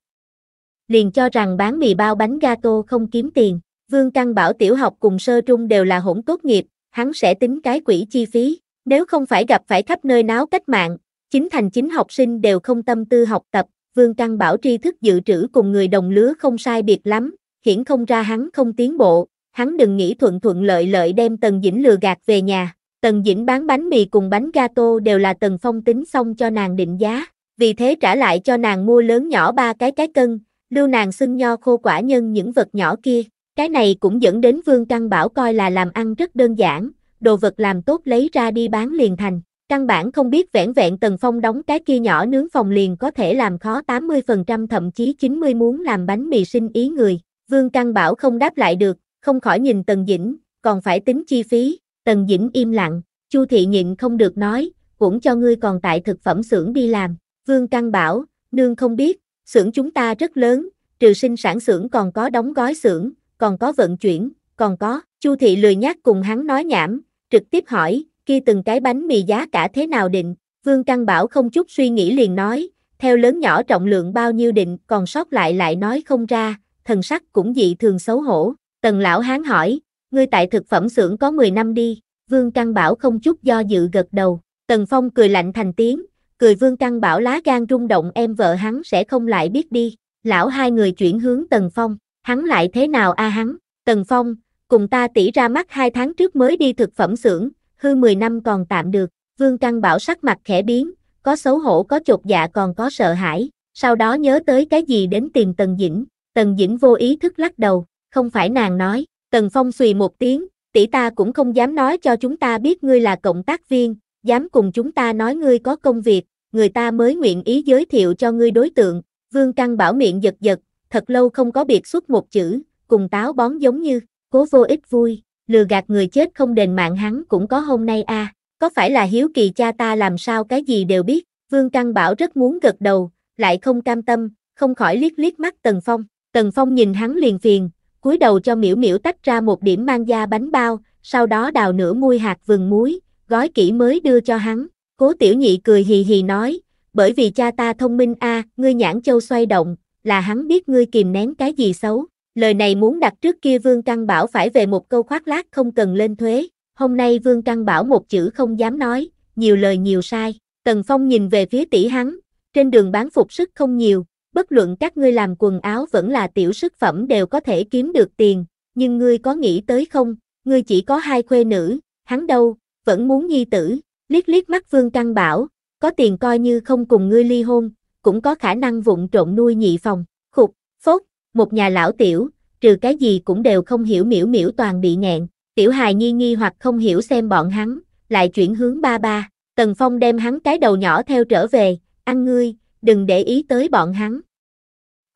A: Liền cho rằng bán mì bao bánh gato không kiếm tiền, Vương căn Bảo tiểu học cùng sơ trung đều là hỗn tốt nghiệp, hắn sẽ tính cái quỹ chi phí. Nếu không phải gặp phải khắp nơi náo cách mạng, chính thành chính học sinh đều không tâm tư học tập, Vương Căn bảo tri thức dự trữ cùng người đồng lứa không sai biệt lắm, hiển không ra hắn không tiến bộ, hắn đừng nghĩ thuận thuận lợi lợi đem Tần Dĩnh lừa gạt về nhà. Tần Dĩnh bán bánh mì cùng bánh gato đều là Tần Phong tính xong cho nàng định giá, vì thế trả lại cho nàng mua lớn nhỏ ba cái cái cân, lưu nàng xưng nho khô quả nhân những vật nhỏ kia. Cái này cũng dẫn đến Vương Căn Bảo coi là làm ăn rất đơn giản, đồ vật làm tốt lấy ra đi bán liền thành. Căn bản không biết vẻn vẹn Tần Phong đóng cái kia nhỏ nướng phòng liền có thể làm khó 80% thậm chí 90 muốn làm bánh mì sinh ý người. Vương Căn Bảo không đáp lại được, không khỏi nhìn Tần Dĩnh, còn phải tính chi phí. Tần Dĩnh im lặng, Chu Thị nhịn không được nói, cũng cho ngươi còn tại thực phẩm xưởng đi làm. Vương Căn Bảo, nương không biết, xưởng chúng ta rất lớn, trừ sinh sản xưởng còn có đóng gói xưởng, còn có vận chuyển, còn có. Chu Thị lười nhắc cùng hắn nói nhảm, trực tiếp hỏi, kia từng cái bánh mì giá cả thế nào định, Vương Căn Bảo không chút suy nghĩ liền nói, theo lớn nhỏ trọng lượng bao nhiêu định, còn sót lại lại nói không ra, thần sắc cũng dị thường xấu hổ. Tần lão hán hỏi, ngươi tại thực phẩm xưởng có 10 năm đi, Vương Căn Bảo không chút do dự gật đầu, Tần Phong cười lạnh thành tiếng, cười Vương Căn Bảo lá gan rung động em vợ hắn sẽ không lại biết đi, lão hai người chuyển hướng Tần Phong, hắn lại thế nào a hắn, Tần Phong, cùng ta tỷ ra mắt hai tháng trước mới đi thực phẩm xưởng, hư 10 năm còn tạm được, Vương Căn Bảo sắc mặt khẽ biến, có xấu hổ có chột dạ còn có sợ hãi, sau đó nhớ tới cái gì đến tìm Tần Dĩnh, Tần Dĩnh vô ý thức lắc đầu, không phải nàng nói, Tần Phong xùy một tiếng, tỷ ta cũng không dám nói cho chúng ta biết ngươi là cộng tác viên, dám cùng chúng ta nói ngươi có công việc, người ta mới nguyện ý giới thiệu cho ngươi đối tượng, Vương Căn Bảo miệng giật giật, thật lâu không có biệt xuất một chữ, cùng táo bón giống như, cố vô ích vui, lừa gạt người chết không đền mạng hắn cũng có hôm nay a. có phải là hiếu kỳ cha ta làm sao cái gì đều biết, Vương Căn Bảo rất muốn gật đầu, lại không cam tâm, không khỏi liếc liếc mắt Tần Phong, Tần Phong nhìn hắn liền phiền, cúi đầu cho miễu miễu tách ra một điểm mang da bánh bao, sau đó đào nửa muôi hạt vừng muối, gói kỹ mới đưa cho hắn, cố tiểu nhị cười hì hì nói, bởi vì cha ta thông minh a, ngươi nhãn châu xoay động, là hắn biết ngươi kìm nén cái gì xấu, Lời này muốn đặt trước kia Vương Căn Bảo phải về một câu khoác lác không cần lên thuế, hôm nay Vương Căn Bảo một chữ không dám nói, nhiều lời nhiều sai. Tần Phong nhìn về phía tỷ hắn, trên đường bán phục sức không nhiều, bất luận các ngươi làm quần áo vẫn là tiểu sức phẩm đều có thể kiếm được tiền, nhưng ngươi có nghĩ tới không, ngươi chỉ có hai khuê nữ, hắn đâu, vẫn muốn nhi tử, liếc liếc mắt Vương Căn Bảo, có tiền coi như không cùng ngươi ly hôn, cũng có khả năng vụng trộn nuôi nhị phòng, khục, phốt, một nhà lão tiểu, trừ cái gì cũng đều không hiểu miểu miểu toàn bị nghẹn, tiểu hài nghi nghi hoặc không hiểu xem bọn hắn, lại chuyển hướng ba ba, Tần Phong đem hắn cái đầu nhỏ theo trở về, ăn ngươi, đừng để ý tới bọn hắn.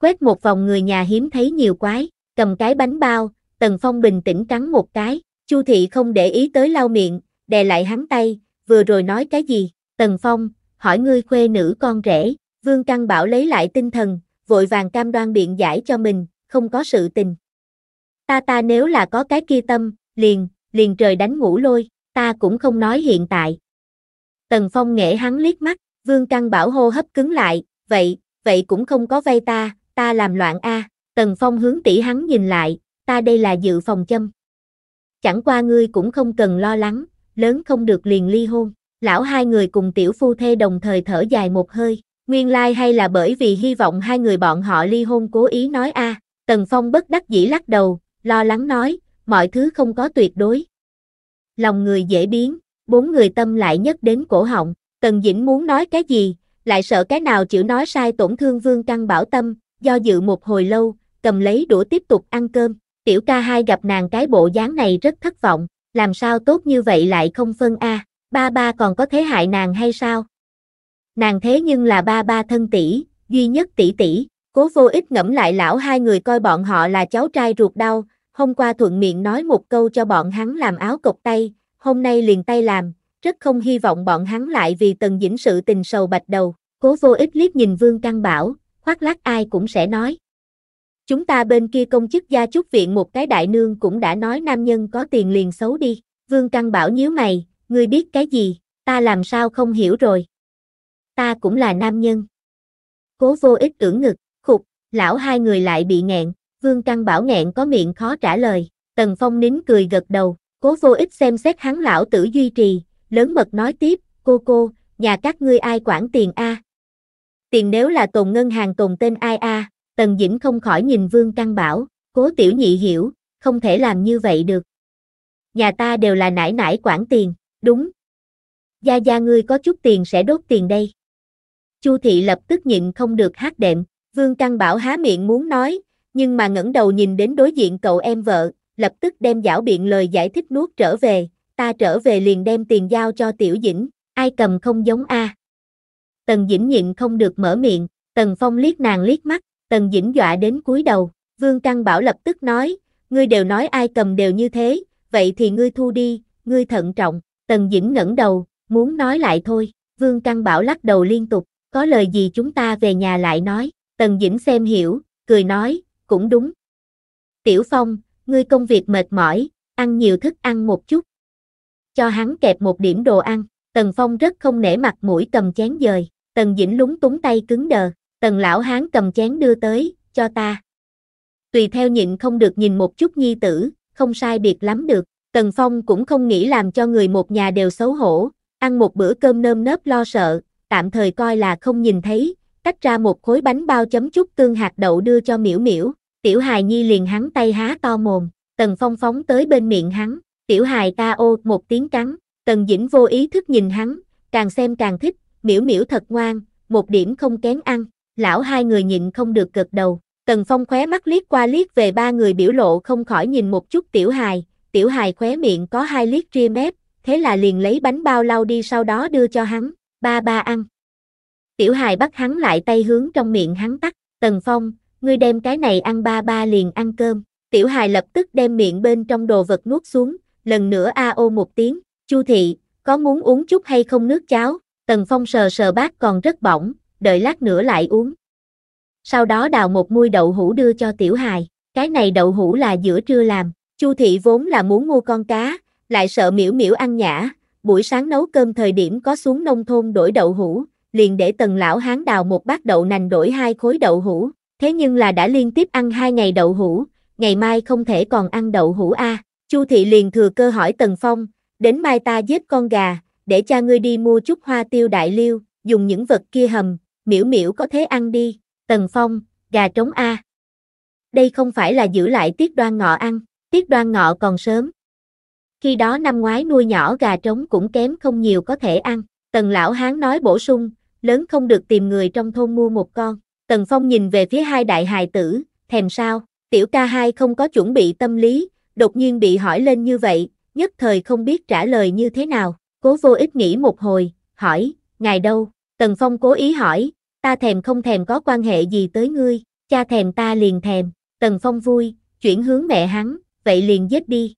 A: Quét một vòng người nhà hiếm thấy nhiều quái, cầm cái bánh bao, Tần Phong bình tĩnh cắn một cái, Chu thị không để ý tới lau miệng, đè lại hắn tay, vừa rồi nói cái gì, Tần Phong, hỏi ngươi khuê nữ con rể, Vương Căn Bảo lấy lại tinh thần, vội vàng cam đoan biện giải cho mình, không có sự tình. Ta ta nếu là có cái kia tâm, liền, liền trời đánh ngủ lôi, ta cũng không nói hiện tại. Tần Phong nghệ hắn liếc mắt, Vương Căn Bảo hô hấp cứng lại, vậy, vậy cũng không có vay ta, ta làm loạn a. Tần Phong hướng tỷ hắn nhìn lại, ta đây là dự phòng châm. Chẳng qua ngươi cũng không cần lo lắng, lớn không được liền ly hôn. Lão hai người cùng tiểu phu thê đồng thời thở dài một hơi. Nguyên lai like hay là bởi vì hy vọng hai người bọn họ ly hôn cố ý nói a Tần Phong bất đắc dĩ lắc đầu, lo lắng nói, mọi thứ không có tuyệt đối. Lòng người dễ biến, bốn người tâm lại nhất đến cổ họng, Tần Dĩnh muốn nói cái gì, lại sợ cái nào chịu nói sai tổn thương vương căng bảo tâm, do dự một hồi lâu, cầm lấy đũa tiếp tục ăn cơm, tiểu ca hai gặp nàng cái bộ dáng này rất thất vọng, làm sao tốt như vậy lại không phân a ba ba còn có thế hại nàng hay sao? nàng thế nhưng là ba ba thân tỷ, duy nhất tỷ tỷ. Cố vô ích ngẫm lại lão hai người coi bọn họ là cháu trai ruột đau, hôm qua thuận miệng nói một câu cho bọn hắn làm áo cộc tay, hôm nay liền tay làm, rất không hy vọng bọn hắn lại vì tần dĩnh sự tình sầu bạch đầu. Cố vô ích liếc nhìn Vương Căn Bảo, khoác lác ai cũng sẽ nói. Chúng ta bên kia công chức gia chúc viện một cái đại nương cũng đã nói nam nhân có tiền liền xấu đi. Vương Căn Bảo nhíu mày, ngươi biết cái gì, ta làm sao không hiểu rồi ta cũng là nam nhân. Cố vô ích ưỡn ngực, khục, lão hai người lại bị nghẹn, vương căng bảo nghẹn có miệng khó trả lời, tần phong nín cười gật đầu, cố vô ích xem xét hắn lão tử duy trì, lớn mật nói tiếp, cô cô, nhà các ngươi ai quản tiền a? Tiền nếu là tồn ngân hàng tồn tên ai a? Tần Dĩnh không khỏi nhìn Vương Căng Bảo, cố tiểu nhị hiểu, không thể làm như vậy được. Nhà ta đều là nải nải quản tiền, đúng. Gia gia ngươi có chút tiền sẽ đốt tiền đây. Chu thị lập tức nhịn không được hát đệm, Vương Căn Bảo há miệng muốn nói, nhưng mà ngẩng đầu nhìn đến đối diện cậu em vợ, lập tức đem giảo biện lời giải thích nuốt trở về, ta trở về liền đem tiền giao cho Tiểu Dĩnh, ai cầm không giống a. Tần Dĩnh nhịn không được mở miệng, Tần Phong liếc nàng liếc mắt, Tần Dĩnh dọa đến cúi đầu, Vương Căn Bảo lập tức nói, ngươi đều nói ai cầm đều như thế, vậy thì ngươi thu đi, ngươi thận trọng, Tần Dĩnh ngẩng đầu, muốn nói lại thôi, Vương Căn Bảo lắc đầu liên tục, có lời gì chúng ta về nhà lại nói, Tần Dĩnh xem hiểu, cười nói, cũng đúng. Tiểu Phong, ngươi công việc mệt mỏi, ăn nhiều thức ăn một chút. Cho hắn kẹp một điểm đồ ăn, Tần Phong rất không nể mặt mũi cầm chén dời, Tần Dĩnh lúng túng tay cứng đờ, Tần lão hán cầm chén đưa tới, cho ta. Tùy theo nhịn không được nhìn một chút nhi tử, không sai biệt lắm được, Tần Phong cũng không nghĩ làm cho người một nhà đều xấu hổ, ăn một bữa cơm nơm nớp lo sợ, tạm thời coi là không nhìn thấy, tách ra một khối bánh bao chấm chút tương hạt đậu đưa cho miểu miểu, tiểu hài nhi liền hắn tay há to mồm, tần phong phóng tới bên miệng hắn, tiểu hài ta ô một tiếng cắn, tần dĩnh vô ý thức nhìn hắn, càng xem càng thích, miểu miểu thật ngoan, một điểm không kén ăn, lão hai người nhịn không được gật đầu, tần phong khóe mắt liếc qua liếc về ba người biểu lộ không khỏi nhìn một chút tiểu hài, tiểu hài khóe miệng có hai liếc ria mép, thế là liền lấy bánh bao lau đi sau đó đưa cho hắn, ba ba ăn. Tiểu hài bắt hắn lại tay hướng trong miệng hắn tắt, Tần Phong, ngươi đem cái này ăn ba ba liền ăn cơm. Tiểu hài lập tức đem miệng bên trong đồ vật nuốt xuống, lần nữa a ô một tiếng, Chu thị, có muốn uống chút hay không nước cháo, Tần Phong sờ sờ bát còn rất bỏng, đợi lát nữa lại uống. Sau đó đào một muôi đậu hũ đưa cho tiểu hài, cái này đậu hũ là giữa trưa làm, Chu thị vốn là muốn mua con cá, lại sợ miễu miễu ăn nhã, buổi sáng nấu cơm thời điểm có xuống nông thôn đổi đậu hũ, liền để tần lão hán đào một bát đậu nành đổi hai khối đậu hũ, thế nhưng là đã liên tiếp ăn hai ngày đậu hũ, ngày mai không thể còn ăn đậu hũ a. À. Chu thị liền thừa cơ hỏi Tần Phong, đến mai ta giết con gà, để cha ngươi đi mua chút hoa tiêu đại liêu, dùng những vật kia hầm, miễu miễu có thế ăn đi. Tần Phong, gà trống a. Đây không phải là giữ lại tiết đoan ngọ ăn, tiết đoan ngọ còn sớm. Khi đó năm ngoái nuôi nhỏ gà trống cũng kém không nhiều có thể ăn. Tần lão hán nói bổ sung, lớn không được tìm người trong thôn mua một con. Tần Phong nhìn về phía hai đại hài tử, thèm sao, tiểu ca hai không có chuẩn bị tâm lý, đột nhiên bị hỏi lên như vậy, nhất thời không biết trả lời như thế nào. Cố vô ích nghĩ một hồi, hỏi, ngài đâu? Tần Phong cố ý hỏi, ta thèm không thèm có quan hệ gì tới ngươi, cha thèm ta liền thèm. Tần Phong vui, chuyển hướng mẹ hắn, vậy liền giết đi.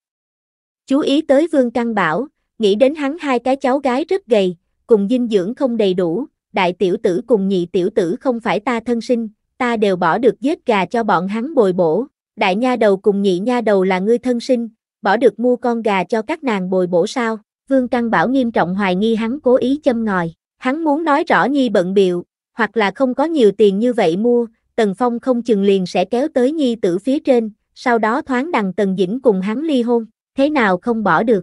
A: Chú ý tới Vương Căn Bảo, nghĩ đến hắn hai cái cháu gái rất gầy, cùng dinh dưỡng không đầy đủ, đại tiểu tử cùng nhị tiểu tử không phải ta thân sinh, ta đều bỏ được giết gà cho bọn hắn bồi bổ. Đại nha đầu cùng nhị nha đầu là ngươi thân sinh, bỏ được mua con gà cho các nàng bồi bổ sao? Vương Căn Bảo nghiêm trọng hoài nghi hắn cố ý châm ngòi, hắn muốn nói rõ Nhi bận biệu, hoặc là không có nhiều tiền như vậy mua, Tần Phong không chừng liền sẽ kéo tới Nhi tử phía trên, sau đó thoáng đằng Tần Dĩnh cùng hắn ly hôn thế nào không bỏ được.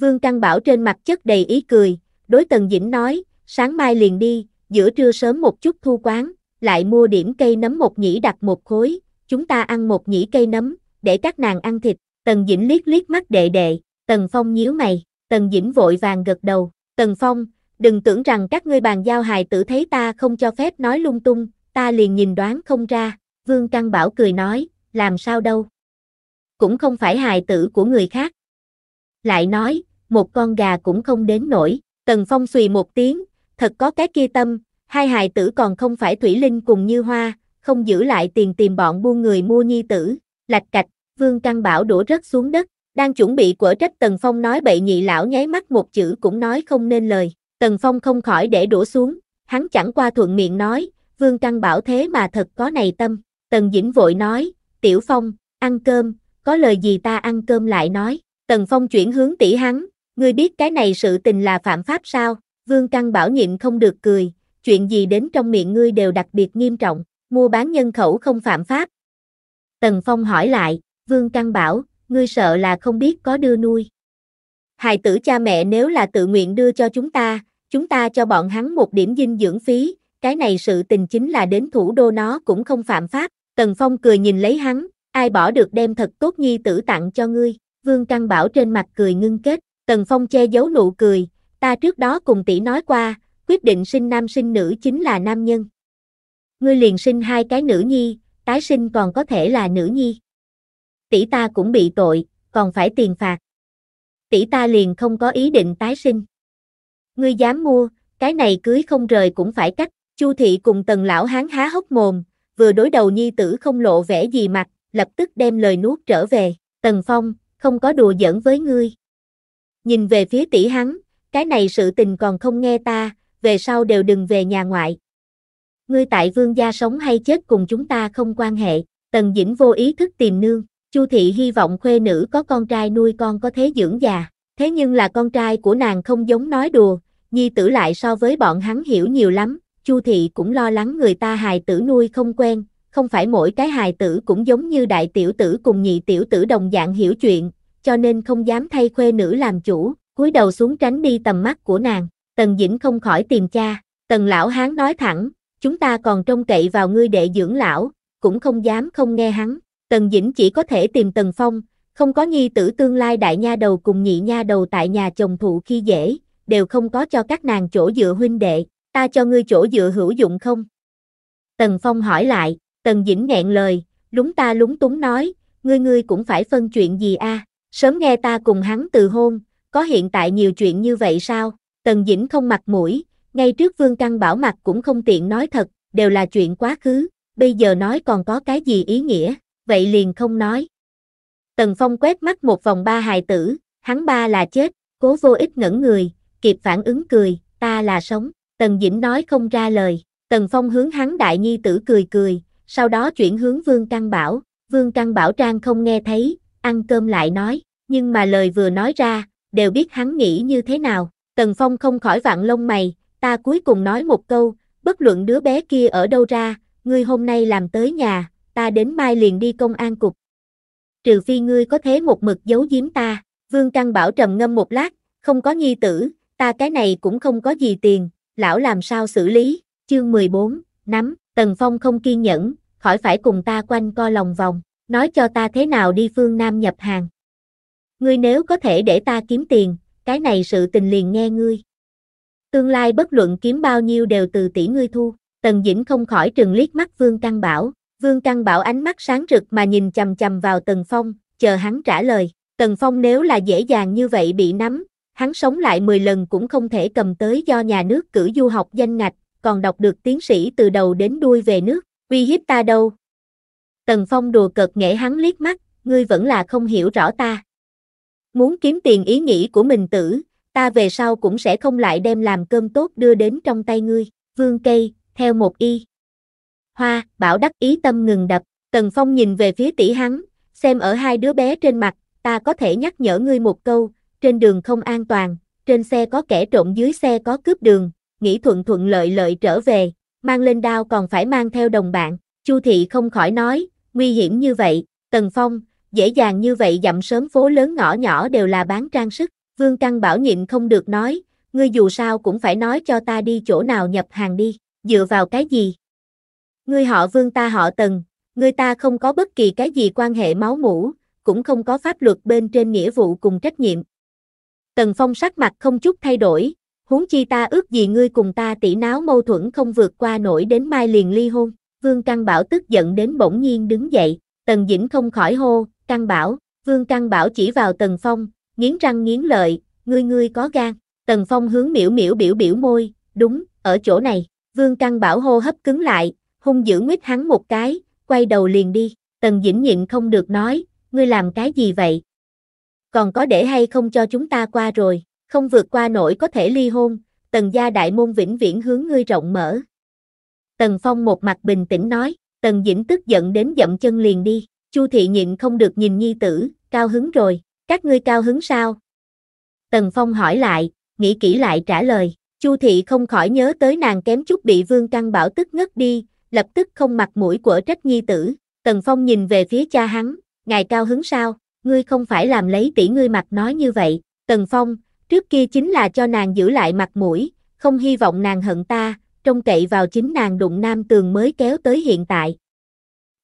A: Vương Căn Bảo trên mặt chất đầy ý cười, đối Tần Dĩnh nói, sáng mai liền đi, giữa trưa sớm một chút thu quán, lại mua điểm cây nấm một nhĩ đặt một khối, chúng ta ăn một nhĩ cây nấm, để các nàng ăn thịt. Tần Dĩnh liếc liếc mắt đệ đệ, Tần Phong nhíu mày, Tần Dĩnh vội vàng gật đầu, Tần Phong, đừng tưởng rằng các ngươi bàn giao hài tử thấy ta không cho phép nói lung tung, ta liền nhìn đoán không ra, Vương Căn Bảo cười nói, làm sao đâu, cũng không phải hài tử của người khác. Lại nói, một con gà cũng không đến nổi, Tần Phong xùy một tiếng, thật có cái kia tâm, hai hài tử còn không phải Thủy Linh cùng Như Hoa, không giữ lại tiền tìm bọn buôn người mua nhi tử, lạch cạch, Vương Căn Bảo đổ rớt xuống đất, đang chuẩn bị quở trách Tần Phong nói bậy nhị lão nháy mắt một chữ cũng nói không nên lời, Tần Phong không khỏi để đổ xuống, hắn chẳng qua thuận miệng nói, Vương Căn Bảo thế mà thật có này tâm, Tần Dĩnh vội nói, Tiểu Phong, ăn cơm, có lời gì ta ăn cơm lại nói. Tần Phong chuyển hướng tỷ hắn, ngươi biết cái này sự tình là phạm pháp sao? Vương Căng bảo nhịn không được cười, chuyện gì đến trong miệng ngươi đều đặc biệt nghiêm trọng, mua bán nhân khẩu không phạm pháp. Tần Phong hỏi lại, Vương Căng bảo, ngươi sợ là không biết có đưa nuôi. Hài tử cha mẹ nếu là tự nguyện đưa cho chúng ta, chúng ta cho bọn hắn một điểm dinh dưỡng phí, cái này sự tình chính là đến thủ đô nó cũng không phạm pháp. Tần Phong cười nhìn lấy hắn, ai bỏ được đem thật tốt nhi tử tặng cho ngươi, Vương Căn Bảo trên mặt cười ngưng kết, Tần Phong che giấu nụ cười, ta trước đó cùng tỷ nói qua, quyết định sinh nam sinh nữ chính là nam nhân. Ngươi liền sinh hai cái nữ nhi, tái sinh còn có thể là nữ nhi. Tỷ ta cũng bị tội, còn phải tiền phạt. Tỷ ta liền không có ý định tái sinh. Ngươi dám mua, cái này cưới không rời cũng phải cách, Chu thị cùng Tần lão hán há hốc mồm, vừa đối đầu nhi tử không lộ vẻ gì mặt, lập tức đem lời nuốt trở về, Tần Phong, không có đùa giỡn với ngươi. Nhìn về phía tỷ hắn, cái này sự tình còn không nghe ta, về sau đều đừng về nhà ngoại. Ngươi tại vương gia sống hay chết cùng chúng ta không quan hệ, Tần Dĩnh vô ý thức tìm nương, Chu thị hy vọng khuê nữ có con trai nuôi con có thế dưỡng già, thế nhưng là con trai của nàng không giống nói đùa, nhi tử lại so với bọn hắn hiểu nhiều lắm, Chu thị cũng lo lắng người ta hài tử nuôi không quen, không phải mỗi cái hài tử cũng giống như đại tiểu tử cùng nhị tiểu tử đồng dạng hiểu chuyện, cho nên không dám thay khuê nữ làm chủ, cúi đầu xuống tránh đi tầm mắt của nàng. Tần Dĩnh không khỏi tìm cha, Tần lão hán nói thẳng, chúng ta còn trông cậy vào ngươi đệ dưỡng lão, cũng không dám không nghe hắn. Tần Dĩnh chỉ có thể tìm Tần Phong, không có nhi tử tương lai đại nha đầu cùng nhị nha đầu tại nhà chồng thụ khi dễ, đều không có cho các nàng chỗ dựa huynh đệ, ta cho ngươi chỗ dựa hữu dụng không? Tần Phong hỏi lại, Tần Dĩnh nghẹn lời, lúng ta lúng túng nói, ngươi ngươi cũng phải phân chuyện gì a? sớm nghe ta cùng hắn từ hôn, có hiện tại nhiều chuyện như vậy sao? Tần Dĩnh không mặt mũi, ngay trước Vương Căn bảo mặt cũng không tiện nói thật, đều là chuyện quá khứ, bây giờ nói còn có cái gì ý nghĩa, vậy liền không nói. Tần Phong quét mắt một vòng ba hài tử, hắn ba là chết, cố vô ích ngẩn người, kịp phản ứng cười, ta là sống, Tần Dĩnh nói không ra lời, Tần Phong hướng hắn đại nhi tử cười cười, sau đó chuyển hướng Vương Căn Bảo, Vương Căn Bảo Trang không nghe thấy, ăn cơm lại nói, nhưng mà lời vừa nói ra, đều biết hắn nghĩ như thế nào, Tần Phong không khỏi vặn lông mày, ta cuối cùng nói một câu, bất luận đứa bé kia ở đâu ra, ngươi hôm nay làm tới nhà, ta đến mai liền đi công an cục. Trừ phi ngươi có thế một mực giấu giếm ta, Vương Căn Bảo trầm ngâm một lát, không có nhi tử, ta cái này cũng không có gì tiền, lão làm sao xử lý, chương 14, nắm, Tần Phong không kiên nhẫn, khỏi phải cùng ta quanh co lòng vòng, nói cho ta thế nào đi phương Nam nhập hàng. Ngươi nếu có thể để ta kiếm tiền, cái này sự tình liền nghe ngươi. Tương lai bất luận kiếm bao nhiêu đều từ tỷ ngươi thu, Tần Dĩnh không khỏi trừng liếc mắt Vương Căng Bảo, Vương Căng Bảo ánh mắt sáng rực mà nhìn chầm chầm vào Tần Phong, chờ hắn trả lời, Tần Phong nếu là dễ dàng như vậy bị nắm, hắn sống lại 10 lần cũng không thể cầm tới do nhà nước cử du học danh ngạch, còn đọc được tiến sĩ từ đầu đến đuôi về nước uy hiếp ta đâu. Tần Phong đùa cợt nghệ hắn liếc mắt, ngươi vẫn là không hiểu rõ ta. Muốn kiếm tiền ý nghĩ của mình tử, ta về sau cũng sẽ không lại đem làm cơm tốt đưa đến trong tay ngươi, vương cây, theo một y. Hoa, bảo đắc ý tâm ngừng đập, Tần Phong nhìn về phía tỷ hắn, xem ở hai đứa bé trên mặt, ta có thể nhắc nhở ngươi một câu, trên đường không an toàn, trên xe có kẻ trộm dưới xe có cướp đường, nghĩ thuận thuận lợi lợi trở về, mang lên đao còn phải mang theo đồng bạn, Chu thị không khỏi nói, nguy hiểm như vậy, Tần Phong, dễ dàng như vậy dặm sớm phố lớn ngõ nhỏ đều là bán trang sức, Vương Căng Bảo nhịn không được nói, ngươi dù sao cũng phải nói cho ta đi chỗ nào nhập hàng đi, dựa vào cái gì? Ngươi họ Vương ta họ Tần, ngươi ta không có bất kỳ cái gì quan hệ máu mủ, cũng không có pháp luật bên trên nghĩa vụ cùng trách nhiệm. Tần Phong sắc mặt không chút thay đổi, huống chi ta ước gì ngươi cùng ta tỉ náo mâu thuẫn không vượt qua nổi đến mai liền ly hôn. Vương Căn Bảo tức giận đến bỗng nhiên đứng dậy, Tần Dĩnh không khỏi hô, Căn Bảo, Vương Căn Bảo chỉ vào Tần Phong, nghiến răng nghiến lợi, ngươi ngươi có gan. Tần Phong hướng miễu miễu biểu biểu môi, đúng, ở chỗ này, Vương Căn Bảo hô hấp cứng lại, hung dữ nguyết hắn một cái, quay đầu liền đi, Tần Dĩnh nhịn không được nói, ngươi làm cái gì vậy? Còn có để hay không cho chúng ta qua rồi? không vượt qua nổi có thể ly hôn, tần gia đại môn vĩnh viễn hướng ngươi rộng mở. Tần Phong một mặt bình tĩnh nói, Tần Dĩnh tức giận đến dậm chân liền đi, Chu Thị nhịn không được nhìn nhi tử, cao hứng rồi, các ngươi cao hứng sao? Tần Phong hỏi lại, nghĩ kỹ lại trả lời, Chu Thị không khỏi nhớ tới nàng kém chút bị Vương Căng Bảo tức ngất đi, lập tức không mặt mũi của trách nhi tử, Tần Phong nhìn về phía cha hắn, ngài cao hứng sao, ngươi không phải làm lấy tỷ ngươi mặt nói như vậy, Tần Phong, Trước kia chính là cho nàng giữ lại mặt mũi, không hy vọng nàng hận ta, trông cậy vào chính nàng đụng nam tường mới kéo tới hiện tại.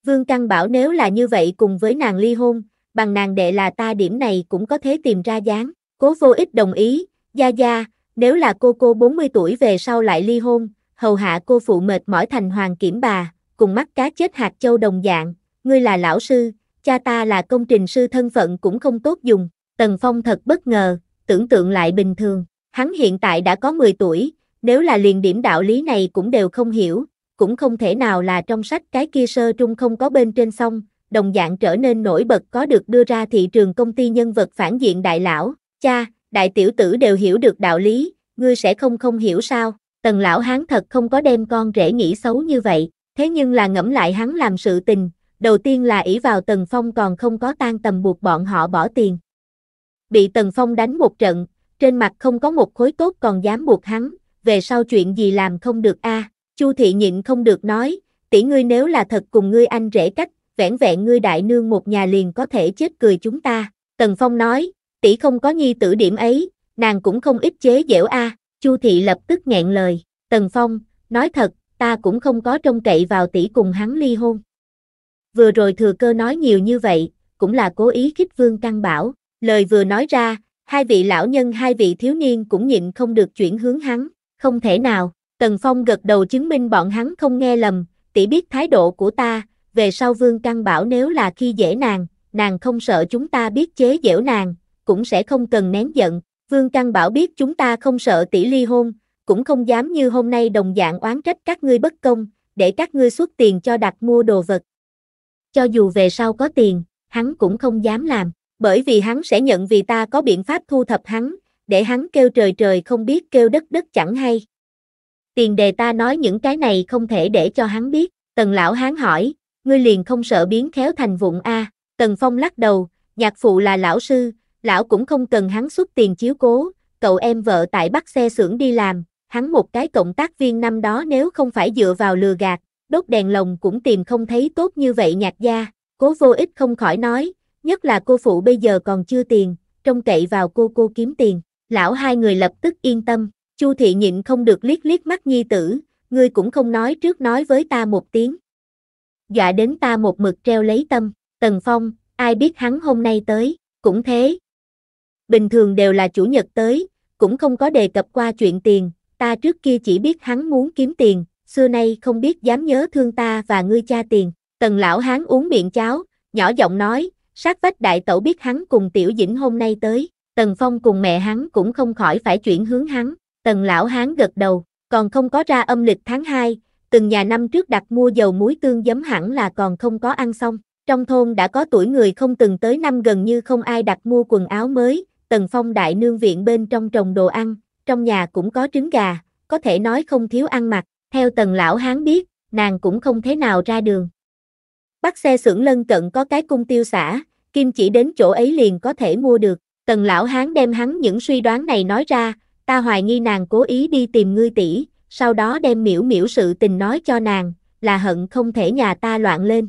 A: Vương Căn bảo nếu là như vậy cùng với nàng ly hôn, bằng nàng đệ là ta điểm này cũng có thể tìm ra dáng. Cố vô ích đồng ý, gia gia, nếu là cô cô 40 tuổi về sau lại ly hôn, hầu hạ cô phụ mệt mỏi thành hoàng kiểm bà, cùng mắt cá chết hạt châu đồng dạng, ngươi là lão sư, cha ta là công trình sư thân phận cũng không tốt dùng. Tần Phong thật bất ngờ, tưởng tượng lại bình thường, hắn hiện tại đã có 10 tuổi, nếu là liền điểm đạo lý này cũng đều không hiểu, cũng không thể nào là trong sách cái kia sơ trung không có bên trên sông, đồng dạng trở nên nổi bật có được đưa ra thị trường công ty nhân vật phản diện đại lão, cha, đại tiểu tử đều hiểu được đạo lý, ngươi sẽ không không hiểu sao, tần lão hắn thật không có đem con rể nghĩ xấu như vậy, thế nhưng là ngẫm lại hắn làm sự tình, đầu tiên là ỷ vào tần phong còn không có tan tầm buộc bọn họ bỏ tiền, bị Tần Phong đánh một trận, trên mặt không có một khối tốt còn dám buộc hắn, về sau chuyện gì làm không được a? Chu thị nhịn không được nói, tỷ ngươi nếu là thật cùng ngươi anh rể cách, vẻn vẹn ngươi đại nương một nhà liền có thể chết cười chúng ta. Tần Phong nói, tỷ không có nhi tử điểm ấy, nàng cũng không ít chế dẻo a. Chu thị lập tức nghẹn lời, Tần Phong, nói thật, ta cũng không có trông cậy vào tỷ cùng hắn ly hôn. Vừa rồi thừa cơ nói nhiều như vậy, cũng là cố ý khích vương căng bảo, Lời vừa nói ra, hai vị lão nhân hai vị thiếu niên cũng nhịn không được chuyển hướng hắn, không thể nào, Tần Phong gật đầu chứng minh bọn hắn không nghe lầm, tỷ biết thái độ của ta, về sau Vương Căn bảo nếu là khi dễ nàng, nàng không sợ chúng ta biết chế giễu nàng, cũng sẽ không cần nén giận, Vương Căn bảo biết chúng ta không sợ tỷ ly hôn, cũng không dám như hôm nay đồng dạng oán trách các ngươi bất công, để các ngươi xuất tiền cho đặt mua đồ vật. Cho dù về sau có tiền, hắn cũng không dám làm bởi vì hắn sẽ nhận vì ta có biện pháp thu thập hắn, để hắn kêu trời trời không biết kêu đất đất chẳng hay. Tiền đề ta nói những cái này không thể để cho hắn biết, tần lão hắn hỏi, ngươi liền không sợ biến khéo thành vụn A, tần phong lắc đầu, nhạc phụ là lão sư, lão cũng không cần hắn xuất tiền chiếu cố, cậu em vợ tại bắt xe xưởng đi làm, hắn một cái cộng tác viên năm đó nếu không phải dựa vào lừa gạt, đốt đèn lồng cũng tìm không thấy tốt như vậy nhạc gia, cố vô ích không khỏi nói, nhất là cô phụ bây giờ còn chưa tiền, trông cậy vào cô cô kiếm tiền. Lão hai người lập tức yên tâm, Chu thị nhịn không được liếc liếc mắt nhi tử, ngươi cũng không nói trước nói với ta một tiếng. Dọa đến ta một mực treo lấy tâm, Tần Phong, ai biết hắn hôm nay tới, cũng thế. Bình thường đều là chủ nhật tới, cũng không có đề cập qua chuyện tiền, ta trước kia chỉ biết hắn muốn kiếm tiền, xưa nay không biết dám nhớ thương ta và ngươi cha tiền. Tần lão hán uống miệng cháo, nhỏ giọng nói, sát vách đại tẩu biết hắn cùng tiểu dĩnh hôm nay tới, tần phong cùng mẹ hắn cũng không khỏi phải chuyển hướng hắn, tần lão hắn gật đầu, còn không có ra âm lịch tháng 2, từng nhà năm trước đặt mua dầu muối tương giấm hẳn là còn không có ăn xong, trong thôn đã có tuổi người không từng tới năm gần như không ai đặt mua quần áo mới, tần phong đại nương viện bên trong trồng đồ ăn, trong nhà cũng có trứng gà, có thể nói không thiếu ăn mặc, theo tần lão hán biết, nàng cũng không thế nào ra đường, Bắc xe xưởng lân cận có cái cung tiêu xã, Kim chỉ đến chỗ ấy liền có thể mua được. Tần lão hán đem hắn những suy đoán này nói ra, ta hoài nghi nàng cố ý đi tìm ngươi tỷ, sau đó đem miễu miễu sự tình nói cho nàng, là hận không thể nhà ta loạn lên.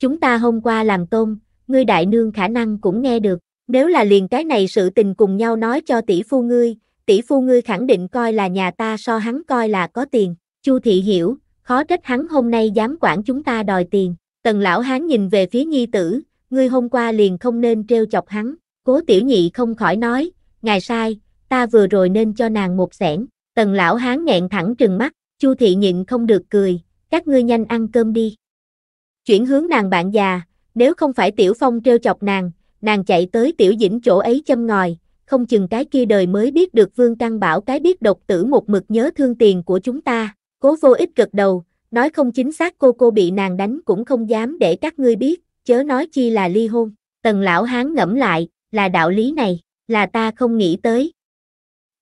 A: Chúng ta hôm qua làm tôm, ngươi đại nương khả năng cũng nghe được, nếu là liền cái này sự tình cùng nhau nói cho tỷ phu ngươi, tỷ phu ngươi khẳng định coi là nhà ta so hắn coi là có tiền, Chu thị hiểu, khó trách hắn hôm nay dám quản chúng ta đòi tiền, Tần lão hán nhìn về phía nhi tử, ngươi hôm qua liền không nên trêu chọc hắn, cố tiểu nhị không khỏi nói, ngài sai, ta vừa rồi nên cho nàng một sẻn, tần lão hán nghẹn thẳng trừng mắt, chu thị nhịn không được cười, các ngươi nhanh ăn cơm đi. Chuyển hướng nàng bạn già, nếu không phải tiểu phong trêu chọc nàng, nàng chạy tới tiểu dĩnh chỗ ấy châm ngòi, không chừng cái kia đời mới biết được vương căn bảo cái biết độc tử một mực nhớ thương tiền của chúng ta, cố vô ích gật đầu, Nói không chính xác cô cô bị nàng đánh cũng không dám để các ngươi biết, chớ nói chi là ly hôn. Tần lão hán ngẫm lại, là đạo lý này, là ta không nghĩ tới.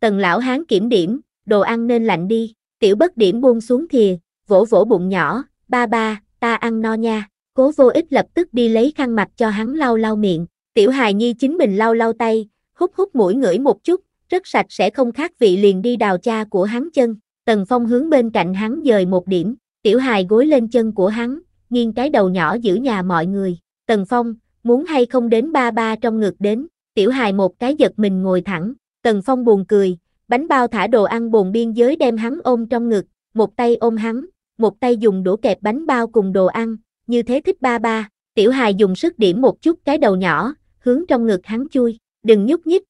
A: Tần lão hán kiểm điểm, đồ ăn nên lạnh đi, tiểu bất điểm buông xuống thìa, vỗ vỗ bụng nhỏ, ba ba, ta ăn no nha. Cố vô ích lập tức đi lấy khăn mặt cho hắn lau lau miệng, tiểu hài nhi chính mình lau lau tay, hút hút mũi ngửi một chút, rất sạch sẽ không khác vị liền đi đào cha của hắn chân. Tần Phong hướng bên cạnh hắn dời một điểm, Tiểu hài gối lên chân của hắn, nghiêng cái đầu nhỏ giữ nhà mọi người. Tần Phong, muốn hay không đến ba ba trong ngực đến. Tiểu hài một cái giật mình ngồi thẳng. Tần Phong buồn cười, bánh bao thả đồ ăn bồn biên giới đem hắn ôm trong ngực, một tay ôm hắn, một tay dùng đũa kẹp bánh bao cùng đồ ăn, như thế thích ba ba. Tiểu hài dùng sức điểm một chút cái đầu nhỏ, hướng trong ngực hắn chui, đừng nhúc nhích.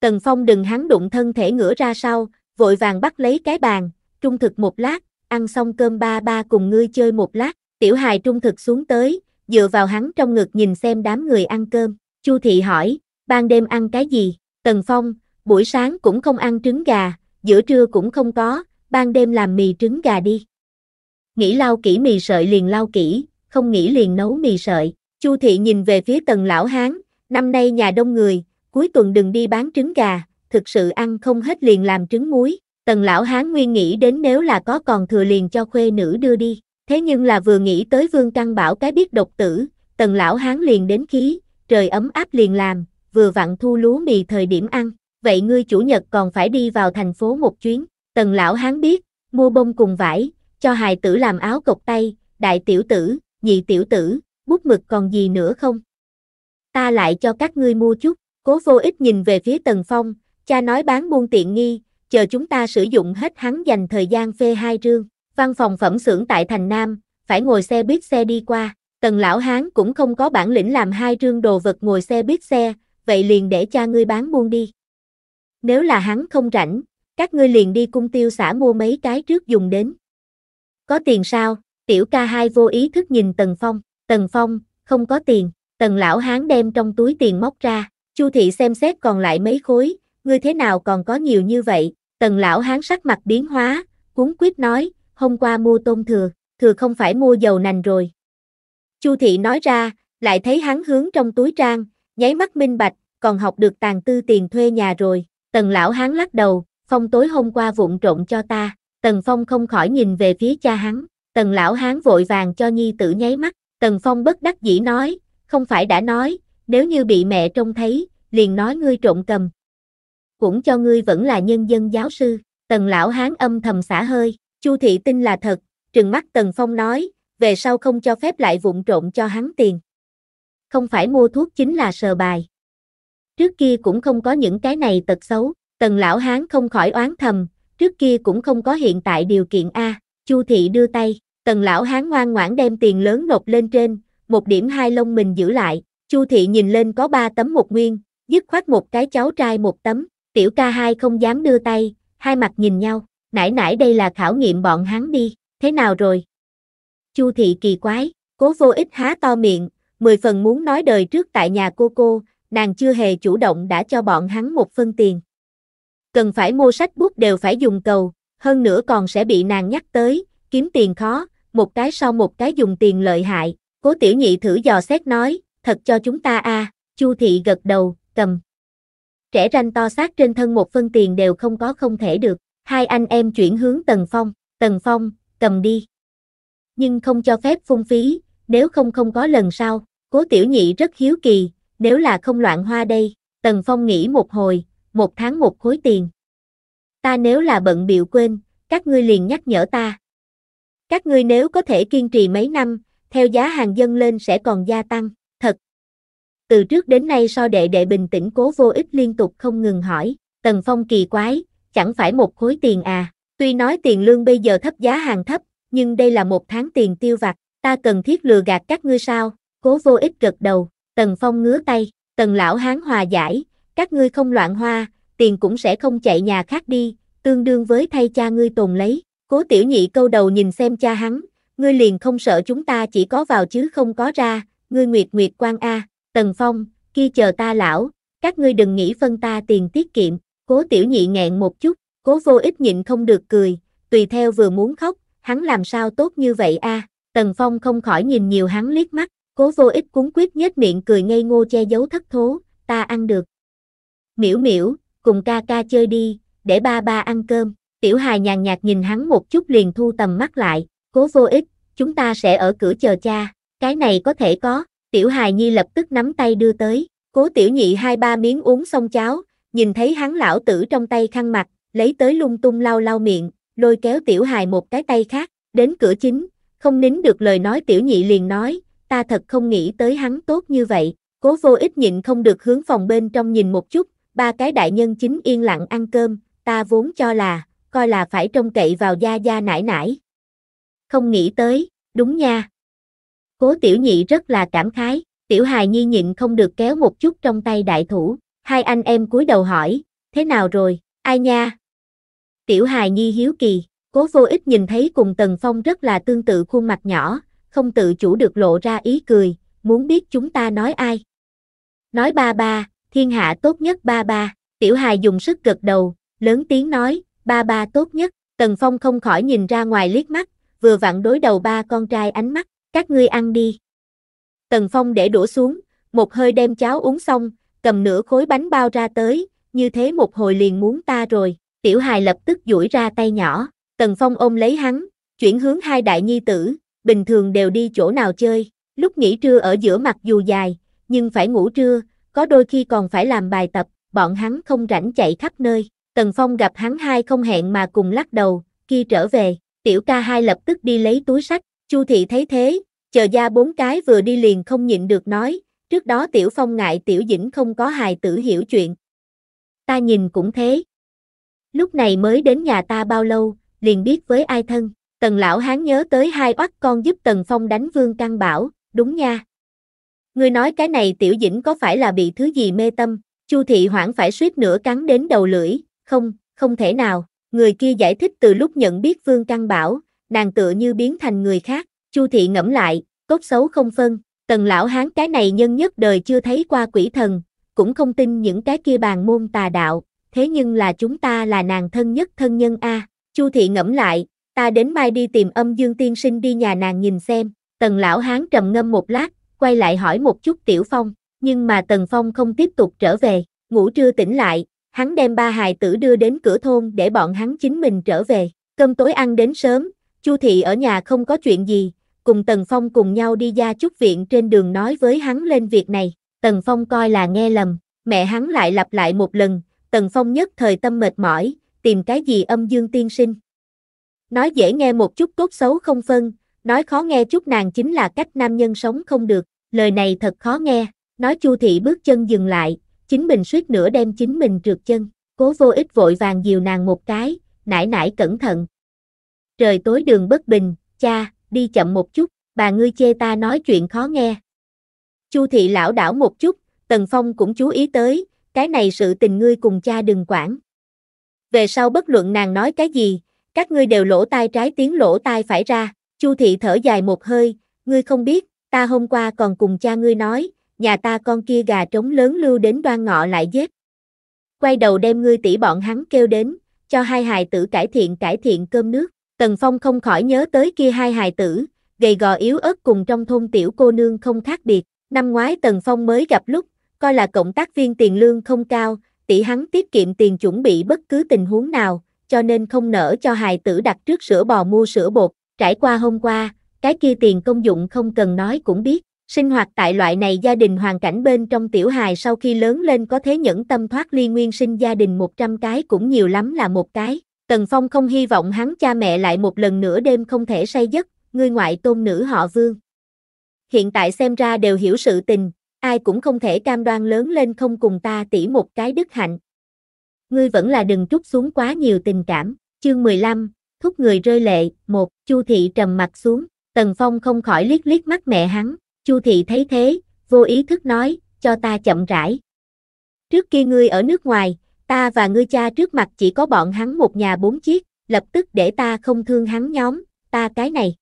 A: Tần Phong đừng hắn đụng thân thể ngửa ra sau, vội vàng bắt lấy cái bàn, trung thực một lát, ăn xong cơm ba ba cùng ngươi chơi một lát, tiểu hài trung thực xuống tới, dựa vào hắn trong ngực nhìn xem đám người ăn cơm, Chu thị hỏi, ban đêm ăn cái gì, Tần Phong, buổi sáng cũng không ăn trứng gà, giữa trưa cũng không có, ban đêm làm mì trứng gà đi. Nghĩ lau kỹ mì sợi liền lau kỹ, không nghĩ liền nấu mì sợi, Chu thị nhìn về phía Tần lão hán, năm nay nhà đông người, cuối tuần đừng đi bán trứng gà, thực sự ăn không hết liền làm trứng muối, Tần lão hán nguyên nghĩ đến nếu là có còn thừa liền cho khuê nữ đưa đi, thế nhưng là vừa nghĩ tới vương Căn bảo cái biết độc tử, tần lão hán liền đến khí, trời ấm áp liền làm, vừa vặn thu lúa mì thời điểm ăn, vậy ngươi chủ nhật còn phải đi vào thành phố một chuyến, tần lão hán biết, mua bông cùng vải, cho hài tử làm áo cộc tay, đại tiểu tử, nhị tiểu tử, bút mực còn gì nữa không? Ta lại cho các ngươi mua chút, cố vô ích nhìn về phía tần phong, cha nói bán buôn tiện nghi, chờ chúng ta sử dụng hết hắn dành thời gian phê hai rương, văn phòng phẩm xưởng tại thành Nam, phải ngồi xe buýt xe đi qua, tần lão hán cũng không có bản lĩnh làm hai rương đồ vật ngồi xe buýt xe, vậy liền để cha ngươi bán buôn đi. Nếu là hắn không rảnh, các ngươi liền đi cung tiêu xã mua mấy cái trước dùng đến. Có tiền sao? Tiểu ca hai vô ý thức nhìn Tần Phong, Tần Phong, không có tiền, Tần lão hán đem trong túi tiền móc ra, Chu thị xem xét còn lại mấy khối, ngươi thế nào còn có nhiều như vậy, Tần lão hán sắc mặt biến hóa, cuốn quyết nói, hôm qua mua tôm thừa, thừa không phải mua dầu nành rồi. Chu thị nói ra, lại thấy hắn hướng trong túi trang, nháy mắt minh bạch, còn học được tàn tư tiền thuê nhà rồi. Tần lão hán lắc đầu, phong tối hôm qua vụng trộn cho ta. Tần phong không khỏi nhìn về phía cha hắn. Tần lão hán vội vàng cho nhi tử nháy mắt. Tần phong bất đắc dĩ nói, không phải đã nói, nếu như bị mẹ trông thấy, liền nói ngươi trộn cầm cũng cho ngươi vẫn là nhân dân giáo sư, tần lão hán âm thầm xả hơi, chu thị tin là thật, trừng mắt tần phong nói, về sau không cho phép lại vụn trộn cho hắn tiền. Không phải mua thuốc chính là sờ bài. Trước kia cũng không có những cái này tật xấu, tần lão hán không khỏi oán thầm, trước kia cũng không có hiện tại điều kiện A, chu thị đưa tay, tần lão hán ngoan ngoãn đem tiền lớn nộp lên trên, một điểm hai lông mình giữ lại, chu thị nhìn lên có ba tấm một nguyên, dứt khoát một cái cháu trai một tấm, Tiểu ca hai không dám đưa tay, hai mặt nhìn nhau, nãy nãy đây là khảo nghiệm bọn hắn đi, thế nào rồi? Chu thị kỳ quái, cố vô ích há to miệng, mười phần muốn nói đời trước tại nhà cô cô, nàng chưa hề chủ động đã cho bọn hắn một phân tiền. Cần phải mua sách bút đều phải dùng cầu, hơn nữa còn sẽ bị nàng nhắc tới, kiếm tiền khó, một cái sau một cái dùng tiền lợi hại, cố tiểu nhị thử dò xét nói, thật cho chúng ta a à. chu thị gật đầu, cầm. Trẻ ranh to xác trên thân một phân tiền đều không có không thể được. Hai anh em chuyển hướng Tần Phong, Tần Phong, cầm đi. Nhưng không cho phép phung phí, nếu không không có lần sau, cố tiểu nhị rất hiếu kỳ, nếu là không loạn hoa đây, Tần Phong nghĩ một hồi, một tháng một khối tiền. Ta nếu là bận biệu quên, các ngươi liền nhắc nhở ta. Các ngươi nếu có thể kiên trì mấy năm, theo giá hàng dân lên sẽ còn gia tăng từ trước đến nay so đệ đệ bình tĩnh cố vô ích liên tục không ngừng hỏi, Tần Phong kỳ quái, chẳng phải một khối tiền à, tuy nói tiền lương bây giờ thấp giá hàng thấp, nhưng đây là một tháng tiền tiêu vặt, ta cần thiết lừa gạt các ngươi sao, cố vô ích gật đầu, Tần Phong ngứa tay, Tần Lão Hán hòa giải, các ngươi không loạn hoa, tiền cũng sẽ không chạy nhà khác đi, tương đương với thay cha ngươi tồn lấy, cố tiểu nhị câu đầu nhìn xem cha hắn, ngươi liền không sợ chúng ta chỉ có vào chứ không có ra, ngươi nguyệt nguyệt quan a, à. Tần Phong, kia chờ ta lão, các ngươi đừng nghĩ phân ta tiền tiết kiệm, cố tiểu nhị nghẹn một chút, cố vô ích nhịn không được cười, tùy theo vừa muốn khóc, hắn làm sao tốt như vậy a? Tần Phong không khỏi nhìn nhiều hắn liếc mắt, cố vô ích cuốn quyết nhếch miệng cười ngây ngô che giấu thất thố, ta ăn được. Miểu miểu, cùng ca ca chơi đi, để ba ba ăn cơm, tiểu hài nhàn nhạt nhìn hắn một chút liền thu tầm mắt lại, cố vô ích, chúng ta sẽ ở cửa chờ cha, cái này có thể có, Tiểu hài nhi lập tức nắm tay đưa tới, cố tiểu nhị hai ba miếng uống xong cháo, nhìn thấy hắn lão tử trong tay khăn mặt, lấy tới lung tung lau lau miệng, lôi kéo tiểu hài một cái tay khác, đến cửa chính, không nín được lời nói tiểu nhị liền nói, ta thật không nghĩ tới hắn tốt như vậy, cố vô ích nhịn không được hướng phòng bên trong nhìn một chút, ba cái đại nhân chính yên lặng ăn cơm, ta vốn cho là, coi là phải trông cậy vào gia gia nải nải. Không nghĩ tới, đúng nha. Cố tiểu nhị rất là cảm khái, tiểu hài nhi nhịn không được kéo một chút trong tay đại thủ, hai anh em cúi đầu hỏi, thế nào rồi, ai nha? Tiểu hài nhi hiếu kỳ, cố vô ích nhìn thấy cùng Tần Phong rất là tương tự khuôn mặt nhỏ, không tự chủ được lộ ra ý cười, muốn biết chúng ta nói ai? Nói ba ba, thiên hạ tốt nhất ba ba, tiểu hài dùng sức gật đầu, lớn tiếng nói, ba ba tốt nhất, Tần Phong không khỏi nhìn ra ngoài liếc mắt, vừa vặn đối đầu ba con trai ánh mắt, các ngươi ăn đi. Tần Phong để đổ xuống, một hơi đem cháo uống xong, cầm nửa khối bánh bao ra tới, như thế một hồi liền muốn ta rồi. Tiểu hài lập tức duỗi ra tay nhỏ, Tần Phong ôm lấy hắn, chuyển hướng hai đại nhi tử, bình thường đều đi chỗ nào chơi, lúc nghỉ trưa ở giữa mặt dù dài, nhưng phải ngủ trưa, có đôi khi còn phải làm bài tập, bọn hắn không rảnh chạy khắp nơi. Tần Phong gặp hắn hai không hẹn mà cùng lắc đầu, khi trở về, tiểu ca hai lập tức đi lấy túi sách, Chu thị thấy thế, chờ ra bốn cái vừa đi liền không nhịn được nói, trước đó tiểu phong ngại tiểu dĩnh không có hài tử hiểu chuyện. Ta nhìn cũng thế. Lúc này mới đến nhà ta bao lâu, liền biết với ai thân, tần lão hán nhớ tới hai oắt con giúp tần phong đánh vương căn bảo, đúng nha. Ngươi nói cái này tiểu dĩnh có phải là bị thứ gì mê tâm, chu thị hoảng phải suýt nữa cắn đến đầu lưỡi, không, không thể nào, người kia giải thích từ lúc nhận biết vương căn bảo, nàng tựa như biến thành người khác, Chu thị ngẫm lại, tốt xấu không phân, tần lão hán cái này nhân nhất đời chưa thấy qua quỷ thần, cũng không tin những cái kia bàn môn tà đạo, thế nhưng là chúng ta là nàng thân nhất thân nhân a. Chu thị ngẫm lại, ta đến mai đi tìm âm dương tiên sinh đi nhà nàng nhìn xem, tần lão hán trầm ngâm một lát, quay lại hỏi một chút tiểu phong, nhưng mà tần phong không tiếp tục trở về, ngủ trưa tỉnh lại, hắn đem ba hài tử đưa đến cửa thôn để bọn hắn chính mình trở về, cơm tối ăn đến sớm, Chu thị ở nhà không có chuyện gì, cùng Tần Phong cùng nhau đi ra chút viện trên đường nói với hắn lên việc này. Tần Phong coi là nghe lầm, mẹ hắn lại lặp lại một lần, Tần Phong nhất thời tâm mệt mỏi, tìm cái gì âm dương tiên sinh. Nói dễ nghe một chút cốt xấu không phân, nói khó nghe chút nàng chính là cách nam nhân sống không được, lời này thật khó nghe, nói Chu thị bước chân dừng lại, chính mình suýt nữa đem chính mình trượt chân, cố vô ích vội vàng dìu nàng một cái, nải nải cẩn thận, trời tối đường bất bình, cha, đi chậm một chút, bà ngươi chê ta nói chuyện khó nghe. Chu thị lão đảo một chút, Tần Phong cũng chú ý tới, cái này sự tình ngươi cùng cha đừng quản. Về sau bất luận nàng nói cái gì, các ngươi đều lỗ tai trái tiếng lỗ tai phải ra, Chu thị thở dài một hơi, ngươi không biết, ta hôm qua còn cùng cha ngươi nói, nhà ta con kia gà trống lớn lưu đến đoan ngọ lại giết. Quay đầu đem ngươi tỷ bọn hắn kêu đến, cho hai hài tử cải thiện cải thiện cơm nước. Tần Phong không khỏi nhớ tới kia hai hài tử, gầy gò yếu ớt cùng trong thôn tiểu cô nương không khác biệt. Năm ngoái Tần Phong mới gặp lúc, coi là cộng tác viên tiền lương không cao, tỷ hắn tiết kiệm tiền chuẩn bị bất cứ tình huống nào, cho nên không nỡ cho hài tử đặt trước sữa bò mua sữa bột. Trải qua hôm qua, cái kia tiền công dụng không cần nói cũng biết. Sinh hoạt tại loại này gia đình hoàn cảnh bên trong tiểu hài sau khi lớn lên có thế nhẫn tâm thoát ly nguyên sinh gia đình 100 cái cũng nhiều lắm là một cái. Tần Phong không hy vọng hắn cha mẹ lại một lần nữa đêm không thể say giấc, Người ngoại tôn nữ họ Vương. Hiện tại xem ra đều hiểu sự tình, ai cũng không thể cam đoan lớn lên không cùng ta tỉ một cái đức hạnh. Ngươi vẫn là đừng trút xuống quá nhiều tình cảm. Chương 15, thúc người rơi lệ, một, Chu thị trầm mặt xuống, Tần Phong không khỏi liếc liếc mắt mẹ hắn, Chu thị thấy thế, vô ý thức nói, cho ta chậm rãi. Trước kia ngươi ở nước ngoài, Ta và ngươi cha trước mặt chỉ có bọn hắn một nhà bốn chiếc, lập tức để ta không thương hắn nhóm, ta cái này.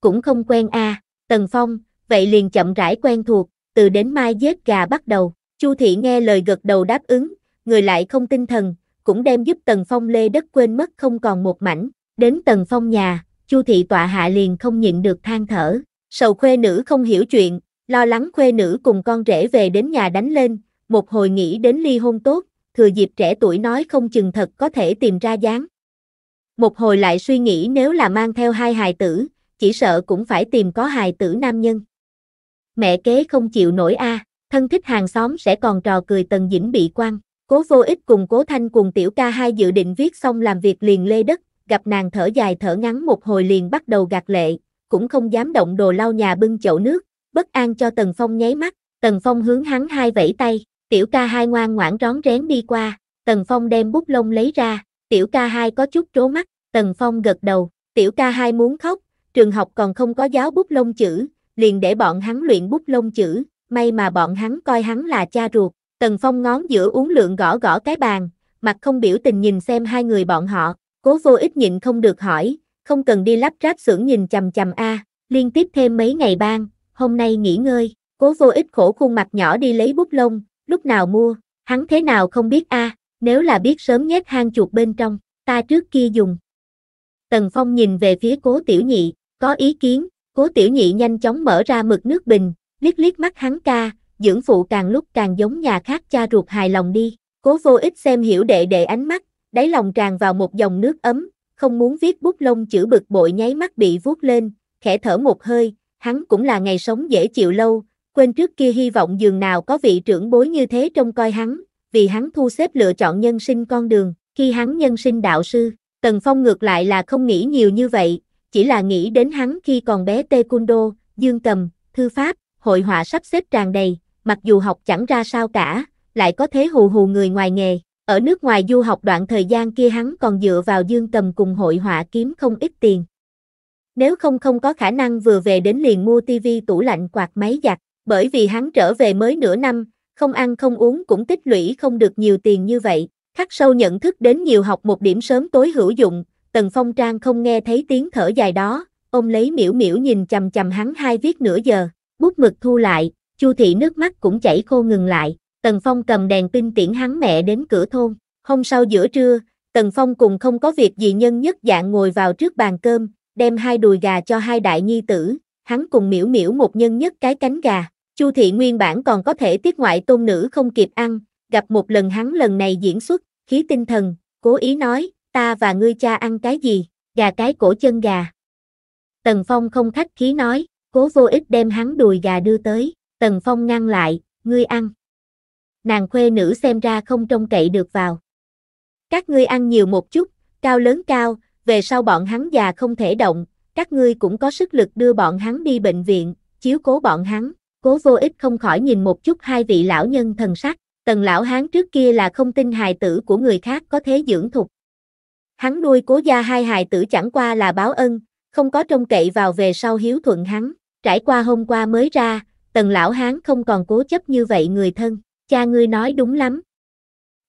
A: Cũng không quen a Tần Phong, vậy liền chậm rãi quen thuộc, từ đến mai giết gà bắt đầu. Chu Thị nghe lời gật đầu đáp ứng, người lại không tinh thần, cũng đem giúp Tần Phong lê đất quên mất không còn một mảnh. Đến Tần Phong nhà, Chu Thị tọa hạ liền không nhịn được than thở. Sầu khuê nữ không hiểu chuyện, lo lắng khuê nữ cùng con rể về đến nhà đánh lên, một hồi nghĩ đến ly hôn tốt, thừa dịp trẻ tuổi nói không chừng thật có thể tìm ra dáng. Một hồi lại suy nghĩ nếu là mang theo hai hài tử, chỉ sợ cũng phải tìm có hài tử nam nhân. Mẹ kế không chịu nổi a, thân thích hàng xóm sẽ còn trò cười Tần Dĩnh bị quan. Cố vô ích cùng cố thanh cùng tiểu ca hai dự định viết xong làm việc liền lê đất, gặp nàng thở dài thở ngắn một hồi liền bắt đầu gạt lệ, cũng không dám động đồ lau nhà bưng chậu nước, bất an cho Tần Phong nháy mắt, Tần Phong hướng hắn hai vẫy tay, Tiểu ca hai ngoan ngoãn rón rén đi qua, Tần Phong đem bút lông lấy ra, tiểu ca hai có chút trố mắt, Tần Phong gật đầu, tiểu ca hai muốn khóc, trường học còn không có giáo bút lông chữ, liền để bọn hắn luyện bút lông chữ, may mà bọn hắn coi hắn là cha ruột, Tần Phong ngón giữa uống lượng gõ gõ cái bàn, mặt không biểu tình nhìn xem hai người bọn họ, cố vô ích nhịn không được hỏi, không cần đi lắp ráp xưởng nhìn chầm chầm a, liên tiếp thêm mấy ngày ban, hôm nay nghỉ ngơi, cố vô ích khổ khuôn mặt nhỏ đi lấy bút lông, lúc nào mua, hắn thế nào không biết a, nếu là biết sớm nhét hang chuột bên trong, ta trước kia dùng. Tần Phong nhìn về phía cố tiểu nhị, có ý kiến, cố tiểu nhị nhanh chóng mở ra mực nước bình, liếc liếc mắt hắn ca, dưỡng phụ càng lúc càng giống nhà khác cha ruột hài lòng đi, cố vô ích xem hiểu đệ đệ ánh mắt, đáy lòng tràn vào một dòng nước ấm, không muốn viết bút lông chữ bực bội nháy mắt bị vuốt lên, khẽ thở một hơi, hắn cũng là ngày sống dễ chịu lâu, quên trước kia hy vọng giường nào có vị trưởng bối như thế trông coi hắn, vì hắn thu xếp lựa chọn nhân sinh con đường, khi hắn nhân sinh đạo sư, Tần Phong ngược lại là không nghĩ nhiều như vậy, chỉ là nghĩ đến hắn khi còn bé tê cun đô, dương cầm, thư pháp, hội họa sắp xếp tràn đầy, mặc dù học chẳng ra sao cả, lại có thế hù hù người ngoài nghề. Ở nước ngoài du học đoạn thời gian kia hắn còn dựa vào dương cầm cùng hội họa kiếm không ít tiền. Nếu không không có khả năng vừa về đến liền mua tivi tủ lạnh quạt máy giặt bởi vì hắn trở về mới nửa năm, không ăn không uống cũng tích lũy không được nhiều tiền như vậy. Khắc sâu nhận thức đến nhiều học một điểm sớm tối hữu dụng, Tần Phong Trang không nghe thấy tiếng thở dài đó, ông lấy miễu miễu nhìn chầm chầm hắn hai viết nửa giờ, bút mực thu lại, Chu thị nước mắt cũng chảy khô ngừng lại, Tần Phong cầm đèn pin tiễn hắn mẹ đến cửa thôn, hôm sau giữa trưa, Tần Phong cùng không có việc gì nhân nhất dạng ngồi vào trước bàn cơm, đem hai đùi gà cho hai đại nhi tử, hắn cùng miễu miễu một nhân nhất cái cánh gà, Chu Thị nguyên bản còn có thể tiết ngoại tôn nữ không kịp ăn, gặp một lần hắn lần này diễn xuất, khí tinh thần, cố ý nói, ta và ngươi cha ăn cái gì, gà cái cổ chân gà. Tần Phong không khách khí nói, cố vô ích đem hắn đùi gà đưa tới, Tần Phong ngăn lại, ngươi ăn. Nàng khuê nữ xem ra không trông cậy được vào. Các ngươi ăn nhiều một chút, cao lớn cao, về sau bọn hắn già không thể động, các ngươi cũng có sức lực đưa bọn hắn đi bệnh viện, chiếu cố bọn hắn, cố vô ích không khỏi nhìn một chút hai vị lão nhân thần sắc, tần lão hán trước kia là không tin hài tử của người khác có thế dưỡng thục. Hắn nuôi cố gia hai hài tử chẳng qua là báo ân, không có trông cậy vào về sau hiếu thuận hắn, trải qua hôm qua mới ra, tần lão hán không còn cố chấp như vậy người thân, cha ngươi nói đúng lắm.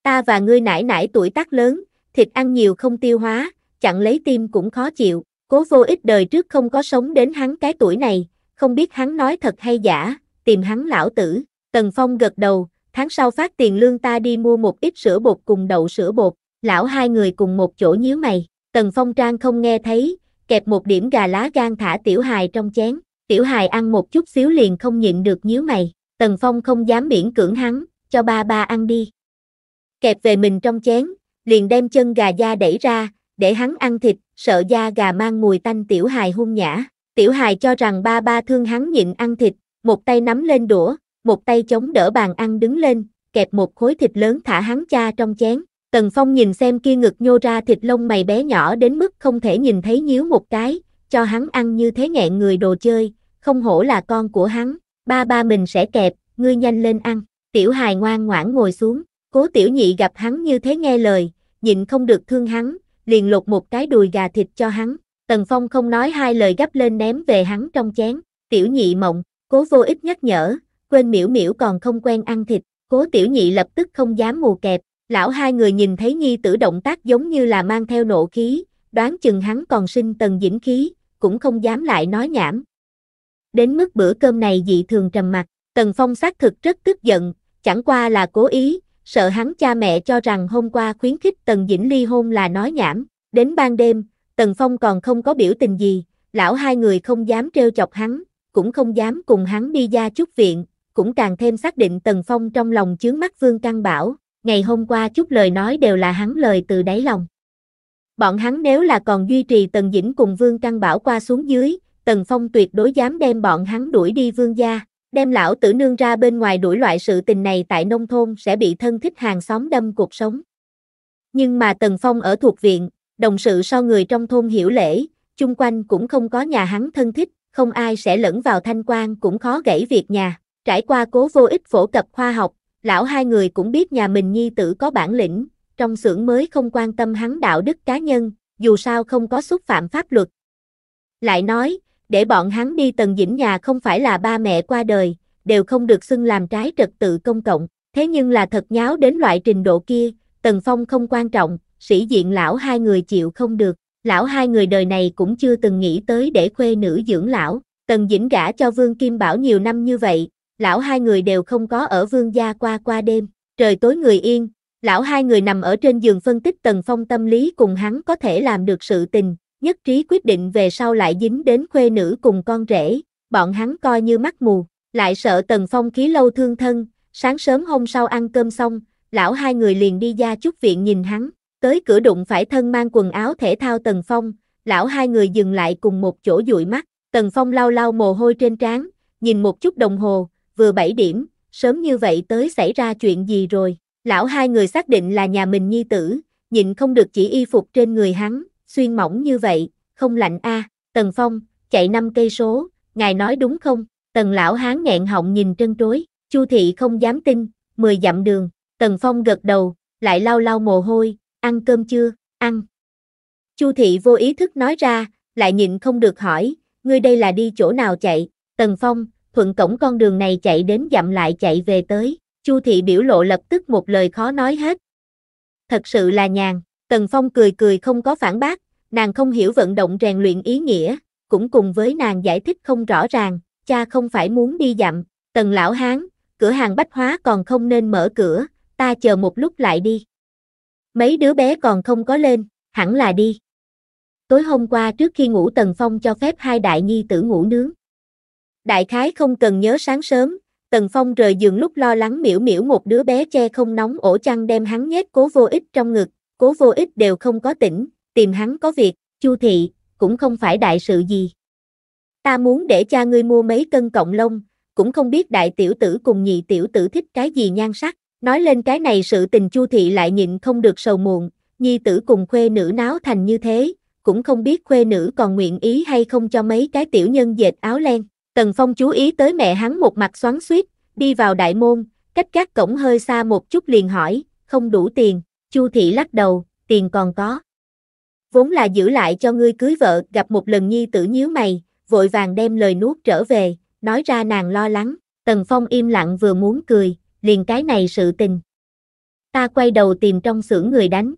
A: Ta và ngươi nải nải tuổi tác lớn, thịt ăn nhiều không tiêu hóa, chẳng lấy tim cũng khó chịu, cố vô ích đời trước không có sống đến hắn cái tuổi này, không biết hắn nói thật hay giả, tìm hắn lão tử, Tần Phong gật đầu, tháng sau phát tiền lương ta đi mua một ít sữa bột cùng đậu sữa bột, lão hai người cùng một chỗ nhíu mày, Tần Phong trang không nghe thấy, kẹp một điểm gà lá gan thả tiểu hài trong chén, tiểu hài ăn một chút xíu liền không nhịn được nhíu mày, Tần Phong không dám miễn cưỡng hắn, cho ba ba ăn đi. Kẹp về mình trong chén, liền đem chân gà da đẩy ra, để hắn ăn thịt, sợ da gà mang mùi tanh tiểu hài hung nhã. Tiểu hài cho rằng ba ba thương hắn nhịn ăn thịt, một tay nắm lên đũa, một tay chống đỡ bàn ăn đứng lên, kẹp một khối thịt lớn thả hắn cha trong chén. Tần Phong nhìn xem kia ngực nhô ra thịt lông mày bé nhỏ đến mức không thể nhìn thấy nhíu một cái, cho hắn ăn như thế nghẹn người đồ chơi, không hổ là con của hắn, ba ba mình sẽ kẹp, ngươi nhanh lên ăn. Tiểu hài ngoan ngoãn ngồi xuống, cố tiểu nhị gặp hắn như thế nghe lời, nhịn không được thương hắn, liền lột một cái đùi gà thịt cho hắn. Tần Phong không nói hai lời gấp lên ném về hắn trong chén, tiểu nhị mộng, Cố vô ích nhắc nhở, quên miễu miễu còn không quen ăn thịt, cố tiểu nhị lập tức không dám mù kẹp, lão hai người nhìn thấy nhi tử động tác giống như là mang theo nộ khí, đoán chừng hắn còn sinh tần dĩnh khí, cũng không dám lại nói nhảm. Đến mức bữa cơm này dị thường trầm mặc, tần phong xác thực rất tức giận, chẳng qua là cố ý, sợ hắn cha mẹ cho rằng hôm qua khuyến khích tần dĩnh ly hôn là nói nhảm, đến ban đêm, tần phong còn không có biểu tình gì, lão hai người không dám trêu chọc hắn, cũng không dám cùng hắn đi ra chút viện, cũng càng thêm xác định Tần Phong trong lòng chướng mắt Vương Căn Bảo, ngày hôm qua chút lời nói đều là hắn lời từ đáy lòng. Bọn hắn nếu là còn duy trì Tần Dĩnh cùng Vương Căn Bảo qua xuống dưới, Tần Phong tuyệt đối dám đem bọn hắn đuổi đi Vương gia, đem lão tử nương ra bên ngoài đuổi loại sự tình này tại nông thôn sẽ bị thân thích hàng xóm đâm cuộc sống. Nhưng mà Tần Phong ở thuộc viện, đồng sự so người trong thôn hiểu lễ, chung quanh cũng không có nhà hắn thân thích, không ai sẽ lẫn vào thanh quan cũng khó gãy việc nhà. Trải qua cố vô ích phổ cập khoa học, lão hai người cũng biết nhà mình nhi tử có bản lĩnh, trong xưởng mới không quan tâm hắn đạo đức cá nhân, dù sao không có xúc phạm pháp luật. Lại nói, để bọn hắn đi tần dĩnh nhà không phải là ba mẹ qua đời, đều không được xưng làm trái trật tự công cộng, thế nhưng là thật nháo đến loại trình độ kia, tần phong không quan trọng, sĩ diện lão hai người chịu không được, lão hai người đời này cũng chưa từng nghĩ tới để khuê nữ dưỡng lão, tần dĩnh gả cho vương kim bảo nhiều năm như vậy, lão hai người đều không có ở vương gia qua qua đêm, trời tối người yên, lão hai người nằm ở trên giường phân tích tần phong tâm lý cùng hắn có thể làm được sự tình, nhất trí quyết định về sau lại dính đến khuê nữ cùng con rể, bọn hắn coi như mắt mù, lại sợ tần phong khí lâu thương thân, sáng sớm hôm sau ăn cơm xong, lão hai người liền đi ra chút viện nhìn hắn, Tới cửa đụng phải thân mang quần áo thể thao Tần Phong, lão hai người dừng lại cùng một chỗ dụi mắt, Tần Phong lau lau mồ hôi trên trán, nhìn một chút đồng hồ, vừa 7 điểm, sớm như vậy tới xảy ra chuyện gì rồi, lão hai người xác định là nhà mình nhi tử, nhìn không được chỉ y phục trên người hắn, xuyên mỏng như vậy, không lạnh a, Tần Phong, chạy 5 cây số, ngài nói đúng không? Tần lão hán nghẹn họng nhìn trân trối, Chu thị không dám tin, 10 dặm đường, Tần Phong gật đầu, lại lau lau mồ hôi, ăn cơm chưa, ăn. Chu thị vô ý thức nói ra, lại nhịn không được hỏi, ngươi đây là đi chỗ nào chạy, Tần Phong, thuận cổng con đường này chạy đến dặm lại chạy về tới, Chu thị biểu lộ lập tức một lời khó nói hết. Thật sự là nhàn, Tần Phong cười cười không có phản bác, nàng không hiểu vận động rèn luyện ý nghĩa, cũng cùng với nàng giải thích không rõ ràng, cha không phải muốn đi dặm, Tần lão hán, cửa hàng bách hóa còn không nên mở cửa, ta chờ một lúc lại đi. Mấy đứa bé còn không có lên, hẳn là đi. Tối hôm qua trước khi ngủ Tần Phong cho phép hai đại nhi tử ngủ nướng. Đại khái không cần nhớ sáng sớm, Tần Phong rời giường lúc lo lắng miễu miễu một đứa bé che không nóng ổ chăn đem hắn nhét cố vô ích trong ngực, cố vô ích đều không có tỉnh, tìm hắn có việc, chu thị, cũng không phải đại sự gì. Ta muốn để cha ngươi mua mấy cân cộng lông, cũng không biết đại tiểu tử cùng nhị tiểu tử thích cái gì nhan sắc. Nói lên cái này sự tình Chu thị lại nhịn không được sầu muộn, nhi tử cùng khuê nữ náo thành như thế, cũng không biết khuê nữ còn nguyện ý hay không cho mấy cái tiểu nhân dệt áo len. Tần Phong chú ý tới mẹ hắn một mặt xoắn xuýt, đi vào đại môn, cách các cổng hơi xa một chút liền hỏi, không đủ tiền, Chu thị lắc đầu, tiền còn có. Vốn là giữ lại cho ngươi cưới vợ, gặp một lần nhi tử nhíu mày, vội vàng đem lời nuốt trở về, nói ra nàng lo lắng, Tần Phong im lặng vừa muốn cười, liền cái này sự tình. Ta quay đầu tìm trong xưởng người đánh.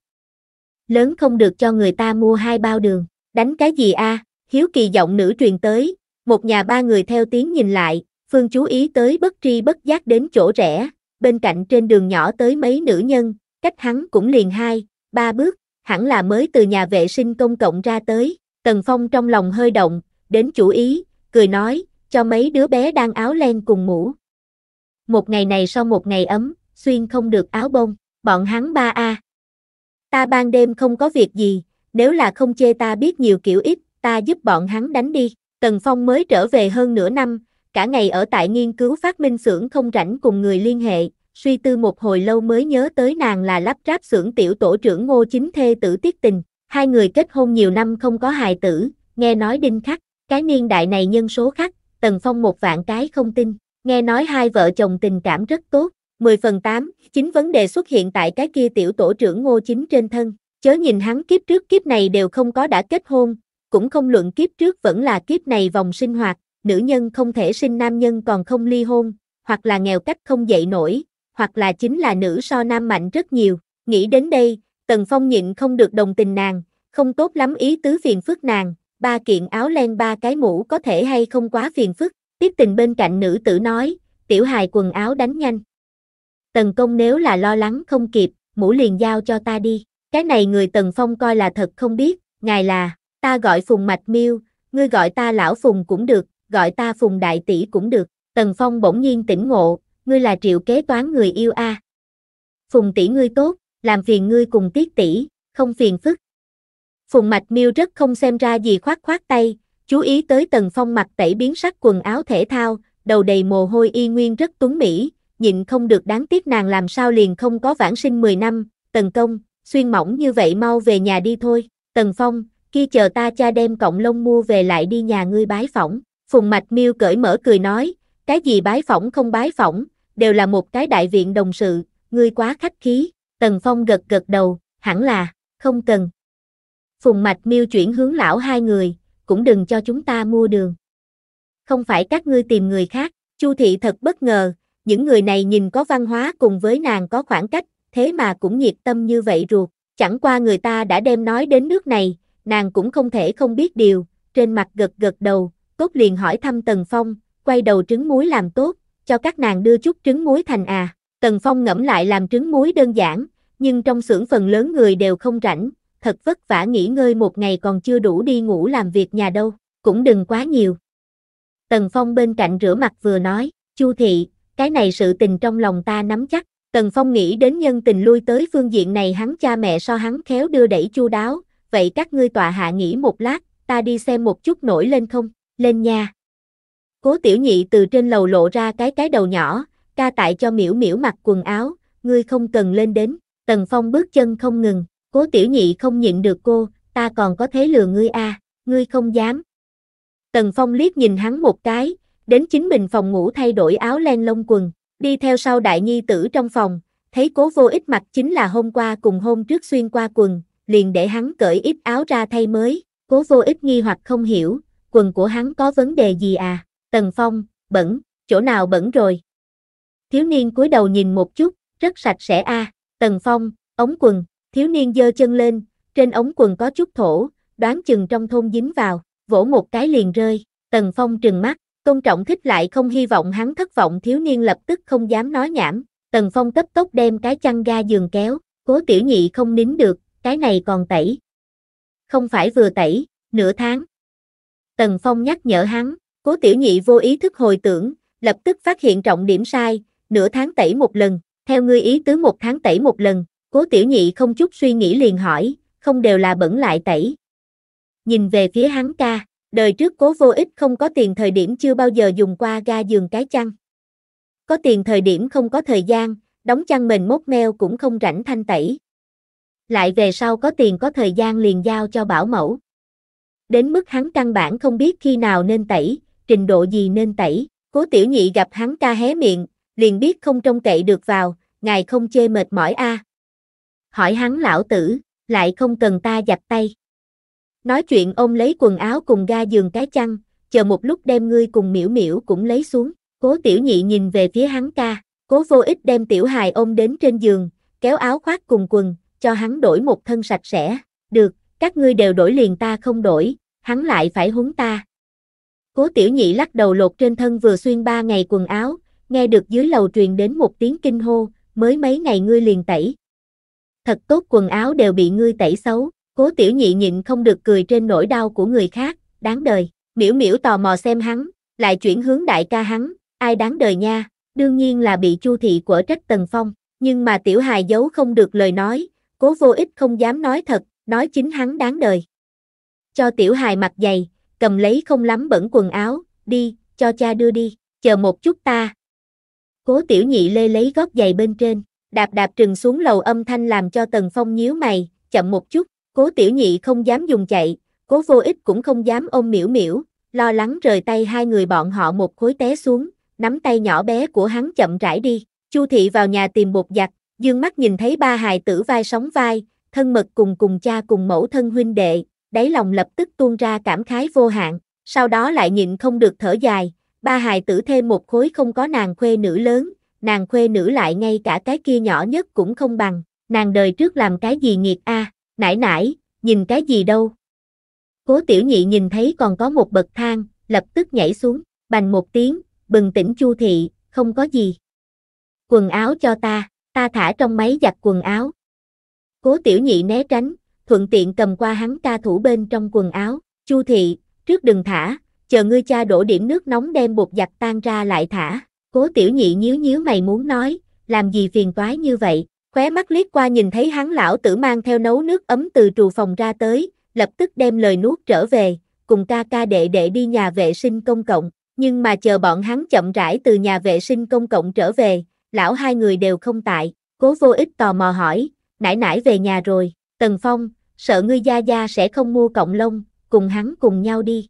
A: Lớn không được cho người ta mua hai bao đường, đánh cái gì a? Hiếu kỳ giọng nữ truyền tới, một nhà ba người theo tiếng nhìn lại, Phương chú ý tới bất tri bất giác đến chỗ rẻ bên cạnh trên đường nhỏ tới mấy nữ nhân, cách hắn cũng liền hai, ba bước, hẳn là mới từ nhà vệ sinh công cộng ra tới, Tần Phong trong lòng hơi động, đến chủ ý, cười nói, cho mấy đứa bé đang áo len cùng mũ một ngày này sau một ngày ấm, xuyên không được áo bông, bọn hắn ba a. Ta ban đêm không có việc gì, nếu là không chê ta biết nhiều kiểu ít, ta giúp bọn hắn đánh đi. Tần Phong mới trở về hơn nửa năm, cả ngày ở tại nghiên cứu phát minh xưởng không rảnh cùng người liên hệ, suy tư một hồi lâu mới nhớ tới nàng là lắp ráp xưởng tiểu tổ trưởng ngô chính thê tử tiết tình. Hai người kết hôn nhiều năm không có hài tử, nghe nói đinh khắc, cái niên đại này nhân số khắc, Tần Phong một vạn cái không tin, Nghe nói hai vợ chồng tình cảm rất tốt. 10 phần 8, chính vấn đề xuất hiện tại cái kia tiểu tổ trưởng ngô chính trên thân. Chớ nhìn hắn kiếp trước kiếp này đều không có đã kết hôn, cũng không luận kiếp trước vẫn là kiếp này vòng sinh hoạt, nữ nhân không thể sinh nam nhân còn không ly hôn, hoặc là nghèo cách không dậy nổi, hoặc là chính là nữ so nam mạnh rất nhiều. Nghĩ đến đây, Tần Phong nhịn không được đồng tình nàng, không tốt lắm ý tứ phiền phức nàng, ba kiện áo len ba cái mũ có thể hay không quá phiền phức. Tiếp tình bên cạnh nữ tử nói, tiểu hài quần áo đánh nhanh. Tần công nếu là lo lắng không kịp, mũ liền giao cho ta đi. Cái này người Tần Phong coi là thật không biết, ngài là, ta gọi Phùng Mạch Miêu, ngươi gọi ta lão Phùng cũng được, gọi ta Phùng Đại Tỷ cũng được. Tần Phong bỗng nhiên tỉnh ngộ, ngươi là triệu kế toán người yêu a. Phùng tỷ ngươi tốt, làm phiền ngươi cùng tiết tỷ, không phiền phức. Phùng Mạch Miêu rất không xem ra gì khoát khoát tay, chú ý tới Tần Phong mặt tẩy biến sắc quần áo thể thao, đầu đầy mồ hôi y nguyên rất tuấn mỹ, nhịn không được đáng tiếc nàng làm sao liền không có vãng sinh 10 năm, Tần Công, xuyên mỏng như vậy mau về nhà đi thôi, Tần Phong, kia chờ ta cha đem cộng lông mua về lại đi nhà ngươi bái phỏng, Phùng Mạch Miêu cởi mở cười nói, cái gì bái phỏng không bái phỏng, đều là một cái đại viện đồng sự, ngươi quá khách khí, Tần Phong gật gật đầu, hẳn là, không cần. Phùng Mạch Miêu chuyển hướng lão hai người, cũng đừng cho chúng ta mua đường. Không phải các ngươi tìm người khác, Chu thị thật bất ngờ, những người này nhìn có văn hóa cùng với nàng có khoảng cách, thế mà cũng nhiệt tâm như vậy ruột, chẳng qua người ta đã đem nói đến nước này, nàng cũng không thể không biết điều, trên mặt gật gật đầu, cốt liền hỏi thăm Tần Phong, quay đầu trứng muối làm tốt, cho các nàng đưa chút trứng muối thành à. Tần Phong ngẫm lại làm trứng muối đơn giản, nhưng trong xưởng phần lớn người đều không rảnh, thật vất vả nghỉ ngơi một ngày còn chưa đủ đi ngủ làm việc nhà đâu, cũng đừng quá nhiều. Tần Phong bên cạnh rửa mặt vừa nói, Chu thị, cái này sự tình trong lòng ta nắm chắc, Tần Phong nghĩ đến nhân tình lui tới phương diện này hắn cha mẹ so hắn khéo đưa đẩy chu đáo, vậy các ngươi tọa hạ nghỉ một lát, ta đi xem một chút nổi lên không, lên nha. Cố tiểu nhị từ trên lầu lộ ra cái cái đầu nhỏ, ca tại cho miễu miễu mặc quần áo, ngươi không cần lên đến, Tần Phong bước chân không ngừng, Cố tiểu nhị không nhịn được cô, ta còn có thế lừa ngươi a, à, ngươi không dám. Tần Phong liếc nhìn hắn một cái, đến chính mình phòng ngủ thay đổi áo len lông quần, đi theo sau đại nhi tử trong phòng, thấy cố vô ích mặc chính là hôm qua cùng hôm trước xuyên qua quần, liền để hắn cởi ít áo ra thay mới, cố vô ích nghi hoặc không hiểu, quần của hắn có vấn đề gì à, Tần Phong, bẩn, chỗ nào bẩn rồi. Thiếu niên cúi đầu nhìn một chút, rất sạch sẽ a, à. Tần Phong, ống quần, Thiếu niên dơ chân lên, trên ống quần có chút thổ, đoán chừng trong thôn dính vào, vỗ một cái liền rơi. Tần Phong trừng mắt, tôn trọng thích lại không hy vọng hắn thất vọng thiếu niên lập tức không dám nói nhảm. Tần Phong cấp tốc đem cái chăn ga giường kéo, cố tiểu nhị không nín được, cái này còn tẩy. Không phải vừa tẩy, nửa tháng. Tần Phong nhắc nhở hắn, cố tiểu nhị vô ý thức hồi tưởng, lập tức phát hiện trọng điểm sai, nửa tháng tẩy một lần, theo ngươi ý tứ một tháng tẩy một lần, Cố tiểu nhị không chút suy nghĩ liền hỏi, không đều là bẩn lại tẩy. Nhìn về phía hắn ca, đời trước cố vô ích không có tiền thời điểm chưa bao giờ dùng qua ga giường cái chăn. Có tiền thời điểm không có thời gian, đóng chăn mình mốt meo cũng không rảnh thanh tẩy. Lại về sau có tiền có thời gian liền giao cho bảo mẫu. Đến mức hắn căn bản không biết khi nào nên tẩy, trình độ gì nên tẩy. Cố tiểu nhị gặp hắn ca hé miệng, liền biết không trông cậy được vào, ngài không chê mệt mỏi a. À hỏi hắn lão tử, lại không cần ta giặt tay. Nói chuyện ôm lấy quần áo cùng ga giường cái chăn, chờ một lúc đem ngươi cùng miễu miễu cũng lấy xuống, cố tiểu nhị nhìn về phía hắn ca, cố vô ích đem tiểu hài ôm đến trên giường, kéo áo khoác cùng quần, cho hắn đổi một thân sạch sẽ, được, các ngươi đều đổi liền ta không đổi, hắn lại phải huấn ta. Cố tiểu nhị lắc đầu lột trên thân vừa xuyên ba ngày quần áo, nghe được dưới lầu truyền đến một tiếng kinh hô, mới mấy ngày ngươi liền tẩy, thật tốt quần áo đều bị ngươi tẩy xấu, cố tiểu nhị nhịn không được cười trên nỗi đau của người khác, đáng đời, miễu miễu tò mò xem hắn, lại chuyển hướng đại ca hắn, ai đáng đời nha, đương nhiên là bị chu thị của trách tần phong, nhưng mà tiểu hài giấu không được lời nói, cố vô ích không dám nói thật, nói chính hắn đáng đời. Cho tiểu hài mặc giày, cầm lấy không lắm bẩn quần áo, đi, cho cha đưa đi, chờ một chút ta. Cố tiểu nhị lê lấy gót giày bên trên, đạp đạp trừng xuống lầu âm thanh làm cho Tần Phong nhíu mày, chậm một chút, cố tiểu nhị không dám dùng chạy, cố vô ích cũng không dám ôm miễu miễu, lo lắng rời tay hai người bọn họ một khối té xuống, nắm tay nhỏ bé của hắn chậm rãi đi, Chu thị vào nhà tìm bột giặt, dương mắt nhìn thấy ba hài tử vai sóng vai, thân mật cùng cùng cha cùng mẫu thân huynh đệ, đáy lòng lập tức tuôn ra cảm khái vô hạn, sau đó lại nhịn không được thở dài, ba hài tử thêm một khối không có nàng khuê nữ lớn, nàng khuê nữ lại ngay cả cái kia nhỏ nhất cũng không bằng, nàng đời trước làm cái gì nghiệt a, à, nải nải, nhìn cái gì đâu. Cố tiểu nhị nhìn thấy còn có một bậc thang, lập tức nhảy xuống, bành một tiếng, bừng tỉnh chu thị, không có gì. Quần áo cho ta, ta thả trong máy giặt quần áo. Cố tiểu nhị né tránh, thuận tiện cầm qua hắn ca thủ bên trong quần áo, chu thị, trước đừng thả, chờ ngươi cha đổ điểm nước nóng đem bột giặt tan ra lại thả. Cố tiểu nhị nhíu nhíu mày muốn nói, làm gì phiền toái như vậy, khóe mắt liếc qua nhìn thấy hắn lão tử mang theo nấu nước ấm từ trù phòng ra tới, lập tức đem lời nuốt trở về, cùng ca ca đệ đệ đi nhà vệ sinh công cộng, nhưng mà chờ bọn hắn chậm rãi từ nhà vệ sinh công cộng trở về, lão hai người đều không tại, cố vô ích tò mò hỏi, nãy nãy về nhà rồi, Tần Phong, sợ ngươi gia gia sẽ không mua cộng lông, cùng hắn cùng nhau đi.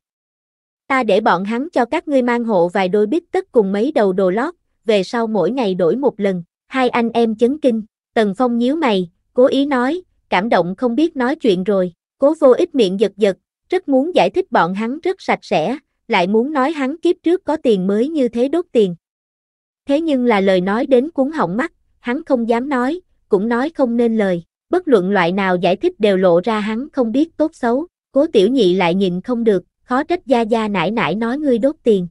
A: Ta để bọn hắn cho các ngươi mang hộ vài đôi bít tất cùng mấy đầu đồ lót, về sau mỗi ngày đổi một lần. Hai anh em chấn kinh, Tần Phong nhíu mày, cố ý nói, cảm động không biết nói chuyện rồi. Cố vô ích miệng giật giật, rất muốn giải thích bọn hắn rất sạch sẽ, lại muốn nói hắn kiếp trước có tiền mới như thế đốt tiền. Thế nhưng là lời nói đến cuốn họng mắt, hắn không dám nói, cũng nói không nên lời, bất luận loại nào giải thích đều lộ ra hắn không biết tốt xấu, cố tiểu nhị lại nhìn không được, khó trách gia gia nãi nãi nói ngươi đốt tiền.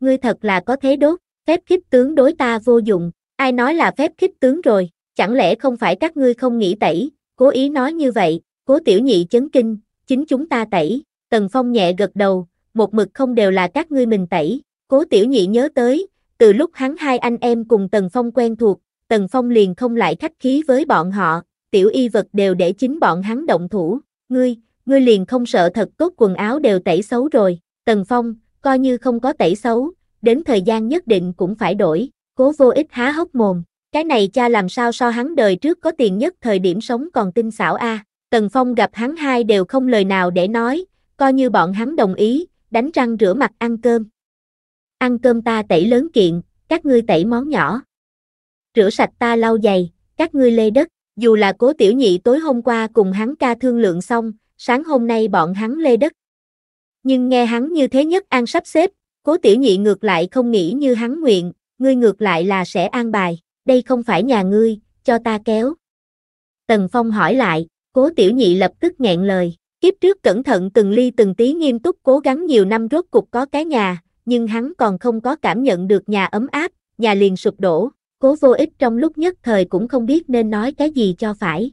A: Ngươi thật là có thế đốt, phép khích tướng đối ta vô dụng, ai nói là phép khích tướng rồi, chẳng lẽ không phải các ngươi không nghĩ tẩy, cố ý nói như vậy, cố tiểu nhị chấn kinh, chính chúng ta tẩy, tần phong nhẹ gật đầu, một mực không đều là các ngươi mình tẩy, cố tiểu nhị nhớ tới, từ lúc hắn hai anh em cùng tần phong quen thuộc, tần phong liền không lại khách khí với bọn họ, tiểu y vật đều để chính bọn hắn động thủ, ngươi, ngươi liền không sợ thật tốt quần áo đều tẩy xấu rồi, Tần Phong, coi như không có tẩy xấu, đến thời gian nhất định cũng phải đổi, cố vô ích há hốc mồm, cái này cha làm sao so hắn đời trước có tiền nhất thời điểm sống còn tinh xảo a. Tần Phong gặp hắn hai đều không lời nào để nói, coi như bọn hắn đồng ý, đánh răng rửa mặt ăn cơm. Ăn cơm ta tẩy lớn kiện, các ngươi tẩy món nhỏ. Rửa sạch ta lau giày, các ngươi lê đất, dù là cố tiểu nhị tối hôm qua cùng hắn ca thương lượng xong, sáng hôm nay bọn hắn lê đất. Nhưng nghe hắn như thế nhất an sắp xếp, cố tiểu nhị ngược lại không nghĩ như hắn nguyện, ngươi ngược lại là sẽ an bài, đây không phải nhà ngươi, cho ta kéo. Tần Phong hỏi lại, cố tiểu nhị lập tức nghẹn lời, kiếp trước cẩn thận từng ly từng tí nghiêm túc cố gắng nhiều năm rốt cục có cái nhà, nhưng hắn còn không có cảm nhận được nhà ấm áp, nhà liền sụp đổ, cố vô ích trong lúc nhất thời cũng không biết nên nói cái gì cho phải.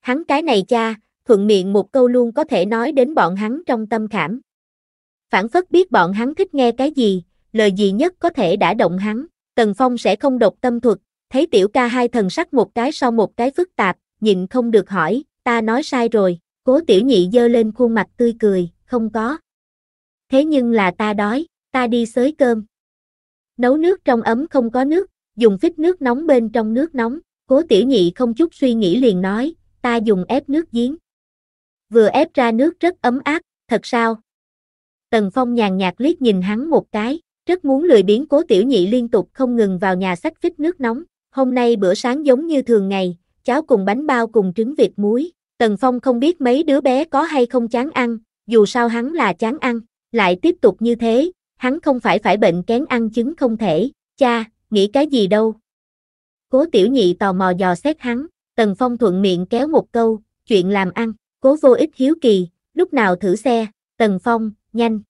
A: Hắn cái này cha, thuận miệng một câu luôn có thể nói đến bọn hắn trong tâm khảm. Phản phất biết bọn hắn thích nghe cái gì, lời gì nhất có thể đã động hắn, Tần Phong sẽ không độc tâm thuật, thấy tiểu ca hai thần sắc một cái sau một cái phức tạp, nhịn không được hỏi, ta nói sai rồi, cố tiểu nhị dơ lên khuôn mặt tươi cười, không có. Thế nhưng là ta đói, ta đi xới cơm. Nấu nước trong ấm không có nước, dùng phích nước nóng bên trong nước nóng, cố tiểu nhị không chút suy nghĩ liền nói, ta dùng ép nước giếng vừa ép ra nước rất ấm áp, thật sao? Tần Phong nhàn nhạt liếc nhìn hắn một cái, rất muốn lười biến cố tiểu nhị liên tục không ngừng vào nhà sách phích nước nóng, hôm nay bữa sáng giống như thường ngày, cháo cùng bánh bao cùng trứng vịt muối, Tần Phong không biết mấy đứa bé có hay không chán ăn, dù sao hắn là chán ăn, lại tiếp tục như thế, hắn không phải phải bệnh kén ăn chứng không thể, cha, nghĩ cái gì đâu. Cố tiểu nhị tò mò dò xét hắn, Tần Phong thuận miệng kéo một câu, chuyện làm ăn. Cố vô ích hiếu kỳ, lúc nào thử xe, Tần Phong, nhanh.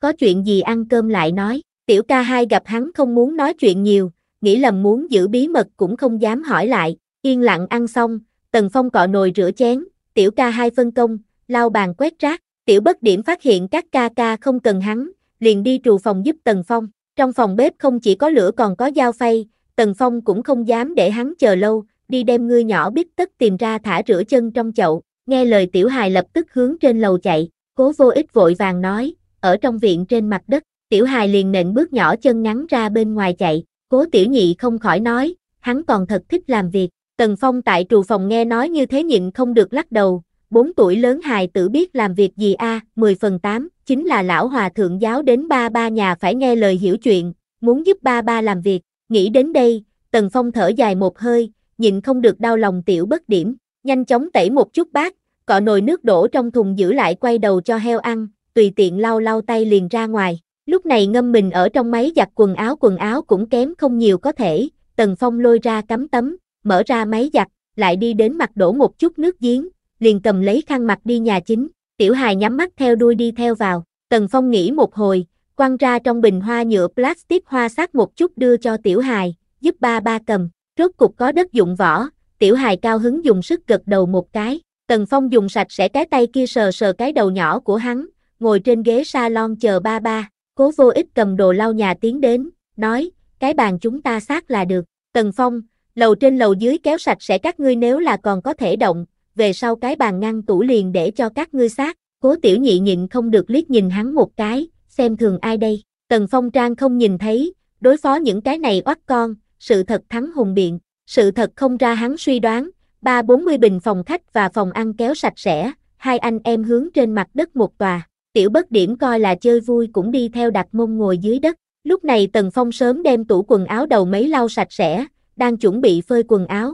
A: Có chuyện gì ăn cơm lại nói, tiểu ca hai gặp hắn không muốn nói chuyện nhiều, nghĩ lầm muốn giữ bí mật cũng không dám hỏi lại, yên lặng ăn xong, Tần Phong cọ nồi rửa chén, tiểu ca hai phân công, lau bàn quét rác, tiểu bất điểm phát hiện các ca ca không cần hắn, liền đi trù phòng giúp Tần Phong, trong phòng bếp không chỉ có lửa còn có dao phay, Tần Phong cũng không dám để hắn chờ lâu, đi đem ngươi nhỏ biết tất tìm ra thả rửa chân trong chậu, Nghe lời tiểu hài lập tức hướng trên lầu chạy, cố vô ích vội vàng nói, ở trong viện trên mặt đất, tiểu hài liền nện bước nhỏ chân ngắn ra bên ngoài chạy, cố tiểu nhị không khỏi nói, hắn còn thật thích làm việc. Tần Phong tại trù phòng nghe nói như thế nhịn không được lắc đầu, 4 tuổi lớn hài tử biết làm việc gì a à, 10 phần 8, chính là lão hòa thượng giáo đến ba ba nhà phải nghe lời hiểu chuyện, muốn giúp ba ba làm việc, nghĩ đến đây, Tần Phong thở dài một hơi, nhịn không được đau lòng tiểu bất điểm, nhanh chóng tẩy một chút bát, cọ nồi nước đổ trong thùng giữ lại quay đầu cho heo ăn, tùy tiện lau lau tay liền ra ngoài. Lúc này ngâm mình ở trong máy giặt quần áo quần áo cũng kém không nhiều có thể, Tần Phong lôi ra cắm tấm, mở ra máy giặt, lại đi đến mặt đổ một chút nước giếng, liền cầm lấy khăn mặt đi nhà chính, tiểu hài nhắm mắt theo đuôi đi theo vào, Tần Phong nghĩ một hồi, quăng ra trong bình hoa nhựa plastic hoa sắc một chút đưa cho tiểu hài, giúp ba ba cầm, rốt cục có đất dụng vỏ, tiểu hài cao hứng dùng sức gật đầu một cái, Tần Phong dùng sạch sẽ cái tay kia sờ sờ cái đầu nhỏ của hắn, ngồi trên ghế salon chờ ba ba, cố vô ích cầm đồ lau nhà tiến đến, nói, cái bàn chúng ta xác là được, Tần Phong, lầu trên lầu dưới kéo sạch sẽ các ngươi nếu là còn có thể động, về sau cái bàn ngăn tủ liền để cho các ngươi xác, cố tiểu nhị nhịn không được liếc nhìn hắn một cái, xem thường ai đây, Tần Phong Trang không nhìn thấy, đối phó những cái này oắt con, sự thật thắng hùng biện, sự thật không ra hắn suy đoán, Ba bốn mươi bình phòng khách và phòng ăn kéo sạch sẽ, hai anh em hướng trên mặt đất một tòa. Tiểu bất điểm coi là chơi vui cũng đi theo đặt mông ngồi dưới đất. Lúc này Tần Phong sớm đem tủ quần áo đầu mấy lau sạch sẽ, đang chuẩn bị phơi quần áo.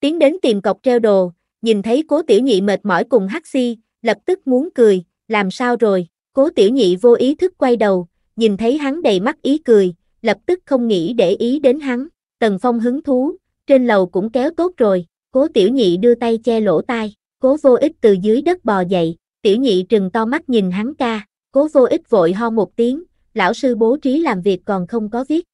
A: Tiến đến tìm cọc treo đồ, nhìn thấy cố tiểu nhị mệt mỏi cùng hắc si, lập tức muốn cười, làm sao rồi, cố tiểu nhị vô ý thức quay đầu, nhìn thấy hắn đầy mắt ý cười, lập tức không nghĩ để ý đến hắn, Tần Phong hứng thú, trên lầu cũng kéo tốt rồi, Cố tiểu nhị đưa tay che lỗ tai, cố vô ích từ dưới đất bò dậy, tiểu nhị trừng to mắt nhìn hắn ca, cố vô ích vội ho một tiếng, lão sư bố trí làm việc còn không có viết.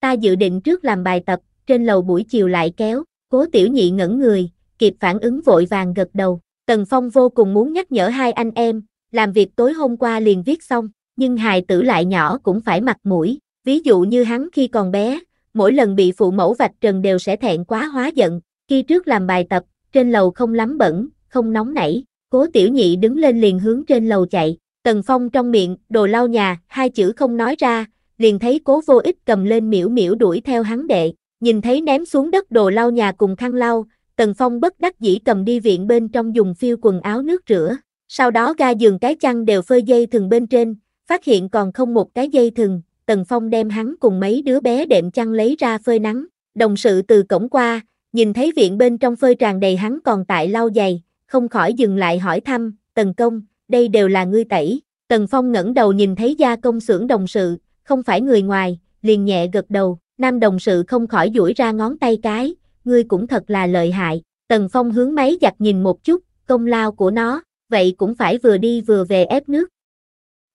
A: Ta dự định trước làm bài tập, trên lầu buổi chiều lại kéo, cố tiểu nhị ngẩn người, kịp phản ứng vội vàng gật đầu, Tần Phong vô cùng muốn nhắc nhở hai anh em, làm việc tối hôm qua liền viết xong, nhưng hài tử lại nhỏ cũng phải mặt mũi, ví dụ như hắn khi còn bé, mỗi lần bị phụ mẫu vạch trần đều sẽ thẹn quá hóa giận, khi trước làm bài tập, trên lầu không lắm bẩn, không nóng nảy, cố tiểu nhị đứng lên liền hướng trên lầu chạy, tần phong trong miệng, đồ lau nhà, hai chữ không nói ra, liền thấy cố vô ích cầm lên miễu miễu đuổi theo hắn đệ, nhìn thấy ném xuống đất đồ lau nhà cùng khăn lau, tần phong bất đắc dĩ cầm đi viện bên trong dùng phiêu quần áo nước rửa, sau đó ga giường cái chăn đều phơi dây thừng bên trên, phát hiện còn không một cái dây thừng, tần phong đem hắn cùng mấy đứa bé đệm chăn lấy ra phơi nắng, đồng sự từ cổng qua, nhìn thấy viện bên trong phơi tràn đầy hắn còn tại lau giày, không khỏi dừng lại hỏi thăm, tần công, đây đều là ngươi tẩy. Tần Phong ngẩng đầu nhìn thấy gia công xưởng đồng sự, không phải người ngoài, liền nhẹ gật đầu, nam đồng sự không khỏi duỗi ra ngón tay cái, ngươi cũng thật là lợi hại. Tần Phong hướng máy giặt nhìn một chút, công lao của nó, vậy cũng phải vừa đi vừa về ép nước.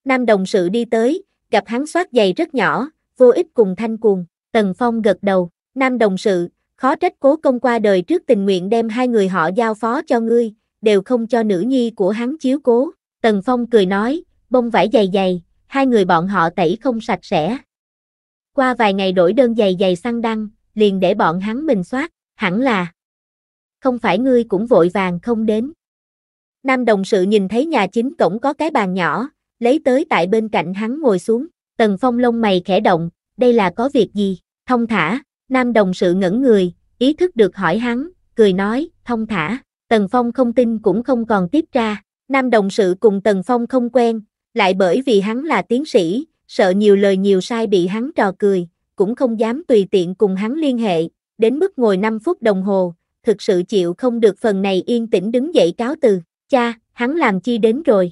A: Nam đồng sự đi tới, gặp hắn soát giày rất nhỏ, vô ích cùng thanh cuồng, Tần Phong gật đầu, nam đồng sự, khó trách cố công qua đời trước tình nguyện đem hai người họ giao phó cho ngươi, đều không cho nữ nhi của hắn chiếu cố. Tần Phong cười nói, bông vải dày dày, hai người bọn họ tẩy không sạch sẽ. Qua vài ngày đổi đơn dày dày săn đăng, liền để bọn hắn mình soát, hẳn là. Không phải ngươi cũng vội vàng không đến. Nam đồng sự nhìn thấy nhà chính cổng có cái bàn nhỏ, lấy tới tại bên cạnh hắn ngồi xuống, Tần Phong lông mày khẽ động, đây là có việc gì, thông thả, Nam đồng sự ngẩn người, ý thức được hỏi hắn, cười nói, thông thả, Tần Phong không tin cũng không còn tiếp ra. Nam đồng sự cùng Tần Phong không quen, lại bởi vì hắn là tiến sĩ, sợ nhiều lời nhiều sai bị hắn trò cười, cũng không dám tùy tiện cùng hắn liên hệ, đến mức ngồi 5 phút đồng hồ, thực sự chịu không được phần này yên tĩnh đứng dậy cáo từ, cha, hắn làm chi đến rồi.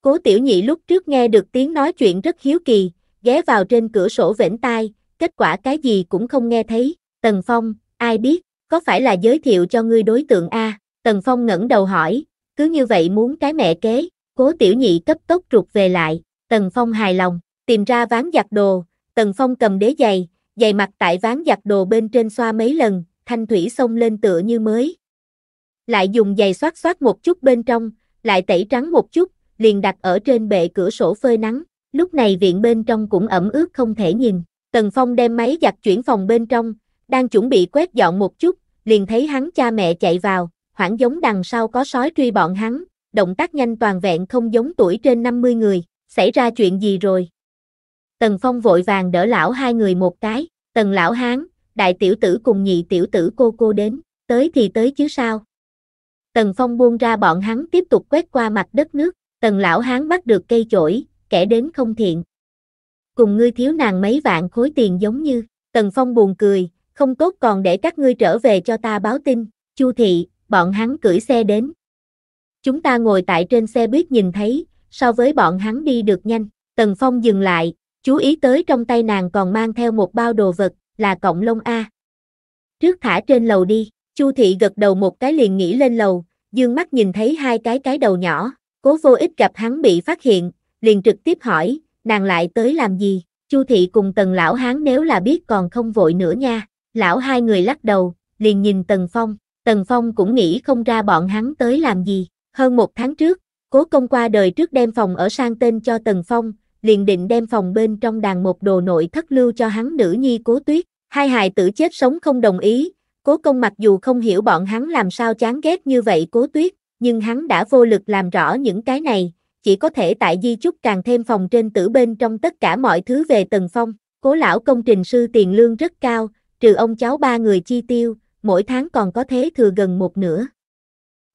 A: Cố tiểu nhị lúc trước nghe được tiếng nói chuyện rất hiếu kỳ, ghé vào trên cửa sổ vểnh tai, kết quả cái gì cũng không nghe thấy, Tần Phong, ai biết, có phải là giới thiệu cho ngươi đối tượng A, Tần Phong ngẩng đầu hỏi, cứ như vậy muốn cái mẹ kế, cố tiểu nhị cấp tốc rụt về lại, Tần Phong hài lòng, tìm ra ván giặt đồ, Tần Phong cầm đế giày, giày mặt tại ván giặt đồ bên trên xoa mấy lần, thanh thủy xông lên tựa như mới. Lại dùng giày xoát xoát một chút bên trong, lại tẩy trắng một chút, liền đặt ở trên bệ cửa sổ phơi nắng, lúc này viện bên trong cũng ẩm ướt không thể nhìn. Tần Phong đem máy giặt chuyển phòng bên trong, đang chuẩn bị quét dọn một chút, liền thấy hắn cha mẹ chạy vào, hoảng giống đằng sau có sói truy bọn hắn, động tác nhanh toàn vẹn không giống tuổi trên 50 người, xảy ra chuyện gì rồi? Tần Phong vội vàng đỡ lão hai người một cái, tần lão hán, đại tiểu tử cùng nhị tiểu tử cô cô đến, tới thì tới chứ sao? Tần Phong buông ra bọn hắn tiếp tục quét qua mặt đất nước, tần lão hán bắt được cây chổi, kẻ đến không thiện, cùng ngươi thiếu nàng mấy vạn khối tiền giống như, Tần Phong buồn cười, không tốt còn để các ngươi trở về cho ta báo tin, Chu thị, bọn hắn cưỡi xe đến. Chúng ta ngồi tại trên xe biết nhìn thấy, so với bọn hắn đi được nhanh, Tần Phong dừng lại, chú ý tới trong tay nàng còn mang theo một bao đồ vật, là cộng lông A. Trước thả trên lầu đi, Chu thị gật đầu một cái liền nghĩ lên lầu, dương mắt nhìn thấy hai cái cái đầu nhỏ, cố vô ích gặp hắn bị phát hiện, liền trực tiếp hỏi, nàng lại tới làm gì, Chu thị cùng tần lão hán nếu là biết còn không vội nữa nha, lão hai người lắc đầu, liền nhìn tần phong, tần phong cũng nghĩ không ra bọn hắn tới làm gì, hơn một tháng trước, cố công qua đời trước đem phòng ở sang tên cho tần phong, liền định đem phòng bên trong đàn một đồ nội thất lưu cho hắn nữ nhi cố tuyết, hai hài tử chết sống không đồng ý, cố công mặc dù không hiểu bọn hắn làm sao chán ghét như vậy cố tuyết, nhưng hắn đã vô lực làm rõ những cái này, chỉ có thể tại di chúc càng thêm phòng trên tử bên trong tất cả mọi thứ về tầng Phong. Cố lão công trình sư tiền lương rất cao, trừ ông cháu ba người chi tiêu, mỗi tháng còn có thế thừa gần một nửa.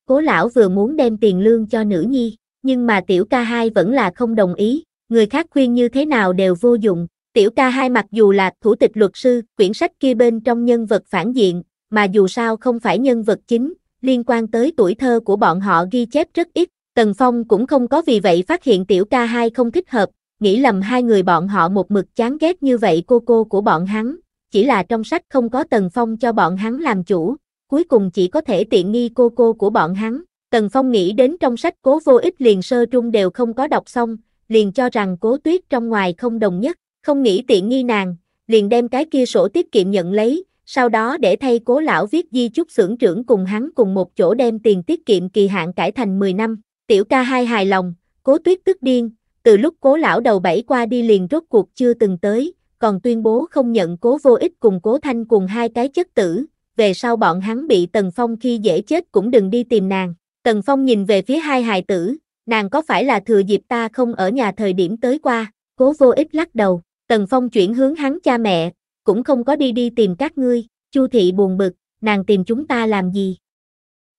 A: Cố lão vừa muốn đem tiền lương cho nữ nhi, nhưng mà tiểu ca hai vẫn là không đồng ý, người khác khuyên như thế nào đều vô dụng. Tiểu ca hai mặc dù là thủ tịch luật sư, quyển sách kia bên trong nhân vật phản diện, mà dù sao không phải nhân vật chính, liên quan tới tuổi thơ của bọn họ ghi chép rất ít, Tần Phong cũng không có vì vậy phát hiện tiểu ca hai không thích hợp, nghĩ lầm hai người bọn họ một mực chán ghét như vậy cô cô của bọn hắn, chỉ là trong sách không có Tần Phong cho bọn hắn làm chủ, cuối cùng chỉ có thể tiện nghi cô cô của bọn hắn. Tần Phong nghĩ đến trong sách cố vô ích liền sơ trung đều không có đọc xong, liền cho rằng cố tuyết trong ngoài không đồng nhất, không nghĩ tiện nghi nàng, liền đem cái kia sổ tiết kiệm nhận lấy, sau đó để thay cố lão viết di chúc xưởng trưởng cùng hắn cùng một chỗ đem tiền tiết kiệm kỳ hạn cải thành 10 năm. Tiểu ca hai hài lòng, cố tuyết tức điên, từ lúc cố lão đầu bảy qua đi liền rốt cuộc chưa từng tới, còn tuyên bố không nhận cố vô ích cùng cố thanh cùng hai cái chất tử, về sau bọn hắn bị Tần Phong khi dễ chết cũng đừng đi tìm nàng. Tần Phong nhìn về phía hai hài tử, nàng có phải là thừa dịp ta không ở nhà thời điểm tới qua, cố vô ích lắc đầu, Tần Phong chuyển hướng hắn cha mẹ, cũng không có đi đi tìm các ngươi, Chu thị buồn bực, nàng tìm chúng ta làm gì?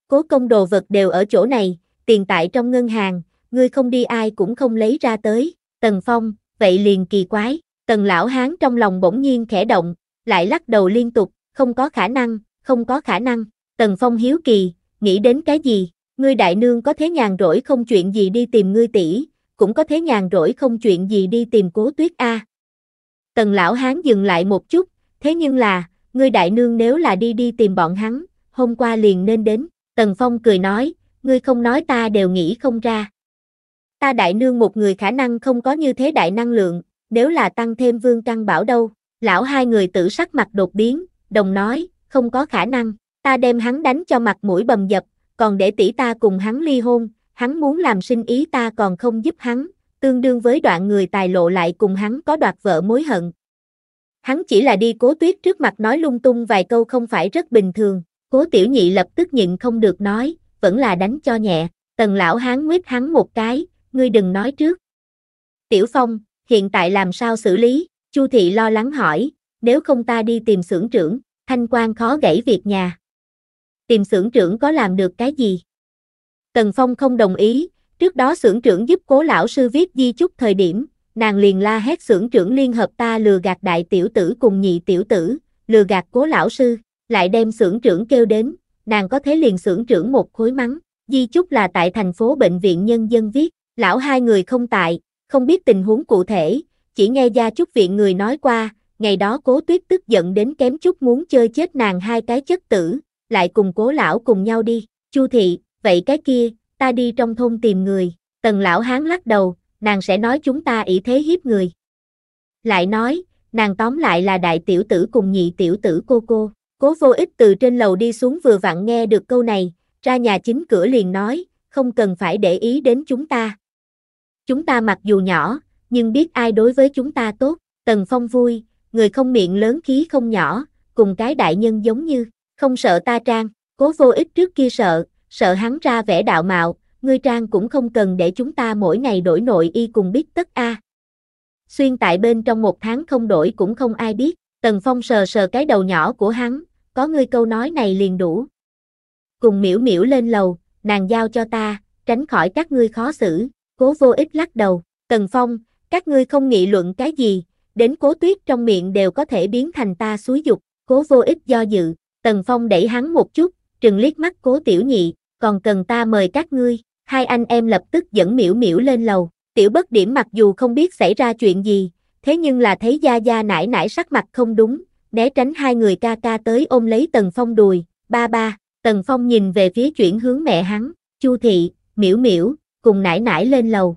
A: Cố công đồ vật đều ở chỗ này, tiền tại trong ngân hàng, ngươi không đi ai cũng không lấy ra tới, Tần Phong, vậy liền kỳ quái, Tần Lão Hán trong lòng bỗng nhiên khẽ động, lại lắc đầu liên tục, không có khả năng, không có khả năng, Tần Phong hiếu kỳ, nghĩ đến cái gì, ngươi đại nương có thế nhàn rỗi không chuyện gì đi tìm ngươi tỷ, cũng có thế nhàn rỗi không chuyện gì đi tìm cố tuyết A. Tần Lão Hán dừng lại một chút, thế nhưng là, ngươi đại nương nếu là đi đi tìm bọn hắn, hôm qua liền nên đến, Tần Phong cười nói, ngươi không nói ta đều nghĩ không ra. Ta đại nương một người khả năng không có như thế đại năng lượng, nếu là tăng thêm vương căn bảo đâu, lão hai người tử sắc mặt đột biến, đồng nói, không có khả năng, ta đem hắn đánh cho mặt mũi bầm dập, còn để tỷ ta cùng hắn ly hôn, hắn muốn làm sinh ý ta còn không giúp hắn, tương đương với đoạn người tài lộ lại cùng hắn có đoạt vợ mối hận. Hắn chỉ là đi cố tuyết trước mặt nói lung tung vài câu không phải rất bình thường, cố tiểu nhị lập tức nhịn không được nói, vẫn là đánh cho nhẹ, tần lão hán nguyết hắn một cái, ngươi đừng nói trước. Tiểu Phong, hiện tại làm sao xử lý, Chu Thị lo lắng hỏi, nếu không ta đi tìm xưởng trưởng, thanh quan khó gãy việc nhà. Tìm xưởng trưởng có làm được cái gì? Tần Phong không đồng ý, trước đó xưởng trưởng giúp cố lão sư viết di chúc thời điểm, nàng liền la hét xưởng trưởng liên hợp ta lừa gạt đại tiểu tử cùng nhị tiểu tử, lừa gạt cố lão sư, lại đem xưởng trưởng kêu đến, nàng có thế liền xưởng trưởng một khối mắng, di chúc là tại thành phố bệnh viện nhân dân viết, lão hai người không tại, không biết tình huống cụ thể, chỉ nghe gia chúc viện người nói qua, ngày đó cố tuyết tức giận đến kém chút muốn chơi chết nàng hai cái chất tử, lại cùng cố lão cùng nhau đi, chu thị, vậy cái kia, ta đi trong thôn tìm người, tần lão hán lắc đầu, nàng sẽ nói chúng ta ý thế hiếp người. Lại nói, nàng tóm lại là đại tiểu tử cùng nhị tiểu tử cô cô. Cố vô ích từ trên lầu đi xuống vừa vặn nghe được câu này, ra nhà chính cửa liền nói, không cần phải để ý đến chúng ta. Chúng ta mặc dù nhỏ, nhưng biết ai đối với chúng ta tốt, Tần Phong vui, người không miệng lớn khí không nhỏ, cùng cái đại nhân giống như, không sợ ta trang, cố vô ích trước kia sợ, sợ hắn ra vẻ đạo mạo, ngươi trang cũng không cần để chúng ta mỗi ngày đổi nội y cùng biết tất a. Xuyên tại bên trong một tháng không đổi cũng không ai biết, Tần Phong sờ sờ cái đầu nhỏ của hắn, có ngươi câu nói này liền đủ. Cùng miễu miễu lên lầu, nàng giao cho ta, tránh khỏi các ngươi khó xử, cố vô ích lắc đầu, Tần Phong, các ngươi không nghị luận cái gì, đến cố tuyết trong miệng đều có thể biến thành ta suối dục, cố vô ích do dự, Tần Phong đẩy hắn một chút, trừng liếc mắt cố tiểu nhị, còn cần ta mời các ngươi, hai anh em lập tức dẫn miễu miễu lên lầu, tiểu bất điểm mặc dù không biết xảy ra chuyện gì, thế nhưng là thấy gia gia nải nải sắc mặt không đúng, né tránh hai người ca ca tới ôm lấy Tần Phong đùi, ba ba, Tần Phong nhìn về phía chuyển hướng mẹ hắn, Chu thị, miễu miễu, cùng nải nải lên lầu.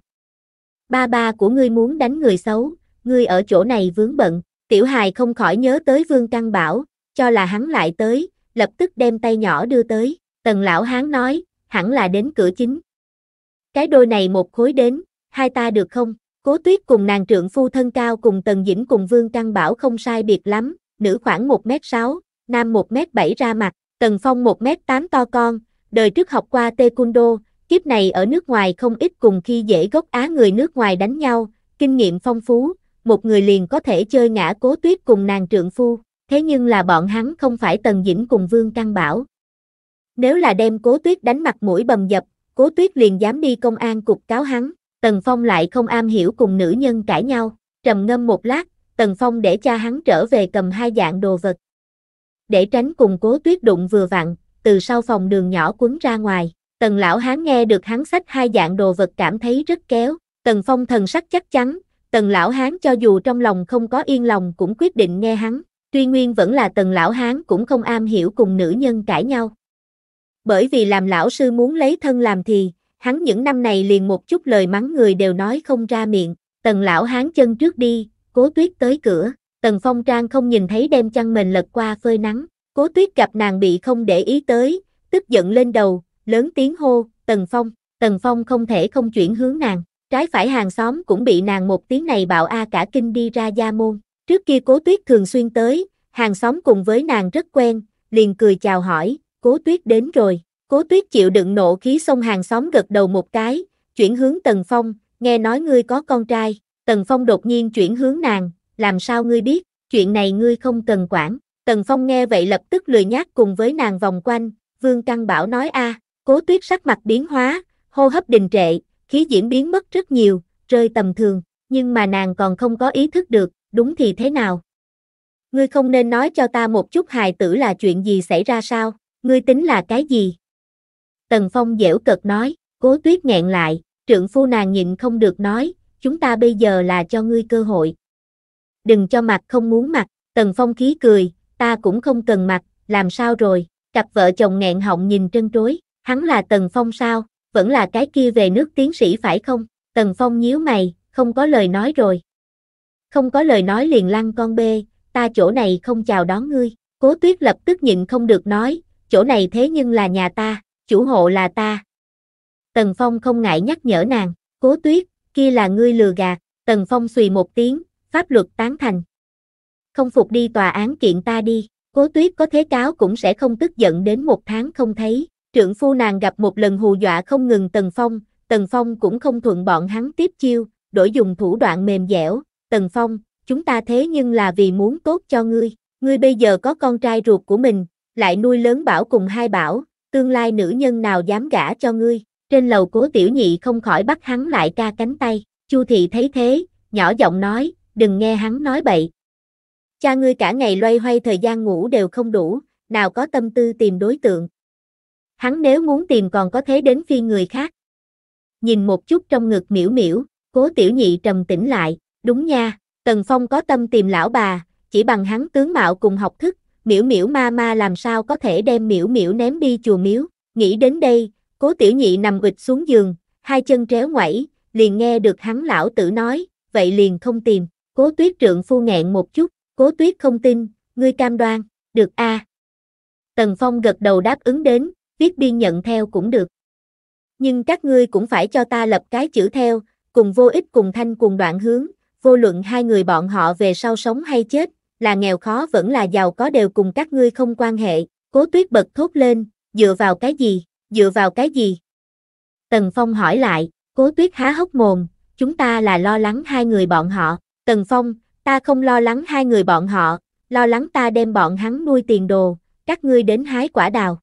A: Ba ba của ngươi muốn đánh người xấu, ngươi ở chỗ này vướng bận, tiểu hài không khỏi nhớ tới vương căn bảo, cho là hắn lại tới, lập tức đem tay nhỏ đưa tới, tần lão hán nói, hẳn là đến cửa chính. Cái đôi này một khối đến, hai ta được không? Cố tuyết cùng nàng trượng phu thân cao cùng tần dĩnh cùng vương căn bảo không sai biệt lắm, nữ khoảng 1m6, nam 1m7 ra mặt, Tần Phong 1m8 to con, đời trước học qua taekwondo, kiếp này ở nước ngoài không ít cùng khi dễ gốc Á người nước ngoài đánh nhau, kinh nghiệm phong phú, một người liền có thể chơi ngã cố tuyết cùng nàng trượng phu, thế nhưng là bọn hắn không phải Tần Dĩnh cùng Vương Căng Bảo. Nếu là đem cố tuyết đánh mặt mũi bầm dập, cố tuyết liền dám đi công an cục cáo hắn, Tần Phong lại không am hiểu cùng nữ nhân cãi nhau, trầm ngâm một lát, Tần Phong để cha hắn trở về cầm hai dạng đồ vật. Để tránh cùng cố tuyết đụng vừa vặn, từ sau phòng đường nhỏ quấn ra ngoài, Tần Lão Hán nghe được hắn sách hai dạng đồ vật cảm thấy rất kéo, Tần Phong thần sắc chắc chắn, Tần Lão Hán cho dù trong lòng không có yên lòng cũng quyết định nghe hắn, tuy nguyên vẫn là Tần Lão Hán cũng không am hiểu cùng nữ nhân cãi nhau. Bởi vì làm lão sư muốn lấy thân làm thì, hắn những năm này liền một chút lời mắng người đều nói không ra miệng, Tần Lão Hán chân trước đi, cố tuyết tới cửa, tần phong trang không nhìn thấy đem chăn mình lật qua phơi nắng, cố tuyết gặp nàng bị không để ý tới, tức giận lên đầu, lớn tiếng hô, tần phong, tần phong không thể không chuyển hướng nàng, trái phải hàng xóm cũng bị nàng một tiếng này bạo a cả kinh đi ra gia môn, trước kia cố tuyết thường xuyên tới, hàng xóm cùng với nàng rất quen, liền cười chào hỏi, cố tuyết đến rồi, cố tuyết chịu đựng nộ khí xông hàng xóm gật đầu một cái, chuyển hướng tần phong, nghe nói ngươi có con trai, Tần Phong đột nhiên chuyển hướng nàng, làm sao ngươi biết, chuyện này ngươi không cần quản. Tần Phong nghe vậy lập tức lười nhác cùng với nàng vòng quanh, Vương Căng Bảo nói a, cố tuyết sắc mặt biến hóa, hô hấp đình trệ, khí diễn biến mất rất nhiều, rơi tầm thường, nhưng mà nàng còn không có ý thức được, đúng thì thế nào. Ngươi không nên nói cho ta một chút hài tử là chuyện gì xảy ra sao, ngươi tính là cái gì? Tần Phong dễu cợt nói, cố tuyết nghẹn lại, trượng phu nàng nhịn không được nói, chúng ta bây giờ là cho ngươi cơ hội. Đừng cho mặt không muốn mặt, Tần Phong khí cười, ta cũng không cần mặt, làm sao rồi, cặp vợ chồng nghẹn họng nhìn trân trối, hắn là Tần Phong sao, vẫn là cái kia về nước tiến sĩ phải không, Tần Phong nhíu mày, không có lời nói rồi. Không có lời nói liền lăn con bê, ta chỗ này không chào đón ngươi, cố tuyết lập tức nhịn không được nói, chỗ này thế nhưng là nhà ta, chủ hộ là ta. Tần Phong không ngại nhắc nhở nàng, cố tuyết, kia là ngươi lừa gạt, Tần Phong xùy một tiếng, pháp luật tán thành. Không phục đi tòa án kiện ta đi, cố tuyết có thế cáo cũng sẽ không tức giận đến một tháng không thấy, trượng phu nàng gặp một lần hù dọa không ngừng Tần Phong, Tần Phong cũng không thuận bọn hắn tiếp chiêu, đổi dùng thủ đoạn mềm dẻo, Tần Phong, chúng ta thế nhưng là vì muốn tốt cho ngươi, ngươi bây giờ có con trai ruột của mình, lại nuôi lớn bảo cùng hai bảo, tương lai nữ nhân nào dám gả cho ngươi, trên lầu cố tiểu nhị không khỏi bắt hắn lại ca cánh tay, Chu thị thấy thế, nhỏ giọng nói, đừng nghe hắn nói bậy. Cha ngươi cả ngày loay hoay thời gian ngủ đều không đủ, nào có tâm tư tìm đối tượng. Hắn nếu muốn tìm còn có thế đến phi người khác. Nhìn một chút trong ngực miễu miễu, cố tiểu nhị trầm tĩnh lại, đúng nha, Tần Phong có tâm tìm lão bà, chỉ bằng hắn tướng mạo cùng học thức, miễu miễu ma ma làm sao có thể đem miễu miễu ném đi chùa miếu, nghĩ đến đây, Cố tiểu nhị nằm ụt xuống giường, hai chân tréo ngoảy, liền nghe được hắn lão tử nói, vậy liền không tìm. Cố tuyết trượng phu nghẹn một chút, cố tuyết không tin, ngươi cam đoan, được a à. Tần Phong gật đầu đáp ứng đến, viết biên nhận theo cũng được. Nhưng các ngươi cũng phải cho ta lập cái chữ theo, cùng vô ích cùng thanh cùng đoạn hướng, vô luận hai người bọn họ về sau sống hay chết, là nghèo khó vẫn là giàu có đều cùng các ngươi không quan hệ, cố tuyết bật thốt lên, dựa vào cái gì? dựa vào cái gì? Tần Phong hỏi lại, cố tuyết há hốc mồm, chúng ta là lo lắng hai người bọn họ. Tần Phong, ta không lo lắng hai người bọn họ, lo lắng ta đem bọn hắn nuôi tiền đồ, các ngươi đến hái quả đào.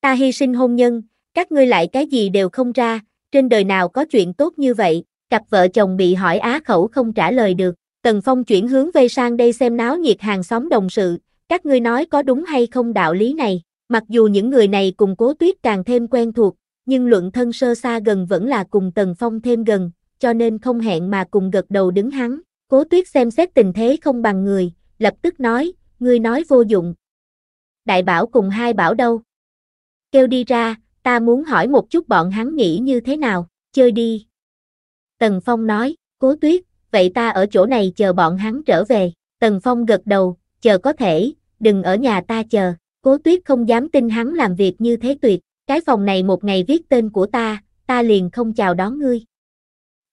A: Ta hy sinh hôn nhân, các ngươi lại cái gì đều không ra, trên đời nào có chuyện tốt như vậy, cặp vợ chồng bị hỏi á khẩu không trả lời được. Tần Phong chuyển hướng về sang đây xem náo nhiệt hàng xóm đồng sự, các ngươi nói có đúng hay không đạo lý này. Mặc dù những người này cùng cố tuyết càng thêm quen thuộc, nhưng luận thân sơ xa gần vẫn là cùng Tần Phong thêm gần, cho nên không hẹn mà cùng gật đầu đứng hắn. Cố tuyết xem xét tình thế không bằng người, lập tức nói, ngươi nói vô dụng. Đại bảo cùng hai bảo đâu? Kêu đi ra, ta muốn hỏi một chút bọn hắn nghĩ như thế nào, chơi đi. Tần Phong nói, cố tuyết, vậy ta ở chỗ này chờ bọn hắn trở về. Tần Phong gật đầu, chờ có thể, đừng ở nhà ta chờ. Cố tuyết không dám tin hắn làm việc như thế tuyệt, cái phòng này một ngày viết tên của ta, ta liền không chào đón ngươi.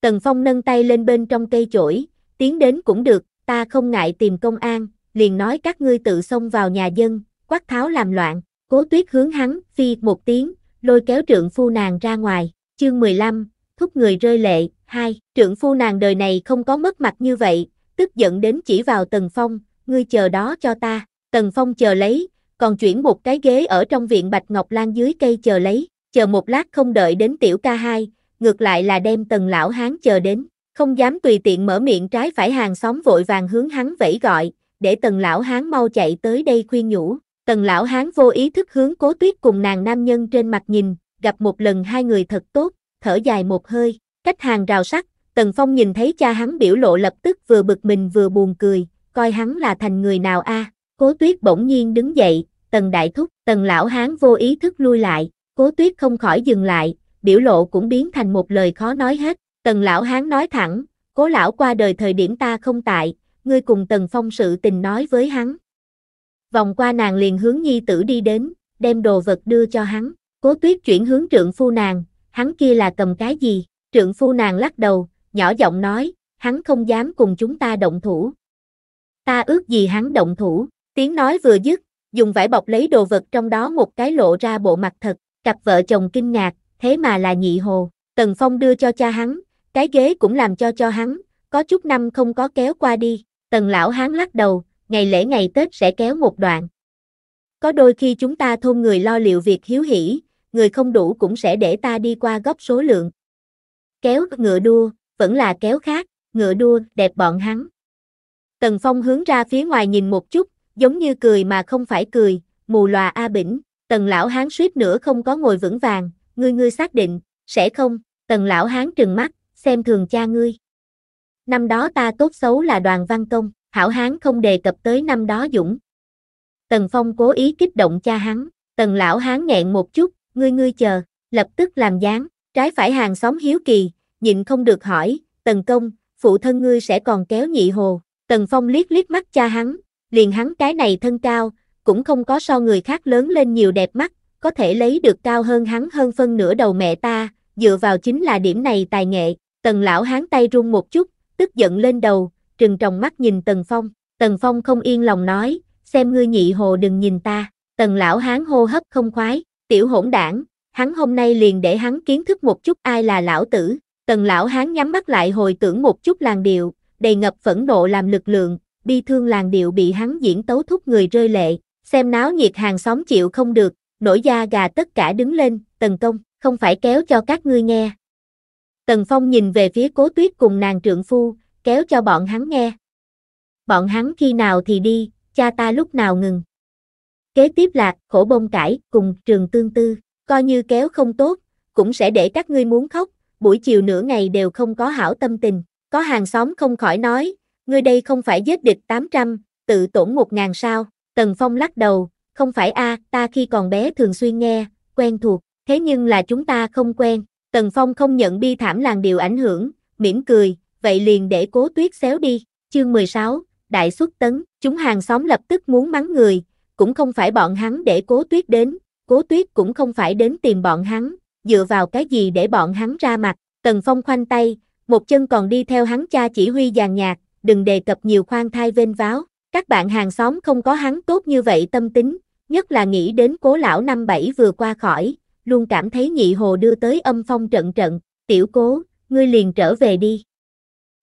A: Tần Phong nâng tay lên bên trong cây chổi, tiến đến cũng được, ta không ngại tìm công an, liền nói các ngươi tự xông vào nhà dân, quát tháo làm loạn, cố tuyết hướng hắn, phi một tiếng, lôi kéo trượng phu nàng ra ngoài, chương 15, thúc người rơi lệ, hai trượng phu nàng đời này không có mất mặt như vậy, tức giận đến chỉ vào Tần Phong, ngươi chờ đó cho ta, Tần Phong chờ lấy, còn chuyển một cái ghế ở trong viện bạch ngọc lan dưới cây chờ lấy, chờ một lát không đợi đến tiểu ca hai, ngược lại là đem tần lão hán chờ đến, không dám tùy tiện mở miệng trái phải hàng xóm vội vàng hướng hắn vẫy gọi, để tần lão hán mau chạy tới đây khuyên nhủ. Tần lão hán vô ý thức hướng cố tuyết cùng nàng nam nhân trên mặt nhìn, gặp một lần hai người thật tốt, thở dài một hơi, cách hàng rào sắt, tần phong nhìn thấy cha hắn biểu lộ lập tức vừa bực mình vừa buồn cười, coi hắn là thành người nào a Cố tuyết bỗng nhiên đứng dậy, tần đại thúc, tần lão hán vô ý thức lui lại, cố tuyết không khỏi dừng lại, biểu lộ cũng biến thành một lời khó nói hết, tần lão hán nói thẳng, cố lão qua đời thời điểm ta không tại, ngươi cùng tần phong sự tình nói với hắn. Vòng qua nàng liền hướng nhi tử đi đến, đem đồ vật đưa cho hắn, cố tuyết chuyển hướng trượng phu nàng, hắn kia là cầm cái gì, trượng phu nàng lắc đầu, nhỏ giọng nói, hắn không dám cùng chúng ta động thủ. Ta ước gì hắn động thủ, tiếng nói vừa dứt, dùng vải bọc lấy đồ vật trong đó một cái lộ ra bộ mặt thật, cặp vợ chồng kinh ngạc, thế mà là nhị hồ, Tần Phong đưa cho cha hắn, cái ghế cũng làm cho cho hắn, có chút năm không có kéo qua đi, Tần lão hắn lắc đầu, ngày lễ ngày Tết sẽ kéo một đoạn. Có đôi khi chúng ta thôn người lo liệu việc hiếu hỉ, người không đủ cũng sẽ để ta đi qua góc số lượng. Kéo ngựa đua, vẫn là kéo khác, ngựa đua, đẹp bọn hắn. Tần Phong hướng ra phía ngoài nhìn một chút, giống như cười mà không phải cười, mù lòa A Bỉnh, tần lão hán suýt nữa không có ngồi vững vàng, ngươi ngươi xác định, sẽ không, tần lão hán trừng mắt, xem thường cha ngươi. Năm đó ta tốt xấu là đoàn văn công, hảo hán không đề cập tới năm đó dũng. Tần Phong cố ý kích động cha hắn, tần lão hán nghẹn một chút, ngươi ngươi chờ, lập tức làm dáng, trái phải hàng xóm hiếu kỳ, nhịn không được hỏi, tần công, phụ thân ngươi sẽ còn kéo nhị hồ, tần Phong liếc liếc mắt cha hắn, liền hắn cái này thân cao, cũng không có so người khác lớn lên nhiều đẹp mắt, có thể lấy được cao hơn hắn hơn phân nửa đầu mẹ ta, dựa vào chính là điểm này tài nghệ, tần lão hắn tay run một chút, tức giận lên đầu, trừng tròng mắt nhìn tần phong, tần phong không yên lòng nói, xem ngươi nhị hồ đừng nhìn ta, tần lão hắn hô hấp không khoái, tiểu hỗn đảng, hắn hôm nay liền để hắn kiến thức một chút ai là lão tử, tần lão hắn nhắm mắt lại hồi tưởng một chút làng điệu, đầy ngập phẫn nộ làm lực lượng, bi thương làng điệu bị hắn diễn tấu thúc người rơi lệ, xem náo nhiệt hàng xóm chịu không được, nổi da gà tất cả đứng lên, tần công, không phải kéo cho các ngươi nghe. Tần Phong nhìn về phía cố tuyết cùng nàng trượng phu, kéo cho bọn hắn nghe. Bọn hắn khi nào thì đi, cha ta lúc nào ngừng. Kế tiếp là khổ bông cải cùng trường tương tư, coi như kéo không tốt, cũng sẽ để các ngươi muốn khóc, buổi chiều nửa ngày đều không có hảo tâm tình. Có hàng xóm không khỏi nói, ngươi đây không phải giết địch 800, tự tổn 1.000 sao, Tần Phong lắc đầu, không phải a, ta khi còn bé thường xuyên nghe, quen thuộc, thế nhưng là chúng ta không quen, Tần Phong không nhận bi thảm làng điều ảnh hưởng, mỉm cười, vậy liền để cố tuyết xéo đi, chương 16, đại xuất tấn, chúng hàng xóm lập tức muốn mắng người, cũng không phải bọn hắn để cố tuyết đến, cố tuyết cũng không phải đến tìm bọn hắn, dựa vào cái gì để bọn hắn ra mặt, Tần Phong khoanh tay, một chân còn đi theo hắn cha chỉ huy giàn nhạc, đừng đề cập nhiều khoan thai vênh váo, các bạn hàng xóm không có hắn tốt như vậy tâm tính, nhất là nghĩ đến cố lão năm bảy vừa qua khỏi, luôn cảm thấy nhị hồ đưa tới âm phong trận trận, tiểu cố, ngươi liền trở về đi.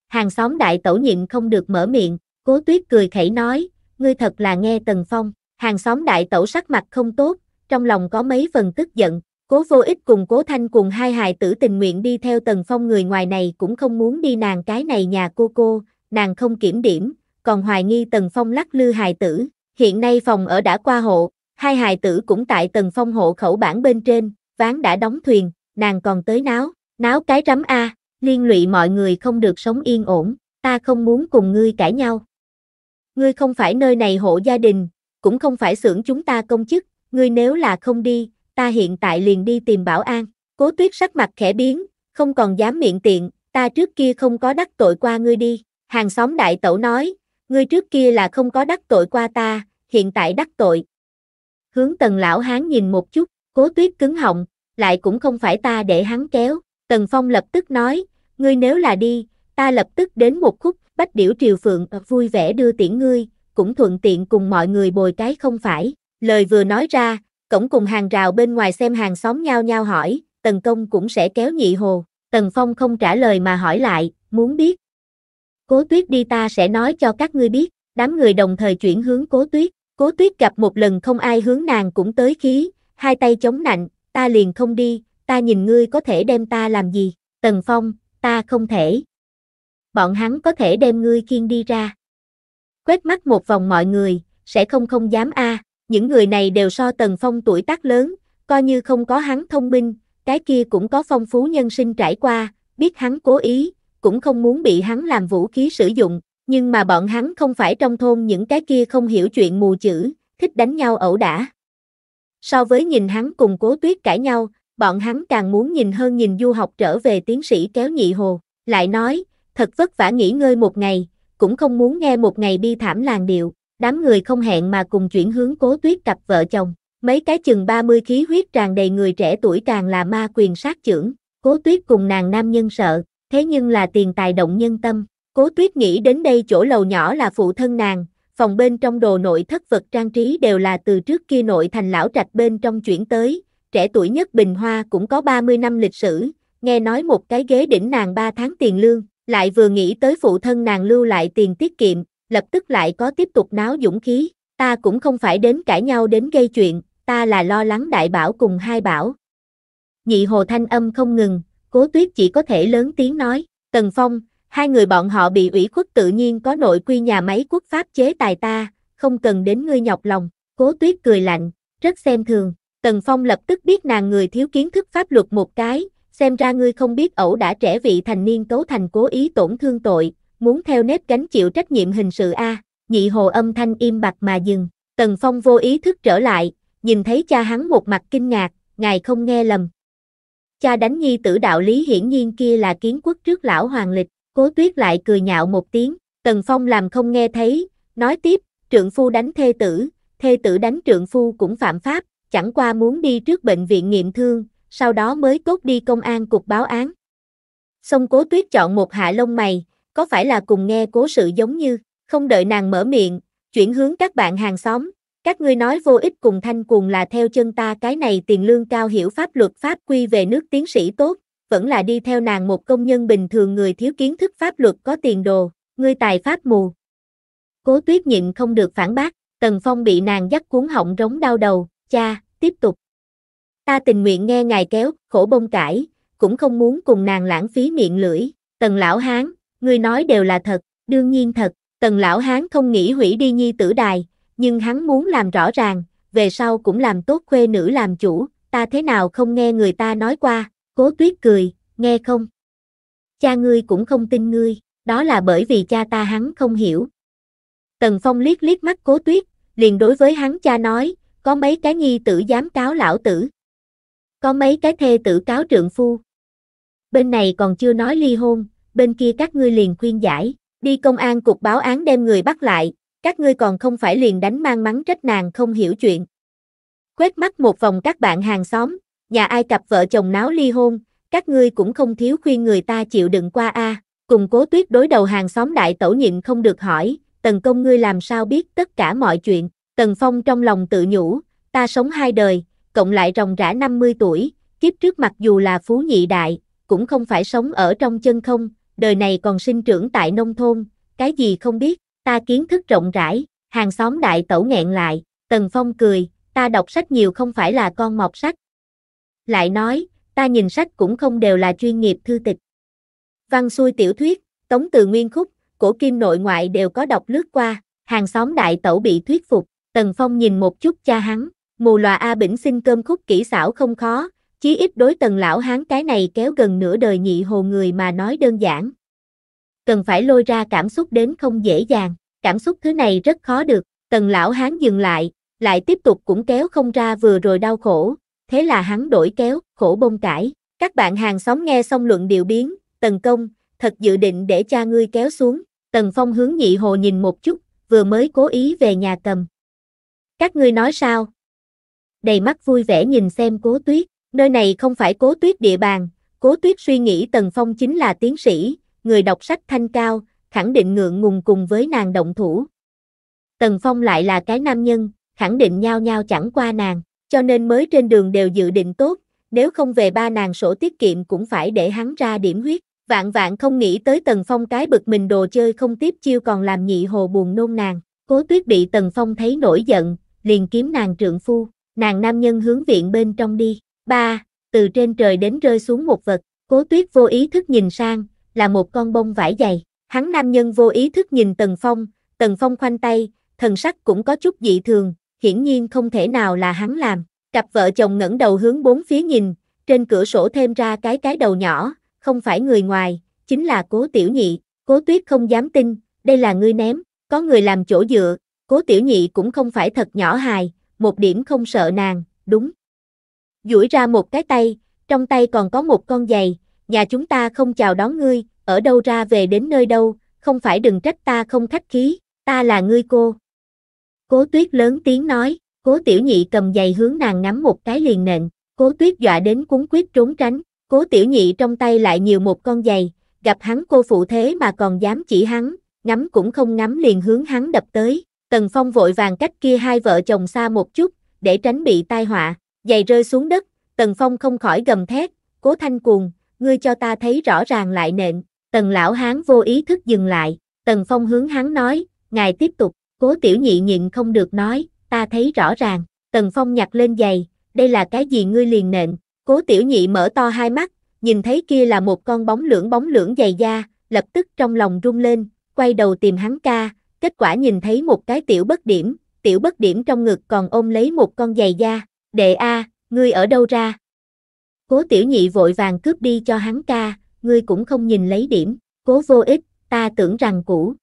A: Hàng xóm đại tẩu nhịn không được mở miệng, cố tuyết cười khẩy nói, ngươi thật là nghe tần phong, hàng xóm đại tẩu sắc mặt không tốt, trong lòng có mấy phần tức giận, cố vô ích cùng cố thanh cùng hai hài tử tình nguyện đi theo tần phong người ngoài này cũng không muốn đi nàng cái này nhà cô cô, nàng không kiểm điểm, còn hoài nghi Tần Phong lắc lư hài tử. Hiện nay phòng ở đã qua hộ, hai hài tử cũng tại Tần Phong hộ khẩu bản bên trên, ván đã đóng thuyền, nàng còn tới náo, náo cái rắm a, liên lụy mọi người không được sống yên ổn, ta không muốn cùng ngươi cãi nhau. Ngươi không phải nơi này hộ gia đình, cũng không phải xưởng chúng ta công chức, ngươi nếu là không đi, ta hiện tại liền đi tìm bảo an. Cố tuyết sắc mặt khẽ biến, không còn dám miệng tiện, ta trước kia không có đắc tội qua ngươi đi. Hàng xóm đại tẩu nói, ngươi trước kia là không có đắc tội qua ta, hiện tại đắc tội. Hướng tần lão hán nhìn một chút, cố tuyết cứng họng, lại cũng không phải ta để hắn kéo. Tần Phong lập tức nói, ngươi nếu là đi, ta lập tức đến một khúc, bách điểu triều phượng ờ, vui vẻ đưa tiễn ngươi, cũng thuận tiện cùng mọi người bồi cái không phải. Lời vừa nói ra, cổng cùng hàng rào bên ngoài xem hàng xóm nhau nhau hỏi, Tần Công cũng sẽ kéo nhị hồ. Tần Phong không trả lời mà hỏi lại, muốn biết, Cố tuyết đi ta sẽ nói cho các ngươi biết, đám người đồng thời chuyển hướng cố tuyết, cố tuyết gặp một lần không ai hướng nàng cũng tới khí, hai tay chống nạnh, ta liền không đi, ta nhìn ngươi có thể đem ta làm gì, Tần Phong, ta không thể. Bọn hắn có thể đem ngươi kiên đi ra. Quét mắt một vòng mọi người, sẽ không không dám a. những người này đều so Tần Phong tuổi tác lớn, coi như không có hắn thông minh, cái kia cũng có phong phú nhân sinh trải qua, biết hắn cố ý, cũng không muốn bị hắn làm vũ khí sử dụng, nhưng mà bọn hắn không phải trong thôn những cái kia không hiểu chuyện mù chữ, thích đánh nhau ẩu đả. So với nhìn hắn cùng cố tuyết cãi nhau, bọn hắn càng muốn nhìn hơn nhìn du học trở về tiến sĩ kéo nhị hồ, lại nói, thật vất vả nghỉ ngơi một ngày, cũng không muốn nghe một ngày bi thảm làng điệu, đám người không hẹn mà cùng chuyển hướng cố tuyết cặp vợ chồng, mấy cái chừng 30 khí huyết tràn đầy người trẻ tuổi càng là ma quyền sát trưởng, cố tuyết cùng nàng nam nhân sợ, thế nhưng là tiền tài động nhân tâm. Cố tuyết nghĩ đến đây chỗ lầu nhỏ là phụ thân nàng, phòng bên trong đồ nội thất vật trang trí đều là từ trước kia nội thành lão trạch bên trong chuyển tới, trẻ tuổi nhất Bình Hoa cũng có 30 năm lịch sử, nghe nói một cái ghế đỉnh nàng 3 tháng tiền lương, lại vừa nghĩ tới phụ thân nàng lưu lại tiền tiết kiệm, lập tức lại có tiếp tục náo dũng khí, ta cũng không phải đến cãi nhau đến gây chuyện, ta là lo lắng đại bảo cùng hai bảo. Nhị hồ thanh âm không ngừng, Cố tuyết chỉ có thể lớn tiếng nói, Tần Phong, hai người bọn họ bị ủy khuất tự nhiên có nội quy nhà máy quốc pháp chế tài ta, không cần đến ngươi nhọc lòng. Cố tuyết cười lạnh, rất xem thường. Tần Phong lập tức biết nàng người thiếu kiến thức pháp luật một cái, xem ra ngươi không biết ẩu đã trẻ vị thành niên cấu thành cố ý tổn thương tội, muốn theo nếp gánh chịu trách nhiệm hình sự A, nhị hồ âm thanh im bặt mà dừng. Tần Phong vô ý thức trở lại, nhìn thấy cha hắn một mặt kinh ngạc, ngài không nghe lầm, Cha đánh nhi tử đạo lý hiển nhiên kia là kiến quốc trước lão hoàng lịch, cố tuyết lại cười nhạo một tiếng, tần phong làm không nghe thấy, nói tiếp, trượng phu đánh thê tử, thê tử đánh trượng phu cũng phạm pháp, chẳng qua muốn đi trước bệnh viện nghiệm thương, sau đó mới cốt đi công an cục báo án. Xong cố tuyết chọn một hạ lông mày, có phải là cùng nghe cố sự giống như, không đợi nàng mở miệng, chuyển hướng các bạn hàng xóm, các ngươi nói vô ích cùng thanh cuồng là theo chân ta cái này tiền lương cao hiểu pháp luật pháp quy về nước tiến sĩ tốt, vẫn là đi theo nàng một công nhân bình thường người thiếu kiến thức pháp luật có tiền đồ, ngươi tài pháp mù. Cố tuyết nhịn không được phản bác, Tần Phong bị nàng dắt cuốn họng rống đau đầu, cha, tiếp tục. Ta tình nguyện nghe ngài kéo, khổ bông cải, cũng không muốn cùng nàng lãng phí miệng lưỡi, Tần Lão Hán, ngươi nói đều là thật, đương nhiên thật, Tần Lão Hán không nghĩ hủy đi nhi tử đài, nhưng hắn muốn làm rõ ràng, về sau cũng làm tốt khuê nữ làm chủ, ta thế nào không nghe người ta nói qua, cố tuyết cười, nghe không? Cha ngươi cũng không tin ngươi, đó là bởi vì cha ta hắn không hiểu. Tần Phong liếc liếc mắt cố tuyết, liền đối với hắn cha nói, có mấy cái nhi tử dám cáo lão tử. Có mấy cái thê tử cáo trượng phu. Bên này còn chưa nói ly hôn, bên kia các ngươi liền khuyên giải, đi công an cục báo án đem người bắt lại, các ngươi còn không phải liền đánh mang mắng trách nàng không hiểu chuyện. Quét mắt một vòng các bạn hàng xóm, nhà ai cặp vợ chồng náo ly hôn, các ngươi cũng không thiếu khuyên người ta chịu đựng qua a. Cùng cố tuyết đối đầu hàng xóm đại tẩu nhịn không được hỏi, tần công ngươi làm sao biết tất cả mọi chuyện, tần phong trong lòng tự nhủ, ta sống hai đời, cộng lại ròng rã 50 tuổi, kiếp trước mặc dù là phú nhị đại, cũng không phải sống ở trong chân không, đời này còn sinh trưởng tại nông thôn, cái gì không biết ta kiến thức rộng rãi, hàng xóm đại tẩu nghẹn lại, Tần Phong cười, ta đọc sách nhiều không phải là con mọc sách. Lại nói, ta nhìn sách cũng không đều là chuyên nghiệp thư tịch. Văn xuôi tiểu thuyết, tống từ nguyên khúc, cổ kim nội ngoại đều có đọc lướt qua, hàng xóm đại tẩu bị thuyết phục, Tần Phong nhìn một chút cha hắn, mù loà A Bỉnh xin cơm khúc kỹ xảo không khó, chí ít đối tần lão hán cái này kéo gần nửa đời nhị hồ người mà nói đơn giản, cần phải lôi ra cảm xúc đến không dễ dàng, cảm xúc thứ này rất khó được, tần lão hán dừng lại, lại tiếp tục cũng kéo không ra vừa rồi đau khổ, thế là hắn đổi kéo, khổ bông cải. Các bạn hàng xóm nghe xong luận điều biến, tần công, thật dự định để cha ngươi kéo xuống, tần phong hướng nhị hồ nhìn một chút, vừa mới cố ý về nhà cầm. Các ngươi nói sao? Đầy mắt vui vẻ nhìn xem cố tuyết, nơi này không phải cố tuyết địa bàn, cố tuyết suy nghĩ tần phong chính là tiến sĩ, người đọc sách thanh cao, khẳng định ngượng ngùng cùng với nàng động thủ. Tần Phong lại là cái nam nhân, khẳng định nhao nhau chẳng qua nàng, cho nên mới trên đường đều dự định tốt, nếu không về ba nàng sổ tiết kiệm cũng phải để hắn ra điểm huyết. Vạn vạn không nghĩ tới Tần Phong cái bực mình đồ chơi không tiếp chiêu còn làm nhị hồ buồn nôn nàng. Cố tuyết bị Tần Phong thấy nổi giận, liền kiếm nàng trượng phu, nàng nam nhân hướng viện bên trong đi. Ba, từ trên trời đến rơi xuống một vật, cố tuyết vô ý thức nhìn sang, là một con bông vải dày. Hắn nam nhân vô ý thức nhìn Tần Phong, Tần Phong khoanh tay, thần sắc cũng có chút dị thường, hiển nhiên không thể nào là hắn làm. Cặp vợ chồng ngẩng đầu hướng bốn phía nhìn, trên cửa sổ thêm ra cái cái đầu nhỏ, không phải người ngoài, chính là cố tiểu nhị, cố tuyết không dám tin, đây là ngươi ném, có người làm chỗ dựa, cố tiểu nhị cũng không phải thật nhỏ hài, một điểm không sợ nàng, đúng. duỗi ra một cái tay, trong tay còn có một con giày, nhà chúng ta không chào đón ngươi, ở đâu ra về đến nơi đâu, không phải đừng trách ta không khách khí, ta là ngươi cô. Cố tuyết lớn tiếng nói, cố tiểu nhị cầm giày hướng nàng ngắm một cái liền nện, cố tuyết dọa đến cuốn quyết trốn tránh, cố tiểu nhị trong tay lại nhiều một con giày, gặp hắn cô phụ thế mà còn dám chỉ hắn, ngắm cũng không ngắm liền hướng hắn đập tới, tần phong vội vàng cách kia hai vợ chồng xa một chút, để tránh bị tai họa, giày rơi xuống đất, tần phong không khỏi gầm thét, cố thanh cuồng, ngươi cho ta thấy rõ ràng lại nện, tần lão hán vô ý thức dừng lại, tần phong hướng hắn nói, ngài tiếp tục, cố tiểu nhị nhịn không được nói, ta thấy rõ ràng, tần phong nhặt lên giày, đây là cái gì ngươi liền nện, cố tiểu nhị mở to hai mắt, nhìn thấy kia là một con bóng lưỡng bóng lưỡng dày da, lập tức trong lòng rung lên, quay đầu tìm hắn ca, kết quả nhìn thấy một cái tiểu bất điểm, tiểu bất điểm trong ngực còn ôm lấy một con giày da, đệ a, ngươi ở đâu ra, Cố tiểu nhị vội vàng cướp đi cho hắn ca, ngươi cũng không nhìn lấy điểm, cố vô ích, ta tưởng rằng cũ.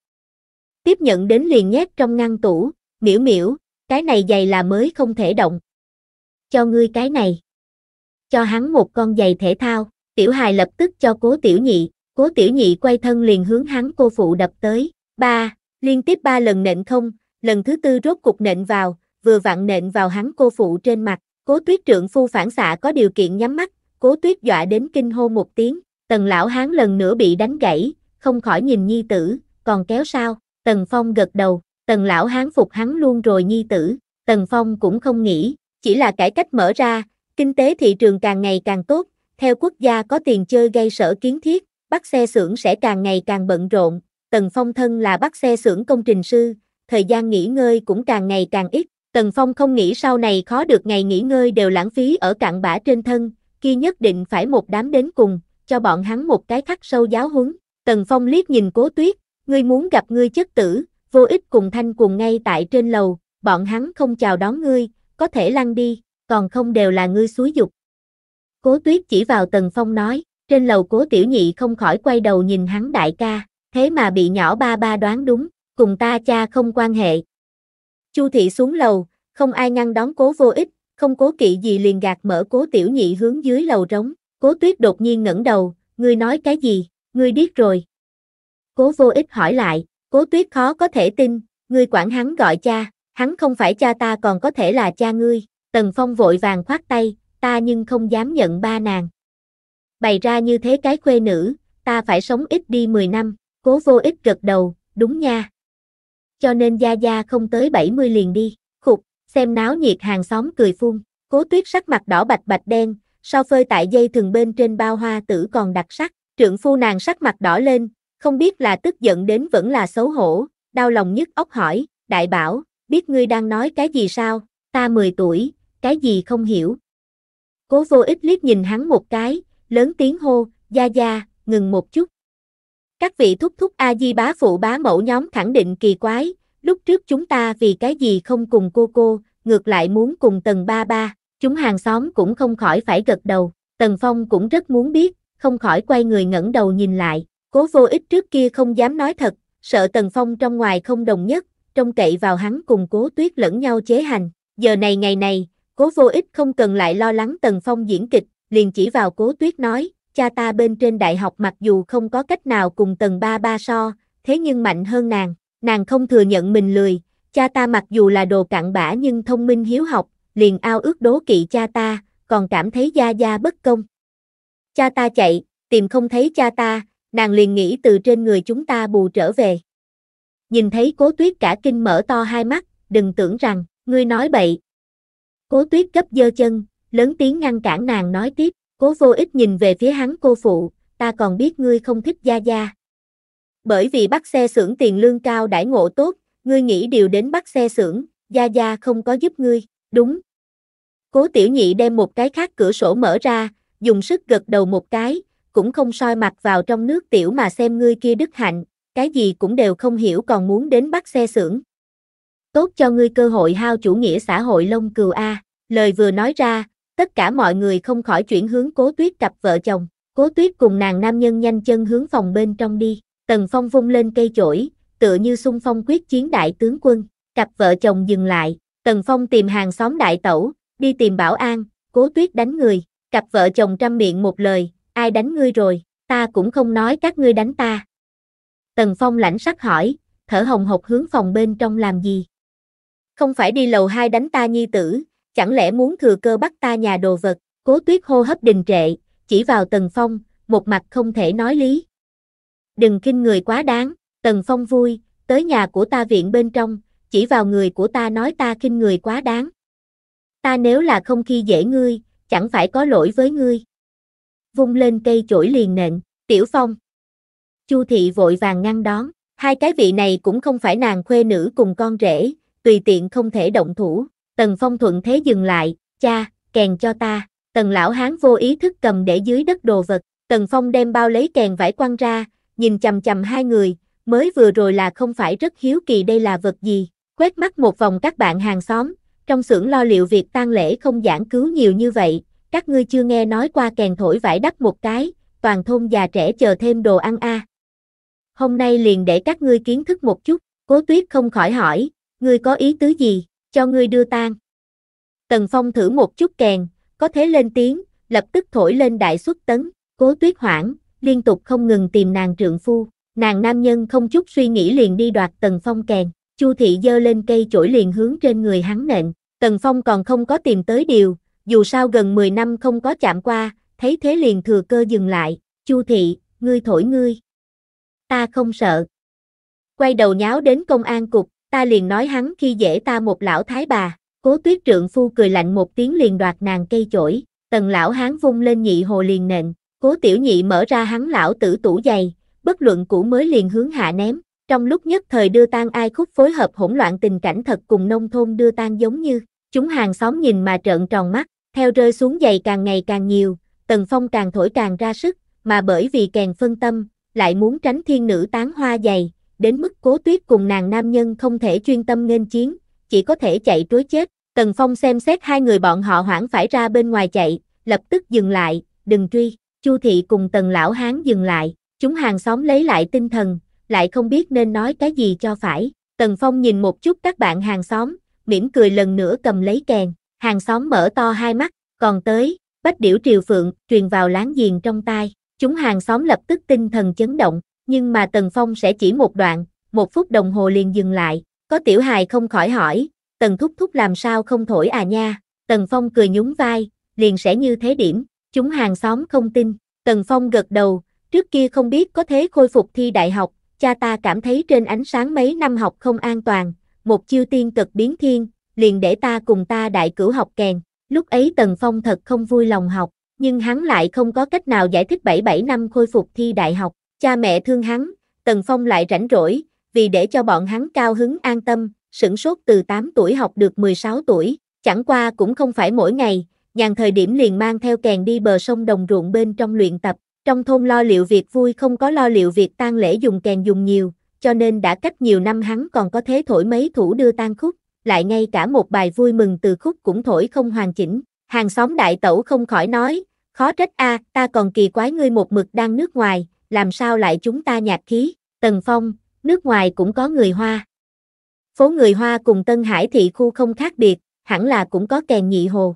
A: Tiếp nhận đến liền nhét trong ngăn tủ, miễu miễu, cái này giày là mới không thể động. Cho ngươi cái này. Cho hắn một con giày thể thao, tiểu hài lập tức cho cố tiểu nhị, cố tiểu nhị quay thân liền hướng hắn cô phụ đập tới, ba, liên tiếp ba lần nện không, lần thứ tư rốt cục nện vào, vừa vặn nện vào hắn cô phụ trên mặt, Cố tuyết trượng phu phản xạ có điều kiện nhắm mắt, cố tuyết dọa đến kinh hô một tiếng, tần lão hán lần nữa bị đánh gãy, không khỏi nhìn nhi tử, còn kéo sao, tần phong gật đầu, tần lão hán phục hắn luôn rồi nhi tử, tần phong cũng không nghĩ, chỉ là cải cách mở ra, kinh tế thị trường càng ngày càng tốt, theo quốc gia có tiền chơi gây sở kiến thiết, bắt xe xưởng sẽ càng ngày càng bận rộn, tần phong thân là bắt xe xưởng công trình sư, thời gian nghỉ ngơi cũng càng ngày càng ít, Tần Phong không nghĩ sau này khó được ngày nghỉ ngơi đều lãng phí ở cạn bã trên thân, kia nhất định phải một đám đến cùng, cho bọn hắn một cái khắc sâu giáo huấn. Tần Phong liếc nhìn cố tuyết, ngươi muốn gặp ngươi chất tử, vô ích cùng thanh cùng ngay tại trên lầu, bọn hắn không chào đón ngươi, có thể lăn đi, còn không đều là ngươi xúi dục. Cố tuyết chỉ vào Tần Phong nói, trên lầu cố tiểu nhị không khỏi quay đầu nhìn hắn đại ca, thế mà bị nhỏ ba ba đoán đúng, cùng ta cha không quan hệ, Chu thị xuống lầu, không ai ngăn đón cố vô ích, không cố kỵ gì liền gạt mở cố tiểu nhị hướng dưới lầu rống. Cố tuyết đột nhiên ngẩng đầu, ngươi nói cái gì, ngươi điếc rồi. Cố vô ích hỏi lại, cố tuyết khó có thể tin, ngươi quản hắn gọi cha, hắn không phải cha ta còn có thể là cha ngươi. Tần Phong vội vàng khoát tay, ta nhưng không dám nhận ba nàng. Bày ra như thế cái khuê nữ, ta phải sống ít đi 10 năm, cố vô ích gật đầu, đúng nha cho nên Gia Gia không tới 70 liền đi, khục, xem náo nhiệt hàng xóm cười phun, cố tuyết sắc mặt đỏ bạch bạch đen, sau phơi tại dây thường bên trên bao hoa tử còn đặc sắc, trượng phu nàng sắc mặt đỏ lên, không biết là tức giận đến vẫn là xấu hổ, đau lòng nhất ốc hỏi, đại bảo, biết ngươi đang nói cái gì sao, ta 10 tuổi, cái gì không hiểu. Cố vô ít liếc nhìn hắn một cái, lớn tiếng hô, Gia Gia, ngừng một chút, các vị thúc thúc A-di bá phụ bá mẫu nhóm khẳng định kỳ quái, lúc trước chúng ta vì cái gì không cùng cô cô, ngược lại muốn cùng tầng ba ba, chúng hàng xóm cũng không khỏi phải gật đầu, tần phong cũng rất muốn biết, không khỏi quay người ngẩng đầu nhìn lại, cố vô ích trước kia không dám nói thật, sợ tần phong trong ngoài không đồng nhất, trông cậy vào hắn cùng cố tuyết lẫn nhau chế hành, giờ này ngày này, cố vô ích không cần lại lo lắng tần phong diễn kịch, liền chỉ vào cố tuyết nói, cha ta bên trên đại học mặc dù không có cách nào cùng tầng ba ba so, thế nhưng mạnh hơn nàng, nàng không thừa nhận mình lười, cha ta mặc dù là đồ cặn bã nhưng thông minh hiếu học, liền ao ước đố kỵ cha ta, còn cảm thấy gia gia bất công. Cha ta chạy, tìm không thấy cha ta, nàng liền nghĩ từ trên người chúng ta bù trở về. Nhìn thấy cố tuyết cả kinh mở to hai mắt, đừng tưởng rằng, ngươi nói bậy. Cố tuyết cấp dơ chân, lớn tiếng ngăn cản nàng nói tiếp. Cố vô ích nhìn về phía hắn cô phụ, ta còn biết ngươi không thích Gia Gia. Bởi vì bắt xe xưởng tiền lương cao đãi ngộ tốt, ngươi nghĩ điều đến bắt xe xưởng, Gia Gia không có giúp ngươi, đúng. Cố tiểu nhị đem một cái khác cửa sổ mở ra, dùng sức gật đầu một cái, cũng không soi mặt vào trong nước tiểu mà xem ngươi kia đức hạnh, cái gì cũng đều không hiểu còn muốn đến bắt xe xưởng. Tốt cho ngươi cơ hội hao chủ nghĩa xã hội lông cừu A, lời vừa nói ra, Tất cả mọi người không khỏi chuyển hướng cố tuyết cặp vợ chồng, cố tuyết cùng nàng nam nhân nhanh chân hướng phòng bên trong đi, tần phong vung lên cây chổi, tựa như xung phong quyết chiến đại tướng quân, cặp vợ chồng dừng lại, tần phong tìm hàng xóm đại tẩu, đi tìm bảo an, cố tuyết đánh người, cặp vợ chồng trăm miệng một lời, ai đánh ngươi rồi, ta cũng không nói các ngươi đánh ta. Tần phong lãnh sắc hỏi, thở hồng hộc hướng phòng bên trong làm gì? Không phải đi lầu hai đánh ta nhi tử, Chẳng lẽ muốn thừa cơ bắt ta nhà đồ vật, cố tuyết hô hấp đình trệ, chỉ vào Tần Phong, một mặt không thể nói lý. Đừng kinh người quá đáng, Tần Phong vui, tới nhà của ta viện bên trong, chỉ vào người của ta nói ta kinh người quá đáng. Ta nếu là không khi dễ ngươi, chẳng phải có lỗi với ngươi. Vung lên cây chổi liền nện, Tiểu Phong. Chu thị vội vàng ngăn đón, hai cái vị này cũng không phải nàng khuê nữ cùng con rể, tùy tiện không thể động thủ. Tần Phong thuận thế dừng lại, cha, kèn cho ta, tần lão hán vô ý thức cầm để dưới đất đồ vật, tần Phong đem bao lấy kèn vải quăng ra, nhìn chầm chầm hai người, mới vừa rồi là không phải rất hiếu kỳ đây là vật gì, quét mắt một vòng các bạn hàng xóm, trong xưởng lo liệu việc tang lễ không giảng cứu nhiều như vậy, các ngươi chưa nghe nói qua kèn thổi vải đắp một cái, toàn thôn già trẻ chờ thêm đồ ăn a. Hôm nay liền để các ngươi kiến thức một chút, cố tuyết không khỏi hỏi, ngươi có ý tứ gì? cho ngươi đưa tan. Tần Phong thử một chút kèn, có thế lên tiếng, lập tức thổi lên đại xuất tấn, cố tuyết hoảng, liên tục không ngừng tìm nàng trượng phu, nàng nam nhân không chút suy nghĩ liền đi đoạt Tần Phong kèn, Chu thị dơ lên cây chổi liền hướng trên người hắn nện, Tần Phong còn không có tìm tới điều, dù sao gần 10 năm không có chạm qua, thấy thế liền thừa cơ dừng lại, Chu thị, ngươi thổi ngươi. Ta không sợ. Quay đầu nháo đến công an cục, ta liền nói hắn khi dễ ta một lão thái bà, cố tuyết trượng phu cười lạnh một tiếng liền đoạt nàng cây chổi, tần lão hán vung lên nhị hồ liền nện, cố tiểu nhị mở ra hắn lão tử tủ giày. bất luận cũ mới liền hướng hạ ném, trong lúc nhất thời đưa tan ai khúc phối hợp hỗn loạn tình cảnh thật cùng nông thôn đưa tan giống như, chúng hàng xóm nhìn mà trợn tròn mắt, theo rơi xuống dày càng ngày càng nhiều, tần phong càng thổi càng ra sức, mà bởi vì càng phân tâm, lại muốn tránh thiên nữ tán hoa dày, đến mức cố tuyết cùng nàng nam nhân không thể chuyên tâm nghênh chiến, chỉ có thể chạy trối chết. Tần Phong xem xét hai người bọn họ hoảng phải ra bên ngoài chạy, lập tức dừng lại, đừng truy, Chu thị cùng tần lão hán dừng lại, chúng hàng xóm lấy lại tinh thần, lại không biết nên nói cái gì cho phải. Tần Phong nhìn một chút các bạn hàng xóm, mỉm cười lần nữa cầm lấy kèn, hàng xóm mở to hai mắt, còn tới, bách điểu triều phượng, truyền vào láng giềng trong tai, chúng hàng xóm lập tức tinh thần chấn động, nhưng mà Tần Phong sẽ chỉ một đoạn, một phút đồng hồ liền dừng lại, có tiểu hài không khỏi hỏi, Tần Thúc Thúc làm sao không thổi à nha, Tần Phong cười nhún vai, liền sẽ như thế điểm, chúng hàng xóm không tin, Tần Phong gật đầu, trước kia không biết có thế khôi phục thi đại học, cha ta cảm thấy trên ánh sáng mấy năm học không an toàn, một chiêu tiên cực biến thiên, liền để ta cùng ta đại cửu học kèn, lúc ấy Tần Phong thật không vui lòng học, nhưng hắn lại không có cách nào giải thích 77 năm khôi phục thi đại học, Cha mẹ thương hắn, Tần Phong lại rảnh rỗi, vì để cho bọn hắn cao hứng an tâm, sửng sốt từ 8 tuổi học được 16 tuổi, chẳng qua cũng không phải mỗi ngày, nhàn thời điểm liền mang theo kèn đi bờ sông đồng ruộng bên trong luyện tập, trong thôn lo liệu việc vui không có lo liệu việc tang lễ dùng kèn dùng nhiều, cho nên đã cách nhiều năm hắn còn có thế thổi mấy thủ đưa tan khúc, lại ngay cả một bài vui mừng từ khúc cũng thổi không hoàn chỉnh, hàng xóm đại tẩu không khỏi nói, khó trách a, à, ta còn kỳ quái ngươi một mực đang nước ngoài, làm sao lại chúng ta nhạc khí, Tần Phong, nước ngoài cũng có người Hoa. Phố người Hoa cùng Tân Hải thị khu không khác biệt, hẳn là cũng có kèn nhị hồ.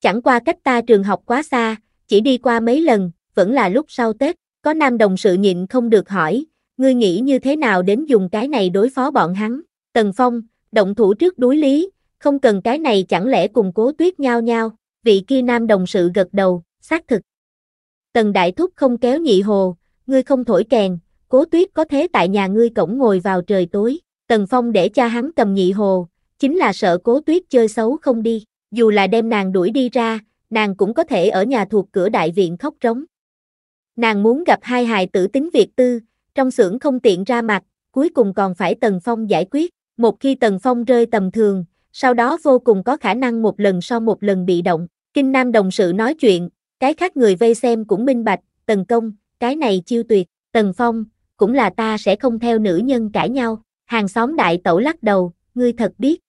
A: Chẳng qua cách ta trường học quá xa, chỉ đi qua mấy lần, vẫn là lúc sau Tết, có nam đồng sự nhịn không được hỏi, ngươi nghĩ như thế nào đến dùng cái này đối phó bọn hắn, Tần Phong, động thủ trước đối lý, không cần cái này chẳng lẽ cùng cố tuyết nhau nhau, vị kia nam đồng sự gật đầu, xác thực. Tần Đại Thúc không kéo nhị hồ, ngươi không thổi kèn, cố tuyết có thế tại nhà ngươi cổng ngồi vào trời tối. Tần Phong để cha hắn cầm nhị hồ, chính là sợ cố tuyết chơi xấu không đi. Dù là đem nàng đuổi đi ra, nàng cũng có thể ở nhà thuộc cửa đại viện khóc rống. Nàng muốn gặp hai hài tử tính việc tư, trong xưởng không tiện ra mặt, cuối cùng còn phải Tần Phong giải quyết. Một khi Tần Phong rơi tầm thường, sau đó vô cùng có khả năng một lần sau một lần bị động. Kinh Nam đồng sự nói chuyện, cái khác người vây xem cũng minh bạch, tần công, cái này chiêu tuyệt, tần phong, cũng là ta sẽ không theo nữ nhân cãi nhau, hàng xóm đại tẩu lắc đầu, ngươi thật biết.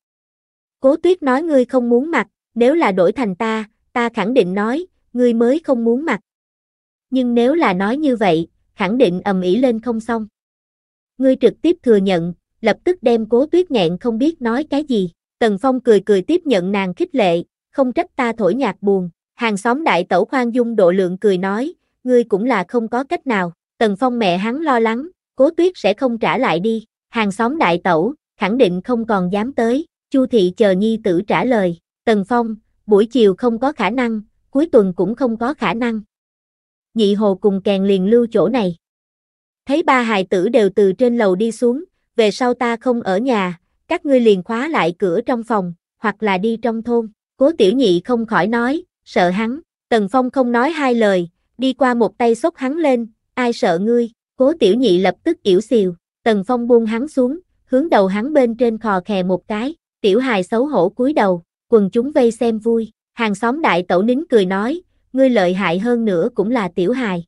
A: Cố tuyết nói ngươi không muốn mặc, nếu là đổi thành ta, ta khẳng định nói, ngươi mới không muốn mặc. Nhưng nếu là nói như vậy, khẳng định ầm ĩ lên không xong. Ngươi trực tiếp thừa nhận, lập tức đem cố tuyết nghẹn không biết nói cái gì. Tần Phong cười cười tiếp nhận nàng khích lệ, không trách ta thổi nhạc buồn, Hàng xóm đại tẩu khoan dung độ lượng cười nói, ngươi cũng là không có cách nào, Tần Phong mẹ hắn lo lắng, cố tuyết sẽ không trả lại đi, hàng xóm đại tẩu, khẳng định không còn dám tới, Chu thị chờ nhi tử trả lời, Tần Phong, buổi chiều không có khả năng, cuối tuần cũng không có khả năng. Nhị hồ cùng kèn liền lưu chỗ này. Thấy ba hài tử đều từ trên lầu đi xuống, về sau ta không ở nhà, các ngươi liền khóa lại cửa trong phòng, hoặc là đi trong thôn. Cố tiểu nhị không khỏi nói, sợ hắn, Tần Phong không nói hai lời, đi qua một tay xốc hắn lên, ai sợ ngươi, cố tiểu nhị lập tức yểu xìu, Tần Phong buông hắn xuống, hướng đầu hắn bên trên khò khè một cái, tiểu hài xấu hổ cúi đầu, quần chúng vây xem vui, hàng xóm đại tẩu nín cười nói, ngươi lợi hại hơn nữa cũng là tiểu hài.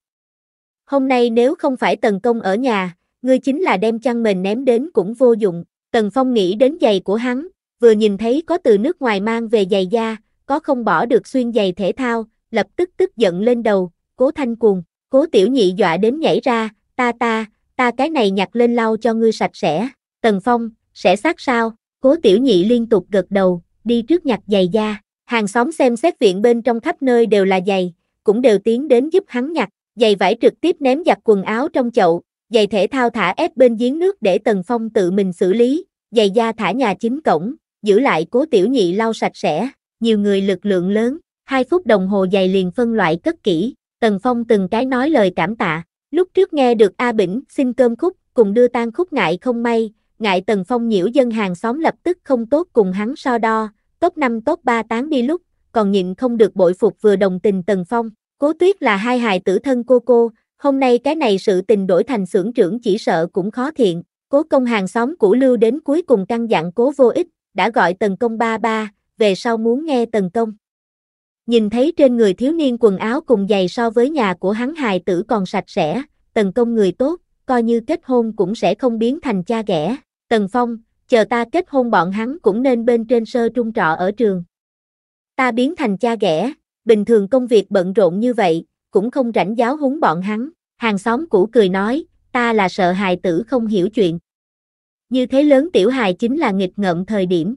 A: Hôm nay nếu không phải Tần Công ở nhà, ngươi chính là đem chăn mền ném đến cũng vô dụng, Tần Phong nghĩ đến giày của hắn, vừa nhìn thấy có từ nước ngoài mang về giày da, có không bỏ được xuyên giày thể thao, lập tức tức giận lên đầu, cố thanh cuồng, cố tiểu nhị dọa đến nhảy ra, ta ta, ta cái này nhặt lên lau cho ngươi sạch sẽ, tần phong, sẽ sát sao, cố tiểu nhị liên tục gật đầu, đi trước nhặt giày da, hàng xóm xem xét viện bên trong khắp nơi đều là giày, cũng đều tiến đến giúp hắn nhặt, giày vải trực tiếp ném giặt quần áo trong chậu, giày thể thao thả ép bên giếng nước để tần phong tự mình xử lý, giày da thả nhà chính cổng, giữ lại cố tiểu nhị lau sạch sẽ nhiều người lực lượng lớn, hai phút đồng hồ dày liền phân loại cất kỹ, Tần Phong từng cái nói lời cảm tạ, lúc trước nghe được A Bỉnh xin cơm khúc, cùng đưa tan khúc ngại không may, ngại Tần Phong nhiễu dân hàng xóm lập tức không tốt cùng hắn so đo, top 5 top 3 tán đi lúc, còn nhịn không được bội phục vừa đồng tình Tần Phong, cố tuyết là hai hài tử thân cô cô, hôm nay cái này sự tình đổi thành xưởng trưởng chỉ sợ cũng khó thiện, cố công hàng xóm cũ lưu đến cuối cùng căn dặn cố vô ích, đã gọi Tần Công ba ba, về sau muốn nghe tần công. Nhìn thấy trên người thiếu niên quần áo cùng giày so với nhà của hắn hài tử còn sạch sẽ, tần công người tốt, coi như kết hôn cũng sẽ không biến thành cha ghẻ. Tần Phong, chờ ta kết hôn bọn hắn cũng nên bên trên sơ trung trọ ở trường. Ta biến thành cha ghẻ, bình thường công việc bận rộn như vậy, cũng không rảnh giáo huấn bọn hắn. Hàng xóm cũ cười nói, ta là sợ hài tử không hiểu chuyện. Như thế lớn tiểu hài chính là nghịch ngợm thời điểm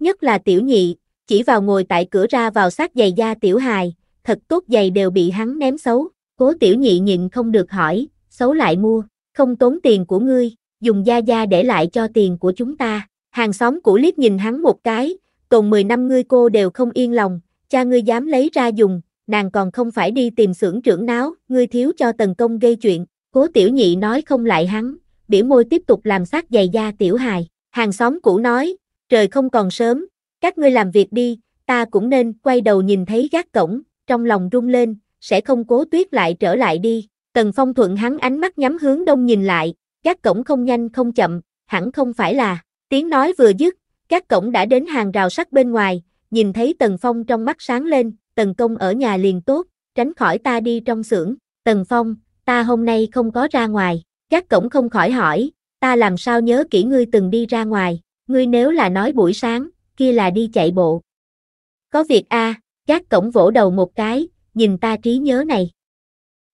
A: nhất là tiểu nhị, chỉ vào ngồi tại cửa ra vào sát giày da tiểu hài, thật tốt giày đều bị hắn ném xấu, cố tiểu nhị nhịn không được hỏi, xấu lại mua, không tốn tiền của ngươi, dùng da da để lại cho tiền của chúng ta, hàng xóm cũ liếc nhìn hắn một cái, tồn 10 năm ngươi cô đều không yên lòng, cha ngươi dám lấy ra dùng, nàng còn không phải đi tìm xưởng trưởng náo, ngươi thiếu cho tần công gây chuyện, cố tiểu nhị nói không lại hắn, biểu môi tiếp tục làm sát giày da tiểu hài, hàng xóm cũ nói, trời không còn sớm, các ngươi làm việc đi, ta cũng nên quay đầu nhìn thấy gác cổng, trong lòng rung lên, sẽ không cố tuyết lại trở lại đi. Tần Phong thuận hắn ánh mắt nhắm hướng đông nhìn lại, gác cổng không nhanh không chậm, hẳn không phải là. Tiếng nói vừa dứt, gác cổng đã đến hàng rào sắt bên ngoài, nhìn thấy Tần Phong trong mắt sáng lên, Tần Công ở nhà liền tốt, tránh khỏi ta đi trong xưởng. Tần Phong, ta hôm nay không có ra ngoài, gác cổng không khỏi hỏi, ta làm sao nhớ kỹ ngươi từng đi ra ngoài, ngươi nếu là nói buổi sáng, kia là đi chạy bộ. Có việc a, à, gác cổng vỗ đầu một cái, nhìn ta trí nhớ này.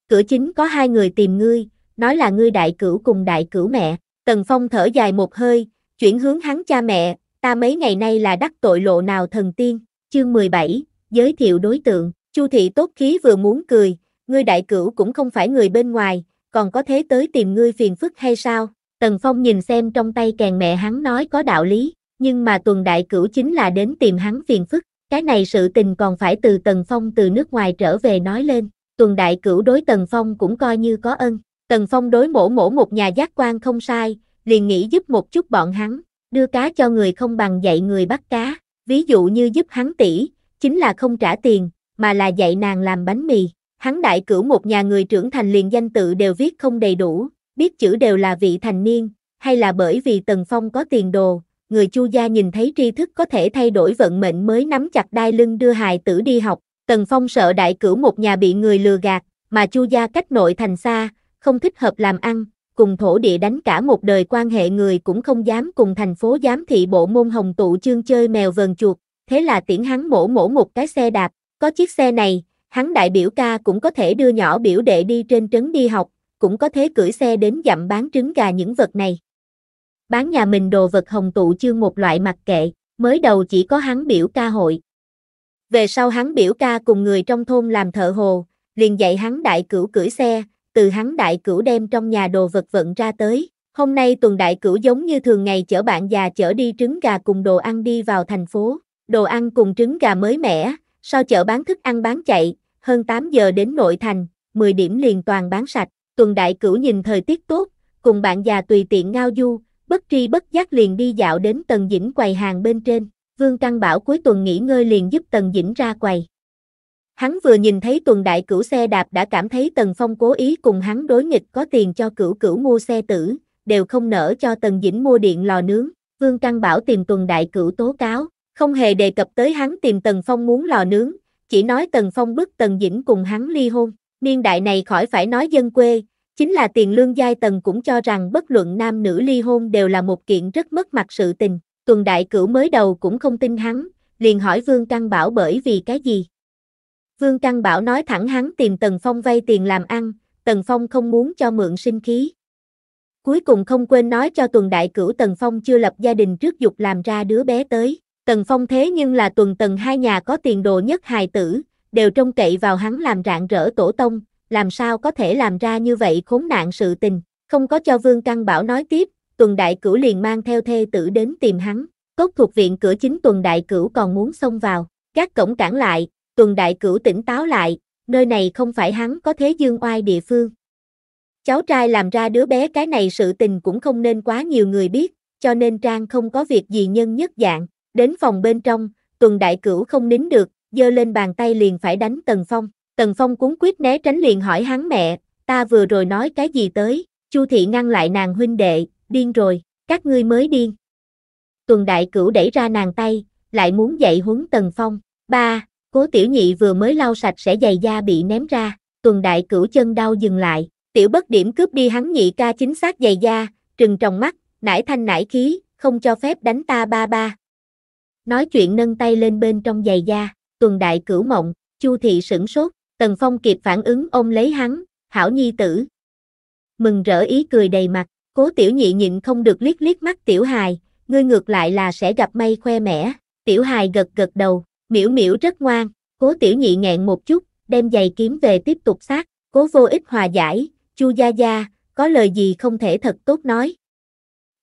A: Cửa chính có hai người tìm ngươi, nói là ngươi đại cửu cùng đại cửu mẹ, Tần Phong thở dài một hơi, chuyển hướng hắn cha mẹ, ta mấy ngày nay là đắc tội lộ nào thần tiên, chương 17, giới thiệu đối tượng, Chu thị tốt khí vừa muốn cười, ngươi đại cửu cũng không phải người bên ngoài, còn có thế tới tìm ngươi phiền phức hay sao? Tần Phong nhìn xem trong tay kèn mẹ hắn nói có đạo lý, nhưng mà tuần đại cửu chính là đến tìm hắn phiền phức, cái này sự tình còn phải từ Tần Phong từ nước ngoài trở về nói lên, tuần đại cửu đối Tần Phong cũng coi như có ân, Tần Phong đối mổ mổ một nhà giác quan không sai, liền nghĩ giúp một chút bọn hắn, đưa cá cho người không bằng dạy người bắt cá, ví dụ như giúp hắn tỷ, chính là không trả tiền, mà là dạy nàng làm bánh mì, hắn đại cửu một nhà người trưởng thành liền danh tự đều viết không đầy đủ, biết chữ đều là vị thành niên, hay là bởi vì Tần Phong có tiền đồ, người Chu gia nhìn thấy tri thức có thể thay đổi vận mệnh mới nắm chặt đai lưng đưa hài tử đi học. Tần Phong sợ đại cửu một nhà bị người lừa gạt, mà Chu gia cách nội thành xa, không thích hợp làm ăn, cùng thổ địa đánh cả một đời quan hệ người cũng không dám cùng thành phố giám thị bộ môn hồng tụ chương chơi mèo vờn chuột, thế là tiễn hắn mổ mổ một cái xe đạp, có chiếc xe này, hắn đại biểu ca cũng có thể đưa nhỏ biểu đệ đi trên trấn đi học, cũng có thể cưỡi xe đến dặm bán trứng gà những vật này. Bán nhà mình đồ vật hồng tụ chương một loại mặc kệ, mới đầu chỉ có hắn biểu ca hội. Về sau hắn biểu ca cùng người trong thôn làm thợ hồ, liền dạy hắn đại cửu cưỡi xe, từ hắn đại cửu đem trong nhà đồ vật vận ra tới. Hôm nay tuần đại cửu giống như thường ngày chở bạn già chở đi trứng gà cùng đồ ăn đi vào thành phố. Đồ ăn cùng trứng gà mới mẻ, sau chợ bán thức ăn bán chạy, hơn 8 giờ đến nội thành, 10 điểm liền toàn bán sạch tuần đại cửu nhìn thời tiết tốt, cùng bạn già tùy tiện ngao du, bất tri bất giác liền đi dạo đến tầng dĩnh quầy hàng bên trên, Vương Căn Bảo cuối tuần nghỉ ngơi liền giúp tầng dĩnh ra quầy. Hắn vừa nhìn thấy tuần đại cửu xe đạp đã cảm thấy Tần Phong cố ý cùng hắn đối nghịch có tiền cho cửu cửu mua xe tử, đều không nỡ cho Tần Dĩnh mua điện lò nướng. Vương Căn Bảo tìm tuần đại cửu tố cáo, không hề đề cập tới hắn tìm Tần Phong muốn lò nướng, chỉ nói Tần Phong bức Tần Dĩnh cùng hắn ly hôn niên đại này khỏi phải nói dân quê, chính là tiền lương giai tầng cũng cho rằng bất luận nam nữ ly hôn đều là một kiện rất mất mặt sự tình. Tuần đại cửu mới đầu cũng không tin hắn, liền hỏi Vương Căng Bảo bởi vì cái gì. Vương Căng Bảo nói thẳng hắn tìm Tần Phong vay tiền làm ăn, Tần Phong không muốn cho mượn sinh khí. Cuối cùng không quên nói cho Tuần Đại Cửu Tần Phong chưa lập gia đình trước dục làm ra đứa bé tới. Tần Phong thế nhưng là Tuần Tần hai nhà có tiền đồ nhất hài tử, đều trông cậy vào hắn làm rạng rỡ tổ tông, làm sao có thể làm ra như vậy khốn nạn sự tình. Không có cho Vương Căn Bảo nói tiếp, Tuần Đại Cửu liền mang theo thê tử đến tìm hắn. Cốt thuộc viện cửa chính Tuần Đại Cửu còn muốn xông vào, các cổng cản lại, Tuần Đại Cửu tỉnh táo lại, nơi này không phải hắn có thế dương oai địa phương. Cháu trai làm ra đứa bé cái này sự tình cũng không nên quá nhiều người biết, cho nên Trang không có việc gì nhân nhất dạng. Đến phòng bên trong, Tuần Đại Cửu không nín được, giơ lên bàn tay liền phải đánh Tần Phong. Tần Phong cuốn quyết né tránh liền hỏi hắn mẹ, ta vừa rồi nói cái gì tới, Chu Thị ngăn lại nàng huynh đệ, điên rồi, các ngươi mới điên. Tuần Đại Cửu đẩy ra nàng tay, lại muốn dạy huấn Tần Phong. Ba, cố tiểu nhị vừa mới lau sạch sẽ giày da bị ném ra, Tuần Đại Cửu chân đau dừng lại, tiểu bất điểm cướp đi hắn nhị ca chính xác giày da, trừng trong mắt, nải thanh nải khí, không cho phép đánh ta ba ba. Nói chuyện nâng tay lên bên trong giày da, tuần đại cửu mộng, Chu thị sửng sốt, Tần Phong kịp phản ứng ôm lấy hắn, hảo nhi tử. Mừng rỡ ý cười đầy mặt, cố tiểu nhị nhịn không được liếc liếc mắt tiểu hài, ngươi ngược lại là sẽ gặp may khoe mẽ, tiểu hài gật gật đầu, miễu miễu rất ngoan, cố tiểu nhị nghẹn một chút, đem giày kiếm về tiếp tục sát, cố vô ích hòa giải, chu gia gia, có lời gì không thể thật tốt nói.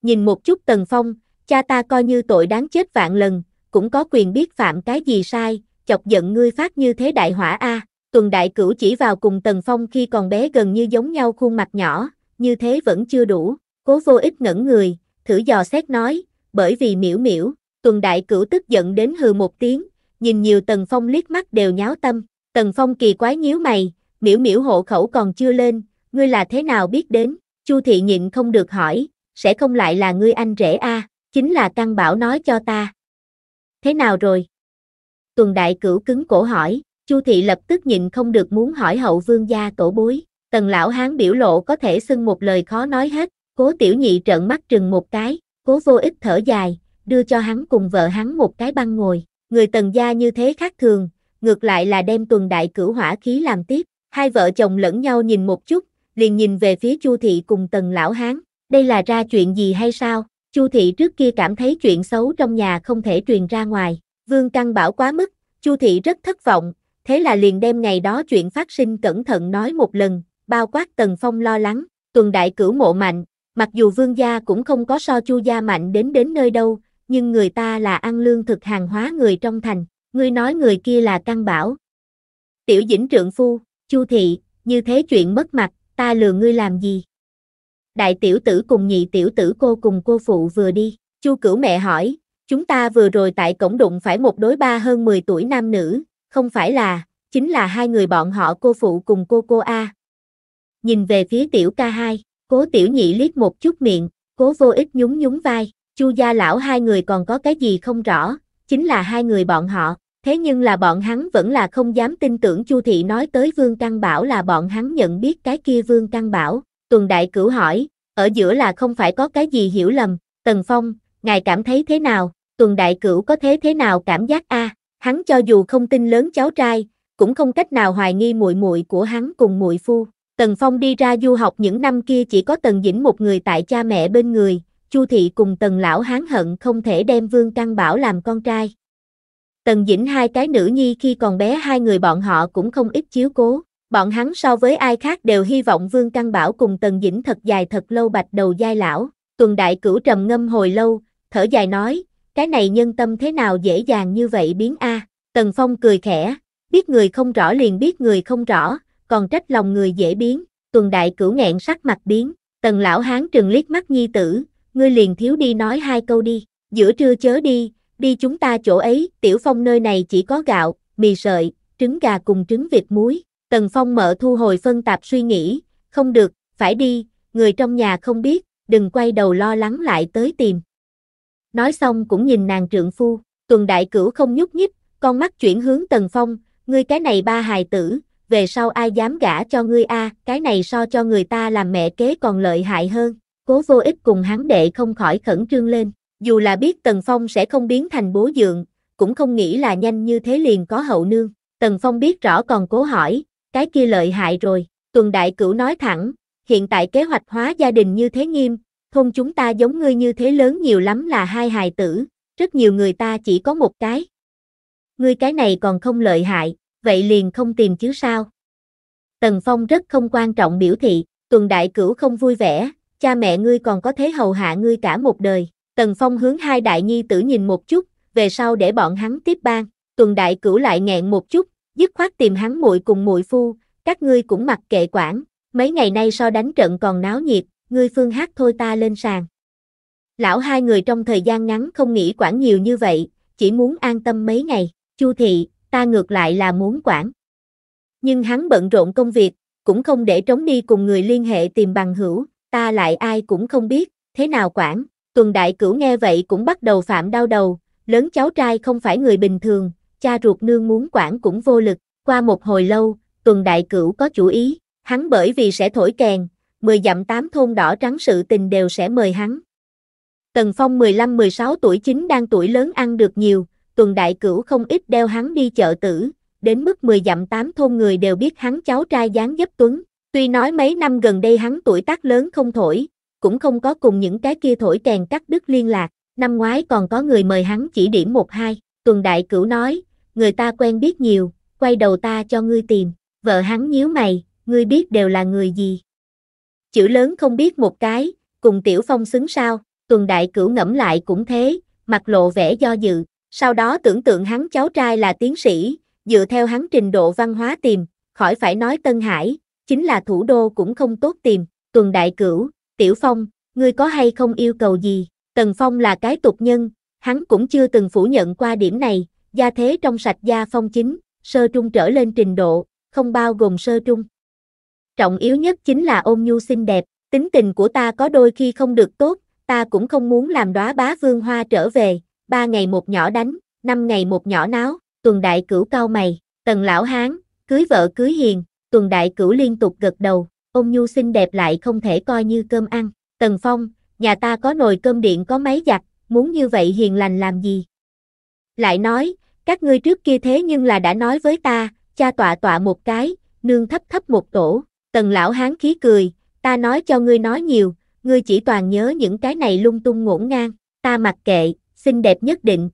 A: Nhìn một chút Tần Phong, cha ta coi như tội đáng chết vạn lần, cũng có quyền biết phạm cái gì sai, chọc giận ngươi phát như thế đại hỏa a. Tuần đại cửu chỉ vào cùng Tần Phong khi còn bé gần như giống nhau khuôn mặt nhỏ, như thế vẫn chưa đủ, cố vô ích ngẩn người, thử dò xét nói, bởi vì miễu miễu, tuần đại cửu tức giận đến hừ một tiếng, nhìn nhiều Tần Phong liếc mắt đều nháo tâm, Tần Phong kỳ quái nhíu mày, miễu miễu hộ khẩu còn chưa lên, ngươi là thế nào biết đến, Chu thị nhịn không được hỏi, sẽ không lại là ngươi anh rể a, chính là căn bảo nói cho ta. Thế nào rồi? tuần đại cửu cứng cổ hỏi, Chu thị lập tức nhìn không được muốn hỏi hậu vương gia tổ bối, tần lão hán biểu lộ có thể xưng một lời khó nói hết, cố tiểu nhị trợn mắt trừng một cái, cố vô ích thở dài, đưa cho hắn cùng vợ hắn một cái băng ngồi, người tần gia như thế khác thường, ngược lại là đem tuần đại cửu hỏa khí làm tiếp, hai vợ chồng lẫn nhau nhìn một chút, liền nhìn về phía Chu thị cùng tần lão hán, đây là ra chuyện gì hay sao? Chu thị trước kia cảm thấy chuyện xấu trong nhà không thể truyền ra ngoài, Vương Căng Bảo quá mức, Chu Thị rất thất vọng, thế là liền đem ngày đó chuyện phát sinh cẩn thận nói một lần, bao quát Tần Phong lo lắng, tuần đại cử mộ mạnh, mặc dù Vương gia cũng không có so Chu gia mạnh đến đến nơi đâu, nhưng người ta là ăn lương thực hàng hóa người trong thành, ngươi nói người kia là Căng Bảo. Tiểu Dĩnh trượng phu, Chu Thị, như thế chuyện mất mặt, ta lừa ngươi làm gì? Đại tiểu tử cùng nhị tiểu tử cô cùng cô phụ vừa đi, Chu Cửu mẹ hỏi, Chúng ta vừa rồi tại cổng đụng phải một đối ba hơn 10 tuổi nam nữ, không phải là, chính là hai người bọn họ cô phụ cùng cô cô A. Nhìn về phía tiểu ca hai, cố tiểu nhị liếc một chút miệng, cố vô ích nhún nhún vai, chu gia lão hai người còn có cái gì không rõ, chính là hai người bọn họ, thế nhưng là bọn hắn vẫn là không dám tin tưởng chu thị nói tới vương căn bảo là bọn hắn nhận biết cái kia vương căn bảo. Tuần đại cửu hỏi, ở giữa là không phải có cái gì hiểu lầm, Tần Phong, ngài cảm thấy thế nào, tuần đại cửu có thế thế nào cảm giác a à? hắn cho dù không tin lớn cháu trai cũng không cách nào hoài nghi muội muội của hắn cùng muội phu tần phong đi ra du học những năm kia chỉ có tần dĩnh một người tại cha mẹ bên người chu thị cùng tần lão hán hận không thể đem vương căn bảo làm con trai tần dĩnh hai cái nữ nhi khi còn bé hai người bọn họ cũng không ít chiếu cố bọn hắn so với ai khác đều hy vọng vương căn bảo cùng tần dĩnh thật dài thật lâu bạch đầu giai lão tuần đại cửu trầm ngâm hồi lâu thở dài nói cái này nhân tâm thế nào dễ dàng như vậy biến a Tần Phong cười khẽ, biết người không rõ liền biết người không rõ, còn trách lòng người dễ biến, tuần đại cửu nghẹn sắc mặt biến, tần lão hán trừng liếc mắt nhi tử, ngươi liền thiếu đi nói hai câu đi, giữa trưa chớ đi, đi chúng ta chỗ ấy, tiểu phong nơi này chỉ có gạo, mì sợi, trứng gà cùng trứng vịt muối, tần phong mở thu hồi phân tạp suy nghĩ, không được, phải đi, người trong nhà không biết, đừng quay đầu lo lắng lại tới tìm, nói xong cũng nhìn nàng trượng phu, tuần đại cửu không nhúc nhích, con mắt chuyển hướng tần phong, ngươi cái này ba hài tử, về sau ai dám gả cho ngươi a cái này so cho người ta làm mẹ kế còn lợi hại hơn, cố vô ích cùng hắn đệ không khỏi khẩn trương lên, dù là biết tần phong sẽ không biến thành bố dượng, cũng không nghĩ là nhanh như thế liền có hậu nương, tần phong biết rõ còn cố hỏi, cái kia lợi hại rồi, tuần đại cửu nói thẳng, hiện tại kế hoạch hóa gia đình như thế nghiêm, thôn chúng ta giống ngươi như thế lớn nhiều lắm là hai hài tử, rất nhiều người ta chỉ có một cái. Ngươi cái này còn không lợi hại, vậy liền không tìm chứ sao. Tần Phong rất không quan trọng biểu thị, tuần đại cửu không vui vẻ, cha mẹ ngươi còn có thế hầu hạ ngươi cả một đời. Tần Phong hướng hai đại nhi tử nhìn một chút, về sau để bọn hắn tiếp ban. Tuần đại cửu lại nghẹn một chút, dứt khoát tìm hắn muội cùng muội phu, các ngươi cũng mặc kệ quản. Mấy ngày nay so đánh trận còn náo nhiệt, ngươi phương hát thôi ta lên sàn. Lão hai người trong thời gian ngắn không nghĩ quản nhiều như vậy, chỉ muốn an tâm mấy ngày, chu thị, ta ngược lại là muốn quản. Nhưng hắn bận rộn công việc, cũng không để trống đi cùng người liên hệ tìm bằng hữu, ta lại ai cũng không biết, thế nào quản, tuần đại cửu nghe vậy cũng bắt đầu phạm đau đầu, lớn cháu trai không phải người bình thường, cha ruột nương muốn quản cũng vô lực, qua một hồi lâu, tuần đại cửu có chủ ý, hắn bởi vì sẽ thổi kèn, 10 dặm tám thôn đỏ trắng sự tình đều sẽ mời hắn. Tần Phong 15-16 tuổi chính đang tuổi lớn ăn được nhiều, tuần đại cửu không ít đeo hắn đi chợ tử, đến mức 10 dặm tám thôn người đều biết hắn cháu trai dáng dấp tuấn. Tuy nói mấy năm gần đây hắn tuổi tác lớn không thổi, cũng không có cùng những cái kia thổi kèn cắt đứt liên lạc, năm ngoái còn có người mời hắn chỉ điểm một hai, tuần đại cửu nói, người ta quen biết nhiều, quay đầu ta cho ngươi tìm, vợ hắn nhíu mày, ngươi biết đều là người gì chữ lớn không biết một cái, cùng Tiểu Phong xứng sao, tuần đại cửu ngẫm lại cũng thế, mặt lộ vẻ do dự, sau đó tưởng tượng hắn cháu trai là tiến sĩ, dựa theo hắn trình độ văn hóa tìm, khỏi phải nói Tân Hải, chính là thủ đô cũng không tốt tìm, tuần đại cửu, Tiểu Phong, ngươi có hay không yêu cầu gì, Tần Phong là cái tục nhân, hắn cũng chưa từng phủ nhận qua điểm này, gia thế trong sạch gia phong chính, sơ trung trở lên trình độ, không bao gồm sơ trung, Trọng yếu nhất chính là ôn nhu xinh đẹp, tính tình của ta có đôi khi không được tốt, ta cũng không muốn làm đóa bá vương hoa trở về, ba ngày một nhỏ đánh, năm ngày một nhỏ náo, tuần đại cửu cao mày, tần lão hán, cưới vợ cưới hiền, tuần đại cửu liên tục gật đầu, ôn nhu xinh đẹp lại không thể coi như cơm ăn, tần phong, nhà ta có nồi cơm điện có máy giặt, muốn như vậy hiền lành làm gì? Lại nói, các ngươi trước kia thế nhưng là đã nói với ta, cha tọa tọa một cái, nương thấp thấp một tổ, Tần lão hán khí cười, ta nói cho ngươi nói nhiều, ngươi chỉ toàn nhớ những cái này lung tung ngổn ngang, ta mặc kệ, xinh đẹp nhất định.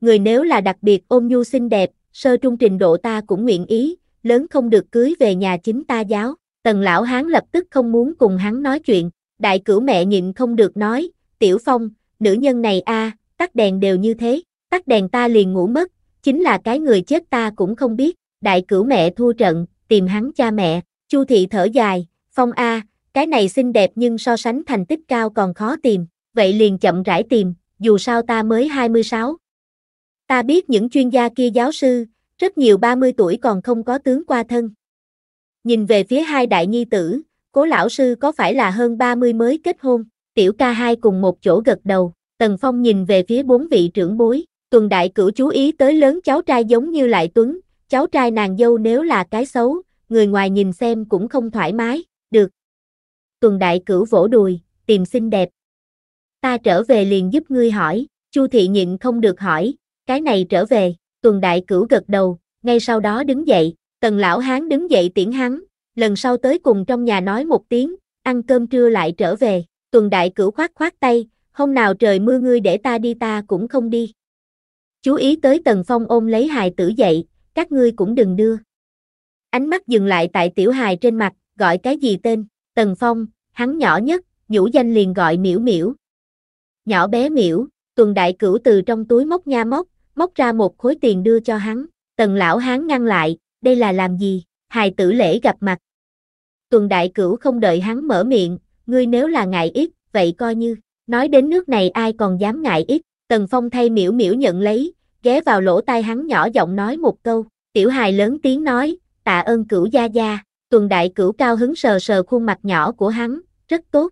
A: Người nếu là đặc biệt ôm nhu xinh đẹp, sơ trung trình độ ta cũng nguyện ý, lớn không được cưới về nhà chính ta giáo. Tần lão hán lập tức không muốn cùng hắn nói chuyện, đại cửu mẹ nhịn không được nói, tiểu phong, nữ nhân này a, tắt đèn đều như thế, tắt đèn ta liền ngủ mất, chính là cái người chết ta cũng không biết, đại cửu mẹ thua trận, tìm hắn cha mẹ, Chu thị thở dài, Phong A, cái này xinh đẹp nhưng so sánh thành tích cao còn khó tìm, vậy liền chậm rãi tìm, dù sao ta mới 26. Ta biết những chuyên gia kia giáo sư, rất nhiều 30 tuổi còn không có tướng qua thân. Nhìn về phía hai đại nhi tử, cố lão sư có phải là hơn 30 mới kết hôn, tiểu ca hai cùng một chỗ gật đầu, Tần Phong nhìn về phía bốn vị trưởng bối, tuần đại cửu chú ý tới lớn cháu trai giống như lại tuấn, cháu trai nàng dâu nếu là cái xấu, người ngoài nhìn xem cũng không thoải mái, được. Tuần đại cửu vỗ đùi, tìm xinh đẹp. Ta trở về liền giúp ngươi hỏi, Chu thị nhịn không được hỏi, cái này trở về, tuần đại cửu gật đầu, ngay sau đó đứng dậy, tần lão hán đứng dậy tiễn hắn, lần sau tới cùng trong nhà nói một tiếng, ăn cơm trưa lại trở về, tuần đại cửu khoát khoát tay, hôm nào trời mưa ngươi để ta đi ta cũng không đi. Chú ý tới tần phong ôm lấy hài tử dậy, các ngươi cũng đừng đưa. Ánh mắt dừng lại tại tiểu hài trên mặt, gọi cái gì tên, Tần Phong, hắn nhỏ nhất, nhũ danh liền gọi Miểu Miểu, Nhỏ bé Miểu. tuần đại cửu từ trong túi móc nha móc, móc ra một khối tiền đưa cho hắn, tần lão hắn ngăn lại, đây là làm gì, hài tử lễ gặp mặt. Tuần đại cửu không đợi hắn mở miệng, ngươi nếu là ngại ít, vậy coi như, nói đến nước này ai còn dám ngại ít, tần phong thay Miểu Miểu nhận lấy, ghé vào lỗ tai hắn nhỏ giọng nói một câu, tiểu hài lớn tiếng nói, tạ ơn cửu gia gia, tuần đại cửu cao hứng sờ sờ khuôn mặt nhỏ của hắn, rất tốt.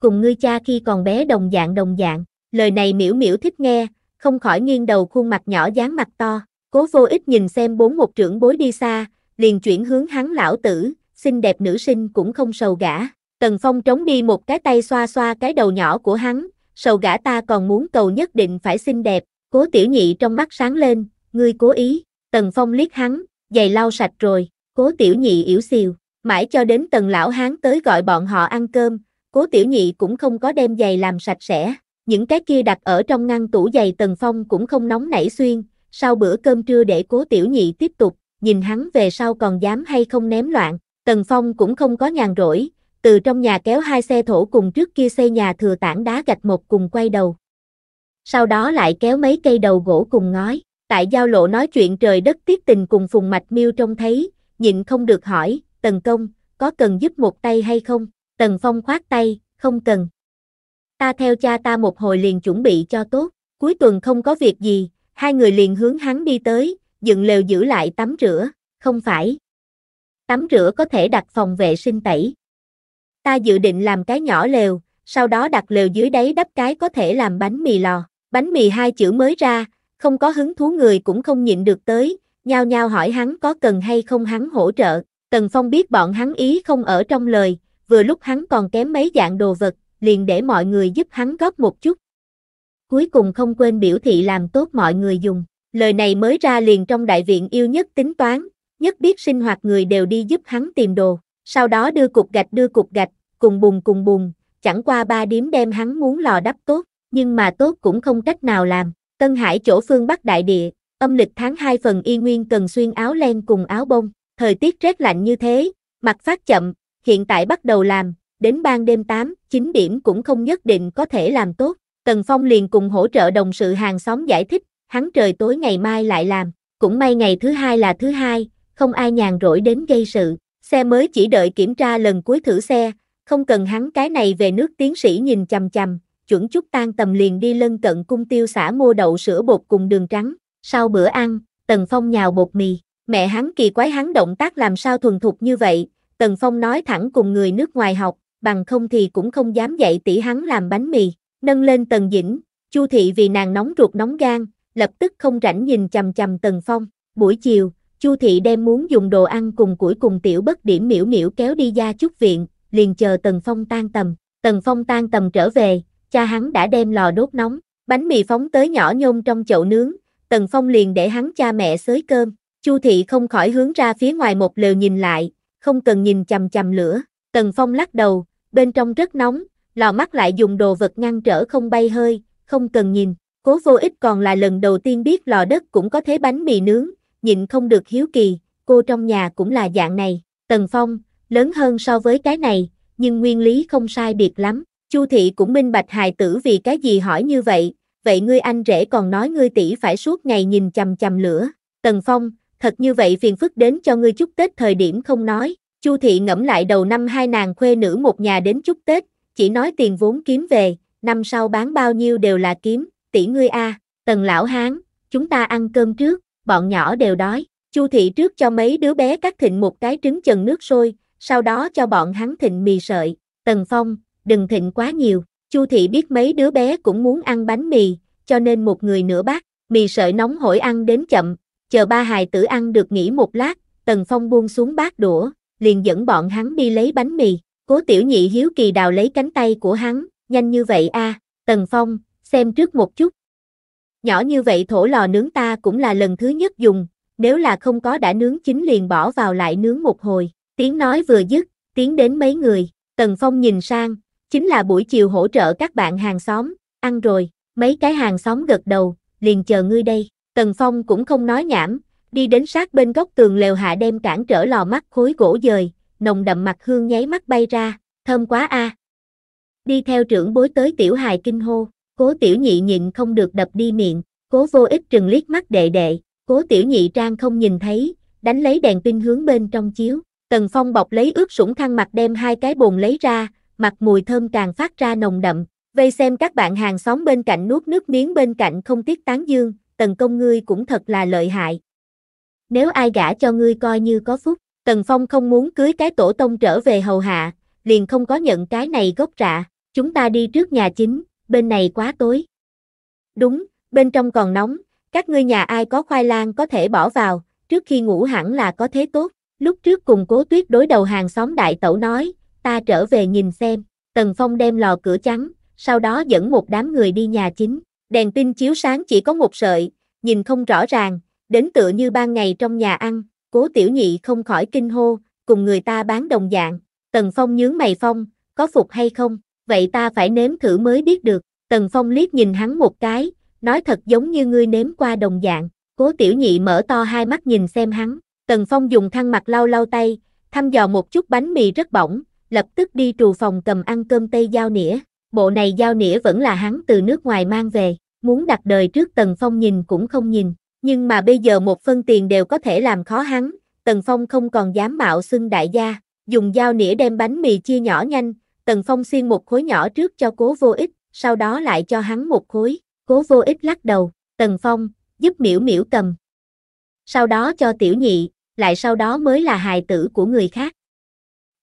A: Cùng ngươi cha khi còn bé đồng dạng đồng dạng, lời này miễu miễu thích nghe, không khỏi nghiêng đầu khuôn mặt nhỏ dáng mặt to, cố vô ích nhìn xem bốn một trưởng bối đi xa, liền chuyển hướng hắn lão tử, xinh đẹp nữ sinh cũng không sầu gã. Tần Phong trống đi một cái tay xoa xoa cái đầu nhỏ của hắn, sầu gã ta còn muốn cầu nhất định phải xinh đẹp, cố tiểu nhị trong mắt sáng lên, ngươi cố ý, Tần Phong liếc hắn, giày lau sạch rồi, cố tiểu nhị yếu xìu, mãi cho đến tần lão hán tới gọi bọn họ ăn cơm, cố tiểu nhị cũng không có đem giày làm sạch sẽ, những cái kia đặt ở trong ngăn tủ giày tần phong cũng không nóng nảy xuyên, sau bữa cơm trưa để cố tiểu nhị tiếp tục, nhìn hắn về sau còn dám hay không ném loạn, tần phong cũng không có nhàn rỗi, từ trong nhà kéo hai xe thổ cùng trước kia xây nhà thừa tảng đá gạch một cùng quay đầu. Sau đó lại kéo mấy cây đầu gỗ cùng ngói, Tại giao lộ nói chuyện trời đất tiết tình cùng Phùng Mạch Miêu trông thấy, nhịn không được hỏi, Tần Công, có cần giúp một tay hay không? Tần Phong khoát tay, không cần. Ta theo cha ta một hồi liền chuẩn bị cho tốt, cuối tuần không có việc gì, hai người liền hướng hắn đi tới, dựng lều giữ lại tắm rửa, không phải. Tắm rửa có thể đặt phòng vệ sinh tẩy. Ta dự định làm cái nhỏ lều, sau đó đặt lều dưới đáy đắp cái có thể làm bánh mì lò. Bánh mì hai chữ mới ra, không có hứng thú người cũng không nhịn được tới, nhao nhao hỏi hắn có cần hay không hắn hỗ trợ. Tần Phong biết bọn hắn ý không ở trong lời, vừa lúc hắn còn kém mấy dạng đồ vật, liền để mọi người giúp hắn góp một chút. Cuối cùng không quên biểu thị làm tốt mọi người dùng. Lời này mới ra liền trong đại viện yêu nhất tính toán, nhất biết sinh hoạt người đều đi giúp hắn tìm đồ. Sau đó đưa cục gạch đưa cục gạch, cùng bùng cùng bùng, chẳng qua ba điếm đem hắn muốn lò đắp tốt, nhưng mà tốt cũng không cách nào làm. Tân Hải chỗ phương Bắc đại địa, âm lịch tháng 2 phần y nguyên cần xuyên áo len cùng áo bông, thời tiết rét lạnh như thế, mặt phát chậm, hiện tại bắt đầu làm, đến ban đêm 8, 9 điểm cũng không nhất định có thể làm tốt. Tần Phong liền cùng hỗ trợ đồng sự hàng xóm giải thích, hắn trời tối ngày mai lại làm, cũng may ngày thứ hai là thứ hai, không ai nhàn rỗi đến gây sự, xe mới chỉ đợi kiểm tra lần cuối thử xe, không cần hắn cái này về nước tiến sĩ nhìn chằm chằm, chuẩn chút tan tầm liền đi lân cận cung tiêu xã mua đậu sữa bột cùng đường trắng. Sau bữa ăn, Tần Phong nhào bột mì, mẹ hắn kỳ quái hắn động tác làm sao thuần thục như vậy, Tần Phong nói thẳng cùng người nước ngoài học, bằng không thì cũng không dám dạy tỷ hắn làm bánh mì, nâng lên Tần Dĩnh, Chu thị vì nàng nóng ruột nóng gan, lập tức không rảnh nhìn chầm chầm Tần Phong. Buổi chiều, Chu thị đem muốn dùng đồ ăn cùng củi cùng tiểu bất điểm miễu miễu kéo đi ra chút viện, liền chờ Tần Phong tan tầm. Tần Phong tan tầm trở về, cha hắn đã đem lò đốt nóng, bánh mì phóng tới nhỏ nhung trong chậu nướng, Tần Phong liền để hắn cha mẹ xới cơm. Chu thị không khỏi hướng ra phía ngoài một lều nhìn lại, không cần nhìn chằm chằm lửa. Tần Phong lắc đầu, bên trong rất nóng, lò mắt lại dùng đồ vật ngăn trở không bay hơi, không cần nhìn. Cố vô ích còn là lần đầu tiên biết lò đất cũng có thế bánh mì nướng, nhịn không được hiếu kỳ, cô trong nhà cũng là dạng này. Tần Phong, lớn hơn so với cái này, nhưng nguyên lý không sai biệt lắm. Chu thị cũng minh bạch hài tử vì cái gì hỏi như vậy, vậy ngươi anh rể còn nói ngươi tỷ phải suốt ngày nhìn chằm chằm lửa, Tần Phong, thật như vậy phiền phức đến cho ngươi chúc Tết thời điểm không nói, Chu thị ngẫm lại đầu năm hai nàng khuê nữ một nhà đến chúc Tết, chỉ nói tiền vốn kiếm về, năm sau bán bao nhiêu đều là kiếm, tỷ ngươi a, Tần lão hán, chúng ta ăn cơm trước, bọn nhỏ đều đói. Chu thị trước cho mấy đứa bé cắt thịnh một cái trứng chần nước sôi, sau đó cho bọn hắn thịnh mì sợi. Tần Phong, đừng thịnh quá nhiều. Chu thị biết mấy đứa bé cũng muốn ăn bánh mì, cho nên một người nửa bát, mì sợi nóng hổi ăn đến chậm, chờ ba hài tử ăn được nghỉ một lát, Tần Phong buông xuống bát đũa, liền dẫn bọn hắn đi lấy bánh mì. Cố tiểu nhị hiếu kỳ đào lấy cánh tay của hắn, nhanh như vậy a, Tần Phong, xem trước một chút. Nhỏ như vậy thổ lò nướng ta cũng là lần thứ nhất dùng, nếu là không có đã nướng chín liền bỏ vào lại nướng một hồi. Tiếng nói vừa dứt, tiếng đến mấy người, Tần Phong nhìn sang, Chính là buổi chiều hỗ trợ các bạn hàng xóm, ăn rồi, mấy cái hàng xóm gật đầu, liền chờ ngươi đây. Tần Phong cũng không nói nhảm, đi đến sát bên góc tường lều hạ đem cản trở lò mắt khối gỗ dời, nồng đậm mặt hương nháy mắt bay ra, thơm quá a. À. Đi theo trưởng bối tới tiểu hài kinh hô, cố tiểu nhị nhịn không được đập đi miệng, cố vô ích trừng liếc mắt đệ đệ, cố tiểu nhị trang không nhìn thấy, đánh lấy đèn pin hướng bên trong chiếu, tần phong bọc lấy ướt sũng khăn mặt đem hai cái bồn lấy ra, mặt mùi thơm càng phát ra nồng đậm, vây xem các bạn hàng xóm bên cạnh nuốt nước miếng bên cạnh không tiếc tán dương, tần công ngươi cũng thật là lợi hại. Nếu ai gả cho ngươi coi như có phúc, tần phong không muốn cưới cái tổ tông trở về hầu hạ, liền không có nhận cái này gốc rạ, chúng ta đi trước nhà chính, bên này quá tối. Đúng, bên trong còn nóng, các ngươi nhà ai có khoai lang có thể bỏ vào, trước khi ngủ hẳn là có thế tốt. Lúc trước cùng cố tuyết đối đầu hàng xóm đại tẩu nói, ta trở về nhìn xem, Tần Phong đem lò cửa trắng, sau đó dẫn một đám người đi nhà chính, đèn pin chiếu sáng chỉ có một sợi, nhìn không rõ ràng, đến tựa như ban ngày trong nhà ăn, cố tiểu nhị không khỏi kinh hô, cùng người ta bán đồng dạng, Tần Phong nhướng mày Phong, có phục hay không, vậy ta phải nếm thử mới biết được, Tần Phong liếc nhìn hắn một cái, nói thật giống như ngươi nếm qua đồng dạng, cố tiểu nhị mở to hai mắt nhìn xem hắn, Tần Phong dùng khăn mặt lau lau tay, thăm dò một chút bánh mì rất bỏng, lập tức đi trù phòng cầm ăn cơm tây giao nĩa. Bộ này giao nĩa vẫn là hắn từ nước ngoài mang về, muốn đặt đời trước Tần Phong nhìn cũng không nhìn, nhưng mà bây giờ một phân tiền đều có thể làm khó hắn, Tần Phong không còn dám mạo xưng đại gia, dùng dao nĩa đem bánh mì chia nhỏ nhanh, Tần Phong xiên một khối nhỏ trước cho cố vô ích, sau đó lại cho hắn một khối, cố vô ích lắc đầu, Tần Phong, giúp miễu miễu cầm. Sau đó cho tiểu nhị, lại sau đó mới là hài tử của người khác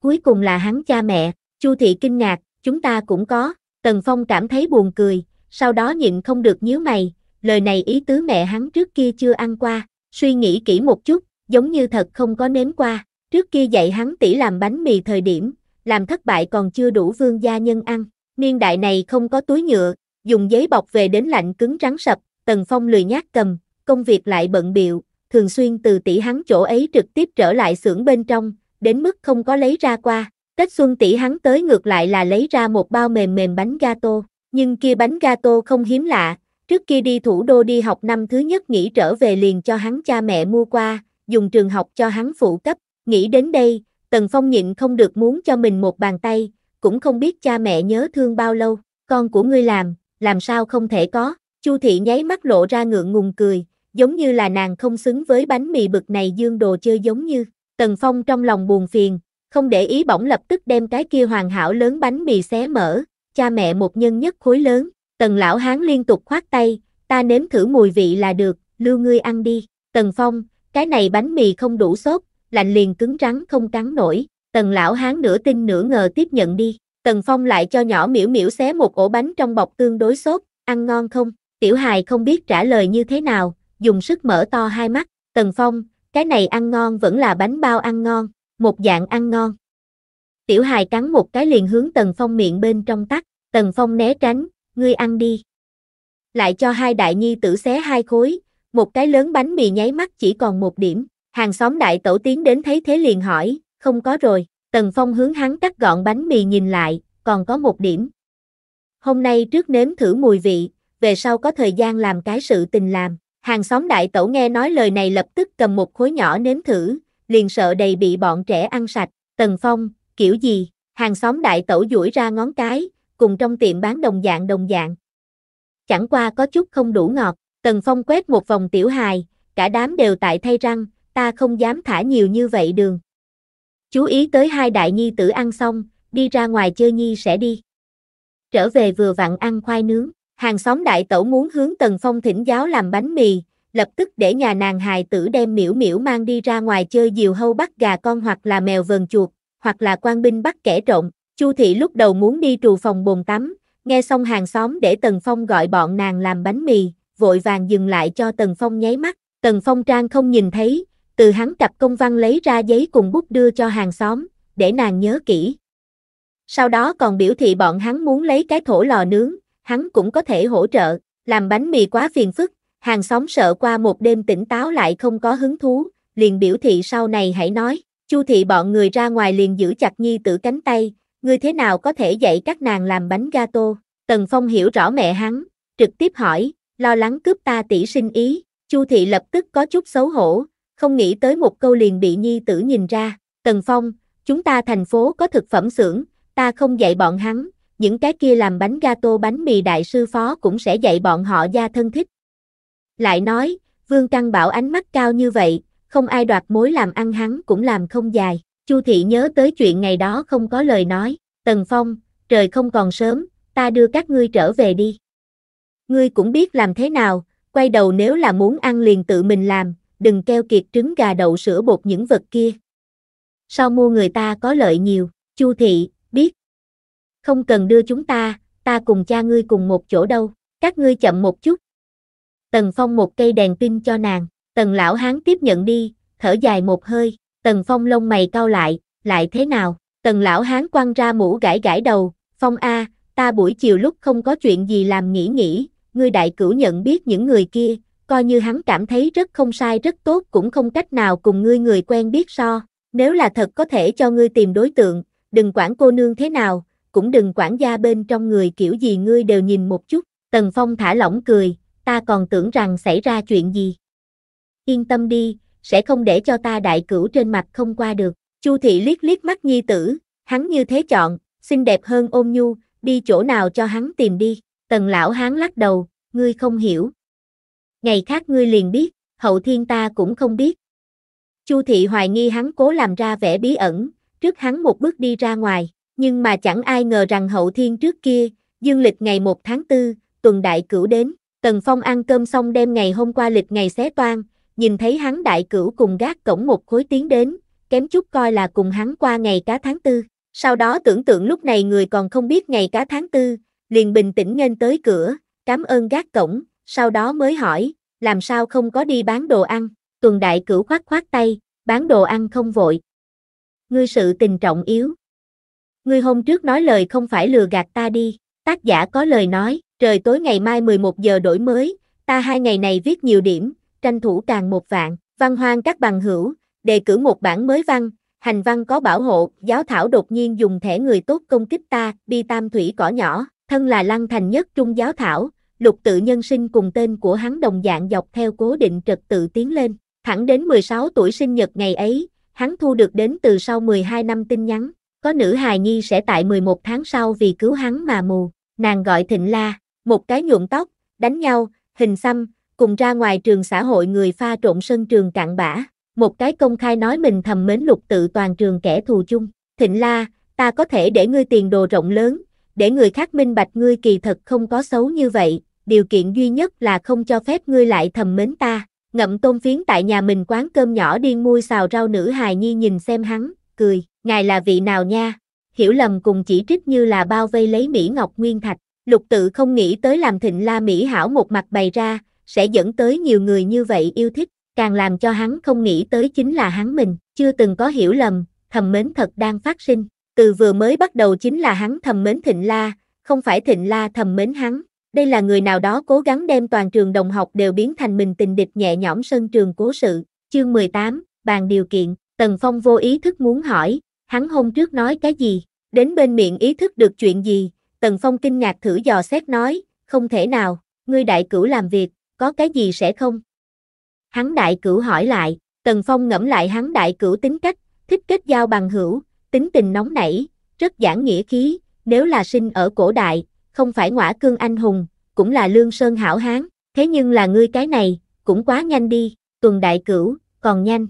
A: cuối cùng là hắn cha mẹ, Chu thị kinh ngạc, chúng ta cũng có, Tần Phong cảm thấy buồn cười, sau đó nhịn không được nhíu mày, lời này ý tứ mẹ hắn trước kia chưa ăn qua, suy nghĩ kỹ một chút, giống như thật không có nếm qua, trước kia dạy hắn tỉ làm bánh mì thời điểm, làm thất bại còn chưa đủ vương gia nhân ăn, niên đại này không có túi nhựa, dùng giấy bọc về đến lạnh cứng rắn sập, Tần Phong lười nhác cầm, công việc lại bận biệu, thường xuyên từ tỉ hắn chỗ ấy trực tiếp trở lại xưởng bên trong, đến mức không có lấy ra qua. Tết xuân tỷ hắn tới ngược lại là lấy ra một bao mềm mềm bánh gato, nhưng kia bánh gato không hiếm lạ, trước kia đi thủ đô đi học năm thứ nhất nghỉ trở về liền cho hắn cha mẹ mua qua, dùng trường học cho hắn phụ cấp, nghĩ đến đây, Tần Phong nhịn không được muốn cho mình một bàn tay, cũng không biết cha mẹ nhớ thương bao lâu, con của ngươi làm, làm sao không thể có, Chu thị nháy mắt lộ ra ngượng ngùng cười, giống như là nàng không xứng với bánh mì bực này dương đồ chơi giống như, Tần Phong trong lòng buồn phiền, không để ý bỗng lập tức đem cái kia hoàn hảo lớn bánh mì xé mở, cha mẹ một nhân nhất khối lớn, Tần lão hán liên tục khoát tay, ta nếm thử mùi vị là được, lưu ngươi ăn đi. Tần Phong, cái này bánh mì không đủ sốt, lạnh liền cứng rắn không cắn nổi. Tần lão hán nửa tin nửa ngờ tiếp nhận đi. Tần Phong lại cho nhỏ miễu miễu xé một ổ bánh trong bọc tương đối sốt, ăn ngon không? Tiểu hài không biết trả lời như thế nào, dùng sức mở to hai mắt. Tần Phong, cái này ăn ngon vẫn là bánh bao ăn ngon, một dạng ăn ngon. Tiểu hài cắn một cái liền hướng Tần Phong miệng bên trong tắt, Tần Phong né tránh, ngươi ăn đi. Lại cho hai đại nhi tử xé hai khối, một cái lớn bánh mì nháy mắt chỉ còn một điểm, hàng xóm đại tổ tiến đến thấy thế liền hỏi, không có rồi, Tần Phong hướng hắn cắt gọn bánh mì nhìn lại, còn có một điểm. Hôm nay trước nếm thử mùi vị, về sau có thời gian làm cái sự tình làm. Hàng xóm đại tẩu nghe nói lời này lập tức cầm một khối nhỏ nếm thử, liền sợ đầy bị bọn trẻ ăn sạch, Tần Phong, kiểu gì, hàng xóm đại tẩu duỗi ra ngón cái, cùng trong tiệm bán đồng dạng đồng dạng. Chẳng qua có chút không đủ ngọt, Tần Phong quét một vòng tiểu hài, cả đám đều tại thay răng, ta không dám thả nhiều như vậy đường. Chú ý tới hai đại nhi tử ăn xong, đi ra ngoài chơi nhi sẽ đi. Trở về vừa vặn ăn khoai nướng. Hàng xóm đại tẩu muốn hướng Tần Phong thỉnh giáo làm bánh mì, lập tức để nhà nàng hài tử đem miễu miễu mang đi ra ngoài chơi diều hâu bắt gà con hoặc là mèo vờn chuột, hoặc là quan binh bắt kẻ trộm. Chu thị lúc đầu muốn đi trù phòng bồn tắm, nghe xong hàng xóm để Tần Phong gọi bọn nàng làm bánh mì, vội vàng dừng lại cho Tần Phong nháy mắt. Tần Phong Trang không nhìn thấy, từ hắn cặp công văn lấy ra giấy cùng bút đưa cho hàng xóm, để nàng nhớ kỹ. Sau đó còn biểu thị bọn hắn muốn lấy cái thổ lò nướng, hắn cũng có thể hỗ trợ, làm bánh mì quá phiền phức, hàng xóm sợ qua một đêm tỉnh táo lại không có hứng thú, liền biểu thị sau này hãy nói, chu thị bọn người ra ngoài liền giữ chặt nhi tử cánh tay, ngươi thế nào có thể dạy các nàng làm bánh gato, Tần Phong hiểu rõ mẹ hắn, trực tiếp hỏi, lo lắng cướp ta tỷ sinh ý, chu thị lập tức có chút xấu hổ, không nghĩ tới một câu liền bị nhi tử nhìn ra, Tần Phong, chúng ta thành phố có thực phẩm xưởng, ta không dạy bọn hắn, những cái kia làm bánh gato bánh mì đại sư phó cũng sẽ dạy bọn họ gia thân thích. Lại nói, Vương Căn Bảo ánh mắt cao như vậy, không ai đoạt mối làm ăn hắn cũng làm không dài. Chu thị nhớ tới chuyện ngày đó không có lời nói, Tần Phong, trời không còn sớm, ta đưa các ngươi trở về đi. Ngươi cũng biết làm thế nào, quay đầu nếu là muốn ăn liền tự mình làm, đừng keo kiệt trứng gà đậu sữa bột những vật kia. Sau mua người ta có lợi nhiều, Chu thị, không cần đưa chúng ta, ta cùng cha ngươi cùng một chỗ đâu, các ngươi chậm một chút. Tần Phong một cây đèn pin cho nàng, Tần lão hán tiếp nhận đi, thở dài một hơi, Tần Phong lông mày cau lại, lại thế nào? Tần lão hán quăng ra mũ gãi gãi đầu, Phong A, ta buổi chiều lúc không có chuyện gì làm nghĩ nghĩ, ngươi đại cửu nhận biết những người kia, coi như hắn cảm thấy rất không sai rất tốt cũng không cách nào cùng ngươi người quen biết so, nếu là thật có thể cho ngươi tìm đối tượng, đừng quản cô nương thế nào, cũng đừng quản gia bên trong người kiểu gì ngươi đều nhìn một chút, Tần Phong thả lỏng cười, ta còn tưởng rằng xảy ra chuyện gì. Yên tâm đi, sẽ không để cho ta đại cửu trên mặt không qua được, Chu thị liếc liếc mắt nhi tử, hắn như thế chọn, xinh đẹp hơn ôm nhu, đi chỗ nào cho hắn tìm đi, Tần lão hán lắc đầu, ngươi không hiểu. Ngày khác ngươi liền biết, hậu thiên ta cũng không biết. Chu thị hoài nghi hắn cố làm ra vẻ bí ẩn, trước hắn một bước đi ra ngoài. Nhưng mà chẳng ai ngờ rằng hậu thiên trước kia, dương lịch ngày 1 tháng 4, tuần đại cửu đến, Tần Phong ăn cơm xong đem ngày hôm qua lịch ngày xé toan, nhìn thấy hắn đại cửu cùng gác cổng một khối tiến đến, kém chút coi là cùng hắn qua ngày cá tháng tư. Sau đó tưởng tượng lúc này người còn không biết ngày cá tháng tư, liền bình tĩnh nghênh tới cửa, cảm ơn gác cổng, sau đó mới hỏi, làm sao không có đi bán đồ ăn, tuần đại cửu khoát khoát tay, bán đồ ăn không vội. Ngươi sự tình trọng yếu, Ngươi hôm trước nói lời không phải lừa gạt ta đi, tác giả có lời nói, trời tối ngày mai 11 giờ đổi mới, ta hai ngày này viết nhiều điểm, tranh thủ càng một vạn, văn hoang các bằng hữu, đề cử một bản mới văn, hành văn có bảo hộ, giáo thảo đột nhiên dùng thẻ người tốt công kích ta, bi tam thủy cỏ nhỏ, thân là lăng thành nhất trung giáo thảo, lục tự nhân sinh cùng tên của hắn đồng dạng dọc theo cố định trật tự tiến lên, thẳng đến 16 tuổi sinh nhật ngày ấy, hắn thu được đến từ sau 12 năm tin nhắn, có nữ hài nhi sẽ tại 11 tháng sau vì cứu hắn mà mù, nàng gọi Thịnh La, một cái nhuộm tóc, đánh nhau, hình xăm, cùng ra ngoài trường xã hội người pha trộn sân trường cạn bã, một cái công khai nói mình thầm mến lục tự toàn trường kẻ thù chung. Thịnh La, ta có thể để ngươi tiền đồ rộng lớn, để người khác minh bạch ngươi kỳ thật không có xấu như vậy, điều kiện duy nhất là không cho phép ngươi lại thầm mến ta. Ngậm tôm phiến tại nhà mình quán cơm nhỏ điên mui xào rau nữ hài nhi nhìn xem hắn, cười. Ngài là vị nào nha? Hiểu lầm cùng chỉ trích như là bao vây lấy Mỹ Ngọc Nguyên Thạch. Lục tự không nghĩ tới làm thịnh la Mỹ Hảo một mặt bày ra, sẽ dẫn tới nhiều người như vậy yêu thích, càng làm cho hắn không nghĩ tới chính là hắn mình, chưa từng có hiểu lầm, thầm mến thật đang phát sinh. Từ vừa mới bắt đầu chính là hắn thầm mến thịnh la, không phải thịnh la thầm mến hắn. Đây là người nào đó cố gắng đem toàn trường đồng học đều biến thành mình tình địch nhẹ nhõm sân trường cố sự. Chương 18, bàn điều kiện, Tần Phong vô ý thức muốn hỏi, hắn hôm trước nói cái gì, đến bên miệng ý thức được chuyện gì, Tần Phong kinh ngạc thử dò xét nói, không thể nào, ngươi đại cửu làm việc, có cái gì sẽ không? Hắn đại cửu hỏi lại, Tần Phong ngẫm lại hắn đại cửu tính cách, thích kết giao bằng hữu, tính tình nóng nảy, rất giản nghĩa khí, nếu là sinh ở cổ đại, không phải ngõa cương anh hùng, cũng là lương sơn hảo hán, thế nhưng là ngươi cái này, cũng quá nhanh đi, tuần đại cửu, còn nhanh,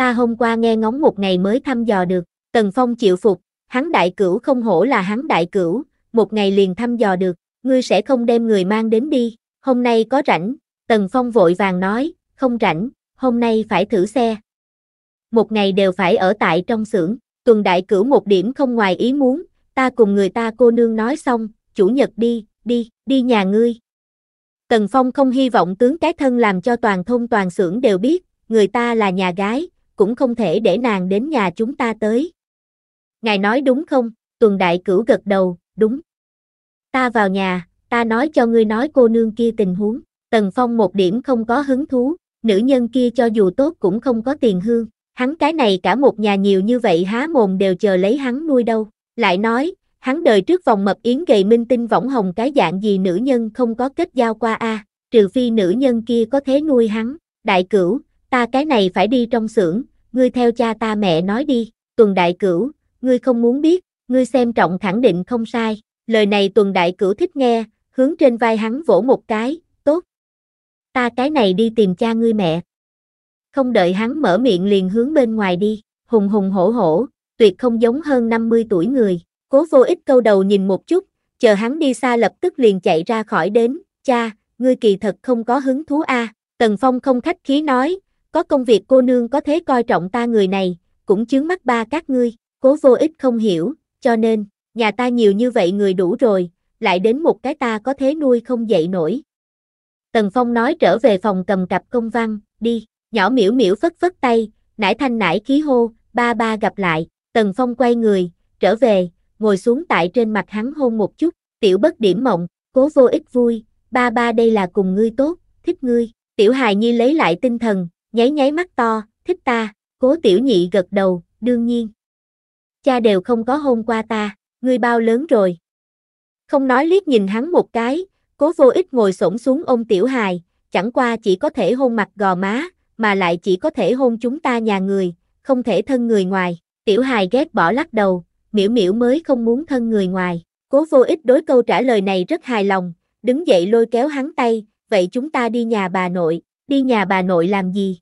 A: ta hôm qua nghe ngóng một ngày mới thăm dò được, Tần Phong chịu phục, hắn đại cửu không hổ là hắn đại cửu, một ngày liền thăm dò được, ngươi sẽ không đem người mang đến đi, hôm nay có rảnh, Tần Phong vội vàng nói, không rảnh, hôm nay phải thử xe. Một ngày đều phải ở tại trong xưởng, tuần đại cửu một điểm không ngoài ý muốn, ta cùng người ta cô nương nói xong, chủ nhật đi, đi, đi nhà ngươi. Tần Phong không hy vọng tướng cái thân làm cho toàn thôn toàn xưởng đều biết, người ta là nhà gái, cũng không thể để nàng đến nhà chúng ta tới. Ngài nói đúng không? Tuần đại cửu gật đầu, đúng. Ta vào nhà, ta nói cho ngươi nói cô nương kia tình huống, Tần Phong một điểm không có hứng thú, nữ nhân kia cho dù tốt cũng không có tiền hương, hắn cái này cả một nhà nhiều như vậy há mồm đều chờ lấy hắn nuôi đâu, lại nói, hắn đời trước vòng mập yến gầy minh tinh võng hồng cái dạng gì nữ nhân không có kết giao qua a, à, trừ phi nữ nhân kia có thế nuôi hắn, đại cửu, ta cái này phải đi trong xưởng, ngươi theo cha ta mẹ nói đi, tuần đại cửu, ngươi không muốn biết, ngươi xem trọng khẳng định không sai, lời này tuần đại cửu thích nghe, hướng trên vai hắn vỗ một cái, tốt. Ta cái này đi tìm cha ngươi mẹ. Không đợi hắn mở miệng liền hướng bên ngoài đi, hùng hùng hổ hổ, tuyệt không giống hơn 50 tuổi người, cố vô ích câu đầu nhìn một chút, chờ hắn đi xa lập tức liền chạy ra khỏi đến, cha, ngươi kỳ thật không có hứng thú a Tần Phong không khách khí nói, có công việc cô nương có thế coi trọng ta người này, cũng chướng mắt ba các ngươi, cố vô ích không hiểu, cho nên, nhà ta nhiều như vậy người đủ rồi, lại đến một cái ta có thế nuôi không dậy nổi. Tần Phong nói trở về phòng cầm cặp công văn, đi, nhỏ miễu miễu phất phất tay, nải thanh nải khí hô, ba ba gặp lại, Tần Phong quay người, trở về, ngồi xuống tại trên mặt hắn hôn một chút, tiểu bất điểm mộng, cố vô ích vui, ba ba đây là cùng ngươi tốt, thích ngươi, tiểu hài nhi lấy lại tinh thần, nháy nháy mắt to, thích ta, cố tiểu nhị gật đầu, đương nhiên. Cha đều không có hôn qua ta, ngươi bao lớn rồi. Không nói liếc nhìn hắn một cái, cố vô ích ngồi xổm xuống ôm tiểu hài, chẳng qua chỉ có thể hôn mặt gò má, mà lại chỉ có thể hôn chúng ta nhà người, không thể thân người ngoài. Tiểu hài ghét bỏ lắc đầu, miễu miễu mới không muốn thân người ngoài. Cố vô ích đối câu trả lời này rất hài lòng, đứng dậy lôi kéo hắn tay, vậy chúng ta đi nhà bà nội, đi nhà bà nội làm gì?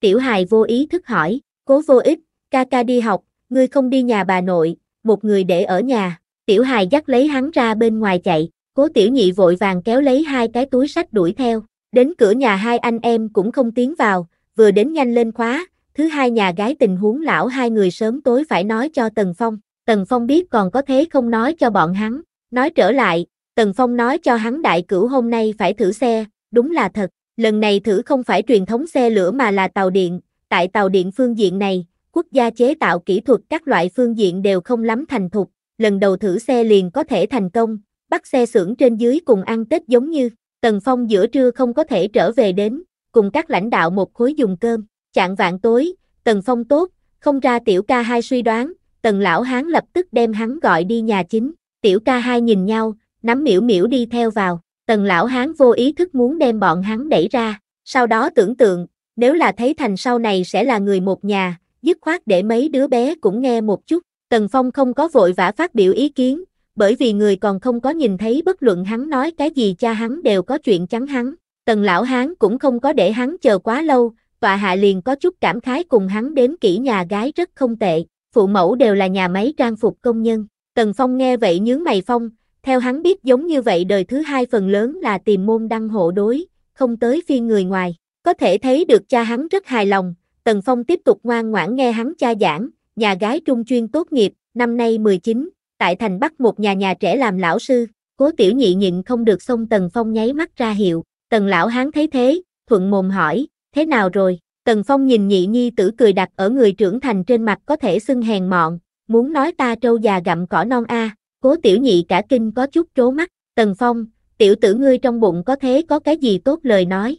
A: Tiểu hài vô ý thức hỏi, cố vô ích, ca ca đi học, ngươi không đi nhà bà nội, một người để ở nhà. Tiểu hài dắt lấy hắn ra bên ngoài chạy, cố tiểu nhị vội vàng kéo lấy hai cái túi sách đuổi theo. Đến cửa nhà hai anh em cũng không tiến vào, vừa đến nhanh lên khóa, thứ hai nhà gái tình huống lão hai người sớm tối phải nói cho Tần Phong. Tần Phong biết còn có thế không nói cho bọn hắn. Nói trở lại, Tần Phong nói cho hắn đại cửu hôm nay phải thử xe, đúng là thật, lần này thử không phải truyền thống xe lửa mà là tàu điện, tại tàu điện phương diện này, quốc gia chế tạo kỹ thuật các loại phương diện đều không lắm thành thục, lần đầu thử xe liền có thể thành công, bắt xe xưởng trên dưới cùng ăn Tết giống như, Tần Phong giữa trưa không có thể trở về đến, cùng các lãnh đạo một khối dùng cơm, chạng vạn tối, Tần Phong tốt, không ra tiểu ca hai suy đoán, Tần lão hán lập tức đem hắn gọi đi nhà chính, tiểu ca hai nhìn nhau, nắm miễu miễu đi theo vào, Tần lão hán vô ý thức muốn đem bọn hắn đẩy ra, sau đó tưởng tượng, nếu là thấy thành sau này sẽ là người một nhà, dứt khoát để mấy đứa bé cũng nghe một chút. Tần Phong không có vội vã phát biểu ý kiến, bởi vì người còn không có nhìn thấy bất luận hắn nói cái gì cha hắn đều có chuyện chắn hắn. Tần lão hán cũng không có để hắn chờ quá lâu, tòa hạ liền có chút cảm khái cùng hắn đếm kỹ nhà gái rất không tệ, phụ mẫu đều là nhà máy trang phục công nhân. Tần Phong nghe vậy nhướng mày Phong, theo hắn biết giống như vậy đời thứ hai phần lớn là tìm môn đăng hộ đối, không tới phiên người ngoài. Có thể thấy được cha hắn rất hài lòng, Tần Phong tiếp tục ngoan ngoãn nghe hắn cha giảng, nhà gái trung chuyên tốt nghiệp, năm nay 19, tại thành Bắc một nhà nhà trẻ làm lão sư, cố tiểu nhị nhịn không được xông Tần Phong nháy mắt ra hiệu, Tần lão hắn thấy thế, thuận mồm hỏi, thế nào rồi? Tần Phong nhìn nhị nhi tử cười đặt ở người trưởng thành trên mặt có thể xưng hèn mọn, muốn nói ta trâu già gặm cỏ non a, à, Cố tiểu nhị cả kinh có chút trố mắt, Tần Phong, tiểu tử ngươi trong bụng có thế có cái gì tốt lời nói.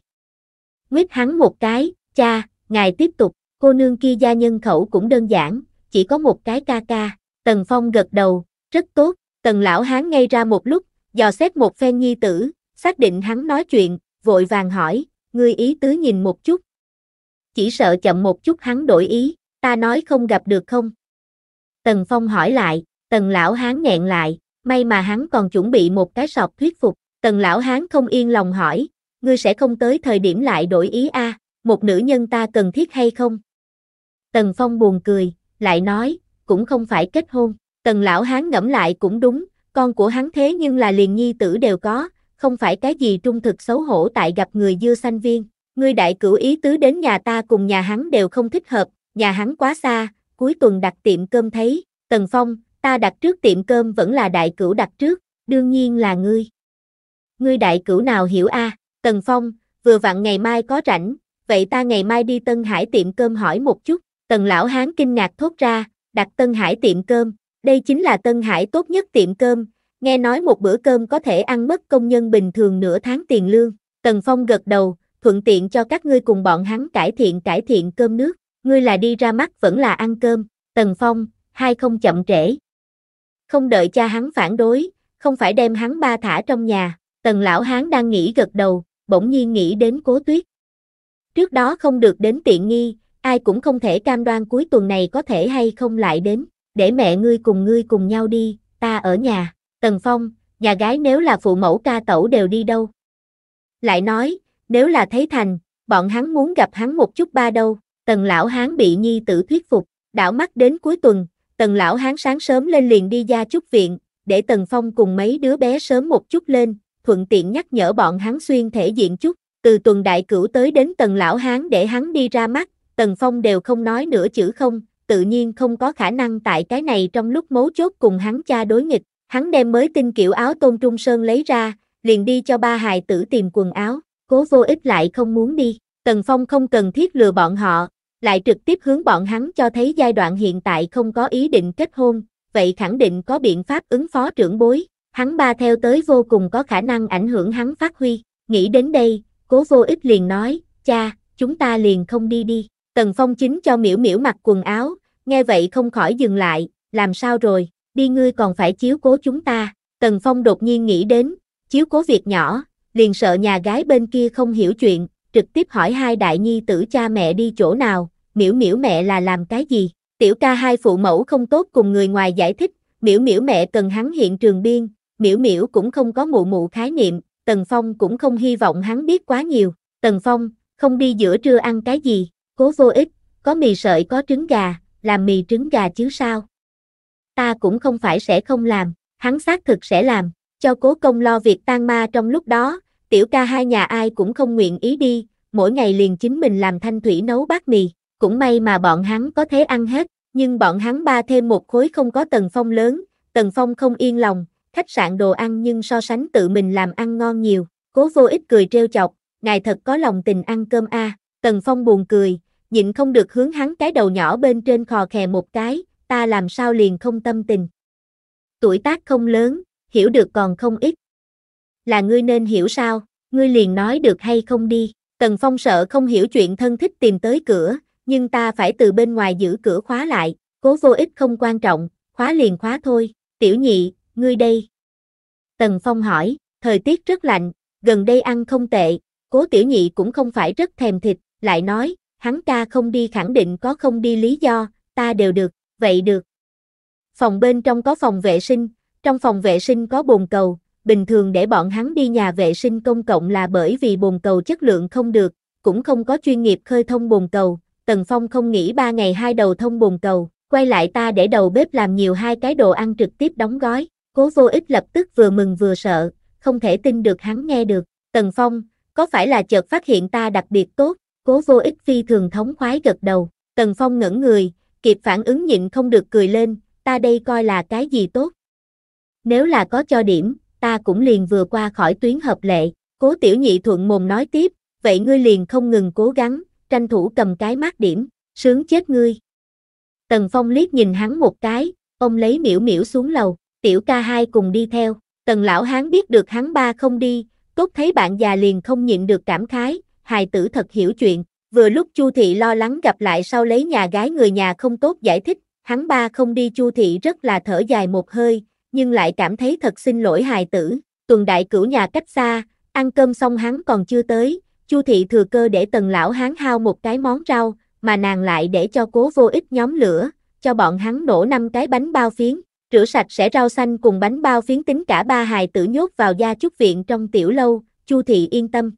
A: Nguyết hắn một cái, cha, ngài tiếp tục, cô nương kia gia nhân khẩu cũng đơn giản, chỉ có một cái ca ca, Tần Phong gật đầu, rất tốt, Tần lão hán ngay ra một lúc, dò xét một phen nhi tử, xác định hắn nói chuyện, vội vàng hỏi, ngươi ý tứ nhìn một chút. Chỉ sợ chậm một chút hắn đổi ý, ta nói không gặp được không? Tần Phong hỏi lại, Tần lão hán nghẹn lại, may mà hắn còn chuẩn bị một cái sọt thuyết phục, tần lão hán không yên lòng hỏi, ngươi sẽ không tới thời điểm lại đổi ý a? À, một nữ nhân ta cần thiết hay không? Tần Phong buồn cười, lại nói, cũng không phải kết hôn, tần lão hán ngẫm lại cũng đúng, con của hắn thế nhưng là liền nhi tử đều có, không phải cái gì trung thực xấu hổ tại gặp người dưa sanh viên, ngươi đại cửu ý tứ đến nhà ta cùng nhà hắn đều không thích hợp, nhà hắn quá xa, cuối tuần đặt tiệm cơm thấy, Tần Phong, Ta đặt trước tiệm cơm vẫn là đại cửu đặt trước, đương nhiên là ngươi. Ngươi đại cửu nào hiểu a? À? Tần Phong, vừa vặn ngày mai có rảnh, vậy ta ngày mai đi Tân Hải tiệm cơm hỏi một chút. Tần lão hán kinh ngạc thốt ra, đặt Tân Hải tiệm cơm, đây chính là Tân Hải tốt nhất tiệm cơm, nghe nói một bữa cơm có thể ăn mất công nhân bình thường nửa tháng tiền lương. Tần Phong gật đầu, thuận tiện cho các ngươi cùng bọn hắn cải thiện cải thiện cơm nước, ngươi là đi ra mắt vẫn là ăn cơm. Tần Phong, hai không chậm trễ không đợi cha hắn phản đối, không phải đem hắn ba thả trong nhà, tần lão hán đang nghĩ gật đầu, bỗng nhiên nghĩ đến cố tuyết. Trước đó không được đến tiện nghi, ai cũng không thể cam đoan cuối tuần này có thể hay không lại đến, để mẹ ngươi cùng ngươi cùng nhau đi, ta ở nhà, tần phong, nhà gái nếu là phụ mẫu ca tẩu đều đi đâu. Lại nói, nếu là thấy thành, bọn hắn muốn gặp hắn một chút ba đâu, tần lão hán bị nhi tử thuyết phục, đảo mắt đến cuối tuần, Tần lão hán sáng sớm lên liền đi ra chút viện, để Tần Phong cùng mấy đứa bé sớm một chút lên, thuận tiện nhắc nhở bọn hắn xuyên thể diện chút, từ tuần đại cửu tới đến Tần lão hán để hắn đi ra mắt, Tần Phong đều không nói nửa chữ không, tự nhiên không có khả năng tại cái này trong lúc mấu chốt cùng hắn cha đối nghịch, hắn đem mới tinh kiểu áo tôn trung sơn lấy ra, liền đi cho ba hài tử tìm quần áo, cố vô ích lại không muốn đi, Tần Phong không cần thiết lừa bọn họ, lại trực tiếp hướng bọn hắn cho thấy giai đoạn hiện tại không có ý định kết hôn, vậy khẳng định có biện pháp ứng phó trưởng bối, hắn ba theo tới vô cùng có khả năng ảnh hưởng hắn phát huy, nghĩ đến đây, cố vô ích liền nói, cha, chúng ta liền không đi đi, tần phong chính cho miễu miễu mặc quần áo, nghe vậy không khỏi dừng lại, làm sao rồi, đi ngươi còn phải chiếu cố chúng ta, tần phong đột nhiên nghĩ đến, chiếu cố việc nhỏ, liền sợ nhà gái bên kia không hiểu chuyện, trực tiếp hỏi hai đại nhi tử cha mẹ đi chỗ nào, miểu miểu mẹ là làm cái gì? Tiểu ca hai phụ mẫu không tốt cùng người ngoài giải thích, miểu miểu mẹ cần hắn hiện trường biên, miểu miểu cũng không có mụ mụ khái niệm, Tần Phong cũng không hy vọng hắn biết quá nhiều, Tần Phong, không đi giữa trưa ăn cái gì, cố vô ích, có mì sợi có trứng gà, làm mì trứng gà chứ sao? Ta cũng không phải sẽ không làm, hắn xác thực sẽ làm, cho cố công lo việc tan ma trong lúc đó, tiểu ca hai nhà ai cũng không nguyện ý đi, mỗi ngày liền chính mình làm thanh thủy nấu bát mì, cũng may mà bọn hắn có thế ăn hết, nhưng bọn hắn ba thêm một khối không có tầng phong lớn, tần phong không yên lòng, khách sạn đồ ăn nhưng so sánh tự mình làm ăn ngon nhiều, cố vô ích cười treo chọc, ngài thật có lòng tình ăn cơm a à. tần phong buồn cười, nhịn không được hướng hắn cái đầu nhỏ bên trên khò khè một cái, ta làm sao liền không tâm tình. Tuổi tác không lớn, hiểu được còn không ít. Là ngươi nên hiểu sao, ngươi liền nói được hay không đi, tần phong sợ không hiểu chuyện thân thích tìm tới cửa, nhưng ta phải từ bên ngoài giữ cửa khóa lại, cố vô ích không quan trọng, khóa liền khóa thôi, tiểu nhị, ngươi đây. Tần Phong hỏi, thời tiết rất lạnh, gần đây ăn không tệ, cố tiểu nhị cũng không phải rất thèm thịt, lại nói, hắn ca không đi khẳng định có không đi lý do, ta đều được, vậy được. Phòng bên trong có phòng vệ sinh, trong phòng vệ sinh có bồn cầu, bình thường để bọn hắn đi nhà vệ sinh công cộng là bởi vì bồn cầu chất lượng không được, cũng không có chuyên nghiệp khơi thông bồn cầu, Tần Phong không nghĩ ba ngày hai đầu thông bồn cầu, quay lại ta để đầu bếp làm nhiều hai cái đồ ăn trực tiếp đóng gói, cố vô ích lập tức vừa mừng vừa sợ, không thể tin được hắn nghe được, Tần Phong, có phải là chợt phát hiện ta đặc biệt tốt, cố vô ích phi thường thống khoái gật đầu, Tần Phong ngẩn người, kịp phản ứng nhịn không được cười lên, ta đây coi là cái gì tốt. Nếu là có cho điểm, ta cũng liền vừa qua khỏi tuyến hợp lệ, cố tiểu nhị thuận mồm nói tiếp, vậy ngươi liền không ngừng cố gắng, tranh thủ cầm cái mát điểm, sướng chết ngươi. Tần Phong liếc nhìn hắn một cái, ông lấy miễu miễu xuống lầu, tiểu ca hai cùng đi theo, tần lão hán biết được hắn ba không đi, tốt thấy bạn già liền không nhịn được cảm khái, hài tử thật hiểu chuyện, vừa lúc Chu Thị lo lắng gặp lại sau lấy nhà gái người nhà không tốt giải thích, hắn ba không đi Chu Thị rất là thở dài một hơi, nhưng lại cảm thấy thật xin lỗi hài tử, tuần đại cửu nhà cách xa, ăn cơm xong hắn còn chưa tới, Chu thị thừa cơ để tần lão hán hao một cái món rau, mà nàng lại để cho cố vô ích nhóm lửa, cho bọn hắn nổ năm cái bánh bao phiến, rửa sạch sẽ rau xanh cùng bánh bao phiến tính cả ba hài tử nhốt vào gia chúc viện trong tiểu lâu, Chu thị yên tâm.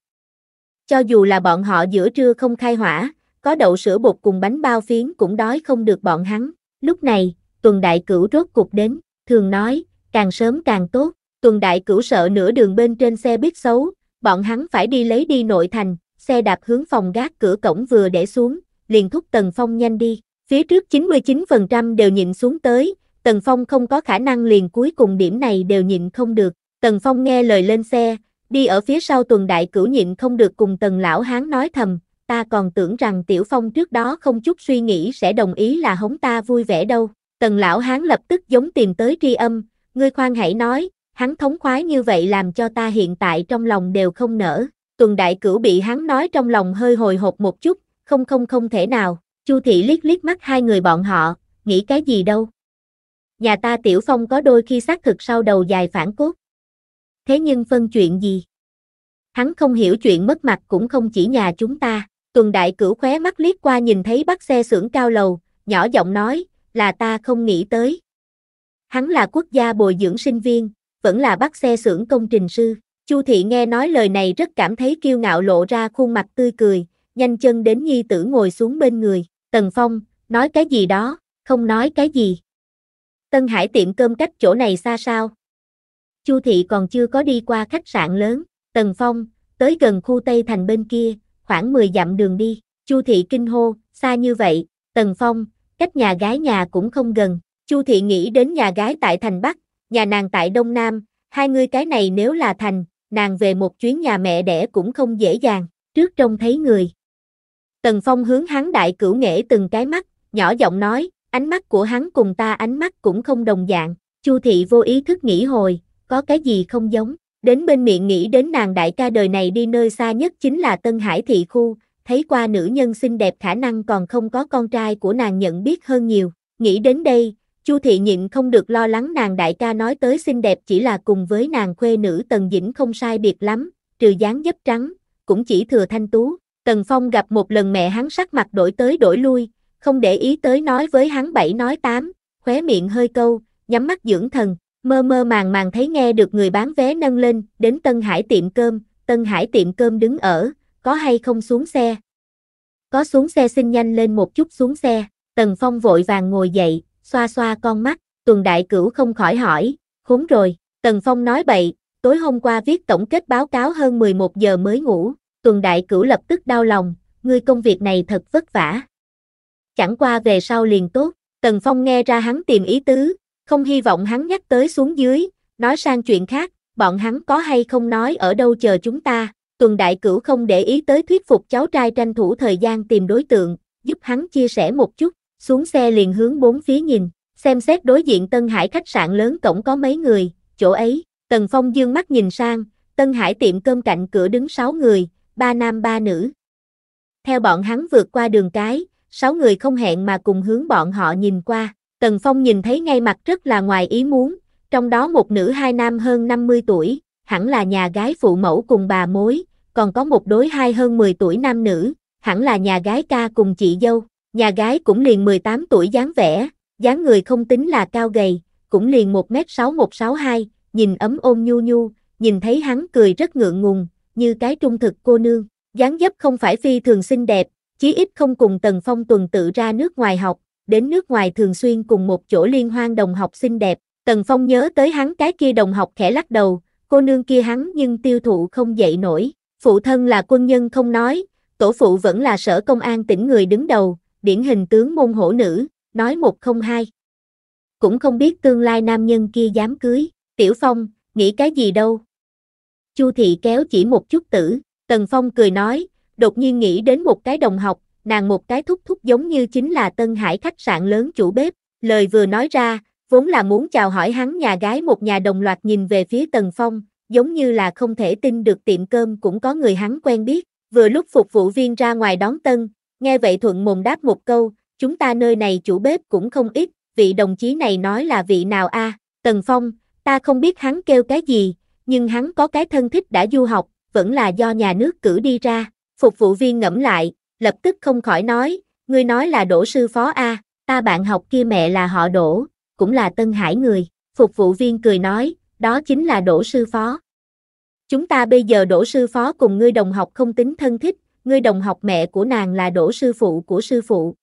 A: Cho dù là bọn họ giữa trưa không khai hỏa, có đậu sữa bột cùng bánh bao phiến cũng đói không được bọn hắn. Lúc này, tuần đại cửu rốt cục đến, thường nói, càng sớm càng tốt. Tuần đại cửu sợ nửa đường bên trên xe biết xấu, bọn hắn phải đi lấy đi nội thành, xe đạp hướng phòng gác cửa cổng vừa để xuống, liền thúc Tần Phong nhanh đi. Phía trước 99% đều nhịn xuống tới, Tần Phong không có khả năng liền cuối cùng điểm này đều nhịn không được. Tần Phong nghe lời lên xe, đi ở phía sau tuần đại cửu nhịn không được cùng Tần Lão Hán nói thầm, ta còn tưởng rằng Tiểu Phong trước đó không chút suy nghĩ sẽ đồng ý là hống ta vui vẻ đâu. Tần Lão Hán lập tức giống tìm tới tri âm, ngươi khoan hãy nói, hắn thống khoái như vậy làm cho ta hiện tại trong lòng đều không nở. Tuần đại cửu bị hắn nói trong lòng hơi hồi hộp một chút, không không không thể nào, Chu thị liếc liếc mắt hai người bọn họ, nghĩ cái gì đâu. Nhà ta tiểu phong có đôi khi xác thực sau đầu dài phản cốt. Thế nhưng phân chuyện gì? Hắn không hiểu chuyện mất mặt cũng không chỉ nhà chúng ta. Tuần đại cửu khóe mắt liếc qua nhìn thấy bắt xe xưởng cao lầu, nhỏ giọng nói, là ta không nghĩ tới. Hắn là quốc gia bồi dưỡng sinh viên, vẫn là bắt xe xưởng công trình sư. Chu Thị nghe nói lời này rất cảm thấy kiêu ngạo lộ ra khuôn mặt tươi cười, nhanh chân đến nhi tử ngồi xuống bên người, Tần Phong, nói cái gì đó, không nói cái gì. Tân Hải tiệm cơm cách chỗ này xa sao? Chu Thị còn chưa có đi qua khách sạn lớn, Tần Phong, tới gần khu Tây Thành bên kia, khoảng 10 dặm đường đi, Chu Thị kinh hô, xa như vậy, Tần Phong, cách nhà gái nhà cũng không gần, Chu Thị nghĩ đến nhà gái tại thành Bắc, nhà nàng tại Đông Nam, hai người cái này nếu là thành, nàng về một chuyến nhà mẹ đẻ cũng không dễ dàng, trước trông thấy người. Tần Phong hướng hắn đại cửu nghệ từng cái mắt, nhỏ giọng nói, ánh mắt của hắn cùng ta ánh mắt cũng không đồng dạng, Chu thị vô ý thức nghĩ hồi, có cái gì không giống, đến bên miệng nghĩ đến nàng đại ca đời này đi nơi xa nhất chính là Tân Hải thị khu, thấy qua nữ nhân xinh đẹp khả năng còn không có con trai của nàng nhận biết hơn nhiều, nghĩ đến đây, Chu thị nhịn không được lo lắng nàng đại ca nói tới xinh đẹp chỉ là cùng với nàng khuê nữ Tần Dĩnh không sai biệt lắm, trừ dáng dấp trắng, cũng chỉ thừa thanh tú. Tần Phong gặp một lần mẹ hắn sắc mặt đổi tới đổi lui, không để ý tới nói với hắn bảy nói tám, khóe miệng hơi câu, nhắm mắt dưỡng thần, mơ mơ màng màng thấy nghe được người bán vé nâng lên, đến Tân Hải tiệm cơm, Tân Hải tiệm cơm đứng ở, có hay không xuống xe. Có xuống xe xin nhanh lên một chút xuống xe, Tần Phong vội vàng ngồi dậy, xoa xoa con mắt, tuần đại cửu không khỏi hỏi, khốn rồi, Tần Phong nói bậy, tối hôm qua viết tổng kết báo cáo hơn 11 giờ mới ngủ, tuần đại cửu lập tức đau lòng, ngươi công việc này thật vất vả. Chẳng qua về sau liền tốt, Tần Phong nghe ra hắn tìm ý tứ, không hy vọng hắn nhắc tới xuống dưới, nói sang chuyện khác, bọn hắn có hay không nói ở đâu chờ chúng ta, tuần đại cửu không để ý tới thuyết phục cháu trai tranh thủ thời gian tìm đối tượng, giúp hắn chia sẻ một chút, xuống xe liền hướng bốn phía nhìn, xem xét đối diện Tân Hải khách sạn lớn cổng có mấy người, chỗ ấy, Tần Phong dương mắt nhìn sang, Tân Hải tiệm cơm cạnh cửa đứng sáu người, ba nam ba nữ. Theo bọn hắn vượt qua đường cái, sáu người không hẹn mà cùng hướng bọn họ nhìn qua, Tần Phong nhìn thấy ngay mặt rất là ngoài ý muốn, trong đó một nữ hai nam hơn 50 tuổi, hẳn là nhà gái phụ mẫu cùng bà mối, còn có một đối hai hơn 10 tuổi nam nữ, hẳn là nhà gái ca cùng chị dâu. Nhà gái cũng liền 18 tuổi dáng vẻ, dáng người không tính là cao gầy, cũng liền 1m6162, nhìn ấm ôm nhu nhu, nhìn thấy hắn cười rất ngượng ngùng, như cái trung thực cô nương. Dáng dấp không phải phi thường xinh đẹp, chí ít không cùng Tần Phong tuần tự ra nước ngoài học, đến nước ngoài thường xuyên cùng một chỗ liên hoan đồng học xinh đẹp. Tần Phong nhớ tới hắn cái kia đồng học khẽ lắc đầu, cô nương kia hắn nhưng tiêu thụ không dậy nổi. Phụ thân là quân nhân không nói, tổ phụ vẫn là sở công an tỉnh người đứng đầu, điển hình tướng môn hổ nữ, nói một không hai. Cũng không biết tương lai nam nhân kia dám cưới, Tiểu Phong, nghĩ cái gì đâu. Chu Thị kéo chỉ một chút tử, Tần Phong cười nói, đột nhiên nghĩ đến một cái đồng học, nàng một cái thúc thúc giống như chính là Tân Hải khách sạn lớn chủ bếp, lời vừa nói ra, vốn là muốn chào hỏi hắn nhà gái một nhà đồng loạt nhìn về phía Tần Phong, giống như là không thể tin được tiệm cơm cũng có người hắn quen biết, vừa lúc phục vụ viên ra ngoài đón Tân, Nghe vậy thuận mồm đáp một câu, chúng ta nơi này chủ bếp cũng không ít, vị đồng chí này nói là vị nào a? Tần Phong, ta không biết hắn kêu cái gì, nhưng hắn có cái thân thích đã du học, vẫn là do nhà nước cử đi ra. Phục vụ viên ngẫm lại, lập tức không khỏi nói, ngươi nói là đỗ sư phó a, ta bạn học kia mẹ là họ đỗ, cũng là Tân Hải người. Phục vụ viên cười nói, đó chính là đỗ sư phó. Chúng ta bây giờ đỗ sư phó cùng ngươi đồng học không tính thân thích, người đồng học mẹ của nàng là đổ sư phụ của sư phụ.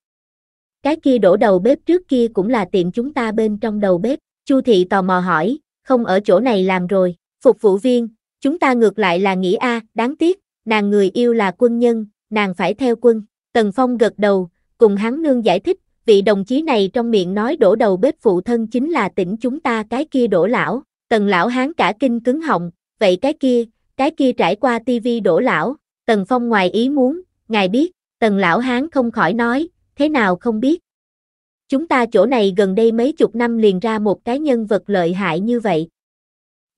A: Cái kia đổ đầu bếp trước kia cũng là tiệm chúng ta bên trong đầu bếp, Chu thị tò mò hỏi, không ở chỗ này làm rồi, phục vụ viên, chúng ta ngược lại là nghĩ a, đáng tiếc, nàng người yêu là quân nhân, nàng phải theo quân. Tần Phong gật đầu, cùng hắn nương giải thích, vị đồng chí này trong miệng nói đổ đầu bếp phụ thân chính là tỉnh chúng ta cái kia đổ lão, tần lão hắn cả kinh cứng họng, vậy cái kia, cái kia trải qua tivi đổ lão, Tần Phong ngoài ý muốn, ngài biết, Tần Lão Hán không khỏi nói, thế nào không biết. Chúng ta chỗ này gần đây mấy chục năm liền ra một cái nhân vật lợi hại như vậy.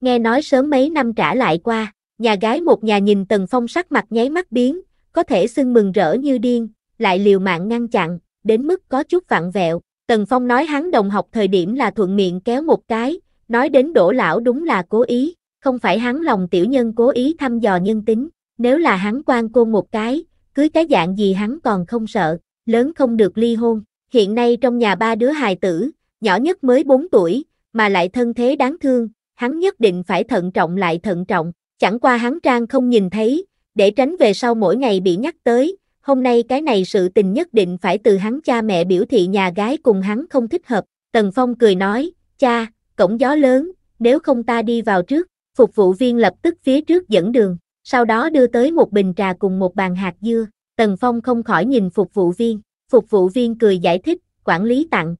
A: Nghe nói sớm mấy năm trả lại qua, nhà gái một nhà nhìn Tần Phong sắc mặt nháy mắt biến, có thể xưng mừng rỡ như điên, lại liều mạng ngăn chặn, đến mức có chút vặn vẹo. Tần Phong nói hắn đồng học thời điểm là thuận miệng kéo một cái, nói đến đổ lão đúng là cố ý, không phải hắn lòng tiểu nhân cố ý thăm dò nhân tính. Nếu là hắn quan cô một cái, cưới cái dạng gì hắn còn không sợ, lớn không được ly hôn. Hiện nay trong nhà ba đứa hài tử, nhỏ nhất mới 4 tuổi, mà lại thân thế đáng thương, hắn nhất định phải thận trọng lại thận trọng. Chẳng qua hắn trang không nhìn thấy, để tránh về sau mỗi ngày bị nhắc tới, hôm nay cái này sự tình nhất định phải từ hắn cha mẹ biểu thị nhà gái cùng hắn không thích hợp. Tần Phong cười nói, cha, cổng gió lớn, nếu không ta đi vào trước, phục vụ viên lập tức phía trước dẫn đường sau đó đưa tới một bình trà cùng một bàn hạt dưa, Tần Phong không khỏi nhìn phục vụ viên, phục vụ viên cười giải thích, quản lý tặng.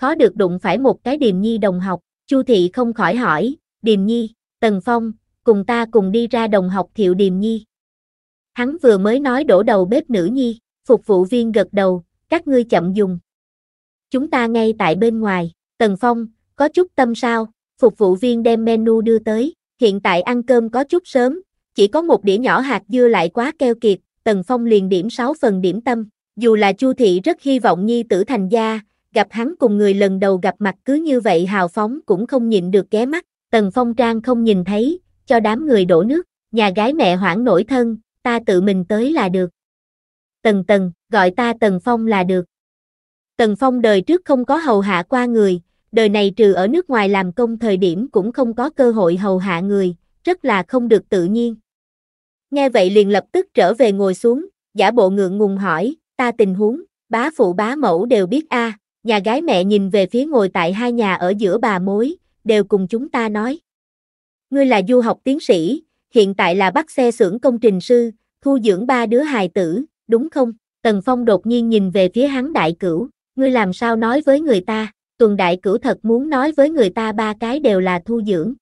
A: Khó được đụng phải một cái Điềm Nhi đồng học, Chu Thị không khỏi hỏi, Điềm Nhi, Tần Phong, cùng ta cùng đi ra đồng học Thiệu Điềm Nhi. Hắn vừa mới nói đổ đầu bếp nữ nhi, phục vụ viên gật đầu, các ngươi chậm dùng. Chúng ta ngay tại bên ngoài, Tần Phong, có chút tâm sao, phục vụ viên đem menu đưa tới, hiện tại ăn cơm có chút sớm, chỉ có một đĩa nhỏ hạt dưa lại quá keo kiệt, Tần Phong liền điểm 6 phần điểm tâm. Dù là Chu Thị rất hy vọng nhi tử thành gia, gặp hắn cùng người lần đầu gặp mặt cứ như vậy hào phóng cũng không nhịn được ké mắt. Tần Phong Trang không nhìn thấy, cho đám người đổ nước, nhà gái mẹ hoảng nổi thân, ta tự mình tới là được. Tần Tần, gọi ta Tần Phong là được. Tần Phong đời trước không có hầu hạ qua người, đời này trừ ở nước ngoài làm công thời điểm cũng không có cơ hội hầu hạ người, rất là không được tự nhiên. Nghe vậy liền lập tức trở về ngồi xuống, giả bộ ngượng ngùng hỏi, ta tình huống, bá phụ bá mẫu đều biết a nhà gái mẹ nhìn về phía ngồi tại hai nhà ở giữa bà mối, đều cùng chúng ta nói. Ngươi là du học tiến sĩ, hiện tại là bắt xe xưởng công trình sư, thu dưỡng ba đứa hài tử, đúng không? Tần Phong đột nhiên nhìn về phía hắn đại cửu, ngươi làm sao nói với người ta, tuần đại cửu thật muốn nói với người ta ba cái đều là thu dưỡng.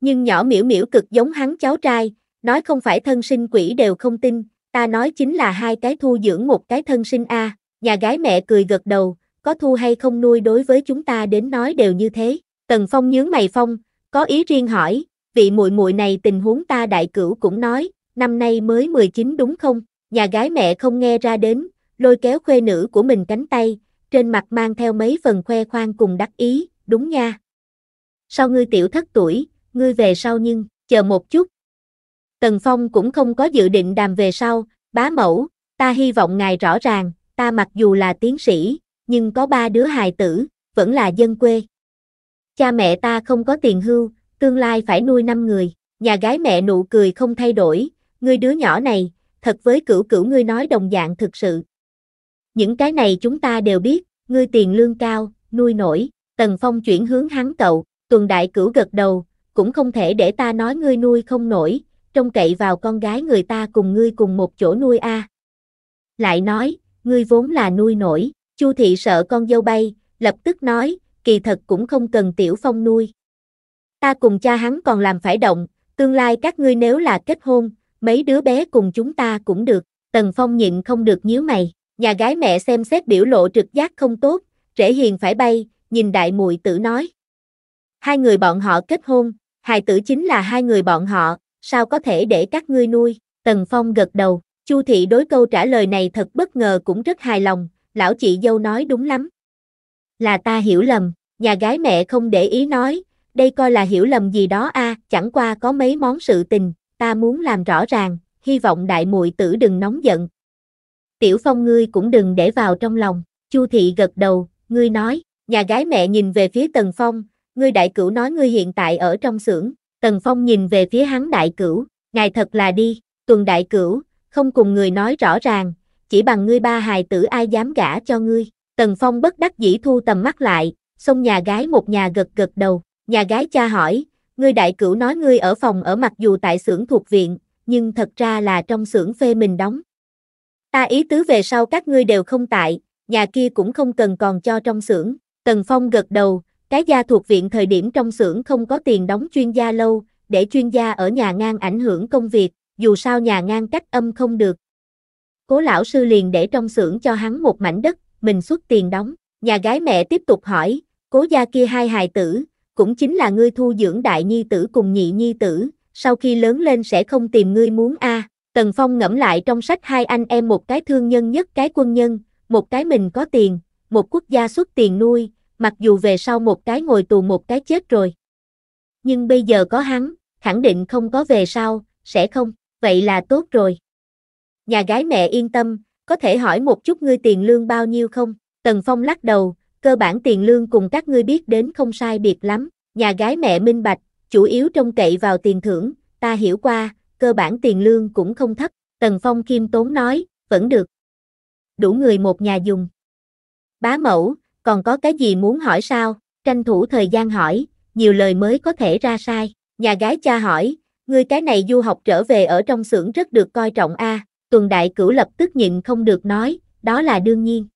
A: Nhưng nhỏ miễu miễu cực giống hắn cháu trai, nói không phải thân sinh quỷ đều không tin, ta nói chính là hai cái thu dưỡng một cái thân sinh a, nhà gái mẹ cười gật đầu, có thu hay không nuôi đối với chúng ta đến nói đều như thế. Tần Phong nhướng mày phong, có ý riêng hỏi, vị muội muội này tình huống ta đại cửu cũng nói, năm nay mới 19 đúng không? Nhà gái mẹ không nghe ra đến, lôi kéo khuê nữ của mình cánh tay, trên mặt mang theo mấy phần khoe khoang cùng đắc ý, đúng nha. Sau ngươi tiểu thất tuổi, ngươi về sau nhưng, chờ một chút, Tần Phong cũng không có dự định đàm về sau, bá mẫu, ta hy vọng ngài rõ ràng, ta mặc dù là tiến sĩ, nhưng có ba đứa hài tử, vẫn là dân quê. Cha mẹ ta không có tiền hưu, tương lai phải nuôi năm người, nhà gái mẹ nụ cười không thay đổi, ngươi đứa nhỏ này, thật với cửu cửu ngươi nói đồng dạng thực sự. Những cái này chúng ta đều biết, ngươi tiền lương cao, nuôi nổi, Tần Phong chuyển hướng hắn cậu, tuần đại cửu gật đầu, cũng không thể để ta nói ngươi nuôi không nổi, trông cậy vào con gái người ta cùng ngươi cùng một chỗ nuôi a. Lại nói, ngươi vốn là nuôi nổi, Chu thị sợ con dâu bay, lập tức nói, kỳ thật cũng không cần Tiểu Phong nuôi. Ta cùng cha hắn còn làm phải động, tương lai các ngươi nếu là kết hôn, mấy đứa bé cùng chúng ta cũng được. Tần Phong nhịn không được nhíu mày, nhà gái mẹ xem xét biểu lộ trực giác không tốt, trẻ hiền phải bay, nhìn đại muội tử nói. Hai người bọn họ kết hôn, hài tử chính là hai người bọn họ, sao có thể để các ngươi nuôi? Tần Phong gật đầu, Chu thị đối câu trả lời này thật bất ngờ cũng rất hài lòng, lão chị dâu nói đúng lắm. Là ta hiểu lầm, nhà gái mẹ không để ý nói, đây coi là hiểu lầm gì đó a, à, chẳng qua có mấy món sự tình, ta muốn làm rõ ràng, hy vọng đại muội tử đừng nóng giận. Tiểu Phong ngươi cũng đừng để vào trong lòng, Chu thị gật đầu, ngươi nói, nhà gái mẹ nhìn về phía Tần Phong, ngươi đại cửu nói ngươi hiện tại ở trong xưởng, Tần Phong nhìn về phía hắn đại cửu, ngài thật là đi, tuần đại cửu, không cùng người nói rõ ràng, chỉ bằng ngươi ba hài tử ai dám gả cho ngươi. Tần Phong bất đắc dĩ thu tầm mắt lại, xông nhà gái một nhà gật gật đầu, nhà gái cha hỏi, ngươi đại cửu nói ngươi ở phòng ở mặc dù tại xưởng thuộc viện, nhưng thật ra là trong xưởng phê mình đóng. Ta ý tứ về sau các ngươi đều không tại, nhà kia cũng không cần còn cho trong xưởng. Tần Phong gật đầu, cái gia thuộc viện thời điểm trong xưởng không có tiền đóng chuyên gia lâu, để chuyên gia ở nhà ngang ảnh hưởng công việc, dù sao nhà ngang cách âm không được. Cố lão sư liền để trong xưởng cho hắn một mảnh đất, mình xuất tiền đóng. Nhà gái mẹ tiếp tục hỏi, cố gia kia hai hài tử, cũng chính là ngươi thu dưỡng đại nhi tử cùng nhị nhi tử, sau khi lớn lên sẽ không tìm ngươi muốn a. À. Tần Phong ngẫm lại trong sách hai anh em một cái thương nhân nhất cái quân nhân, một cái mình có tiền, một quốc gia xuất tiền nuôi, mặc dù về sau một cái ngồi tù một cái chết rồi. Nhưng bây giờ có hắn, khẳng định không có về sau, sẽ không, vậy là tốt rồi. Nhà gái mẹ yên tâm, có thể hỏi một chút ngươi tiền lương bao nhiêu không? Tần Phong lắc đầu, cơ bản tiền lương cùng các ngươi biết đến không sai biệt lắm, nhà gái mẹ minh bạch, chủ yếu trông cậy vào tiền thưởng, ta hiểu qua, cơ bản tiền lương cũng không thấp, Tần Phong khiêm tốn nói, vẫn được. Đủ người một nhà dùng. Bá mẫu, còn có cái gì muốn hỏi sao, tranh thủ thời gian hỏi, nhiều lời mới có thể ra sai. Nhà gái cha hỏi, ngươi cái này du học trở về ở trong xưởng rất được coi trọng a tuần đại cửu lập tức nhịn không được nói, đó là đương nhiên.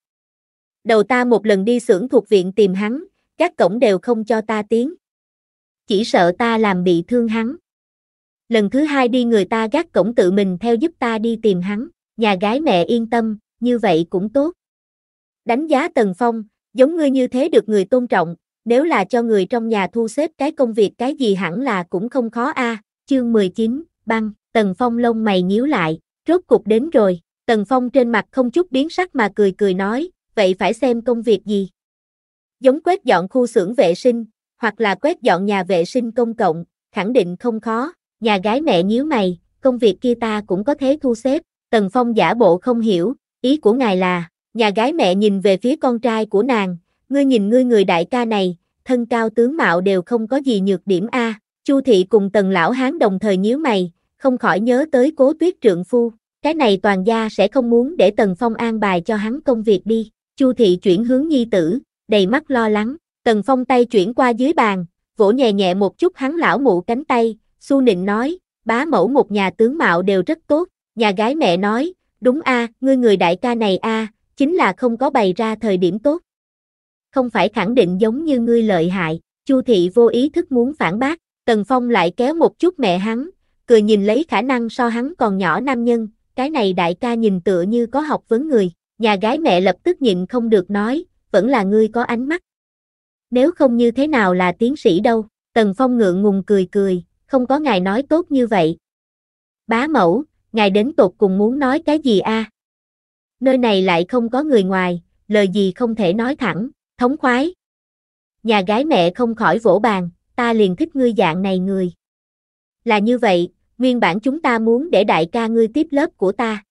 A: Đầu ta một lần đi xưởng thuộc viện tìm hắn, các cổng đều không cho ta tiến. Chỉ sợ ta làm bị thương hắn. Lần thứ hai đi người ta gác cổng tự mình theo giúp ta đi tìm hắn, nhà gái mẹ yên tâm, như vậy cũng tốt. Đánh giá Tần Phong, Giống ngươi như thế được người tôn trọng, nếu là cho người trong nhà thu xếp cái công việc cái gì hẳn là cũng không khó a. À. Chương 19, băng, Tần Phong lông mày nhíu lại, rốt cục đến rồi. Tần Phong trên mặt không chút biến sắc mà cười cười nói, vậy phải xem công việc gì. Giống quét dọn khu xưởng vệ sinh, hoặc là quét dọn nhà vệ sinh công cộng, khẳng định không khó. Nhà gái mẹ nhíu mày, công việc kia ta cũng có thế thu xếp. Tần Phong giả bộ không hiểu, ý của ngài là, Nhà gái mẹ nhìn về phía con trai của nàng, ngươi nhìn ngươi người đại ca này, thân cao tướng mạo đều không có gì nhược điểm a. Chu thị cùng Tần lão hán đồng thời nhíu mày, không khỏi nhớ tới Cố Tuyết trượng phu, cái này toàn gia sẽ không muốn để Tần Phong an bài cho hắn công việc đi. Chu thị chuyển hướng nhi tử, đầy mắt lo lắng, Tần Phong tay chuyển qua dưới bàn, vỗ nhẹ nhẹ một chút hắn lão mụ cánh tay, Su Nịnh nói, bá mẫu một nhà tướng mạo đều rất tốt, nhà gái mẹ nói, đúng a, ngươi người đại ca này a, chính là không có bày ra thời điểm tốt. Không phải khẳng định giống như ngươi lợi hại, Chu thị vô ý thức muốn phản bác, Tần Phong lại kéo một chút mẹ hắn, cười nhìn lấy khả năng so hắn còn nhỏ nam nhân, cái này đại ca nhìn tựa như có học vấn người, nhà gái mẹ lập tức nhịn không được nói, vẫn là ngươi có ánh mắt. Nếu không như thế nào là tiến sĩ đâu, Tần Phong ngượng ngùng cười cười, không có ngài nói tốt như vậy. Bá mẫu, ngài đến tột cùng muốn nói cái gì a? À? nơi này lại không có người ngoài, lời gì không thể nói thẳng, thống khoái. Nhà gái mẹ không khỏi vỗ bàn, ta liền thích ngươi dạng này người. Là như vậy, nguyên bản chúng ta muốn để đại ca ngươi tiếp lớp của ta.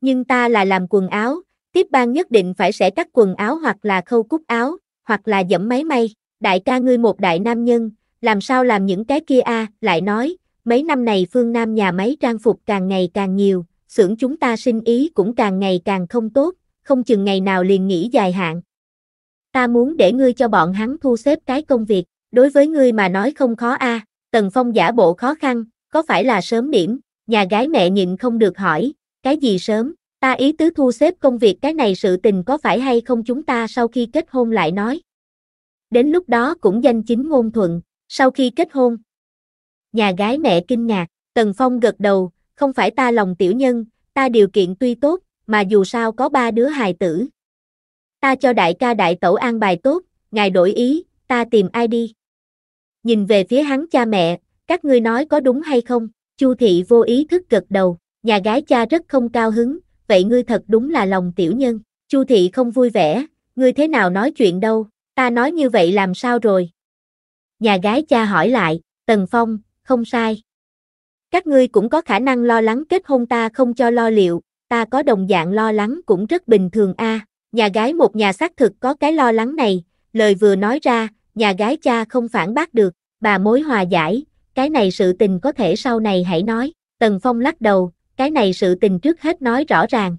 A: Nhưng ta là làm quần áo, tiếp ban nhất định phải sẽ cắt quần áo hoặc là khâu cúc áo, hoặc là dẫm máy may, đại ca ngươi một đại nam nhân, làm sao làm những cái kia a, lại nói, mấy năm này phương Nam nhà máy trang phục càng ngày càng nhiều, xưởng chúng ta sinh ý cũng càng ngày càng không tốt, không chừng ngày nào liền nghỉ dài hạn. Ta muốn để ngươi cho bọn hắn thu xếp cái công việc, đối với ngươi mà nói không khó a. Tần Phong giả bộ khó khăn, có phải là sớm điểm, nhà gái mẹ nhịn không được hỏi, cái gì sớm, ta ý tứ thu xếp công việc cái này sự tình có phải hay không chúng ta sau khi kết hôn lại nói. Đến lúc đó cũng danh chính ngôn thuận, sau khi kết hôn. Nhà gái mẹ kinh ngạc, Tần Phong gật đầu, không phải ta lòng tiểu nhân, ta điều kiện tuy tốt, mà dù sao có ba đứa hài tử. Ta cho đại ca đại tẩu an bài tốt, ngài đổi ý, ta tìm ai đi. Nhìn về phía hắn cha mẹ, các ngươi nói có đúng hay không, Chu thị vô ý thức gật đầu, nhà gái cha rất không cao hứng, vậy ngươi thật đúng là lòng tiểu nhân, Chu thị không vui vẻ, ngươi thế nào nói chuyện đâu, ta nói như vậy làm sao rồi. Nhà gái cha hỏi lại, Tần Phong, không sai. Các ngươi cũng có khả năng lo lắng kết hôn ta không cho lo liệu, ta có đồng dạng lo lắng cũng rất bình thường a. nhà gái một nhà xác thực có cái lo lắng này, lời vừa nói ra, nhà gái cha không phản bác được, bà mối hòa giải, cái này sự tình có thể sau này hãy nói, Tần Phong lắc đầu, cái này sự tình trước hết nói rõ ràng.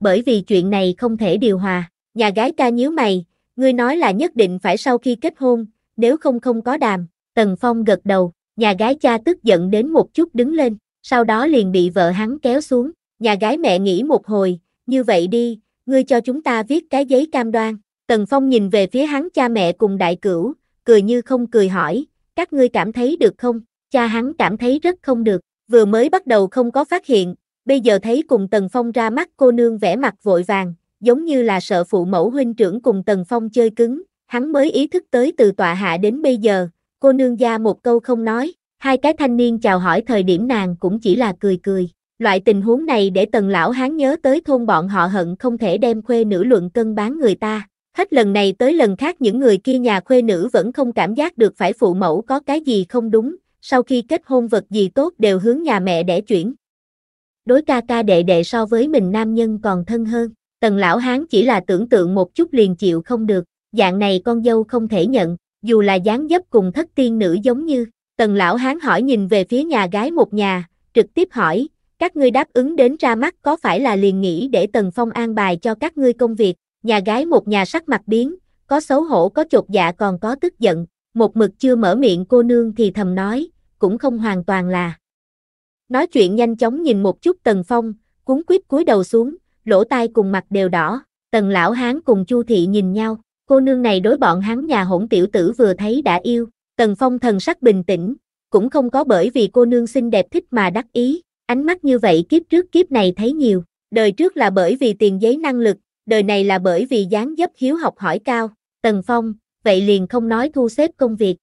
A: Bởi vì chuyện này không thể điều hòa, nhà gái ca nhíu mày, ngươi nói là nhất định phải sau khi kết hôn, nếu không không có đàm, Tần Phong gật đầu, Nhà gái cha tức giận đến một chút đứng lên, sau đó liền bị vợ hắn kéo xuống. Nhà gái mẹ nghĩ một hồi, như vậy đi, ngươi cho chúng ta viết cái giấy cam đoan. Tần Phong nhìn về phía hắn cha mẹ cùng đại cửu, cười như không cười hỏi, các ngươi cảm thấy được không? Cha hắn cảm thấy rất không được, vừa mới bắt đầu không có phát hiện, bây giờ thấy cùng Tần Phong ra mắt cô nương vẻ mặt vội vàng, giống như là sợ phụ mẫu huynh trưởng cùng Tần Phong chơi cứng, hắn mới ý thức tới từ tọa hạ đến bây giờ, cô nương gia một câu không nói, hai cái thanh niên chào hỏi thời điểm nàng cũng chỉ là cười cười. Loại tình huống này để tần lão hán nhớ tới thôn bọn họ hận không thể đem khuê nữ luận cân bán người ta. Hết lần này tới lần khác những người kia nhà khuê nữ vẫn không cảm giác được phải phụ mẫu có cái gì không đúng, sau khi kết hôn vật gì tốt đều hướng nhà mẹ để chuyển. Đối ca ca đệ đệ so với mình nam nhân còn thân hơn, tần lão hán chỉ là tưởng tượng một chút liền chịu không được, dạng này con dâu không thể nhận dù là dáng dấp cùng thất tiên nữ giống như, tần lão hán hỏi nhìn về phía nhà gái một nhà, trực tiếp hỏi, các ngươi đáp ứng đến ra mắt có phải là liền nghĩ để tần phong an bài cho các ngươi công việc, nhà gái một nhà sắc mặt biến, có xấu hổ có chột dạ còn có tức giận, một mực chưa mở miệng cô nương thì thầm nói, cũng không hoàn toàn là. Nói chuyện nhanh chóng nhìn một chút tần phong, cuốn quýt cúi đầu xuống, lỗ tai cùng mặt đều đỏ, tần lão hán cùng chu thị nhìn nhau, cô nương này đối bọn hắn nhà hỗn tiểu tử vừa thấy đã yêu, Tần Phong thần sắc bình tĩnh, cũng không có bởi vì cô nương xinh đẹp thích mà đắc ý, ánh mắt như vậy kiếp trước kiếp này thấy nhiều, đời trước là bởi vì tiền giấy năng lực, đời này là bởi vì dáng dấp hiếu học hỏi cao, Tần Phong, vậy liền không nói thu xếp công việc.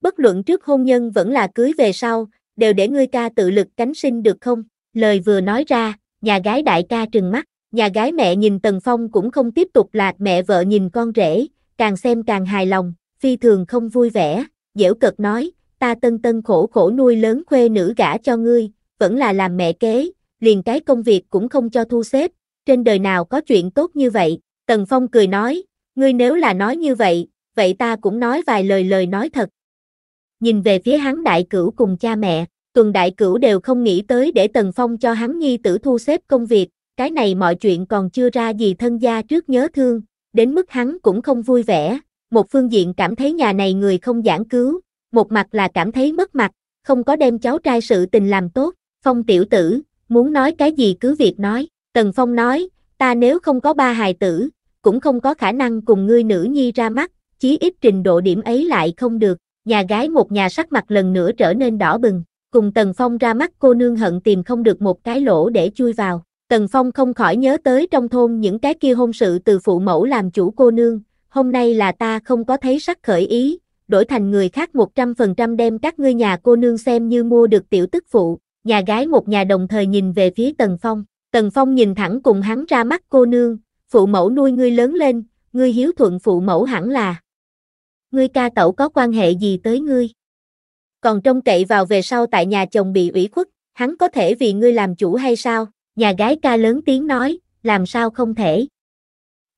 A: Bất luận trước hôn nhân vẫn là cưới về sau, đều để ngươi ca tự lực cánh sinh được không? Lời vừa nói ra, nhà gái đại ca trừng mắt, Nhà gái mẹ nhìn Tần Phong cũng không tiếp tục lạc mẹ vợ nhìn con rể, càng xem càng hài lòng, phi thường không vui vẻ, dễu cật nói, ta tân tân khổ khổ nuôi lớn khuê nữ gả cho ngươi, vẫn là làm mẹ kế, liền cái công việc cũng không cho thu xếp, trên đời nào có chuyện tốt như vậy, Tần Phong cười nói, ngươi nếu là nói như vậy, vậy ta cũng nói vài lời lời nói thật. Nhìn về phía hắn đại cửu cùng cha mẹ, tuần đại cửu đều không nghĩ tới để Tần Phong cho hắn nhi tử thu xếp công việc, cái này mọi chuyện còn chưa ra gì thân gia trước nhớ thương, đến mức hắn cũng không vui vẻ, một phương diện cảm thấy nhà này người không giảng cứu, một mặt là cảm thấy mất mặt, không có đem cháu trai sự tình làm tốt, phong tiểu tử, muốn nói cái gì cứ việc nói, Tần Phong nói, ta nếu không có ba hài tử, cũng không có khả năng cùng ngươi nữ nhi ra mắt, chí ít trình độ điểm ấy lại không được, nhà gái một nhà sắc mặt lần nữa trở nên đỏ bừng, cùng Tần Phong ra mắt cô nương hận tìm không được một cái lỗ để chui vào, Tần Phong không khỏi nhớ tới trong thôn những cái kia hôn sự từ phụ mẫu làm chủ cô nương, hôm nay là ta không có thấy sắc khởi ý, đổi thành người khác 100% đem các ngươi nhà cô nương xem như mua được tiểu tức phụ, nhà gái một nhà đồng thời nhìn về phía Tần Phong, Tần Phong nhìn thẳng cùng hắn ra mắt cô nương, phụ mẫu nuôi ngươi lớn lên, ngươi hiếu thuận phụ mẫu hẳn là. Ngươi ca tẩu có quan hệ gì tới ngươi? Còn trông cậy vào về sau tại nhà chồng bị ủy khuất, hắn có thể vì ngươi làm chủ hay sao? Nhà gái ca lớn tiếng nói, làm sao không thể.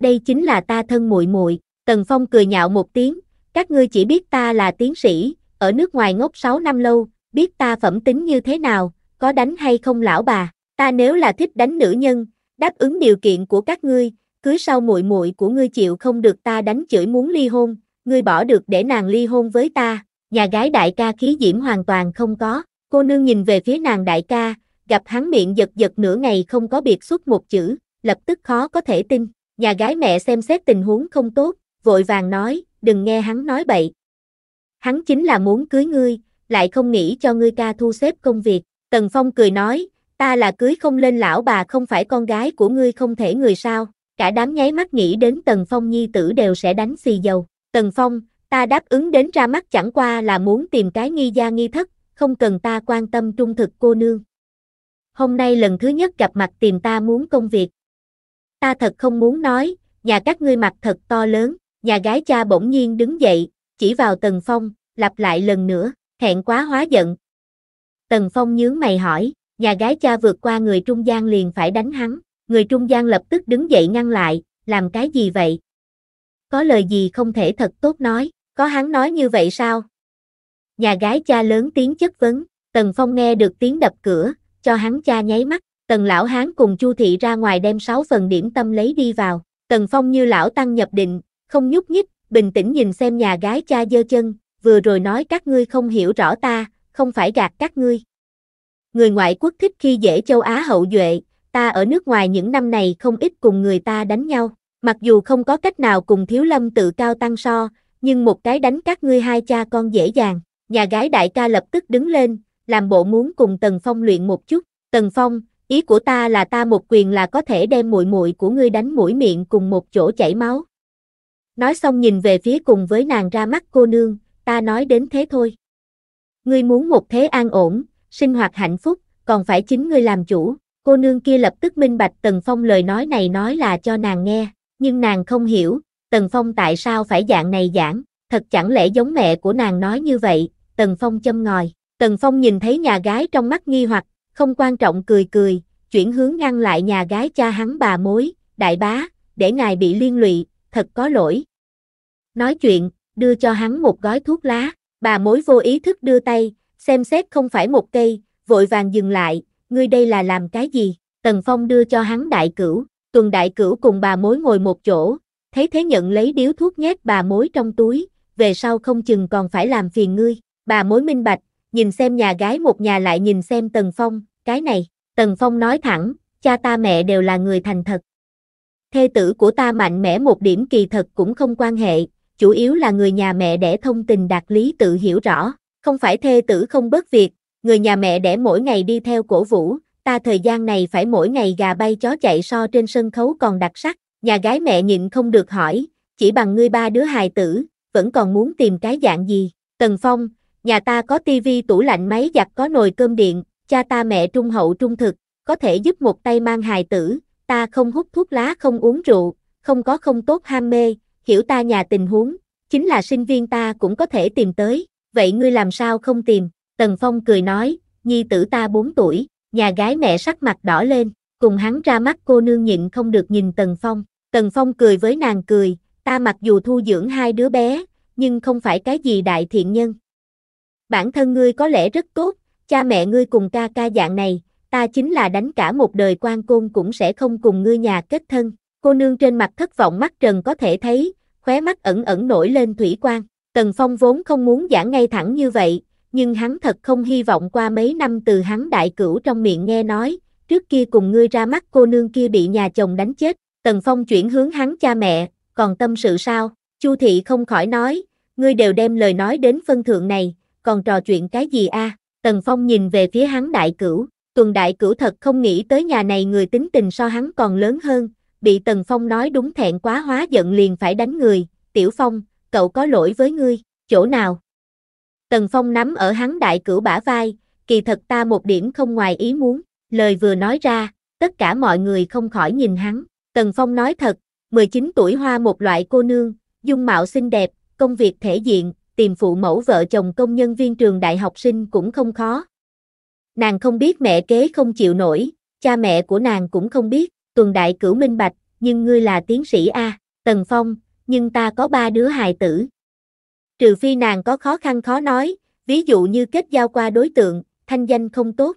A: Đây chính là ta thân muội muội, Tần Phong cười nhạo một tiếng, các ngươi chỉ biết ta là tiến sĩ, ở nước ngoài ngốc 6 năm lâu, biết ta phẩm tính như thế nào, có đánh hay không lão bà, ta nếu là thích đánh nữ nhân, đáp ứng điều kiện của các ngươi, cưới sau muội muội của ngươi chịu không được ta đánh chửi muốn ly hôn, ngươi bỏ được để nàng ly hôn với ta. Nhà gái đại ca khí diễm hoàn toàn không có, cô nương nhìn về phía nàng đại ca, gặp hắn miệng giật giật nửa ngày không có biệt xuất một chữ, lập tức khó có thể tin, nhà gái mẹ xem xét tình huống không tốt, vội vàng nói, đừng nghe hắn nói bậy. Hắn chính là muốn cưới ngươi, lại không nghĩ cho ngươi ca thu xếp công việc, Tần Phong cười nói, ta là cưới không lên lão bà không phải con gái của ngươi không thể người sao, cả đám nháy mắt nghĩ đến Tần Phong nhi tử đều sẽ đánh xì dầu, Tần Phong, ta đáp ứng đến ra mắt chẳng qua là muốn tìm cái nghi gia nghi thất, không cần ta quan tâm trung thực cô nương, hôm nay lần thứ nhất gặp mặt tìm ta muốn công việc. Ta thật không muốn nói, nhà các ngươi mặt thật to lớn, nhà gái cha bỗng nhiên đứng dậy, chỉ vào Tần Phong, lặp lại lần nữa, hẹn quá hóa giận. Tần Phong nhướng mày hỏi, nhà gái cha vượt qua người trung gian liền phải đánh hắn, người trung gian lập tức đứng dậy ngăn lại, làm cái gì vậy? Có lời gì không thể thật tốt nói, có hắn nói như vậy sao? Nhà gái cha lớn tiếng chất vấn, Tần Phong nghe được tiếng đập cửa, cho hắn cha nháy mắt, tần lão hán cùng chu thị ra ngoài đem 6 phần điểm tâm lấy đi vào, tần phong như lão tăng nhập định, không nhúc nhích, bình tĩnh nhìn xem nhà gái cha dơ chân, vừa rồi nói các ngươi không hiểu rõ ta, không phải gạt các ngươi. Người ngoại quốc thích khi dễ châu Á hậu duệ, ta ở nước ngoài những năm này không ít cùng người ta đánh nhau, mặc dù không có cách nào cùng thiếu lâm tự cao tăng so, nhưng một cái đánh các ngươi hai cha con dễ dàng, nhà gái đại ca lập tức đứng lên, làm bộ muốn cùng Tần Phong luyện một chút. Tần Phong, ý của ta là ta một quyền là có thể đem muội muội của ngươi đánh mũi miệng cùng một chỗ chảy máu. Nói xong nhìn về phía cùng với nàng ra mắt cô nương, ta nói đến thế thôi. Ngươi muốn một thế an ổn, sinh hoạt hạnh phúc, còn phải chính ngươi làm chủ. Cô nương kia lập tức minh bạch Tần Phong lời nói này nói là cho nàng nghe, nhưng nàng không hiểu, Tần Phong tại sao phải dạng này giảng, thật chẳng lẽ giống mẹ của nàng nói như vậy, Tần Phong châm ngòi, Tần Phong nhìn thấy nhà gái trong mắt nghi hoặc, không quan trọng cười cười, chuyển hướng ngăn lại nhà gái cha hắn bà mối, đại bá, để ngài bị liên lụy, thật có lỗi. Nói chuyện, đưa cho hắn một gói thuốc lá, bà mối vô ý thức đưa tay, xem xét không phải một cây, vội vàng dừng lại, ngươi đây là làm cái gì? Tần Phong đưa cho hắn đại cửu, tuần đại cửu cùng bà mối ngồi một chỗ, thấy thế nhận lấy điếu thuốc nhét bà mối trong túi, về sau không chừng còn phải làm phiền ngươi, bà mối minh bạch, nhìn xem nhà gái một nhà lại nhìn xem Tần Phong, cái này, Tần Phong nói thẳng, cha ta mẹ đều là người thành thật. Thê tử của ta mạnh mẽ một điểm kỳ thật cũng không quan hệ, chủ yếu là người nhà mẹ đẻ thông tình đạt lý tự hiểu rõ, không phải thê tử không bớt việc, người nhà mẹ đẻ mỗi ngày đi theo cổ vũ, ta thời gian này phải mỗi ngày gà bay chó chạy so trên sân khấu còn đặc sắc, nhà gái mẹ nhịn không được hỏi, chỉ bằng ngươi ba đứa hài tử, vẫn còn muốn tìm cái dạng gì, Tần Phong, nhà ta có tivi tủ lạnh máy giặt có nồi cơm điện, cha ta mẹ trung hậu trung thực, có thể giúp một tay mang hài tử, ta không hút thuốc lá không uống rượu, không có không tốt ham mê, hiểu ta nhà tình huống, chính là sinh viên ta cũng có thể tìm tới, vậy ngươi làm sao không tìm, Tần Phong cười nói, nhi tử ta 4 tuổi, nhà gái mẹ sắc mặt đỏ lên, cùng hắn ra mắt cô nương nhịn không được nhìn Tần Phong, Tần Phong cười với nàng cười, ta mặc dù thu dưỡng hai đứa bé, nhưng không phải cái gì đại thiện nhân, bản thân ngươi có lẽ rất tốt, cha mẹ ngươi cùng ca ca dạng này, ta chính là đánh cả một đời quan côn cũng sẽ không cùng ngươi nhà kết thân. Cô nương trên mặt thất vọng mắt trần có thể thấy, khóe mắt ẩn ẩn nổi lên thủy quan. Tần Phong vốn không muốn giảng ngay thẳng như vậy, nhưng hắn thật không hy vọng qua mấy năm từ hắn đại cửu trong miệng nghe nói, trước kia cùng ngươi ra mắt cô nương kia bị nhà chồng đánh chết, Tần Phong chuyển hướng hắn cha mẹ, còn tâm sự sao? Chu thị không khỏi nói, ngươi đều đem lời nói đến phân thượng này, còn trò chuyện cái gì a? Tần Phong nhìn về phía hắn đại cửu, tuần đại cửu thật không nghĩ tới nhà này người tính tình so hắn còn lớn hơn, bị Tần Phong nói đúng thẹn quá hóa giận liền phải đánh người, Tiểu Phong, cậu có lỗi với ngươi, chỗ nào? Tần Phong nắm ở hắn đại cửu bả vai, kỳ thật ta một điểm không ngoài ý muốn, lời vừa nói ra, tất cả mọi người không khỏi nhìn hắn, Tần Phong nói thật, 19 tuổi hoa một loại cô nương, dung mạo xinh đẹp, công việc thể diện, tìm phụ mẫu vợ chồng công nhân viên trường đại học sinh cũng không khó. Nàng không biết mẹ kế không chịu nổi, cha mẹ của nàng cũng không biết, tuần đại cửu minh bạch, nhưng ngươi là tiến sĩ A, Tần Phong, nhưng ta có ba đứa hài tử. Trừ phi nàng có khó khăn khó nói, ví dụ như kết giao qua đối tượng, thanh danh không tốt.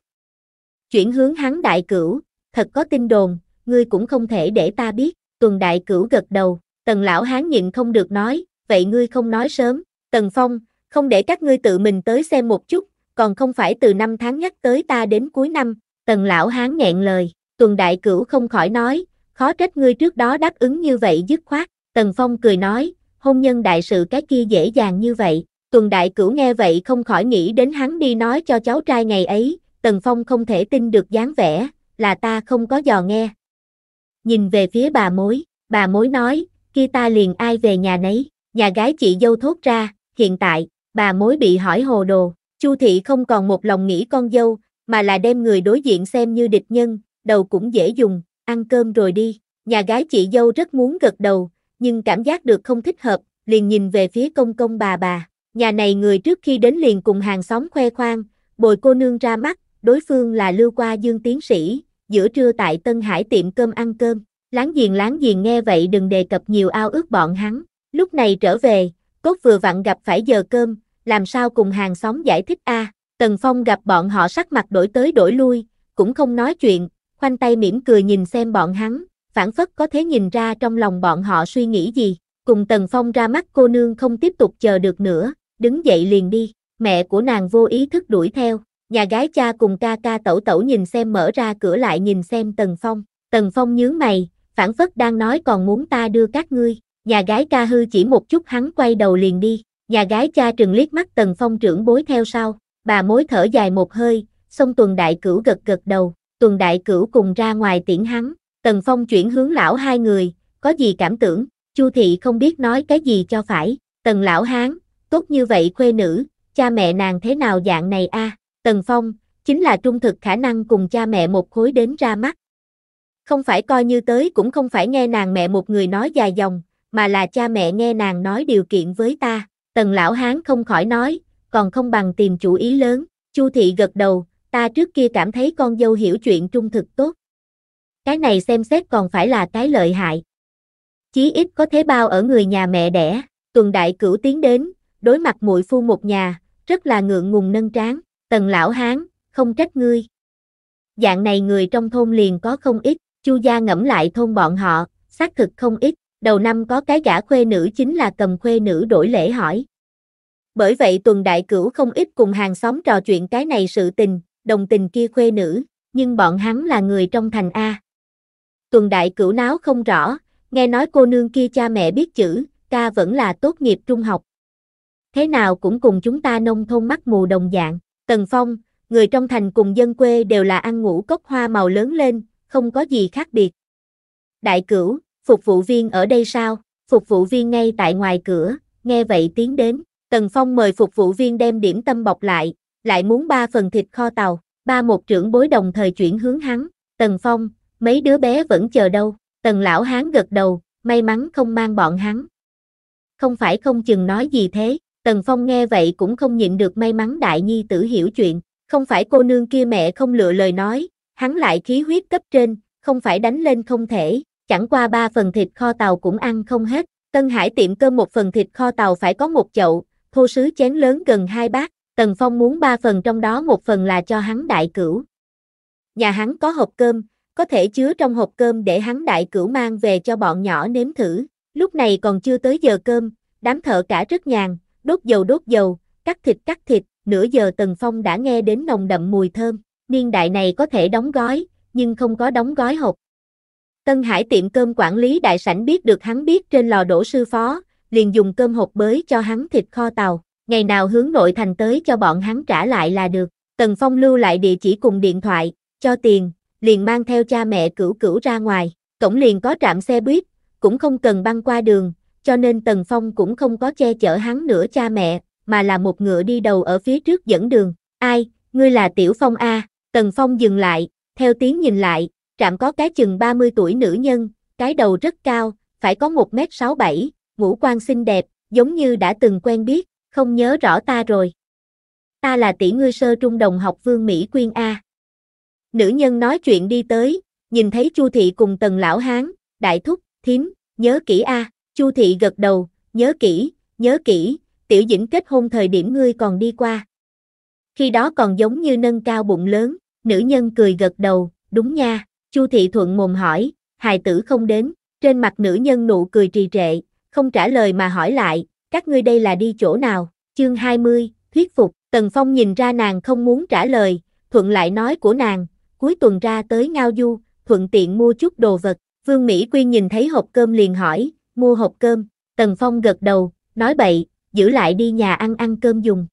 A: Chuyển hướng hắn đại cửu, thật có tin đồn, ngươi cũng không thể để ta biết, tuần đại cửu gật đầu, tần lão hán nhịn không được nói, vậy ngươi không nói sớm, Tần Phong, không để các ngươi tự mình tới xem một chút, còn không phải từ năm tháng nhất tới ta đến cuối năm, tần lão hán nghẹn lời, tuần đại cửu không khỏi nói, khó trách ngươi trước đó đáp ứng như vậy dứt khoát, tần phong cười nói, hôn nhân đại sự cái kia dễ dàng như vậy, tuần đại cửu nghe vậy không khỏi nghĩ đến hắn đi nói cho cháu trai ngày ấy, tần phong không thể tin được dáng vẻ, là ta không có dò nghe. Nhìn về phía bà mối, bà mối nói, kia ta liền ai về nhà nấy, nhà gái chị dâu thốt ra, hiện tại, bà mối bị hỏi hồ đồ, Chu thị không còn một lòng nghĩ con dâu, mà là đem người đối diện xem như địch nhân, đầu cũng dễ dùng, ăn cơm rồi đi. Nhà gái chị dâu rất muốn gật đầu, nhưng cảm giác được không thích hợp, liền nhìn về phía công công bà bà. Nhà này người trước khi đến liền cùng hàng xóm khoe khoang, bồi cô nương ra mắt, đối phương là lưu qua dương tiến sĩ, giữa trưa tại Tân Hải tiệm cơm ăn cơm. Láng giềng láng giềng nghe vậy đừng đề cập nhiều ao ước bọn hắn. Lúc này trở về, cốt vừa vặn gặp phải giờ cơm, làm sao cùng hàng xóm giải thích a? À, Tần Phong gặp bọn họ sắc mặt đổi tới đổi lui, cũng không nói chuyện, khoanh tay mỉm cười nhìn xem bọn hắn, phản phất có thể nhìn ra trong lòng bọn họ suy nghĩ gì, cùng Tần Phong ra mắt cô nương không tiếp tục chờ được nữa, đứng dậy liền đi, mẹ của nàng vô ý thức đuổi theo, nhà gái cha cùng ca ca tẩu tẩu nhìn xem mở ra cửa lại nhìn xem Tần Phong, Tần Phong nhướng mày, phản phất đang nói còn muốn ta đưa các ngươi, nhà gái ca hư chỉ một chút hắn quay đầu liền đi, nhà gái cha trừng liếc mắt tần phong trưởng bối theo sau, bà mối thở dài một hơi, xong tuần đại cửu gật gật đầu, tuần đại cửu cùng ra ngoài tiễn hắn, tần phong chuyển hướng lão hai người, có gì cảm tưởng, chu thị không biết nói cái gì cho phải, tần lão hán, tốt như vậy khuê nữ, cha mẹ nàng thế nào dạng này a tần phong, chính là trung thực khả năng cùng cha mẹ một khối đến ra mắt. Không phải coi như tới cũng không phải nghe nàng mẹ một người nói dài dòng, mà là cha mẹ nghe nàng nói điều kiện với ta. Tần lão hán không khỏi nói, còn không bằng tìm chủ ý lớn. Chu thị gật đầu, ta trước kia cảm thấy con dâu hiểu chuyện trung thực tốt. Cái này xem xét còn phải là cái lợi hại. Chí ít có thế bao ở người nhà mẹ đẻ, tuần đại cửu tiến đến, đối mặt muội phu một nhà, rất là ngượng ngùng nâng tráng, tần lão hán, không trách ngươi. Dạng này người trong thôn liền có không ít, chu gia ngẫm lại thôn bọn họ, xác thực không ít, đầu năm có cái gã khuê nữ chính là cầm khuê nữ đổi lễ hỏi. Bởi vậy tuần đại cửu không ít cùng hàng xóm trò chuyện cái này sự tình, đồng tình kia khuê nữ, nhưng bọn hắn là người trong thành A. Tuần đại cửu náo không rõ, nghe nói cô nương kia cha mẹ biết chữ, ca vẫn là tốt nghiệp trung học. Thế nào cũng cùng chúng ta nông thôn mắt mù đồng dạng, Tần Phong, người trong thành cùng dân quê đều là ăn ngủ cốc hoa màu lớn lên, không có gì khác biệt. Đại cửu, phục vụ viên ở đây sao, phục vụ viên ngay tại ngoài cửa, nghe vậy tiến đến, Tần Phong mời phục vụ viên đem điểm tâm bọc lại, lại muốn ba phần thịt kho tàu, ba một trưởng bối đồng thời chuyển hướng hắn, Tần Phong, mấy đứa bé vẫn chờ đâu, Tần Lão Hán gật đầu, may mắn không mang bọn hắn. Không phải không chừng nói gì thế, Tần Phong nghe vậy cũng không nhịn được may mắn đại nhi tử hiểu chuyện, không phải cô nương kia mẹ không lựa lời nói, hắn lại khí huyết cấp trên, không phải đánh lên không thể, chẳng qua ba phần thịt kho tàu cũng ăn không hết. Tân Hải tiệm cơm một phần thịt kho tàu phải có một chậu, thô sứ chén lớn gần hai bát, Tần Phong muốn ba phần trong đó một phần là cho hắn đại cửu. Nhà hắn có hộp cơm, có thể chứa trong hộp cơm để hắn đại cửu mang về cho bọn nhỏ nếm thử. Lúc này còn chưa tới giờ cơm, đám thợ cả rất nhàn, đốt dầu đốt dầu, cắt thịt cắt thịt, nửa giờ Tần Phong đã nghe đến nồng đậm mùi thơm. Niên đại này có thể đóng gói, nhưng không có đóng gói hộp. Tân Hải tiệm cơm quản lý đại sảnh biết được hắn biết trên lò đổ sư phó, liền dùng cơm hộp bới cho hắn thịt kho tàu, ngày nào hướng nội thành tới cho bọn hắn trả lại là được. Tần Phong lưu lại địa chỉ cùng điện thoại, cho tiền, liền mang theo cha mẹ cửu cửu ra ngoài, cổng liền có trạm xe buýt, cũng không cần băng qua đường, cho nên Tần Phong cũng không có che chở hắn nữa cha mẹ, mà là một ngựa đi đầu ở phía trước dẫn đường. Ai, ngươi là Tiểu Phong A, Tần Phong dừng lại, theo tiếng nhìn lại, Trạm có cái chừng 30 tuổi nữ nhân, cái đầu rất cao, phải có 1m67, ngũ quan xinh đẹp, giống như đã từng quen biết, không nhớ rõ ta rồi. Ta là tỷ ngươi sơ trung đồng học Vương Mỹ Quyên A. Nữ nhân nói chuyện đi tới, nhìn thấy Chu Thị cùng tần lão hán, đại thúc, thím, nhớ kỹ A, Chu Thị gật đầu, nhớ kỹ, nhớ kỹ, tiểu dĩnh kết hôn thời điểm ngươi còn đi qua. Khi đó còn giống như nâng cao bụng lớn, nữ nhân cười gật đầu, đúng nha. Chu Thị Thuận mồm hỏi, hài tử không đến, trên mặt nữ nhân nụ cười trì trệ, không trả lời mà hỏi lại, các ngươi đây là đi chỗ nào, chương 20, thuyết phục, Tần Phong nhìn ra nàng không muốn trả lời, Thuận lại nói của nàng, cuối tuần ra tới Ngao Du, thuận tiện mua chút đồ vật, Vương Mỹ Quyên nhìn thấy hộp cơm liền hỏi, mua hộp cơm, Tần Phong gật đầu, nói bậy, giữ lại đi nhà ăn ăn cơm dùng.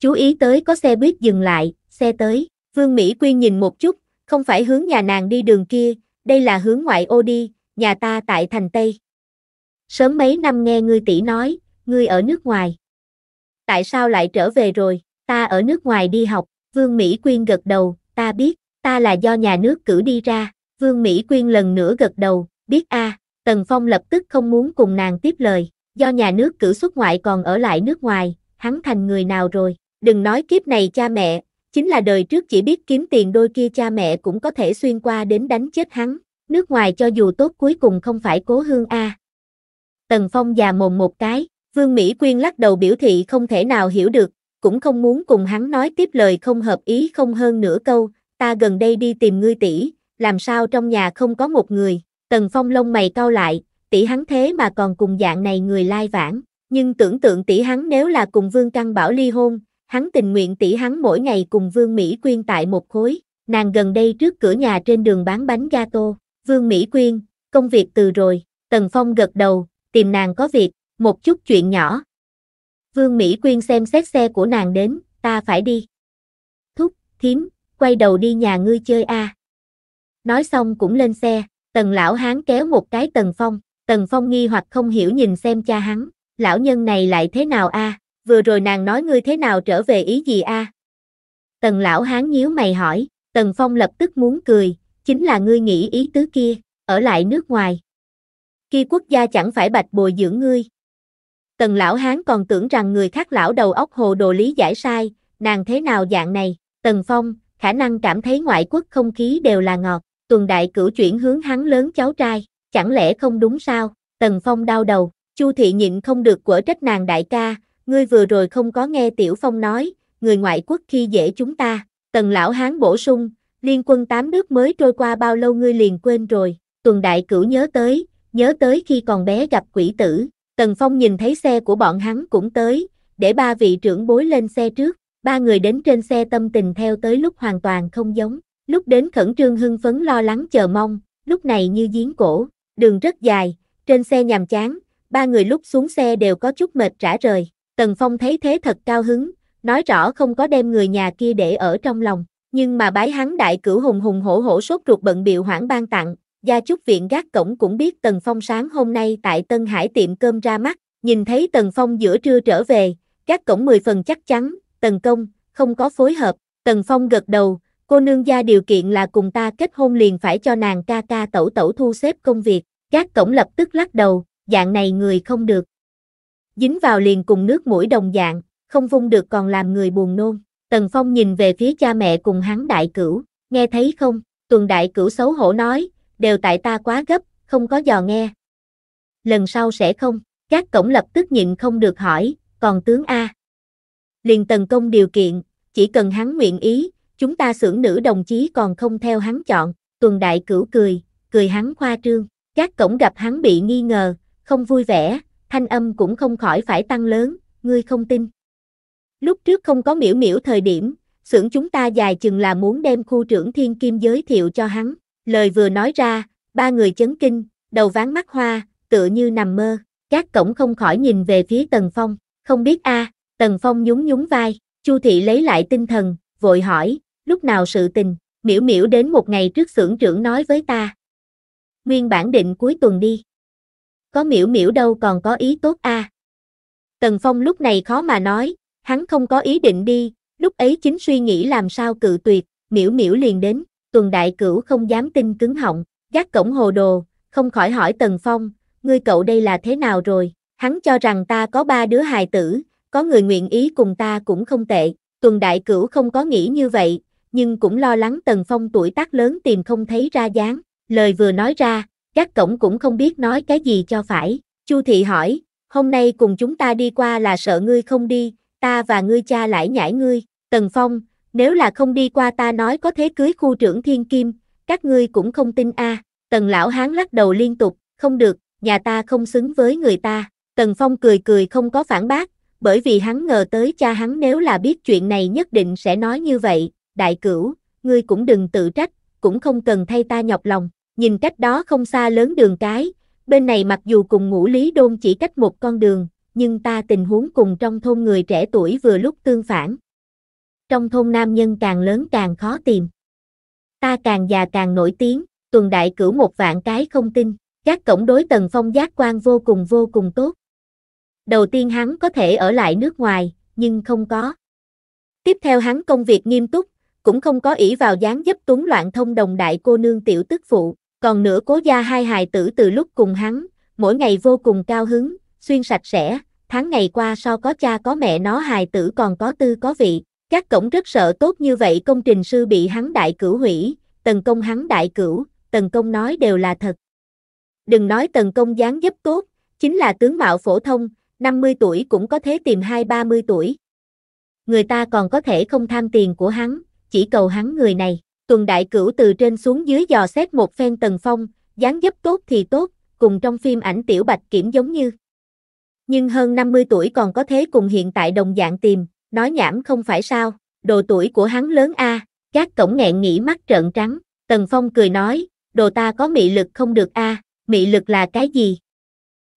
A: Chú ý tới có xe buýt dừng lại, xe tới, Vương Mỹ Quyên nhìn một chút, không phải hướng nhà nàng đi đường kia, đây là hướng ngoại ô đi, nhà ta tại thành Tây. Sớm mấy năm nghe ngươi tỷ nói, ngươi ở nước ngoài. Tại sao lại trở về rồi, ta ở nước ngoài đi học, Vương Mỹ Quyên gật đầu, ta biết, ta là do nhà nước cử đi ra, Vương Mỹ Quyên lần nữa gật đầu, biết a Tần Phong lập tức không muốn cùng nàng tiếp lời, do nhà nước cử xuất ngoại còn ở lại nước ngoài, hắn thành người nào rồi, đừng nói kiếp này cha mẹ, Chính là đời trước chỉ biết kiếm tiền đôi kia cha mẹ cũng có thể xuyên qua đến đánh chết hắn, nước ngoài cho dù tốt cuối cùng không phải cố hương A. Tần Phong già mồm một cái, Vương Mỹ Quyên lắc đầu biểu thị không thể nào hiểu được, cũng không muốn cùng hắn nói tiếp lời không hợp ý không hơn nửa câu, ta gần đây đi tìm ngươi tỷ, làm sao trong nhà không có một người, Tần Phong lông mày cau lại, tỷ hắn thế mà còn cùng dạng này người lai vãng, nhưng tưởng tượng tỷ hắn nếu là cùng Vương Căn Bảo ly hôn, hắn tình nguyện tỷ hắn mỗi ngày cùng Vương Mỹ Quyên tại một khối, nàng gần đây trước cửa nhà trên đường bán bánh gato, Vương Mỹ Quyên, công việc từ rồi, Tần Phong gật đầu, tìm nàng có việc, một chút chuyện nhỏ. Vương Mỹ Quyên xem xét xe của nàng đến, ta phải đi. Thúc, thím, quay đầu đi nhà ngươi chơi a. À. Nói xong cũng lên xe, Tần lão hán kéo một cái Tần Phong, Tần Phong nghi hoặc không hiểu nhìn xem cha hắn, lão nhân này lại thế nào a? À? vừa rồi nàng nói ngươi thế nào trở về ý gì a? Tần lão hán nhíu mày hỏi, Tần Phong lập tức muốn cười, chính là ngươi nghĩ ý tứ kia, ở lại nước ngoài. Khi quốc gia chẳng phải bạch bồi dưỡng ngươi. Tần lão hán còn tưởng rằng người khác lão đầu óc hồ đồ lý giải sai, nàng thế nào dạng này, Tần Phong, khả năng cảm thấy ngoại quốc không khí đều là ngọt, tuần đại cử chuyển hướng hắn lớn cháu trai, chẳng lẽ không đúng sao, Tần Phong đau đầu, Chu Thị nhịn không được của trách nàng đại ca, ngươi vừa rồi không có nghe Tiểu Phong nói, người ngoại quốc khi dễ chúng ta, tần lão hán bổ sung, liên quân tám nước mới trôi qua bao lâu ngươi liền quên rồi, tuần đại cửu nhớ tới, nhớ tới khi còn bé gặp quỷ tử, tần phong nhìn thấy xe của bọn hắn cũng tới, để ba vị trưởng bối lên xe trước, ba người đến trên xe tâm tình theo tới lúc hoàn toàn không giống, lúc đến khẩn trương hưng phấn lo lắng chờ mong, lúc này như giếng cổ, đường rất dài, trên xe nhàm chán, ba người lúc xuống xe đều có chút mệt rã rời. Tần Phong thấy thế thật cao hứng, nói rõ không có đem người nhà kia để ở trong lòng, nhưng mà bái hắn đại cửu hùng hùng hổ hổ sốt ruột bận biệu hoảng ban tặng, gia chúc viện gác cổng cũng biết Tần Phong sáng hôm nay tại Tân Hải tiệm cơm ra mắt, nhìn thấy Tần Phong giữa trưa trở về, gác cổng 10 phần chắc chắn, Tần Công, không có phối hợp, Tần Phong gật đầu, cô nương gia điều kiện là cùng ta kết hôn liền phải cho nàng ca ca tẩu tẩu thu xếp công việc, gác cổng lập tức lắc đầu, dạng này người không được, dính vào liền cùng nước mũi đồng dạng, không vung được còn làm người buồn nôn. Tần Phong nhìn về phía cha mẹ cùng hắn đại cửu, nghe thấy không, tuần đại cửu xấu hổ nói, đều tại ta quá gấp, không có dò nghe. Lần sau sẽ không, các cổng lập tức nhịn không được hỏi, còn tướng A. Liền tần công điều kiện, chỉ cần hắn nguyện ý, chúng ta xưởng nữ đồng chí còn không theo hắn chọn, tuần đại cửu cười, cười hắn khoa trương, các cổng gặp hắn bị nghi ngờ, không vui vẻ, thanh âm cũng không khỏi phải tăng lớn, ngươi không tin. Lúc trước không có miễu miễu thời điểm, xưởng chúng ta dài chừng là muốn đem khu trưởng thiên kim giới thiệu cho hắn. Lời vừa nói ra, ba người chấn kinh, đầu ván mắt hoa, tựa như nằm mơ. Các cổng không khỏi nhìn về phía Tần Phong, không biết a Tần Phong nhún nhún vai, Chu Thị lấy lại tinh thần, vội hỏi, lúc nào sự tình, miễu miễu đến một ngày trước xưởng trưởng nói với ta. Nguyên bản định cuối tuần đi, có miễu miễu đâu còn có ý tốt a. À. Tần Phong lúc này khó mà nói, hắn không có ý định đi, lúc ấy chính suy nghĩ làm sao cự tuyệt, miễu miễu liền đến, tuần đại cửu không dám tin cứng họng, gác cổng hồ đồ, không khỏi hỏi Tần Phong, ngươi cậu đây là thế nào rồi, hắn cho rằng ta có ba đứa hài tử, có người nguyện ý cùng ta cũng không tệ, tuần đại cửu không có nghĩ như vậy, nhưng cũng lo lắng Tần Phong tuổi tác lớn tìm không thấy ra dáng, lời vừa nói ra, các cổng cũng không biết nói cái gì cho phải. Chu Thị hỏi, hôm nay cùng chúng ta đi qua là sợ ngươi không đi, ta và ngươi cha lại nhảy ngươi. Tần Phong, nếu là không đi qua ta nói có thế cưới khu trưởng Thiên Kim, các ngươi cũng không tin a. Tần Lão Hán lắc đầu liên tục, không được, nhà ta không xứng với người ta. Tần Phong cười cười không có phản bác, bởi vì hắn ngờ tới cha hắn nếu là biết chuyện này nhất định sẽ nói như vậy. Đại cửu, ngươi cũng đừng tự trách, cũng không cần thay ta nhọc lòng nhìn cách đó không xa lớn đường cái, bên này mặc dù cùng ngũ Lý Đôn chỉ cách một con đường, nhưng ta tình huống cùng trong thôn người trẻ tuổi vừa lúc tương phản. Trong thôn nam nhân càng lớn càng khó tìm. Ta càng già càng nổi tiếng, tuần đại cử một vạn cái không tin, các cổng đối tầng phong giác quan vô cùng vô cùng tốt. Đầu tiên hắn có thể ở lại nước ngoài, nhưng không có. Tiếp theo hắn công việc nghiêm túc, cũng không có ỷ vào dáng giúp tuấn loạn thông đồng đại cô nương tiểu tức phụ. Còn nữa cố gia hai hài tử từ lúc cùng hắn, mỗi ngày vô cùng cao hứng, xuyên sạch sẽ, tháng ngày qua so có cha có mẹ nó hài tử còn có tư có vị. Các cổng rất sợ tốt như vậy công trình sư bị hắn đại cửu hủy, tần công hắn đại cửu, tần công nói đều là thật. Đừng nói tần công dáng dấp tốt, chính là tướng mạo phổ thông, 50 tuổi cũng có thế tìm hai ba mươi tuổi. Người ta còn có thể không tham tiền của hắn, chỉ cầu hắn người này tuần đại cửu từ trên xuống dưới dò xét một phen tần phong, dáng dấp tốt thì tốt, cùng trong phim ảnh tiểu bạch kiểm giống như. Nhưng hơn 50 tuổi còn có thế cùng hiện tại đồng dạng tìm, nói nhảm không phải sao, đồ tuổi của hắn lớn a, à, các cổng nghẹn nghĩ mắt trợn trắng, tần phong cười nói, đồ ta có mị lực không được a, mị lực là cái gì?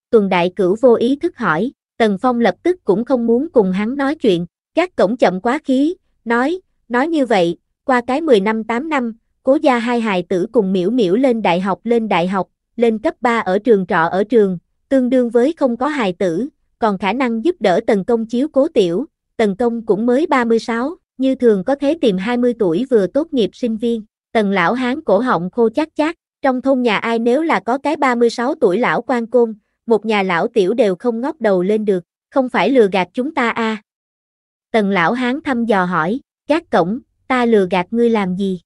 A: Tuần đại cửu vô ý thức hỏi, tần phong lập tức cũng không muốn cùng hắn nói chuyện, các cổng chậm quá khí, nói, nói như vậy, qua cái 10 năm 8 năm, cố gia hai hài tử cùng miễu miễu lên đại học lên đại học, lên cấp 3 ở trường trọ ở trường, tương đương với không có hài tử, còn khả năng giúp đỡ tần công chiếu cố tiểu, tần công cũng mới 36, như thường có thế tìm 20 tuổi vừa tốt nghiệp sinh viên, tần lão hán cổ họng khô chát chát, trong thôn nhà ai nếu là có cái 36 tuổi lão quan côn, một nhà lão tiểu đều không ngóc đầu lên được, không phải lừa gạt chúng ta a à. Tần lão hán thăm dò hỏi, gác cổng, ta lừa gạt ngươi làm gì?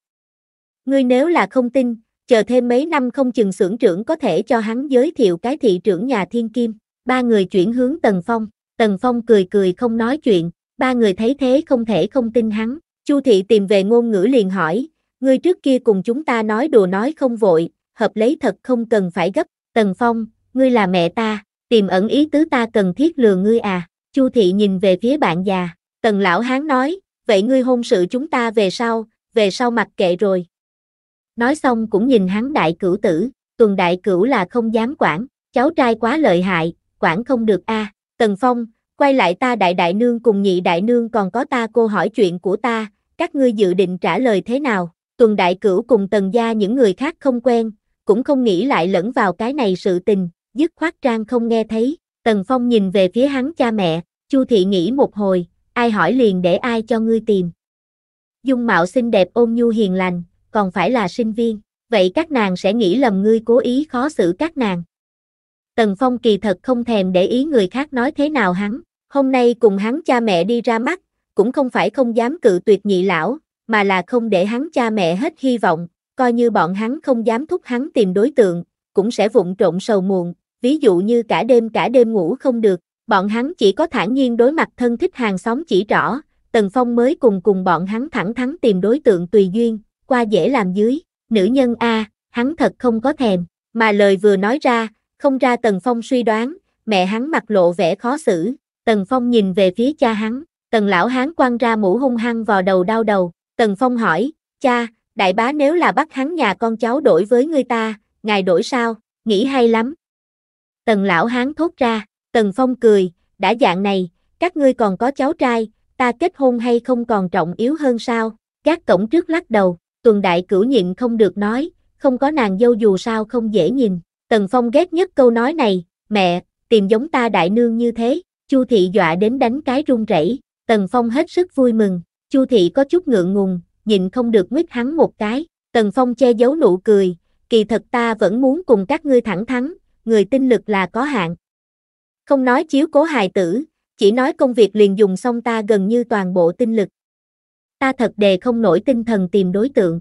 A: Ngươi nếu là không tin, chờ thêm mấy năm không chừng xưởng trưởng có thể cho hắn giới thiệu cái thị trưởng nhà thiên kim. Ba người chuyển hướng Tần Phong, Tần Phong cười cười không nói chuyện, ba người thấy thế không thể không tin hắn. Chu thị tìm về ngôn ngữ liền hỏi, ngươi trước kia cùng chúng ta nói đùa nói không vội, hợp lấy thật không cần phải gấp. Tần Phong, ngươi là mẹ ta, tìm ẩn ý tứ ta cần thiết lừa ngươi à. Chu thị nhìn về phía bạn già, Tần lão hán nói, vậy ngươi hôn sự chúng ta về sau, về sau mặc kệ rồi. Nói xong cũng nhìn hắn đại cửu tử, tuần đại cửu là không dám quản, cháu trai quá lợi hại, quản không được a. À, Tần Phong, quay lại ta đại đại nương cùng nhị đại nương còn có ta cô hỏi chuyện của ta, các ngươi dự định trả lời thế nào? Tuần đại cửu cùng tần gia những người khác không quen, cũng không nghĩ lại lẫn vào cái này sự tình, dứt khoát trang không nghe thấy. Tần Phong nhìn về phía hắn cha mẹ, Chu Thị nghĩ một hồi, ai hỏi liền để ai cho ngươi tìm. Dung mạo xinh đẹp ôn nhu hiền lành, còn phải là sinh viên, vậy các nàng sẽ nghĩ lầm ngươi cố ý khó xử các nàng. Tần Phong kỳ thật không thèm để ý người khác nói thế nào hắn, hôm nay cùng hắn cha mẹ đi ra mắt, cũng không phải không dám cự tuyệt nhị lão, mà là không để hắn cha mẹ hết hy vọng, coi như bọn hắn không dám thúc hắn tìm đối tượng, cũng sẽ vụng trộn sầu muộn, ví dụ như cả đêm cả đêm ngủ không được, Bọn hắn chỉ có thản nhiên đối mặt thân thích hàng xóm chỉ rõ, Tần Phong mới cùng cùng bọn hắn thẳng thắn tìm đối tượng tùy duyên, qua dễ làm dưới, nữ nhân A, hắn thật không có thèm, mà lời vừa nói ra, không ra Tần Phong suy đoán, mẹ hắn mặt lộ vẻ khó xử, Tần Phong nhìn về phía cha hắn, Tần lão hán quăng ra mũ hung hăng vào đầu đau đầu, Tần Phong hỏi, cha, đại bá nếu là bắt hắn nhà con cháu đổi với người ta, ngài đổi sao, nghĩ hay lắm. Tần lão hán thốt ra, Tần Phong cười, đã dạng này, các ngươi còn có cháu trai, ta kết hôn hay không còn trọng yếu hơn sao? Các cổng trước lắc đầu, tuần đại cửu nhịn không được nói, không có nàng dâu dù sao không dễ nhìn. Tần Phong ghét nhất câu nói này, mẹ, tìm giống ta đại nương như thế, Chu thị dọa đến đánh cái run rẩy. Tần Phong hết sức vui mừng, Chu thị có chút ngượng ngùng, nhịn không được nguyết hắn một cái. Tần Phong che giấu nụ cười, kỳ thật ta vẫn muốn cùng các ngươi thẳng thắn, người tinh lực là có hạn, không nói chiếu cố hài tử, chỉ nói công việc liền dùng xong ta gần như toàn bộ tinh lực. Ta thật đề không nổi tinh thần tìm đối tượng.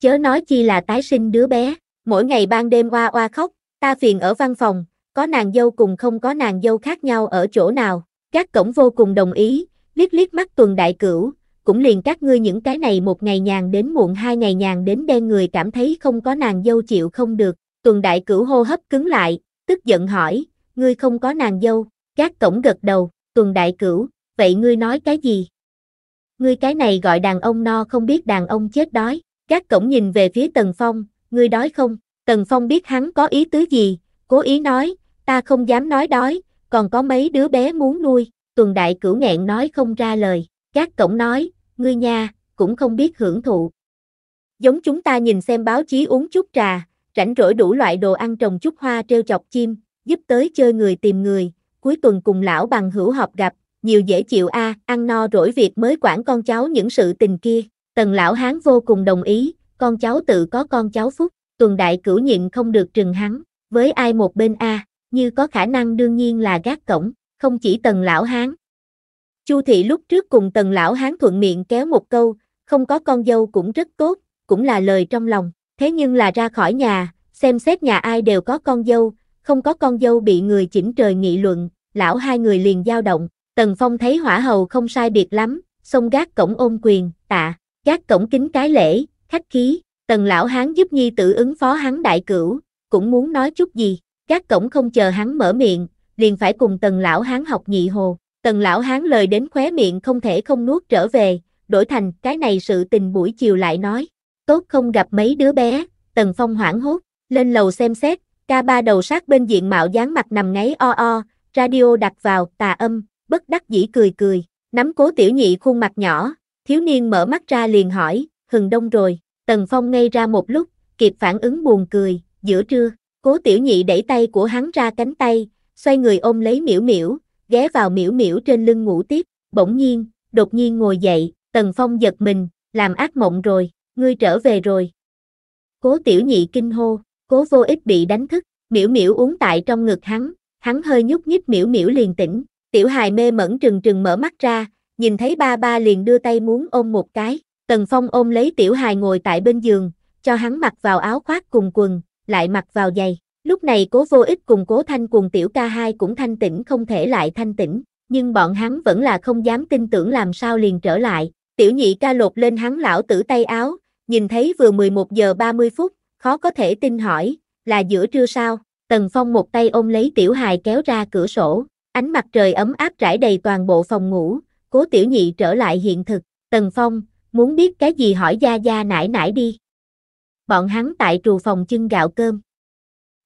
A: Chớ nói chi là tái sinh đứa bé, mỗi ngày ban đêm oa oa khóc, ta phiền ở văn phòng, có nàng dâu cùng không có nàng dâu khác nhau ở chỗ nào. Các cổng vô cùng đồng ý, liếc liếc mắt tuần đại cửu, cũng liền các ngươi những cái này một ngày nhàn đến muộn hai ngày nhàn đến đen người cảm thấy không có nàng dâu chịu không được. Tuần đại cửu hô hấp cứng lại, tức giận hỏi, ngươi không có nàng dâu, gác cổng gật đầu, tuần đại cửu, vậy ngươi nói cái gì? Ngươi cái này gọi đàn ông no không biết đàn ông chết đói, gác cổng nhìn về phía Tần Phong, ngươi đói không? Tần Phong biết hắn có ý tứ gì, cố ý nói, ta không dám nói đói, còn có mấy đứa bé muốn nuôi, tuần đại cửu nghẹn nói không ra lời, gác cổng nói, ngươi nha, cũng không biết hưởng thụ. Giống chúng ta nhìn xem báo chí uống chút trà, rảnh rỗi đủ loại đồ ăn trồng chút hoa treo chọc chim, giúp tới chơi người tìm người, cuối tuần cùng lão bằng hữu họp gặp, nhiều dễ chịu a, à, ăn no rỗi việc mới quản con cháu những sự tình kia. Tần lão hán vô cùng đồng ý, con cháu tự có con cháu phúc, tuần đại cửu nhịn không được trừng hắn, với ai một bên a, à, như có khả năng đương nhiên là gác cổng, không chỉ tần lão hán. Chu thị lúc trước cùng tần lão hán thuận miệng kéo một câu, không có con dâu cũng rất tốt, cũng là lời trong lòng, thế nhưng là ra khỏi nhà, xem xét nhà ai đều có con dâu, không có con dâu bị người chỉnh trời nghị luận, lão hai người liền dao động, Tần Phong thấy hỏa hầu không sai biệt lắm, xông gác cổng ôm quyền, tạ, gác cổng kính cái lễ, khách khí, Tần lão hán giúp nhi tử ứng phó hắn đại cửu, cũng muốn nói chút gì, gác cổng không chờ hắn mở miệng, liền phải cùng Tần lão hán học nhị hồ, Tần lão hán lời đến khóe miệng không thể không nuốt trở về, đổi thành cái này sự tình buổi chiều lại nói, tốt không gặp mấy đứa bé, Tần Phong hoảng hốt, lên lầu xem xét, Ca ba đầu sát bên diện mạo dáng mặt nằm ngáy o o, radio đặt vào, tà âm, bất đắc dĩ cười cười, nắm cố tiểu nhị khuôn mặt nhỏ, thiếu niên mở mắt ra liền hỏi, hừng đông rồi, tần phong ngây ra một lúc, kịp phản ứng buồn cười, giữa trưa, cố tiểu nhị đẩy tay của hắn ra cánh tay, xoay người ôm lấy miễu miễu, ghé vào miễu miễu trên lưng ngủ tiếp, bỗng nhiên, đột nhiên ngồi dậy, tần phong giật mình, làm ác mộng rồi, ngươi trở về rồi. Cố tiểu nhị kinh hô, cố vô ích bị đánh thức, miễu miễu uống tại trong ngực hắn, hắn hơi nhúc nhích miễu miễu liền tỉnh, tiểu hài mê mẫn trừng trừng mở mắt ra, nhìn thấy ba ba liền đưa tay muốn ôm một cái, tần phong ôm lấy tiểu hài ngồi tại bên giường, cho hắn mặc vào áo khoác cùng quần, lại mặc vào giày. Lúc này cố vô ích cùng cố thanh cùng tiểu ca hai cũng thanh tỉnh không thể lại thanh tỉnh, nhưng bọn hắn vẫn là không dám tin tưởng làm sao liền trở lại. Tiểu nhị ca lột lên hắn lão tử tay áo, nhìn thấy vừa 11 giờ 30 phút, khó có thể tin hỏi, là giữa trưa sao? Tần Phong một tay ôm lấy tiểu hài kéo ra cửa sổ, ánh mặt trời ấm áp trải đầy toàn bộ phòng ngủ, cố tiểu nhị trở lại hiện thực. Tần Phong, muốn biết cái gì hỏi Gia Gia nải nải đi. Bọn hắn tại trù phòng chưng gạo cơm.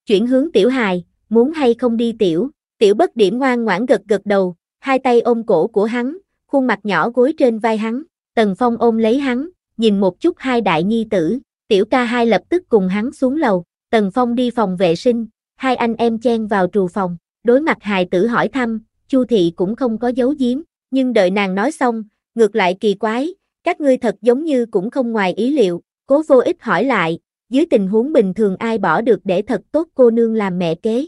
A: Chuyển hướng tiểu hài, muốn hay không đi tiểu, tiểu bất điểm ngoan ngoãn gật gật đầu, hai tay ôm cổ của hắn, khuôn mặt nhỏ gối trên vai hắn, Tần Phong ôm lấy hắn, nhìn một chút hai đại nhi tử, Tiểu ca hai lập tức cùng hắn xuống lầu, Tần Phong đi phòng vệ sinh, hai anh em chen vào trù phòng, đối mặt hài tử hỏi thăm, Chu thị cũng không có giấu giếm, nhưng đợi nàng nói xong, ngược lại kỳ quái, các ngươi thật giống như cũng không ngoài ý liệu, cố vô ích hỏi lại, dưới tình huống bình thường ai bỏ được để thật tốt cô nương làm mẹ kế.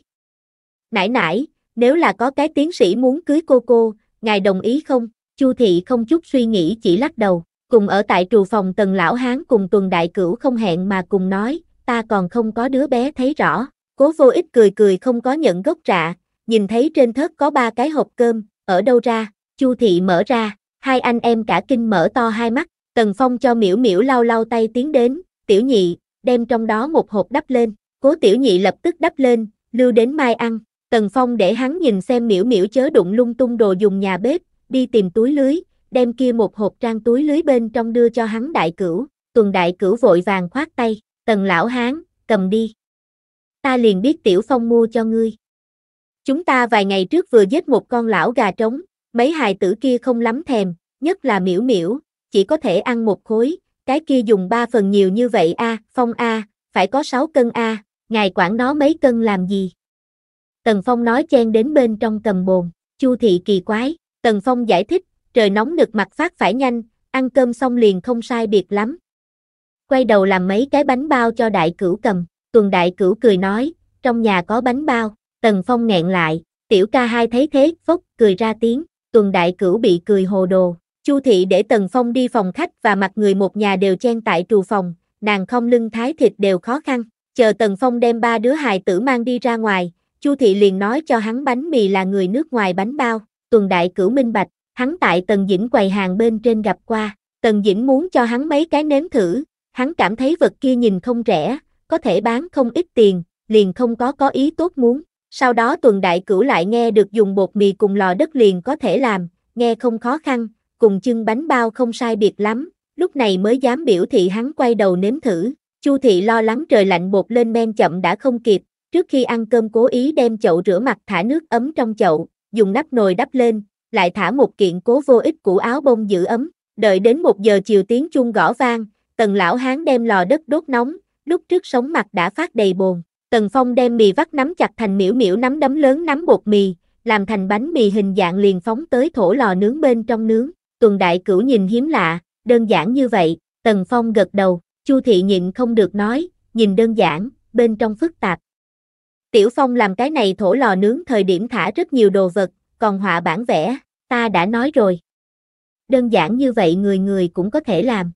A: Nãy nãy, nếu là có cái tiến sĩ muốn cưới cô cô, ngài đồng ý không? Chu thị không chút suy nghĩ chỉ lắc đầu cùng ở tại trù phòng tần lão hán cùng tuần đại cửu không hẹn mà cùng nói, ta còn không có đứa bé thấy rõ, cố vô ích cười cười không có nhận gốc rạ, nhìn thấy trên thớt có ba cái hộp cơm, ở đâu ra, chu thị mở ra, hai anh em cả kinh mở to hai mắt, tần phong cho miễu miễu lau lau tay tiến đến, tiểu nhị, đem trong đó một hộp đắp lên, cố tiểu nhị lập tức đắp lên, lưu đến mai ăn, tần phong để hắn nhìn xem miễu miễu chớ đụng lung tung đồ dùng nhà bếp, đi tìm túi lưới, đem kia một hộp trang túi lưới bên trong đưa cho hắn đại cửu, tuần đại cửu vội vàng khoát tay, tần lão hán, cầm đi. Ta liền biết tiểu phong mua cho ngươi. Chúng ta vài ngày trước vừa giết một con lão gà trống, mấy hài tử kia không lắm thèm, nhất là miễu miễu, chỉ có thể ăn một khối, cái kia dùng ba phần nhiều như vậy a, phong a, phải có sáu cân a, ngài quản nó mấy cân làm gì? Tần Phong nói chen đến bên trong cầm bồn, Chu thị kỳ quái, Tần Phong giải thích, trời nóng nực mặt phát phải nhanh, ăn cơm xong liền không sai biệt lắm. Quay đầu làm mấy cái bánh bao cho đại cửu cầm, tuần đại cửu cười nói, trong nhà có bánh bao, tần phong nghẹn lại, tiểu ca hai thấy thế, phốc, cười ra tiếng, tuần đại cửu bị cười hồ đồ. Chu thị để Tần Phong đi phòng khách và mặt người một nhà đều chen tại trù phòng, nàng không lưng thái thịt đều khó khăn, chờ Tần Phong đem ba đứa hài tử mang đi ra ngoài, Chu thị liền nói cho hắn bánh mì là người nước ngoài bánh bao, tuần đại cửu minh bạch, hắn tại Tần Dĩnh quầy hàng bên trên gặp qua, Tần Dĩnh muốn cho hắn mấy cái nếm thử, hắn cảm thấy vật kia nhìn không rẻ, có thể bán không ít tiền, liền không có có ý tốt muốn. Sau đó tuần đại cửu lại nghe được dùng bột mì cùng lò đất liền có thể làm, nghe không khó khăn, cùng chân bánh bao không sai biệt lắm, lúc này mới dám biểu thị hắn quay đầu nếm thử. Chu thị lo lắng trời lạnh bột lên men chậm đã không kịp, trước khi ăn cơm cố ý đem chậu rửa mặt thả nước ấm trong chậu, dùng nắp nồi đắp lên, lại thả một kiện cố vô ích củ áo bông giữ ấm, đợi đến một giờ chiều tiếng chuông gõ vang, tần lão hán đem lò đất đốt nóng, lúc trước sống mặt đã phát đầy bồn, tần phong đem mì vắt nắm chặt thành miễu miễu nắm đấm lớn nắm bột mì, làm thành bánh mì hình dạng liền phóng tới thổ lò nướng bên trong nướng, tuần đại cửu nhìn hiếm lạ, đơn giản như vậy, tần phong gật đầu, chu thị nhịn không được nói, nhìn đơn giản, bên trong phức tạp. Tiểu Phong làm cái này thổ lò nướng thời điểm thả rất nhiều đồ vật, còn họa bản vẽ, ta đã nói rồi. Đơn giản như vậy người người cũng có thể làm.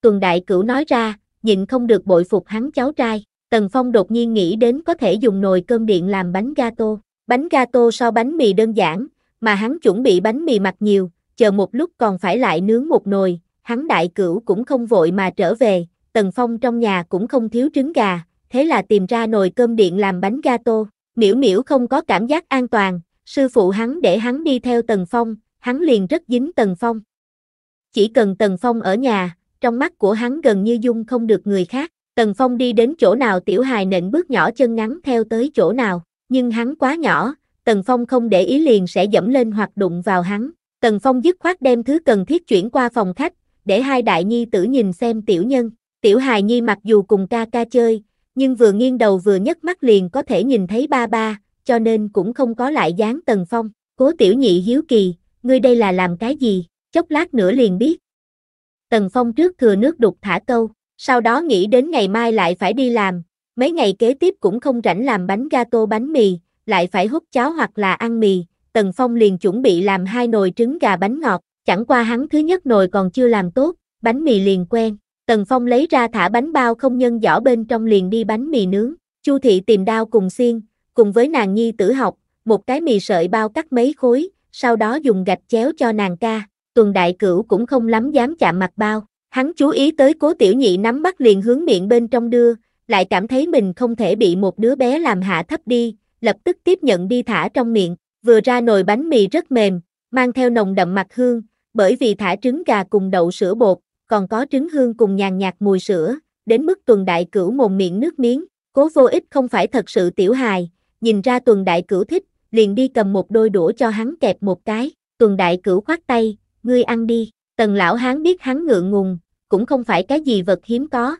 A: Tuần Đại Cửu nói ra, nhịn không được bội phục hắn cháu trai, Tần Phong đột nhiên nghĩ đến có thể dùng nồi cơm điện làm bánh gato. Bánh gato so bánh mì đơn giản, mà hắn chuẩn bị bánh mì mặt nhiều, chờ một lúc còn phải lại nướng một nồi, hắn Đại Cửu cũng không vội mà trở về, Tần Phong trong nhà cũng không thiếu trứng gà, thế là tìm ra nồi cơm điện làm bánh gato. Miễu Miễu không có cảm giác an toàn, sư phụ hắn để hắn đi theo Tần Phong, hắn liền rất dính Tần Phong. Chỉ cần Tần Phong ở nhà, trong mắt của hắn gần như dung không được người khác, Tần Phong đi đến chỗ nào tiểu hài nện bước nhỏ chân ngắn theo tới chỗ nào, nhưng hắn quá nhỏ, Tần Phong không để ý liền sẽ dẫm lên hoặc đụng vào hắn. Tần Phong dứt khoát đem thứ cần thiết chuyển qua phòng khách, để hai đại nhi tử nhìn xem tiểu nhân. Tiểu hài nhi mặc dù cùng ca ca chơi, nhưng vừa nghiêng đầu vừa nhấc mắt liền có thể nhìn thấy ba ba, cho nên cũng không có lại dáng Tần Phong. Cố tiểu nhị hiếu kỳ, ngươi đây là làm cái gì, chốc lát nữa liền biết. Tần Phong trước thừa nước đục thả câu, sau đó nghĩ đến ngày mai lại phải đi làm, mấy ngày kế tiếp cũng không rảnh làm bánh gato bánh mì, lại phải hút cháo hoặc là ăn mì, Tần Phong liền chuẩn bị làm hai nồi trứng gà bánh ngọt, chẳng qua hắn thứ nhất nồi còn chưa làm tốt, bánh mì liền quen, Tần Phong lấy ra thả bánh bao không nhân giỏ bên trong liền đi bánh mì nướng, Chu thị tìm đao cùng xiên, cùng với nàng nhi tử học, một cái mì sợi bao cắt mấy khối, sau đó dùng gạch chéo cho nàng ca, tuần đại cửu cũng không lắm dám chạm mặt bao, hắn chú ý tới cố tiểu nhị nắm bắt liền hướng miệng bên trong đưa, lại cảm thấy mình không thể bị một đứa bé làm hạ thấp đi, lập tức tiếp nhận đi thả trong miệng, vừa ra nồi bánh mì rất mềm, mang theo nồng đậm mặt hương, bởi vì thả trứng gà cùng đậu sữa bột, còn có trứng hương cùng nhàn nhạt mùi sữa, đến mức tuần đại cửu mồm miệng nước miếng, cố vô ích không phải thật sự tiểu hài, nhìn ra tuần đại cửu thích, liền đi cầm một đôi đũa cho hắn kẹp một cái, tuần đại cửu khoát tay, ngươi ăn đi, tần lão hán biết hắn ngượng ngùng, cũng không phải cái gì vật hiếm có.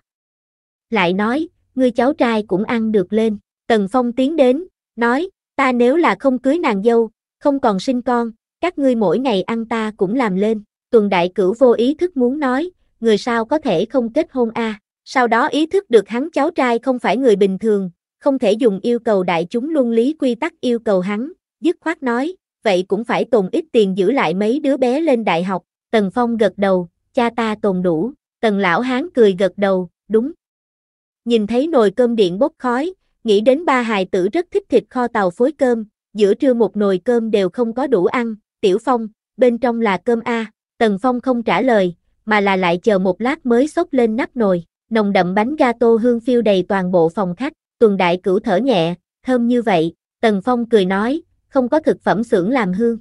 A: Lại nói, ngươi cháu trai cũng ăn được lên, tần phong tiến đến, nói, ta nếu là không cưới nàng dâu, không còn sinh con, các ngươi mỗi ngày ăn ta cũng làm lên, tuần đại cửu vô ý thức muốn nói, người sao có thể không kết hôn a à. sau đó ý thức được hắn cháu trai không phải người bình thường, không thể dùng yêu cầu đại chúng luân lý quy tắc yêu cầu hắn, dứt khoát nói, vậy cũng phải tồn ít tiền giữ lại mấy đứa bé lên đại học, Tần Phong gật đầu, cha ta tồn đủ, Tần Lão Hán cười gật đầu, đúng. Nhìn thấy nồi cơm điện bốc khói, nghĩ đến ba hài tử rất thích thịt kho tàu phối cơm, giữa trưa một nồi cơm đều không có đủ ăn, Tiểu Phong, bên trong là cơm A, Tần Phong không trả lời, mà là lại chờ một lát mới xốc lên nắp nồi, nồng đậm bánh gato hương phiêu đầy toàn bộ phòng khách tuần đại cửu thở nhẹ, thơm như vậy, Tần Phong cười nói, không có thực phẩm xưởng làm hương.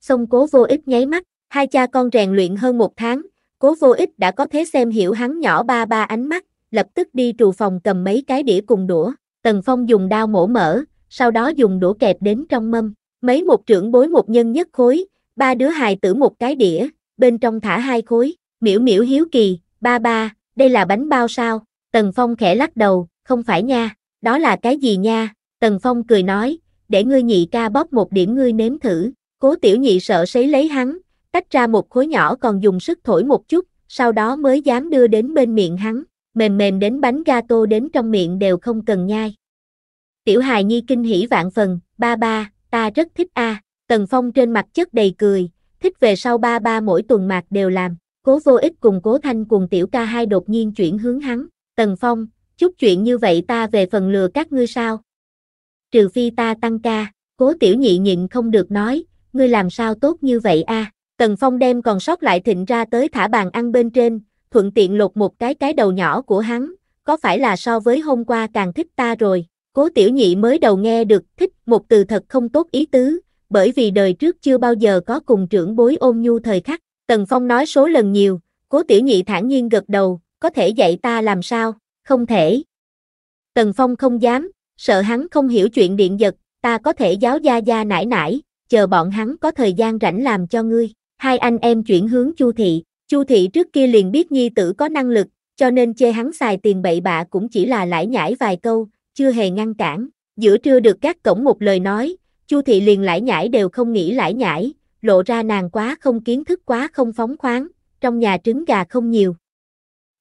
A: Song cố vô ích nháy mắt, hai cha con rèn luyện hơn một tháng, cố vô ích đã có thế xem hiểu hắn nhỏ ba ba ánh mắt, lập tức đi trù phòng cầm mấy cái đĩa cùng đũa, Tần Phong dùng đao mổ mở, sau đó dùng đũa kẹp đến trong mâm, mấy một trưởng bối một nhân nhất khối, ba đứa hài tử một cái đĩa, bên trong thả hai khối, miễu miễu hiếu kỳ, ba ba, đây là bánh bao sao, Tần Phong khẽ lắc đầu, không phải nha, đó là cái gì nha, Tần Phong cười nói, để ngươi nhị ca bóp một điểm ngươi nếm thử, cố tiểu nhị sợ sấy lấy hắn, tách ra một khối nhỏ còn dùng sức thổi một chút, sau đó mới dám đưa đến bên miệng hắn, mềm mềm đến bánh gato đến trong miệng đều không cần nhai. Tiểu hài nhi kinh hỉ vạn phần, ba ba, ta rất thích a. Tần Phong trên mặt chất đầy cười, thích về sau ba ba mỗi tuần mạc đều làm, cố vô ích cùng cố thanh cùng tiểu ca hai đột nhiên chuyển hướng hắn, Tần Phong, chút chuyện như vậy ta về phần lừa các ngươi sao? Trừ phi ta tăng ca, cố tiểu nhị nhịn không được nói, ngươi làm sao tốt như vậy a? Tần Phong đem còn sót lại thịnh ra tới thả bàn ăn bên trên, thuận tiện lột một cái cái đầu nhỏ của hắn, có phải là so với hôm qua càng thích ta rồi? Cố tiểu nhị mới đầu nghe được thích một từ thật không tốt ý tứ, bởi vì đời trước chưa bao giờ có cùng trưởng bối ôm nhu thời khắc. Tần Phong nói số lần nhiều, cố tiểu nhị thản nhiên gật đầu, có thể dạy ta làm sao? không thể. Tần Phong không dám, sợ hắn không hiểu chuyện điện giật, ta có thể giáo gia gia nải nải, chờ bọn hắn có thời gian rảnh làm cho ngươi. Hai anh em chuyển hướng Chu Thị, Chu Thị trước kia liền biết nhi tử có năng lực, cho nên chê hắn xài tiền bậy bạ cũng chỉ là lải nhải vài câu, chưa hề ngăn cản. Giữa trưa được các cổng một lời nói, Chu Thị liền lải nhải đều không nghĩ lải nhải, lộ ra nàng quá không kiến thức quá không phóng khoáng, trong nhà trứng gà không nhiều,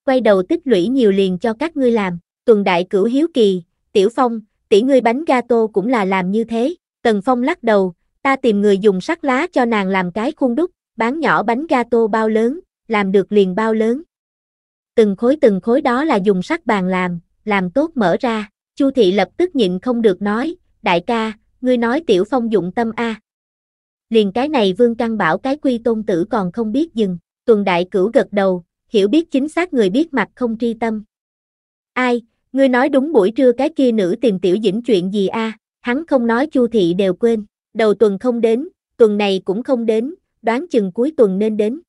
A: quay đầu tích lũy nhiều liền cho các ngươi làm, tuần đại cửu hiếu kỳ, tiểu phong, tỷ ngươi bánh gato cũng là làm như thế, tần phong lắc đầu, ta tìm người dùng sắt lá cho nàng làm cái khuôn đúc, bán nhỏ bánh gato bao lớn, làm được liền bao lớn. Từng khối từng khối đó là dùng sắt bàn làm, làm tốt mở ra, Chu thị lập tức nhịn không được nói, đại ca, ngươi nói tiểu phong dụng tâm a. Liền cái này vương căn bảo cái quy tôn tử còn không biết dừng, tuần đại cửu gật đầu, hiểu biết chính xác người biết mặt không tri tâm. Ai, ngươi nói đúng buổi trưa cái kia nữ tìm tiểu dĩnh chuyện gì a? hắn không nói chu thị đều quên, đầu tuần không đến, tuần này cũng không đến, đoán chừng cuối tuần nên đến.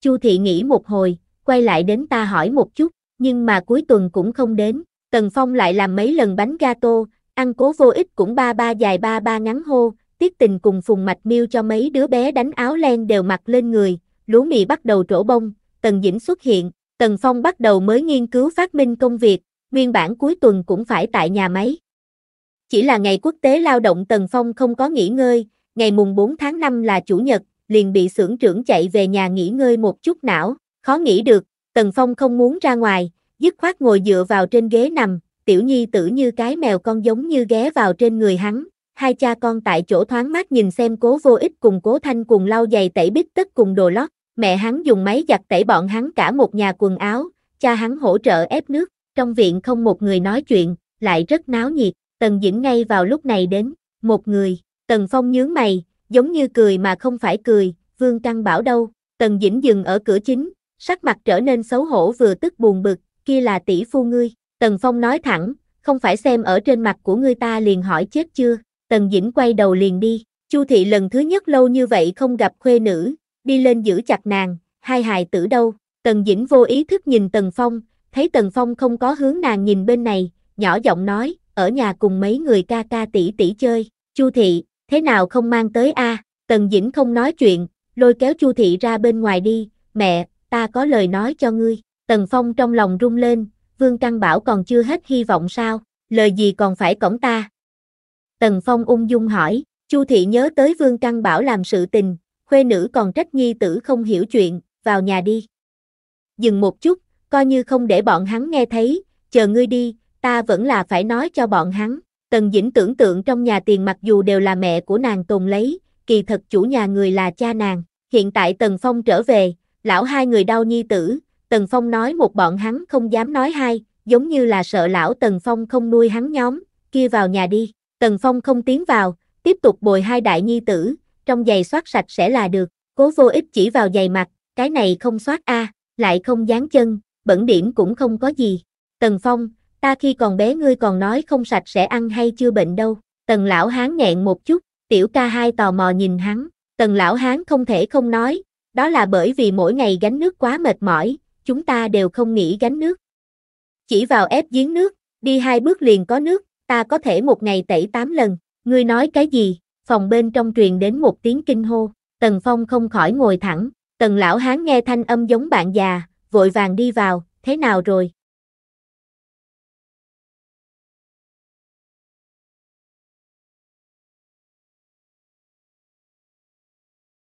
A: Chu thị nghĩ một hồi, quay lại đến ta hỏi một chút, nhưng mà cuối tuần cũng không đến, Tần Phong lại làm mấy lần bánh gato, ăn cố vô ích cũng ba ba dài ba ba ngắn hô, tiết tình cùng phùng mạch miêu cho mấy đứa bé đánh áo len đều mặc lên người, lúa mì bắt đầu trổ bông, Tần Dĩnh xuất hiện, Tần Phong bắt đầu mới nghiên cứu phát minh công việc, nguyên bản cuối tuần cũng phải tại nhà máy. Chỉ là ngày quốc tế lao động Tần Phong không có nghỉ ngơi, ngày mùng 4 tháng 5 là chủ nhật, liền bị xưởng trưởng chạy về nhà nghỉ ngơi một chút não, khó nghĩ được, Tần Phong không muốn ra ngoài, dứt khoát ngồi dựa vào trên ghế nằm, tiểu nhi tử như cái mèo con giống như ghé vào trên người hắn, hai cha con tại chỗ thoáng mát nhìn xem cố vô ích cùng cố thanh cùng lau giày tẩy bít tất cùng đồ lót mẹ hắn dùng máy giặt tẩy bọn hắn cả một nhà quần áo, cha hắn hỗ trợ ép nước, trong viện không một người nói chuyện, lại rất náo nhiệt, Tần Dĩnh ngay vào lúc này đến, một người, Tần Phong nhướng mày, giống như cười mà không phải cười, Vương Căn bảo đâu, Tần Dĩnh dừng ở cửa chính, sắc mặt trở nên xấu hổ vừa tức buồn bực, kia là tỷ phu ngươi, Tần Phong nói thẳng, không phải xem ở trên mặt của ngươi ta liền hỏi chết chưa, Tần Dĩnh quay đầu liền đi, Chu thị lần thứ nhất lâu như vậy không gặp khuê nữ, đi lên giữ chặt nàng, hai hài tử đâu, Tần Dĩnh vô ý thức nhìn Tần Phong, thấy Tần Phong không có hướng nàng nhìn bên này, nhỏ giọng nói, ở nhà cùng mấy người ca ca tỷ tỷ chơi, Chu thị, thế nào không mang tới a? Tần Dĩnh không nói chuyện, lôi kéo Chu thị ra bên ngoài đi, mẹ, ta có lời nói cho ngươi, Tần Phong trong lòng rung lên, Vương Căn Bảo còn chưa hết hy vọng sao, lời gì còn phải cổng ta. Tần Phong ung dung hỏi, Chu thị nhớ tới Vương Căn Bảo làm sự tình, khuê nữ còn trách nhi tử không hiểu chuyện, vào nhà đi. Dừng một chút, coi như không để bọn hắn nghe thấy, chờ ngươi đi, ta vẫn là phải nói cho bọn hắn. Tần Dĩnh tưởng tượng trong nhà tiền mặc dù đều là mẹ của nàng tồn lấy, kỳ thật chủ nhà người là cha nàng. Hiện tại Tần Phong trở về, lão hai người đau nhi tử, Tần Phong nói một bọn hắn không dám nói hai, giống như là sợ lão Tần Phong không nuôi hắn nhóm, kia vào nhà đi. Tần Phong không tiến vào, tiếp tục bồi hai đại nhi tử, trong giày xoát sạch sẽ là được, cố vô ích chỉ vào giày mặt, cái này không xoát a, lại không dán chân, bẩn điểm cũng không có gì. Tần Phong, ta khi còn bé ngươi còn nói không sạch sẽ ăn hay chưa bệnh đâu. Tần lão hán nghẹn một chút, tiểu ca hai tò mò nhìn hắn, tần lão hán không thể không nói, đó là bởi vì mỗi ngày gánh nước quá mệt mỏi, chúng ta đều không nghĩ gánh nước. Chỉ vào ép giếng nước, đi hai bước liền có nước, ta có thể một ngày tẩy tám lần, ngươi nói cái gì, phòng bên trong truyền đến một tiếng kinh hô, Tần Phong không khỏi ngồi thẳng, Tần lão hán nghe thanh âm giống bạn già, vội vàng đi vào, thế nào rồi?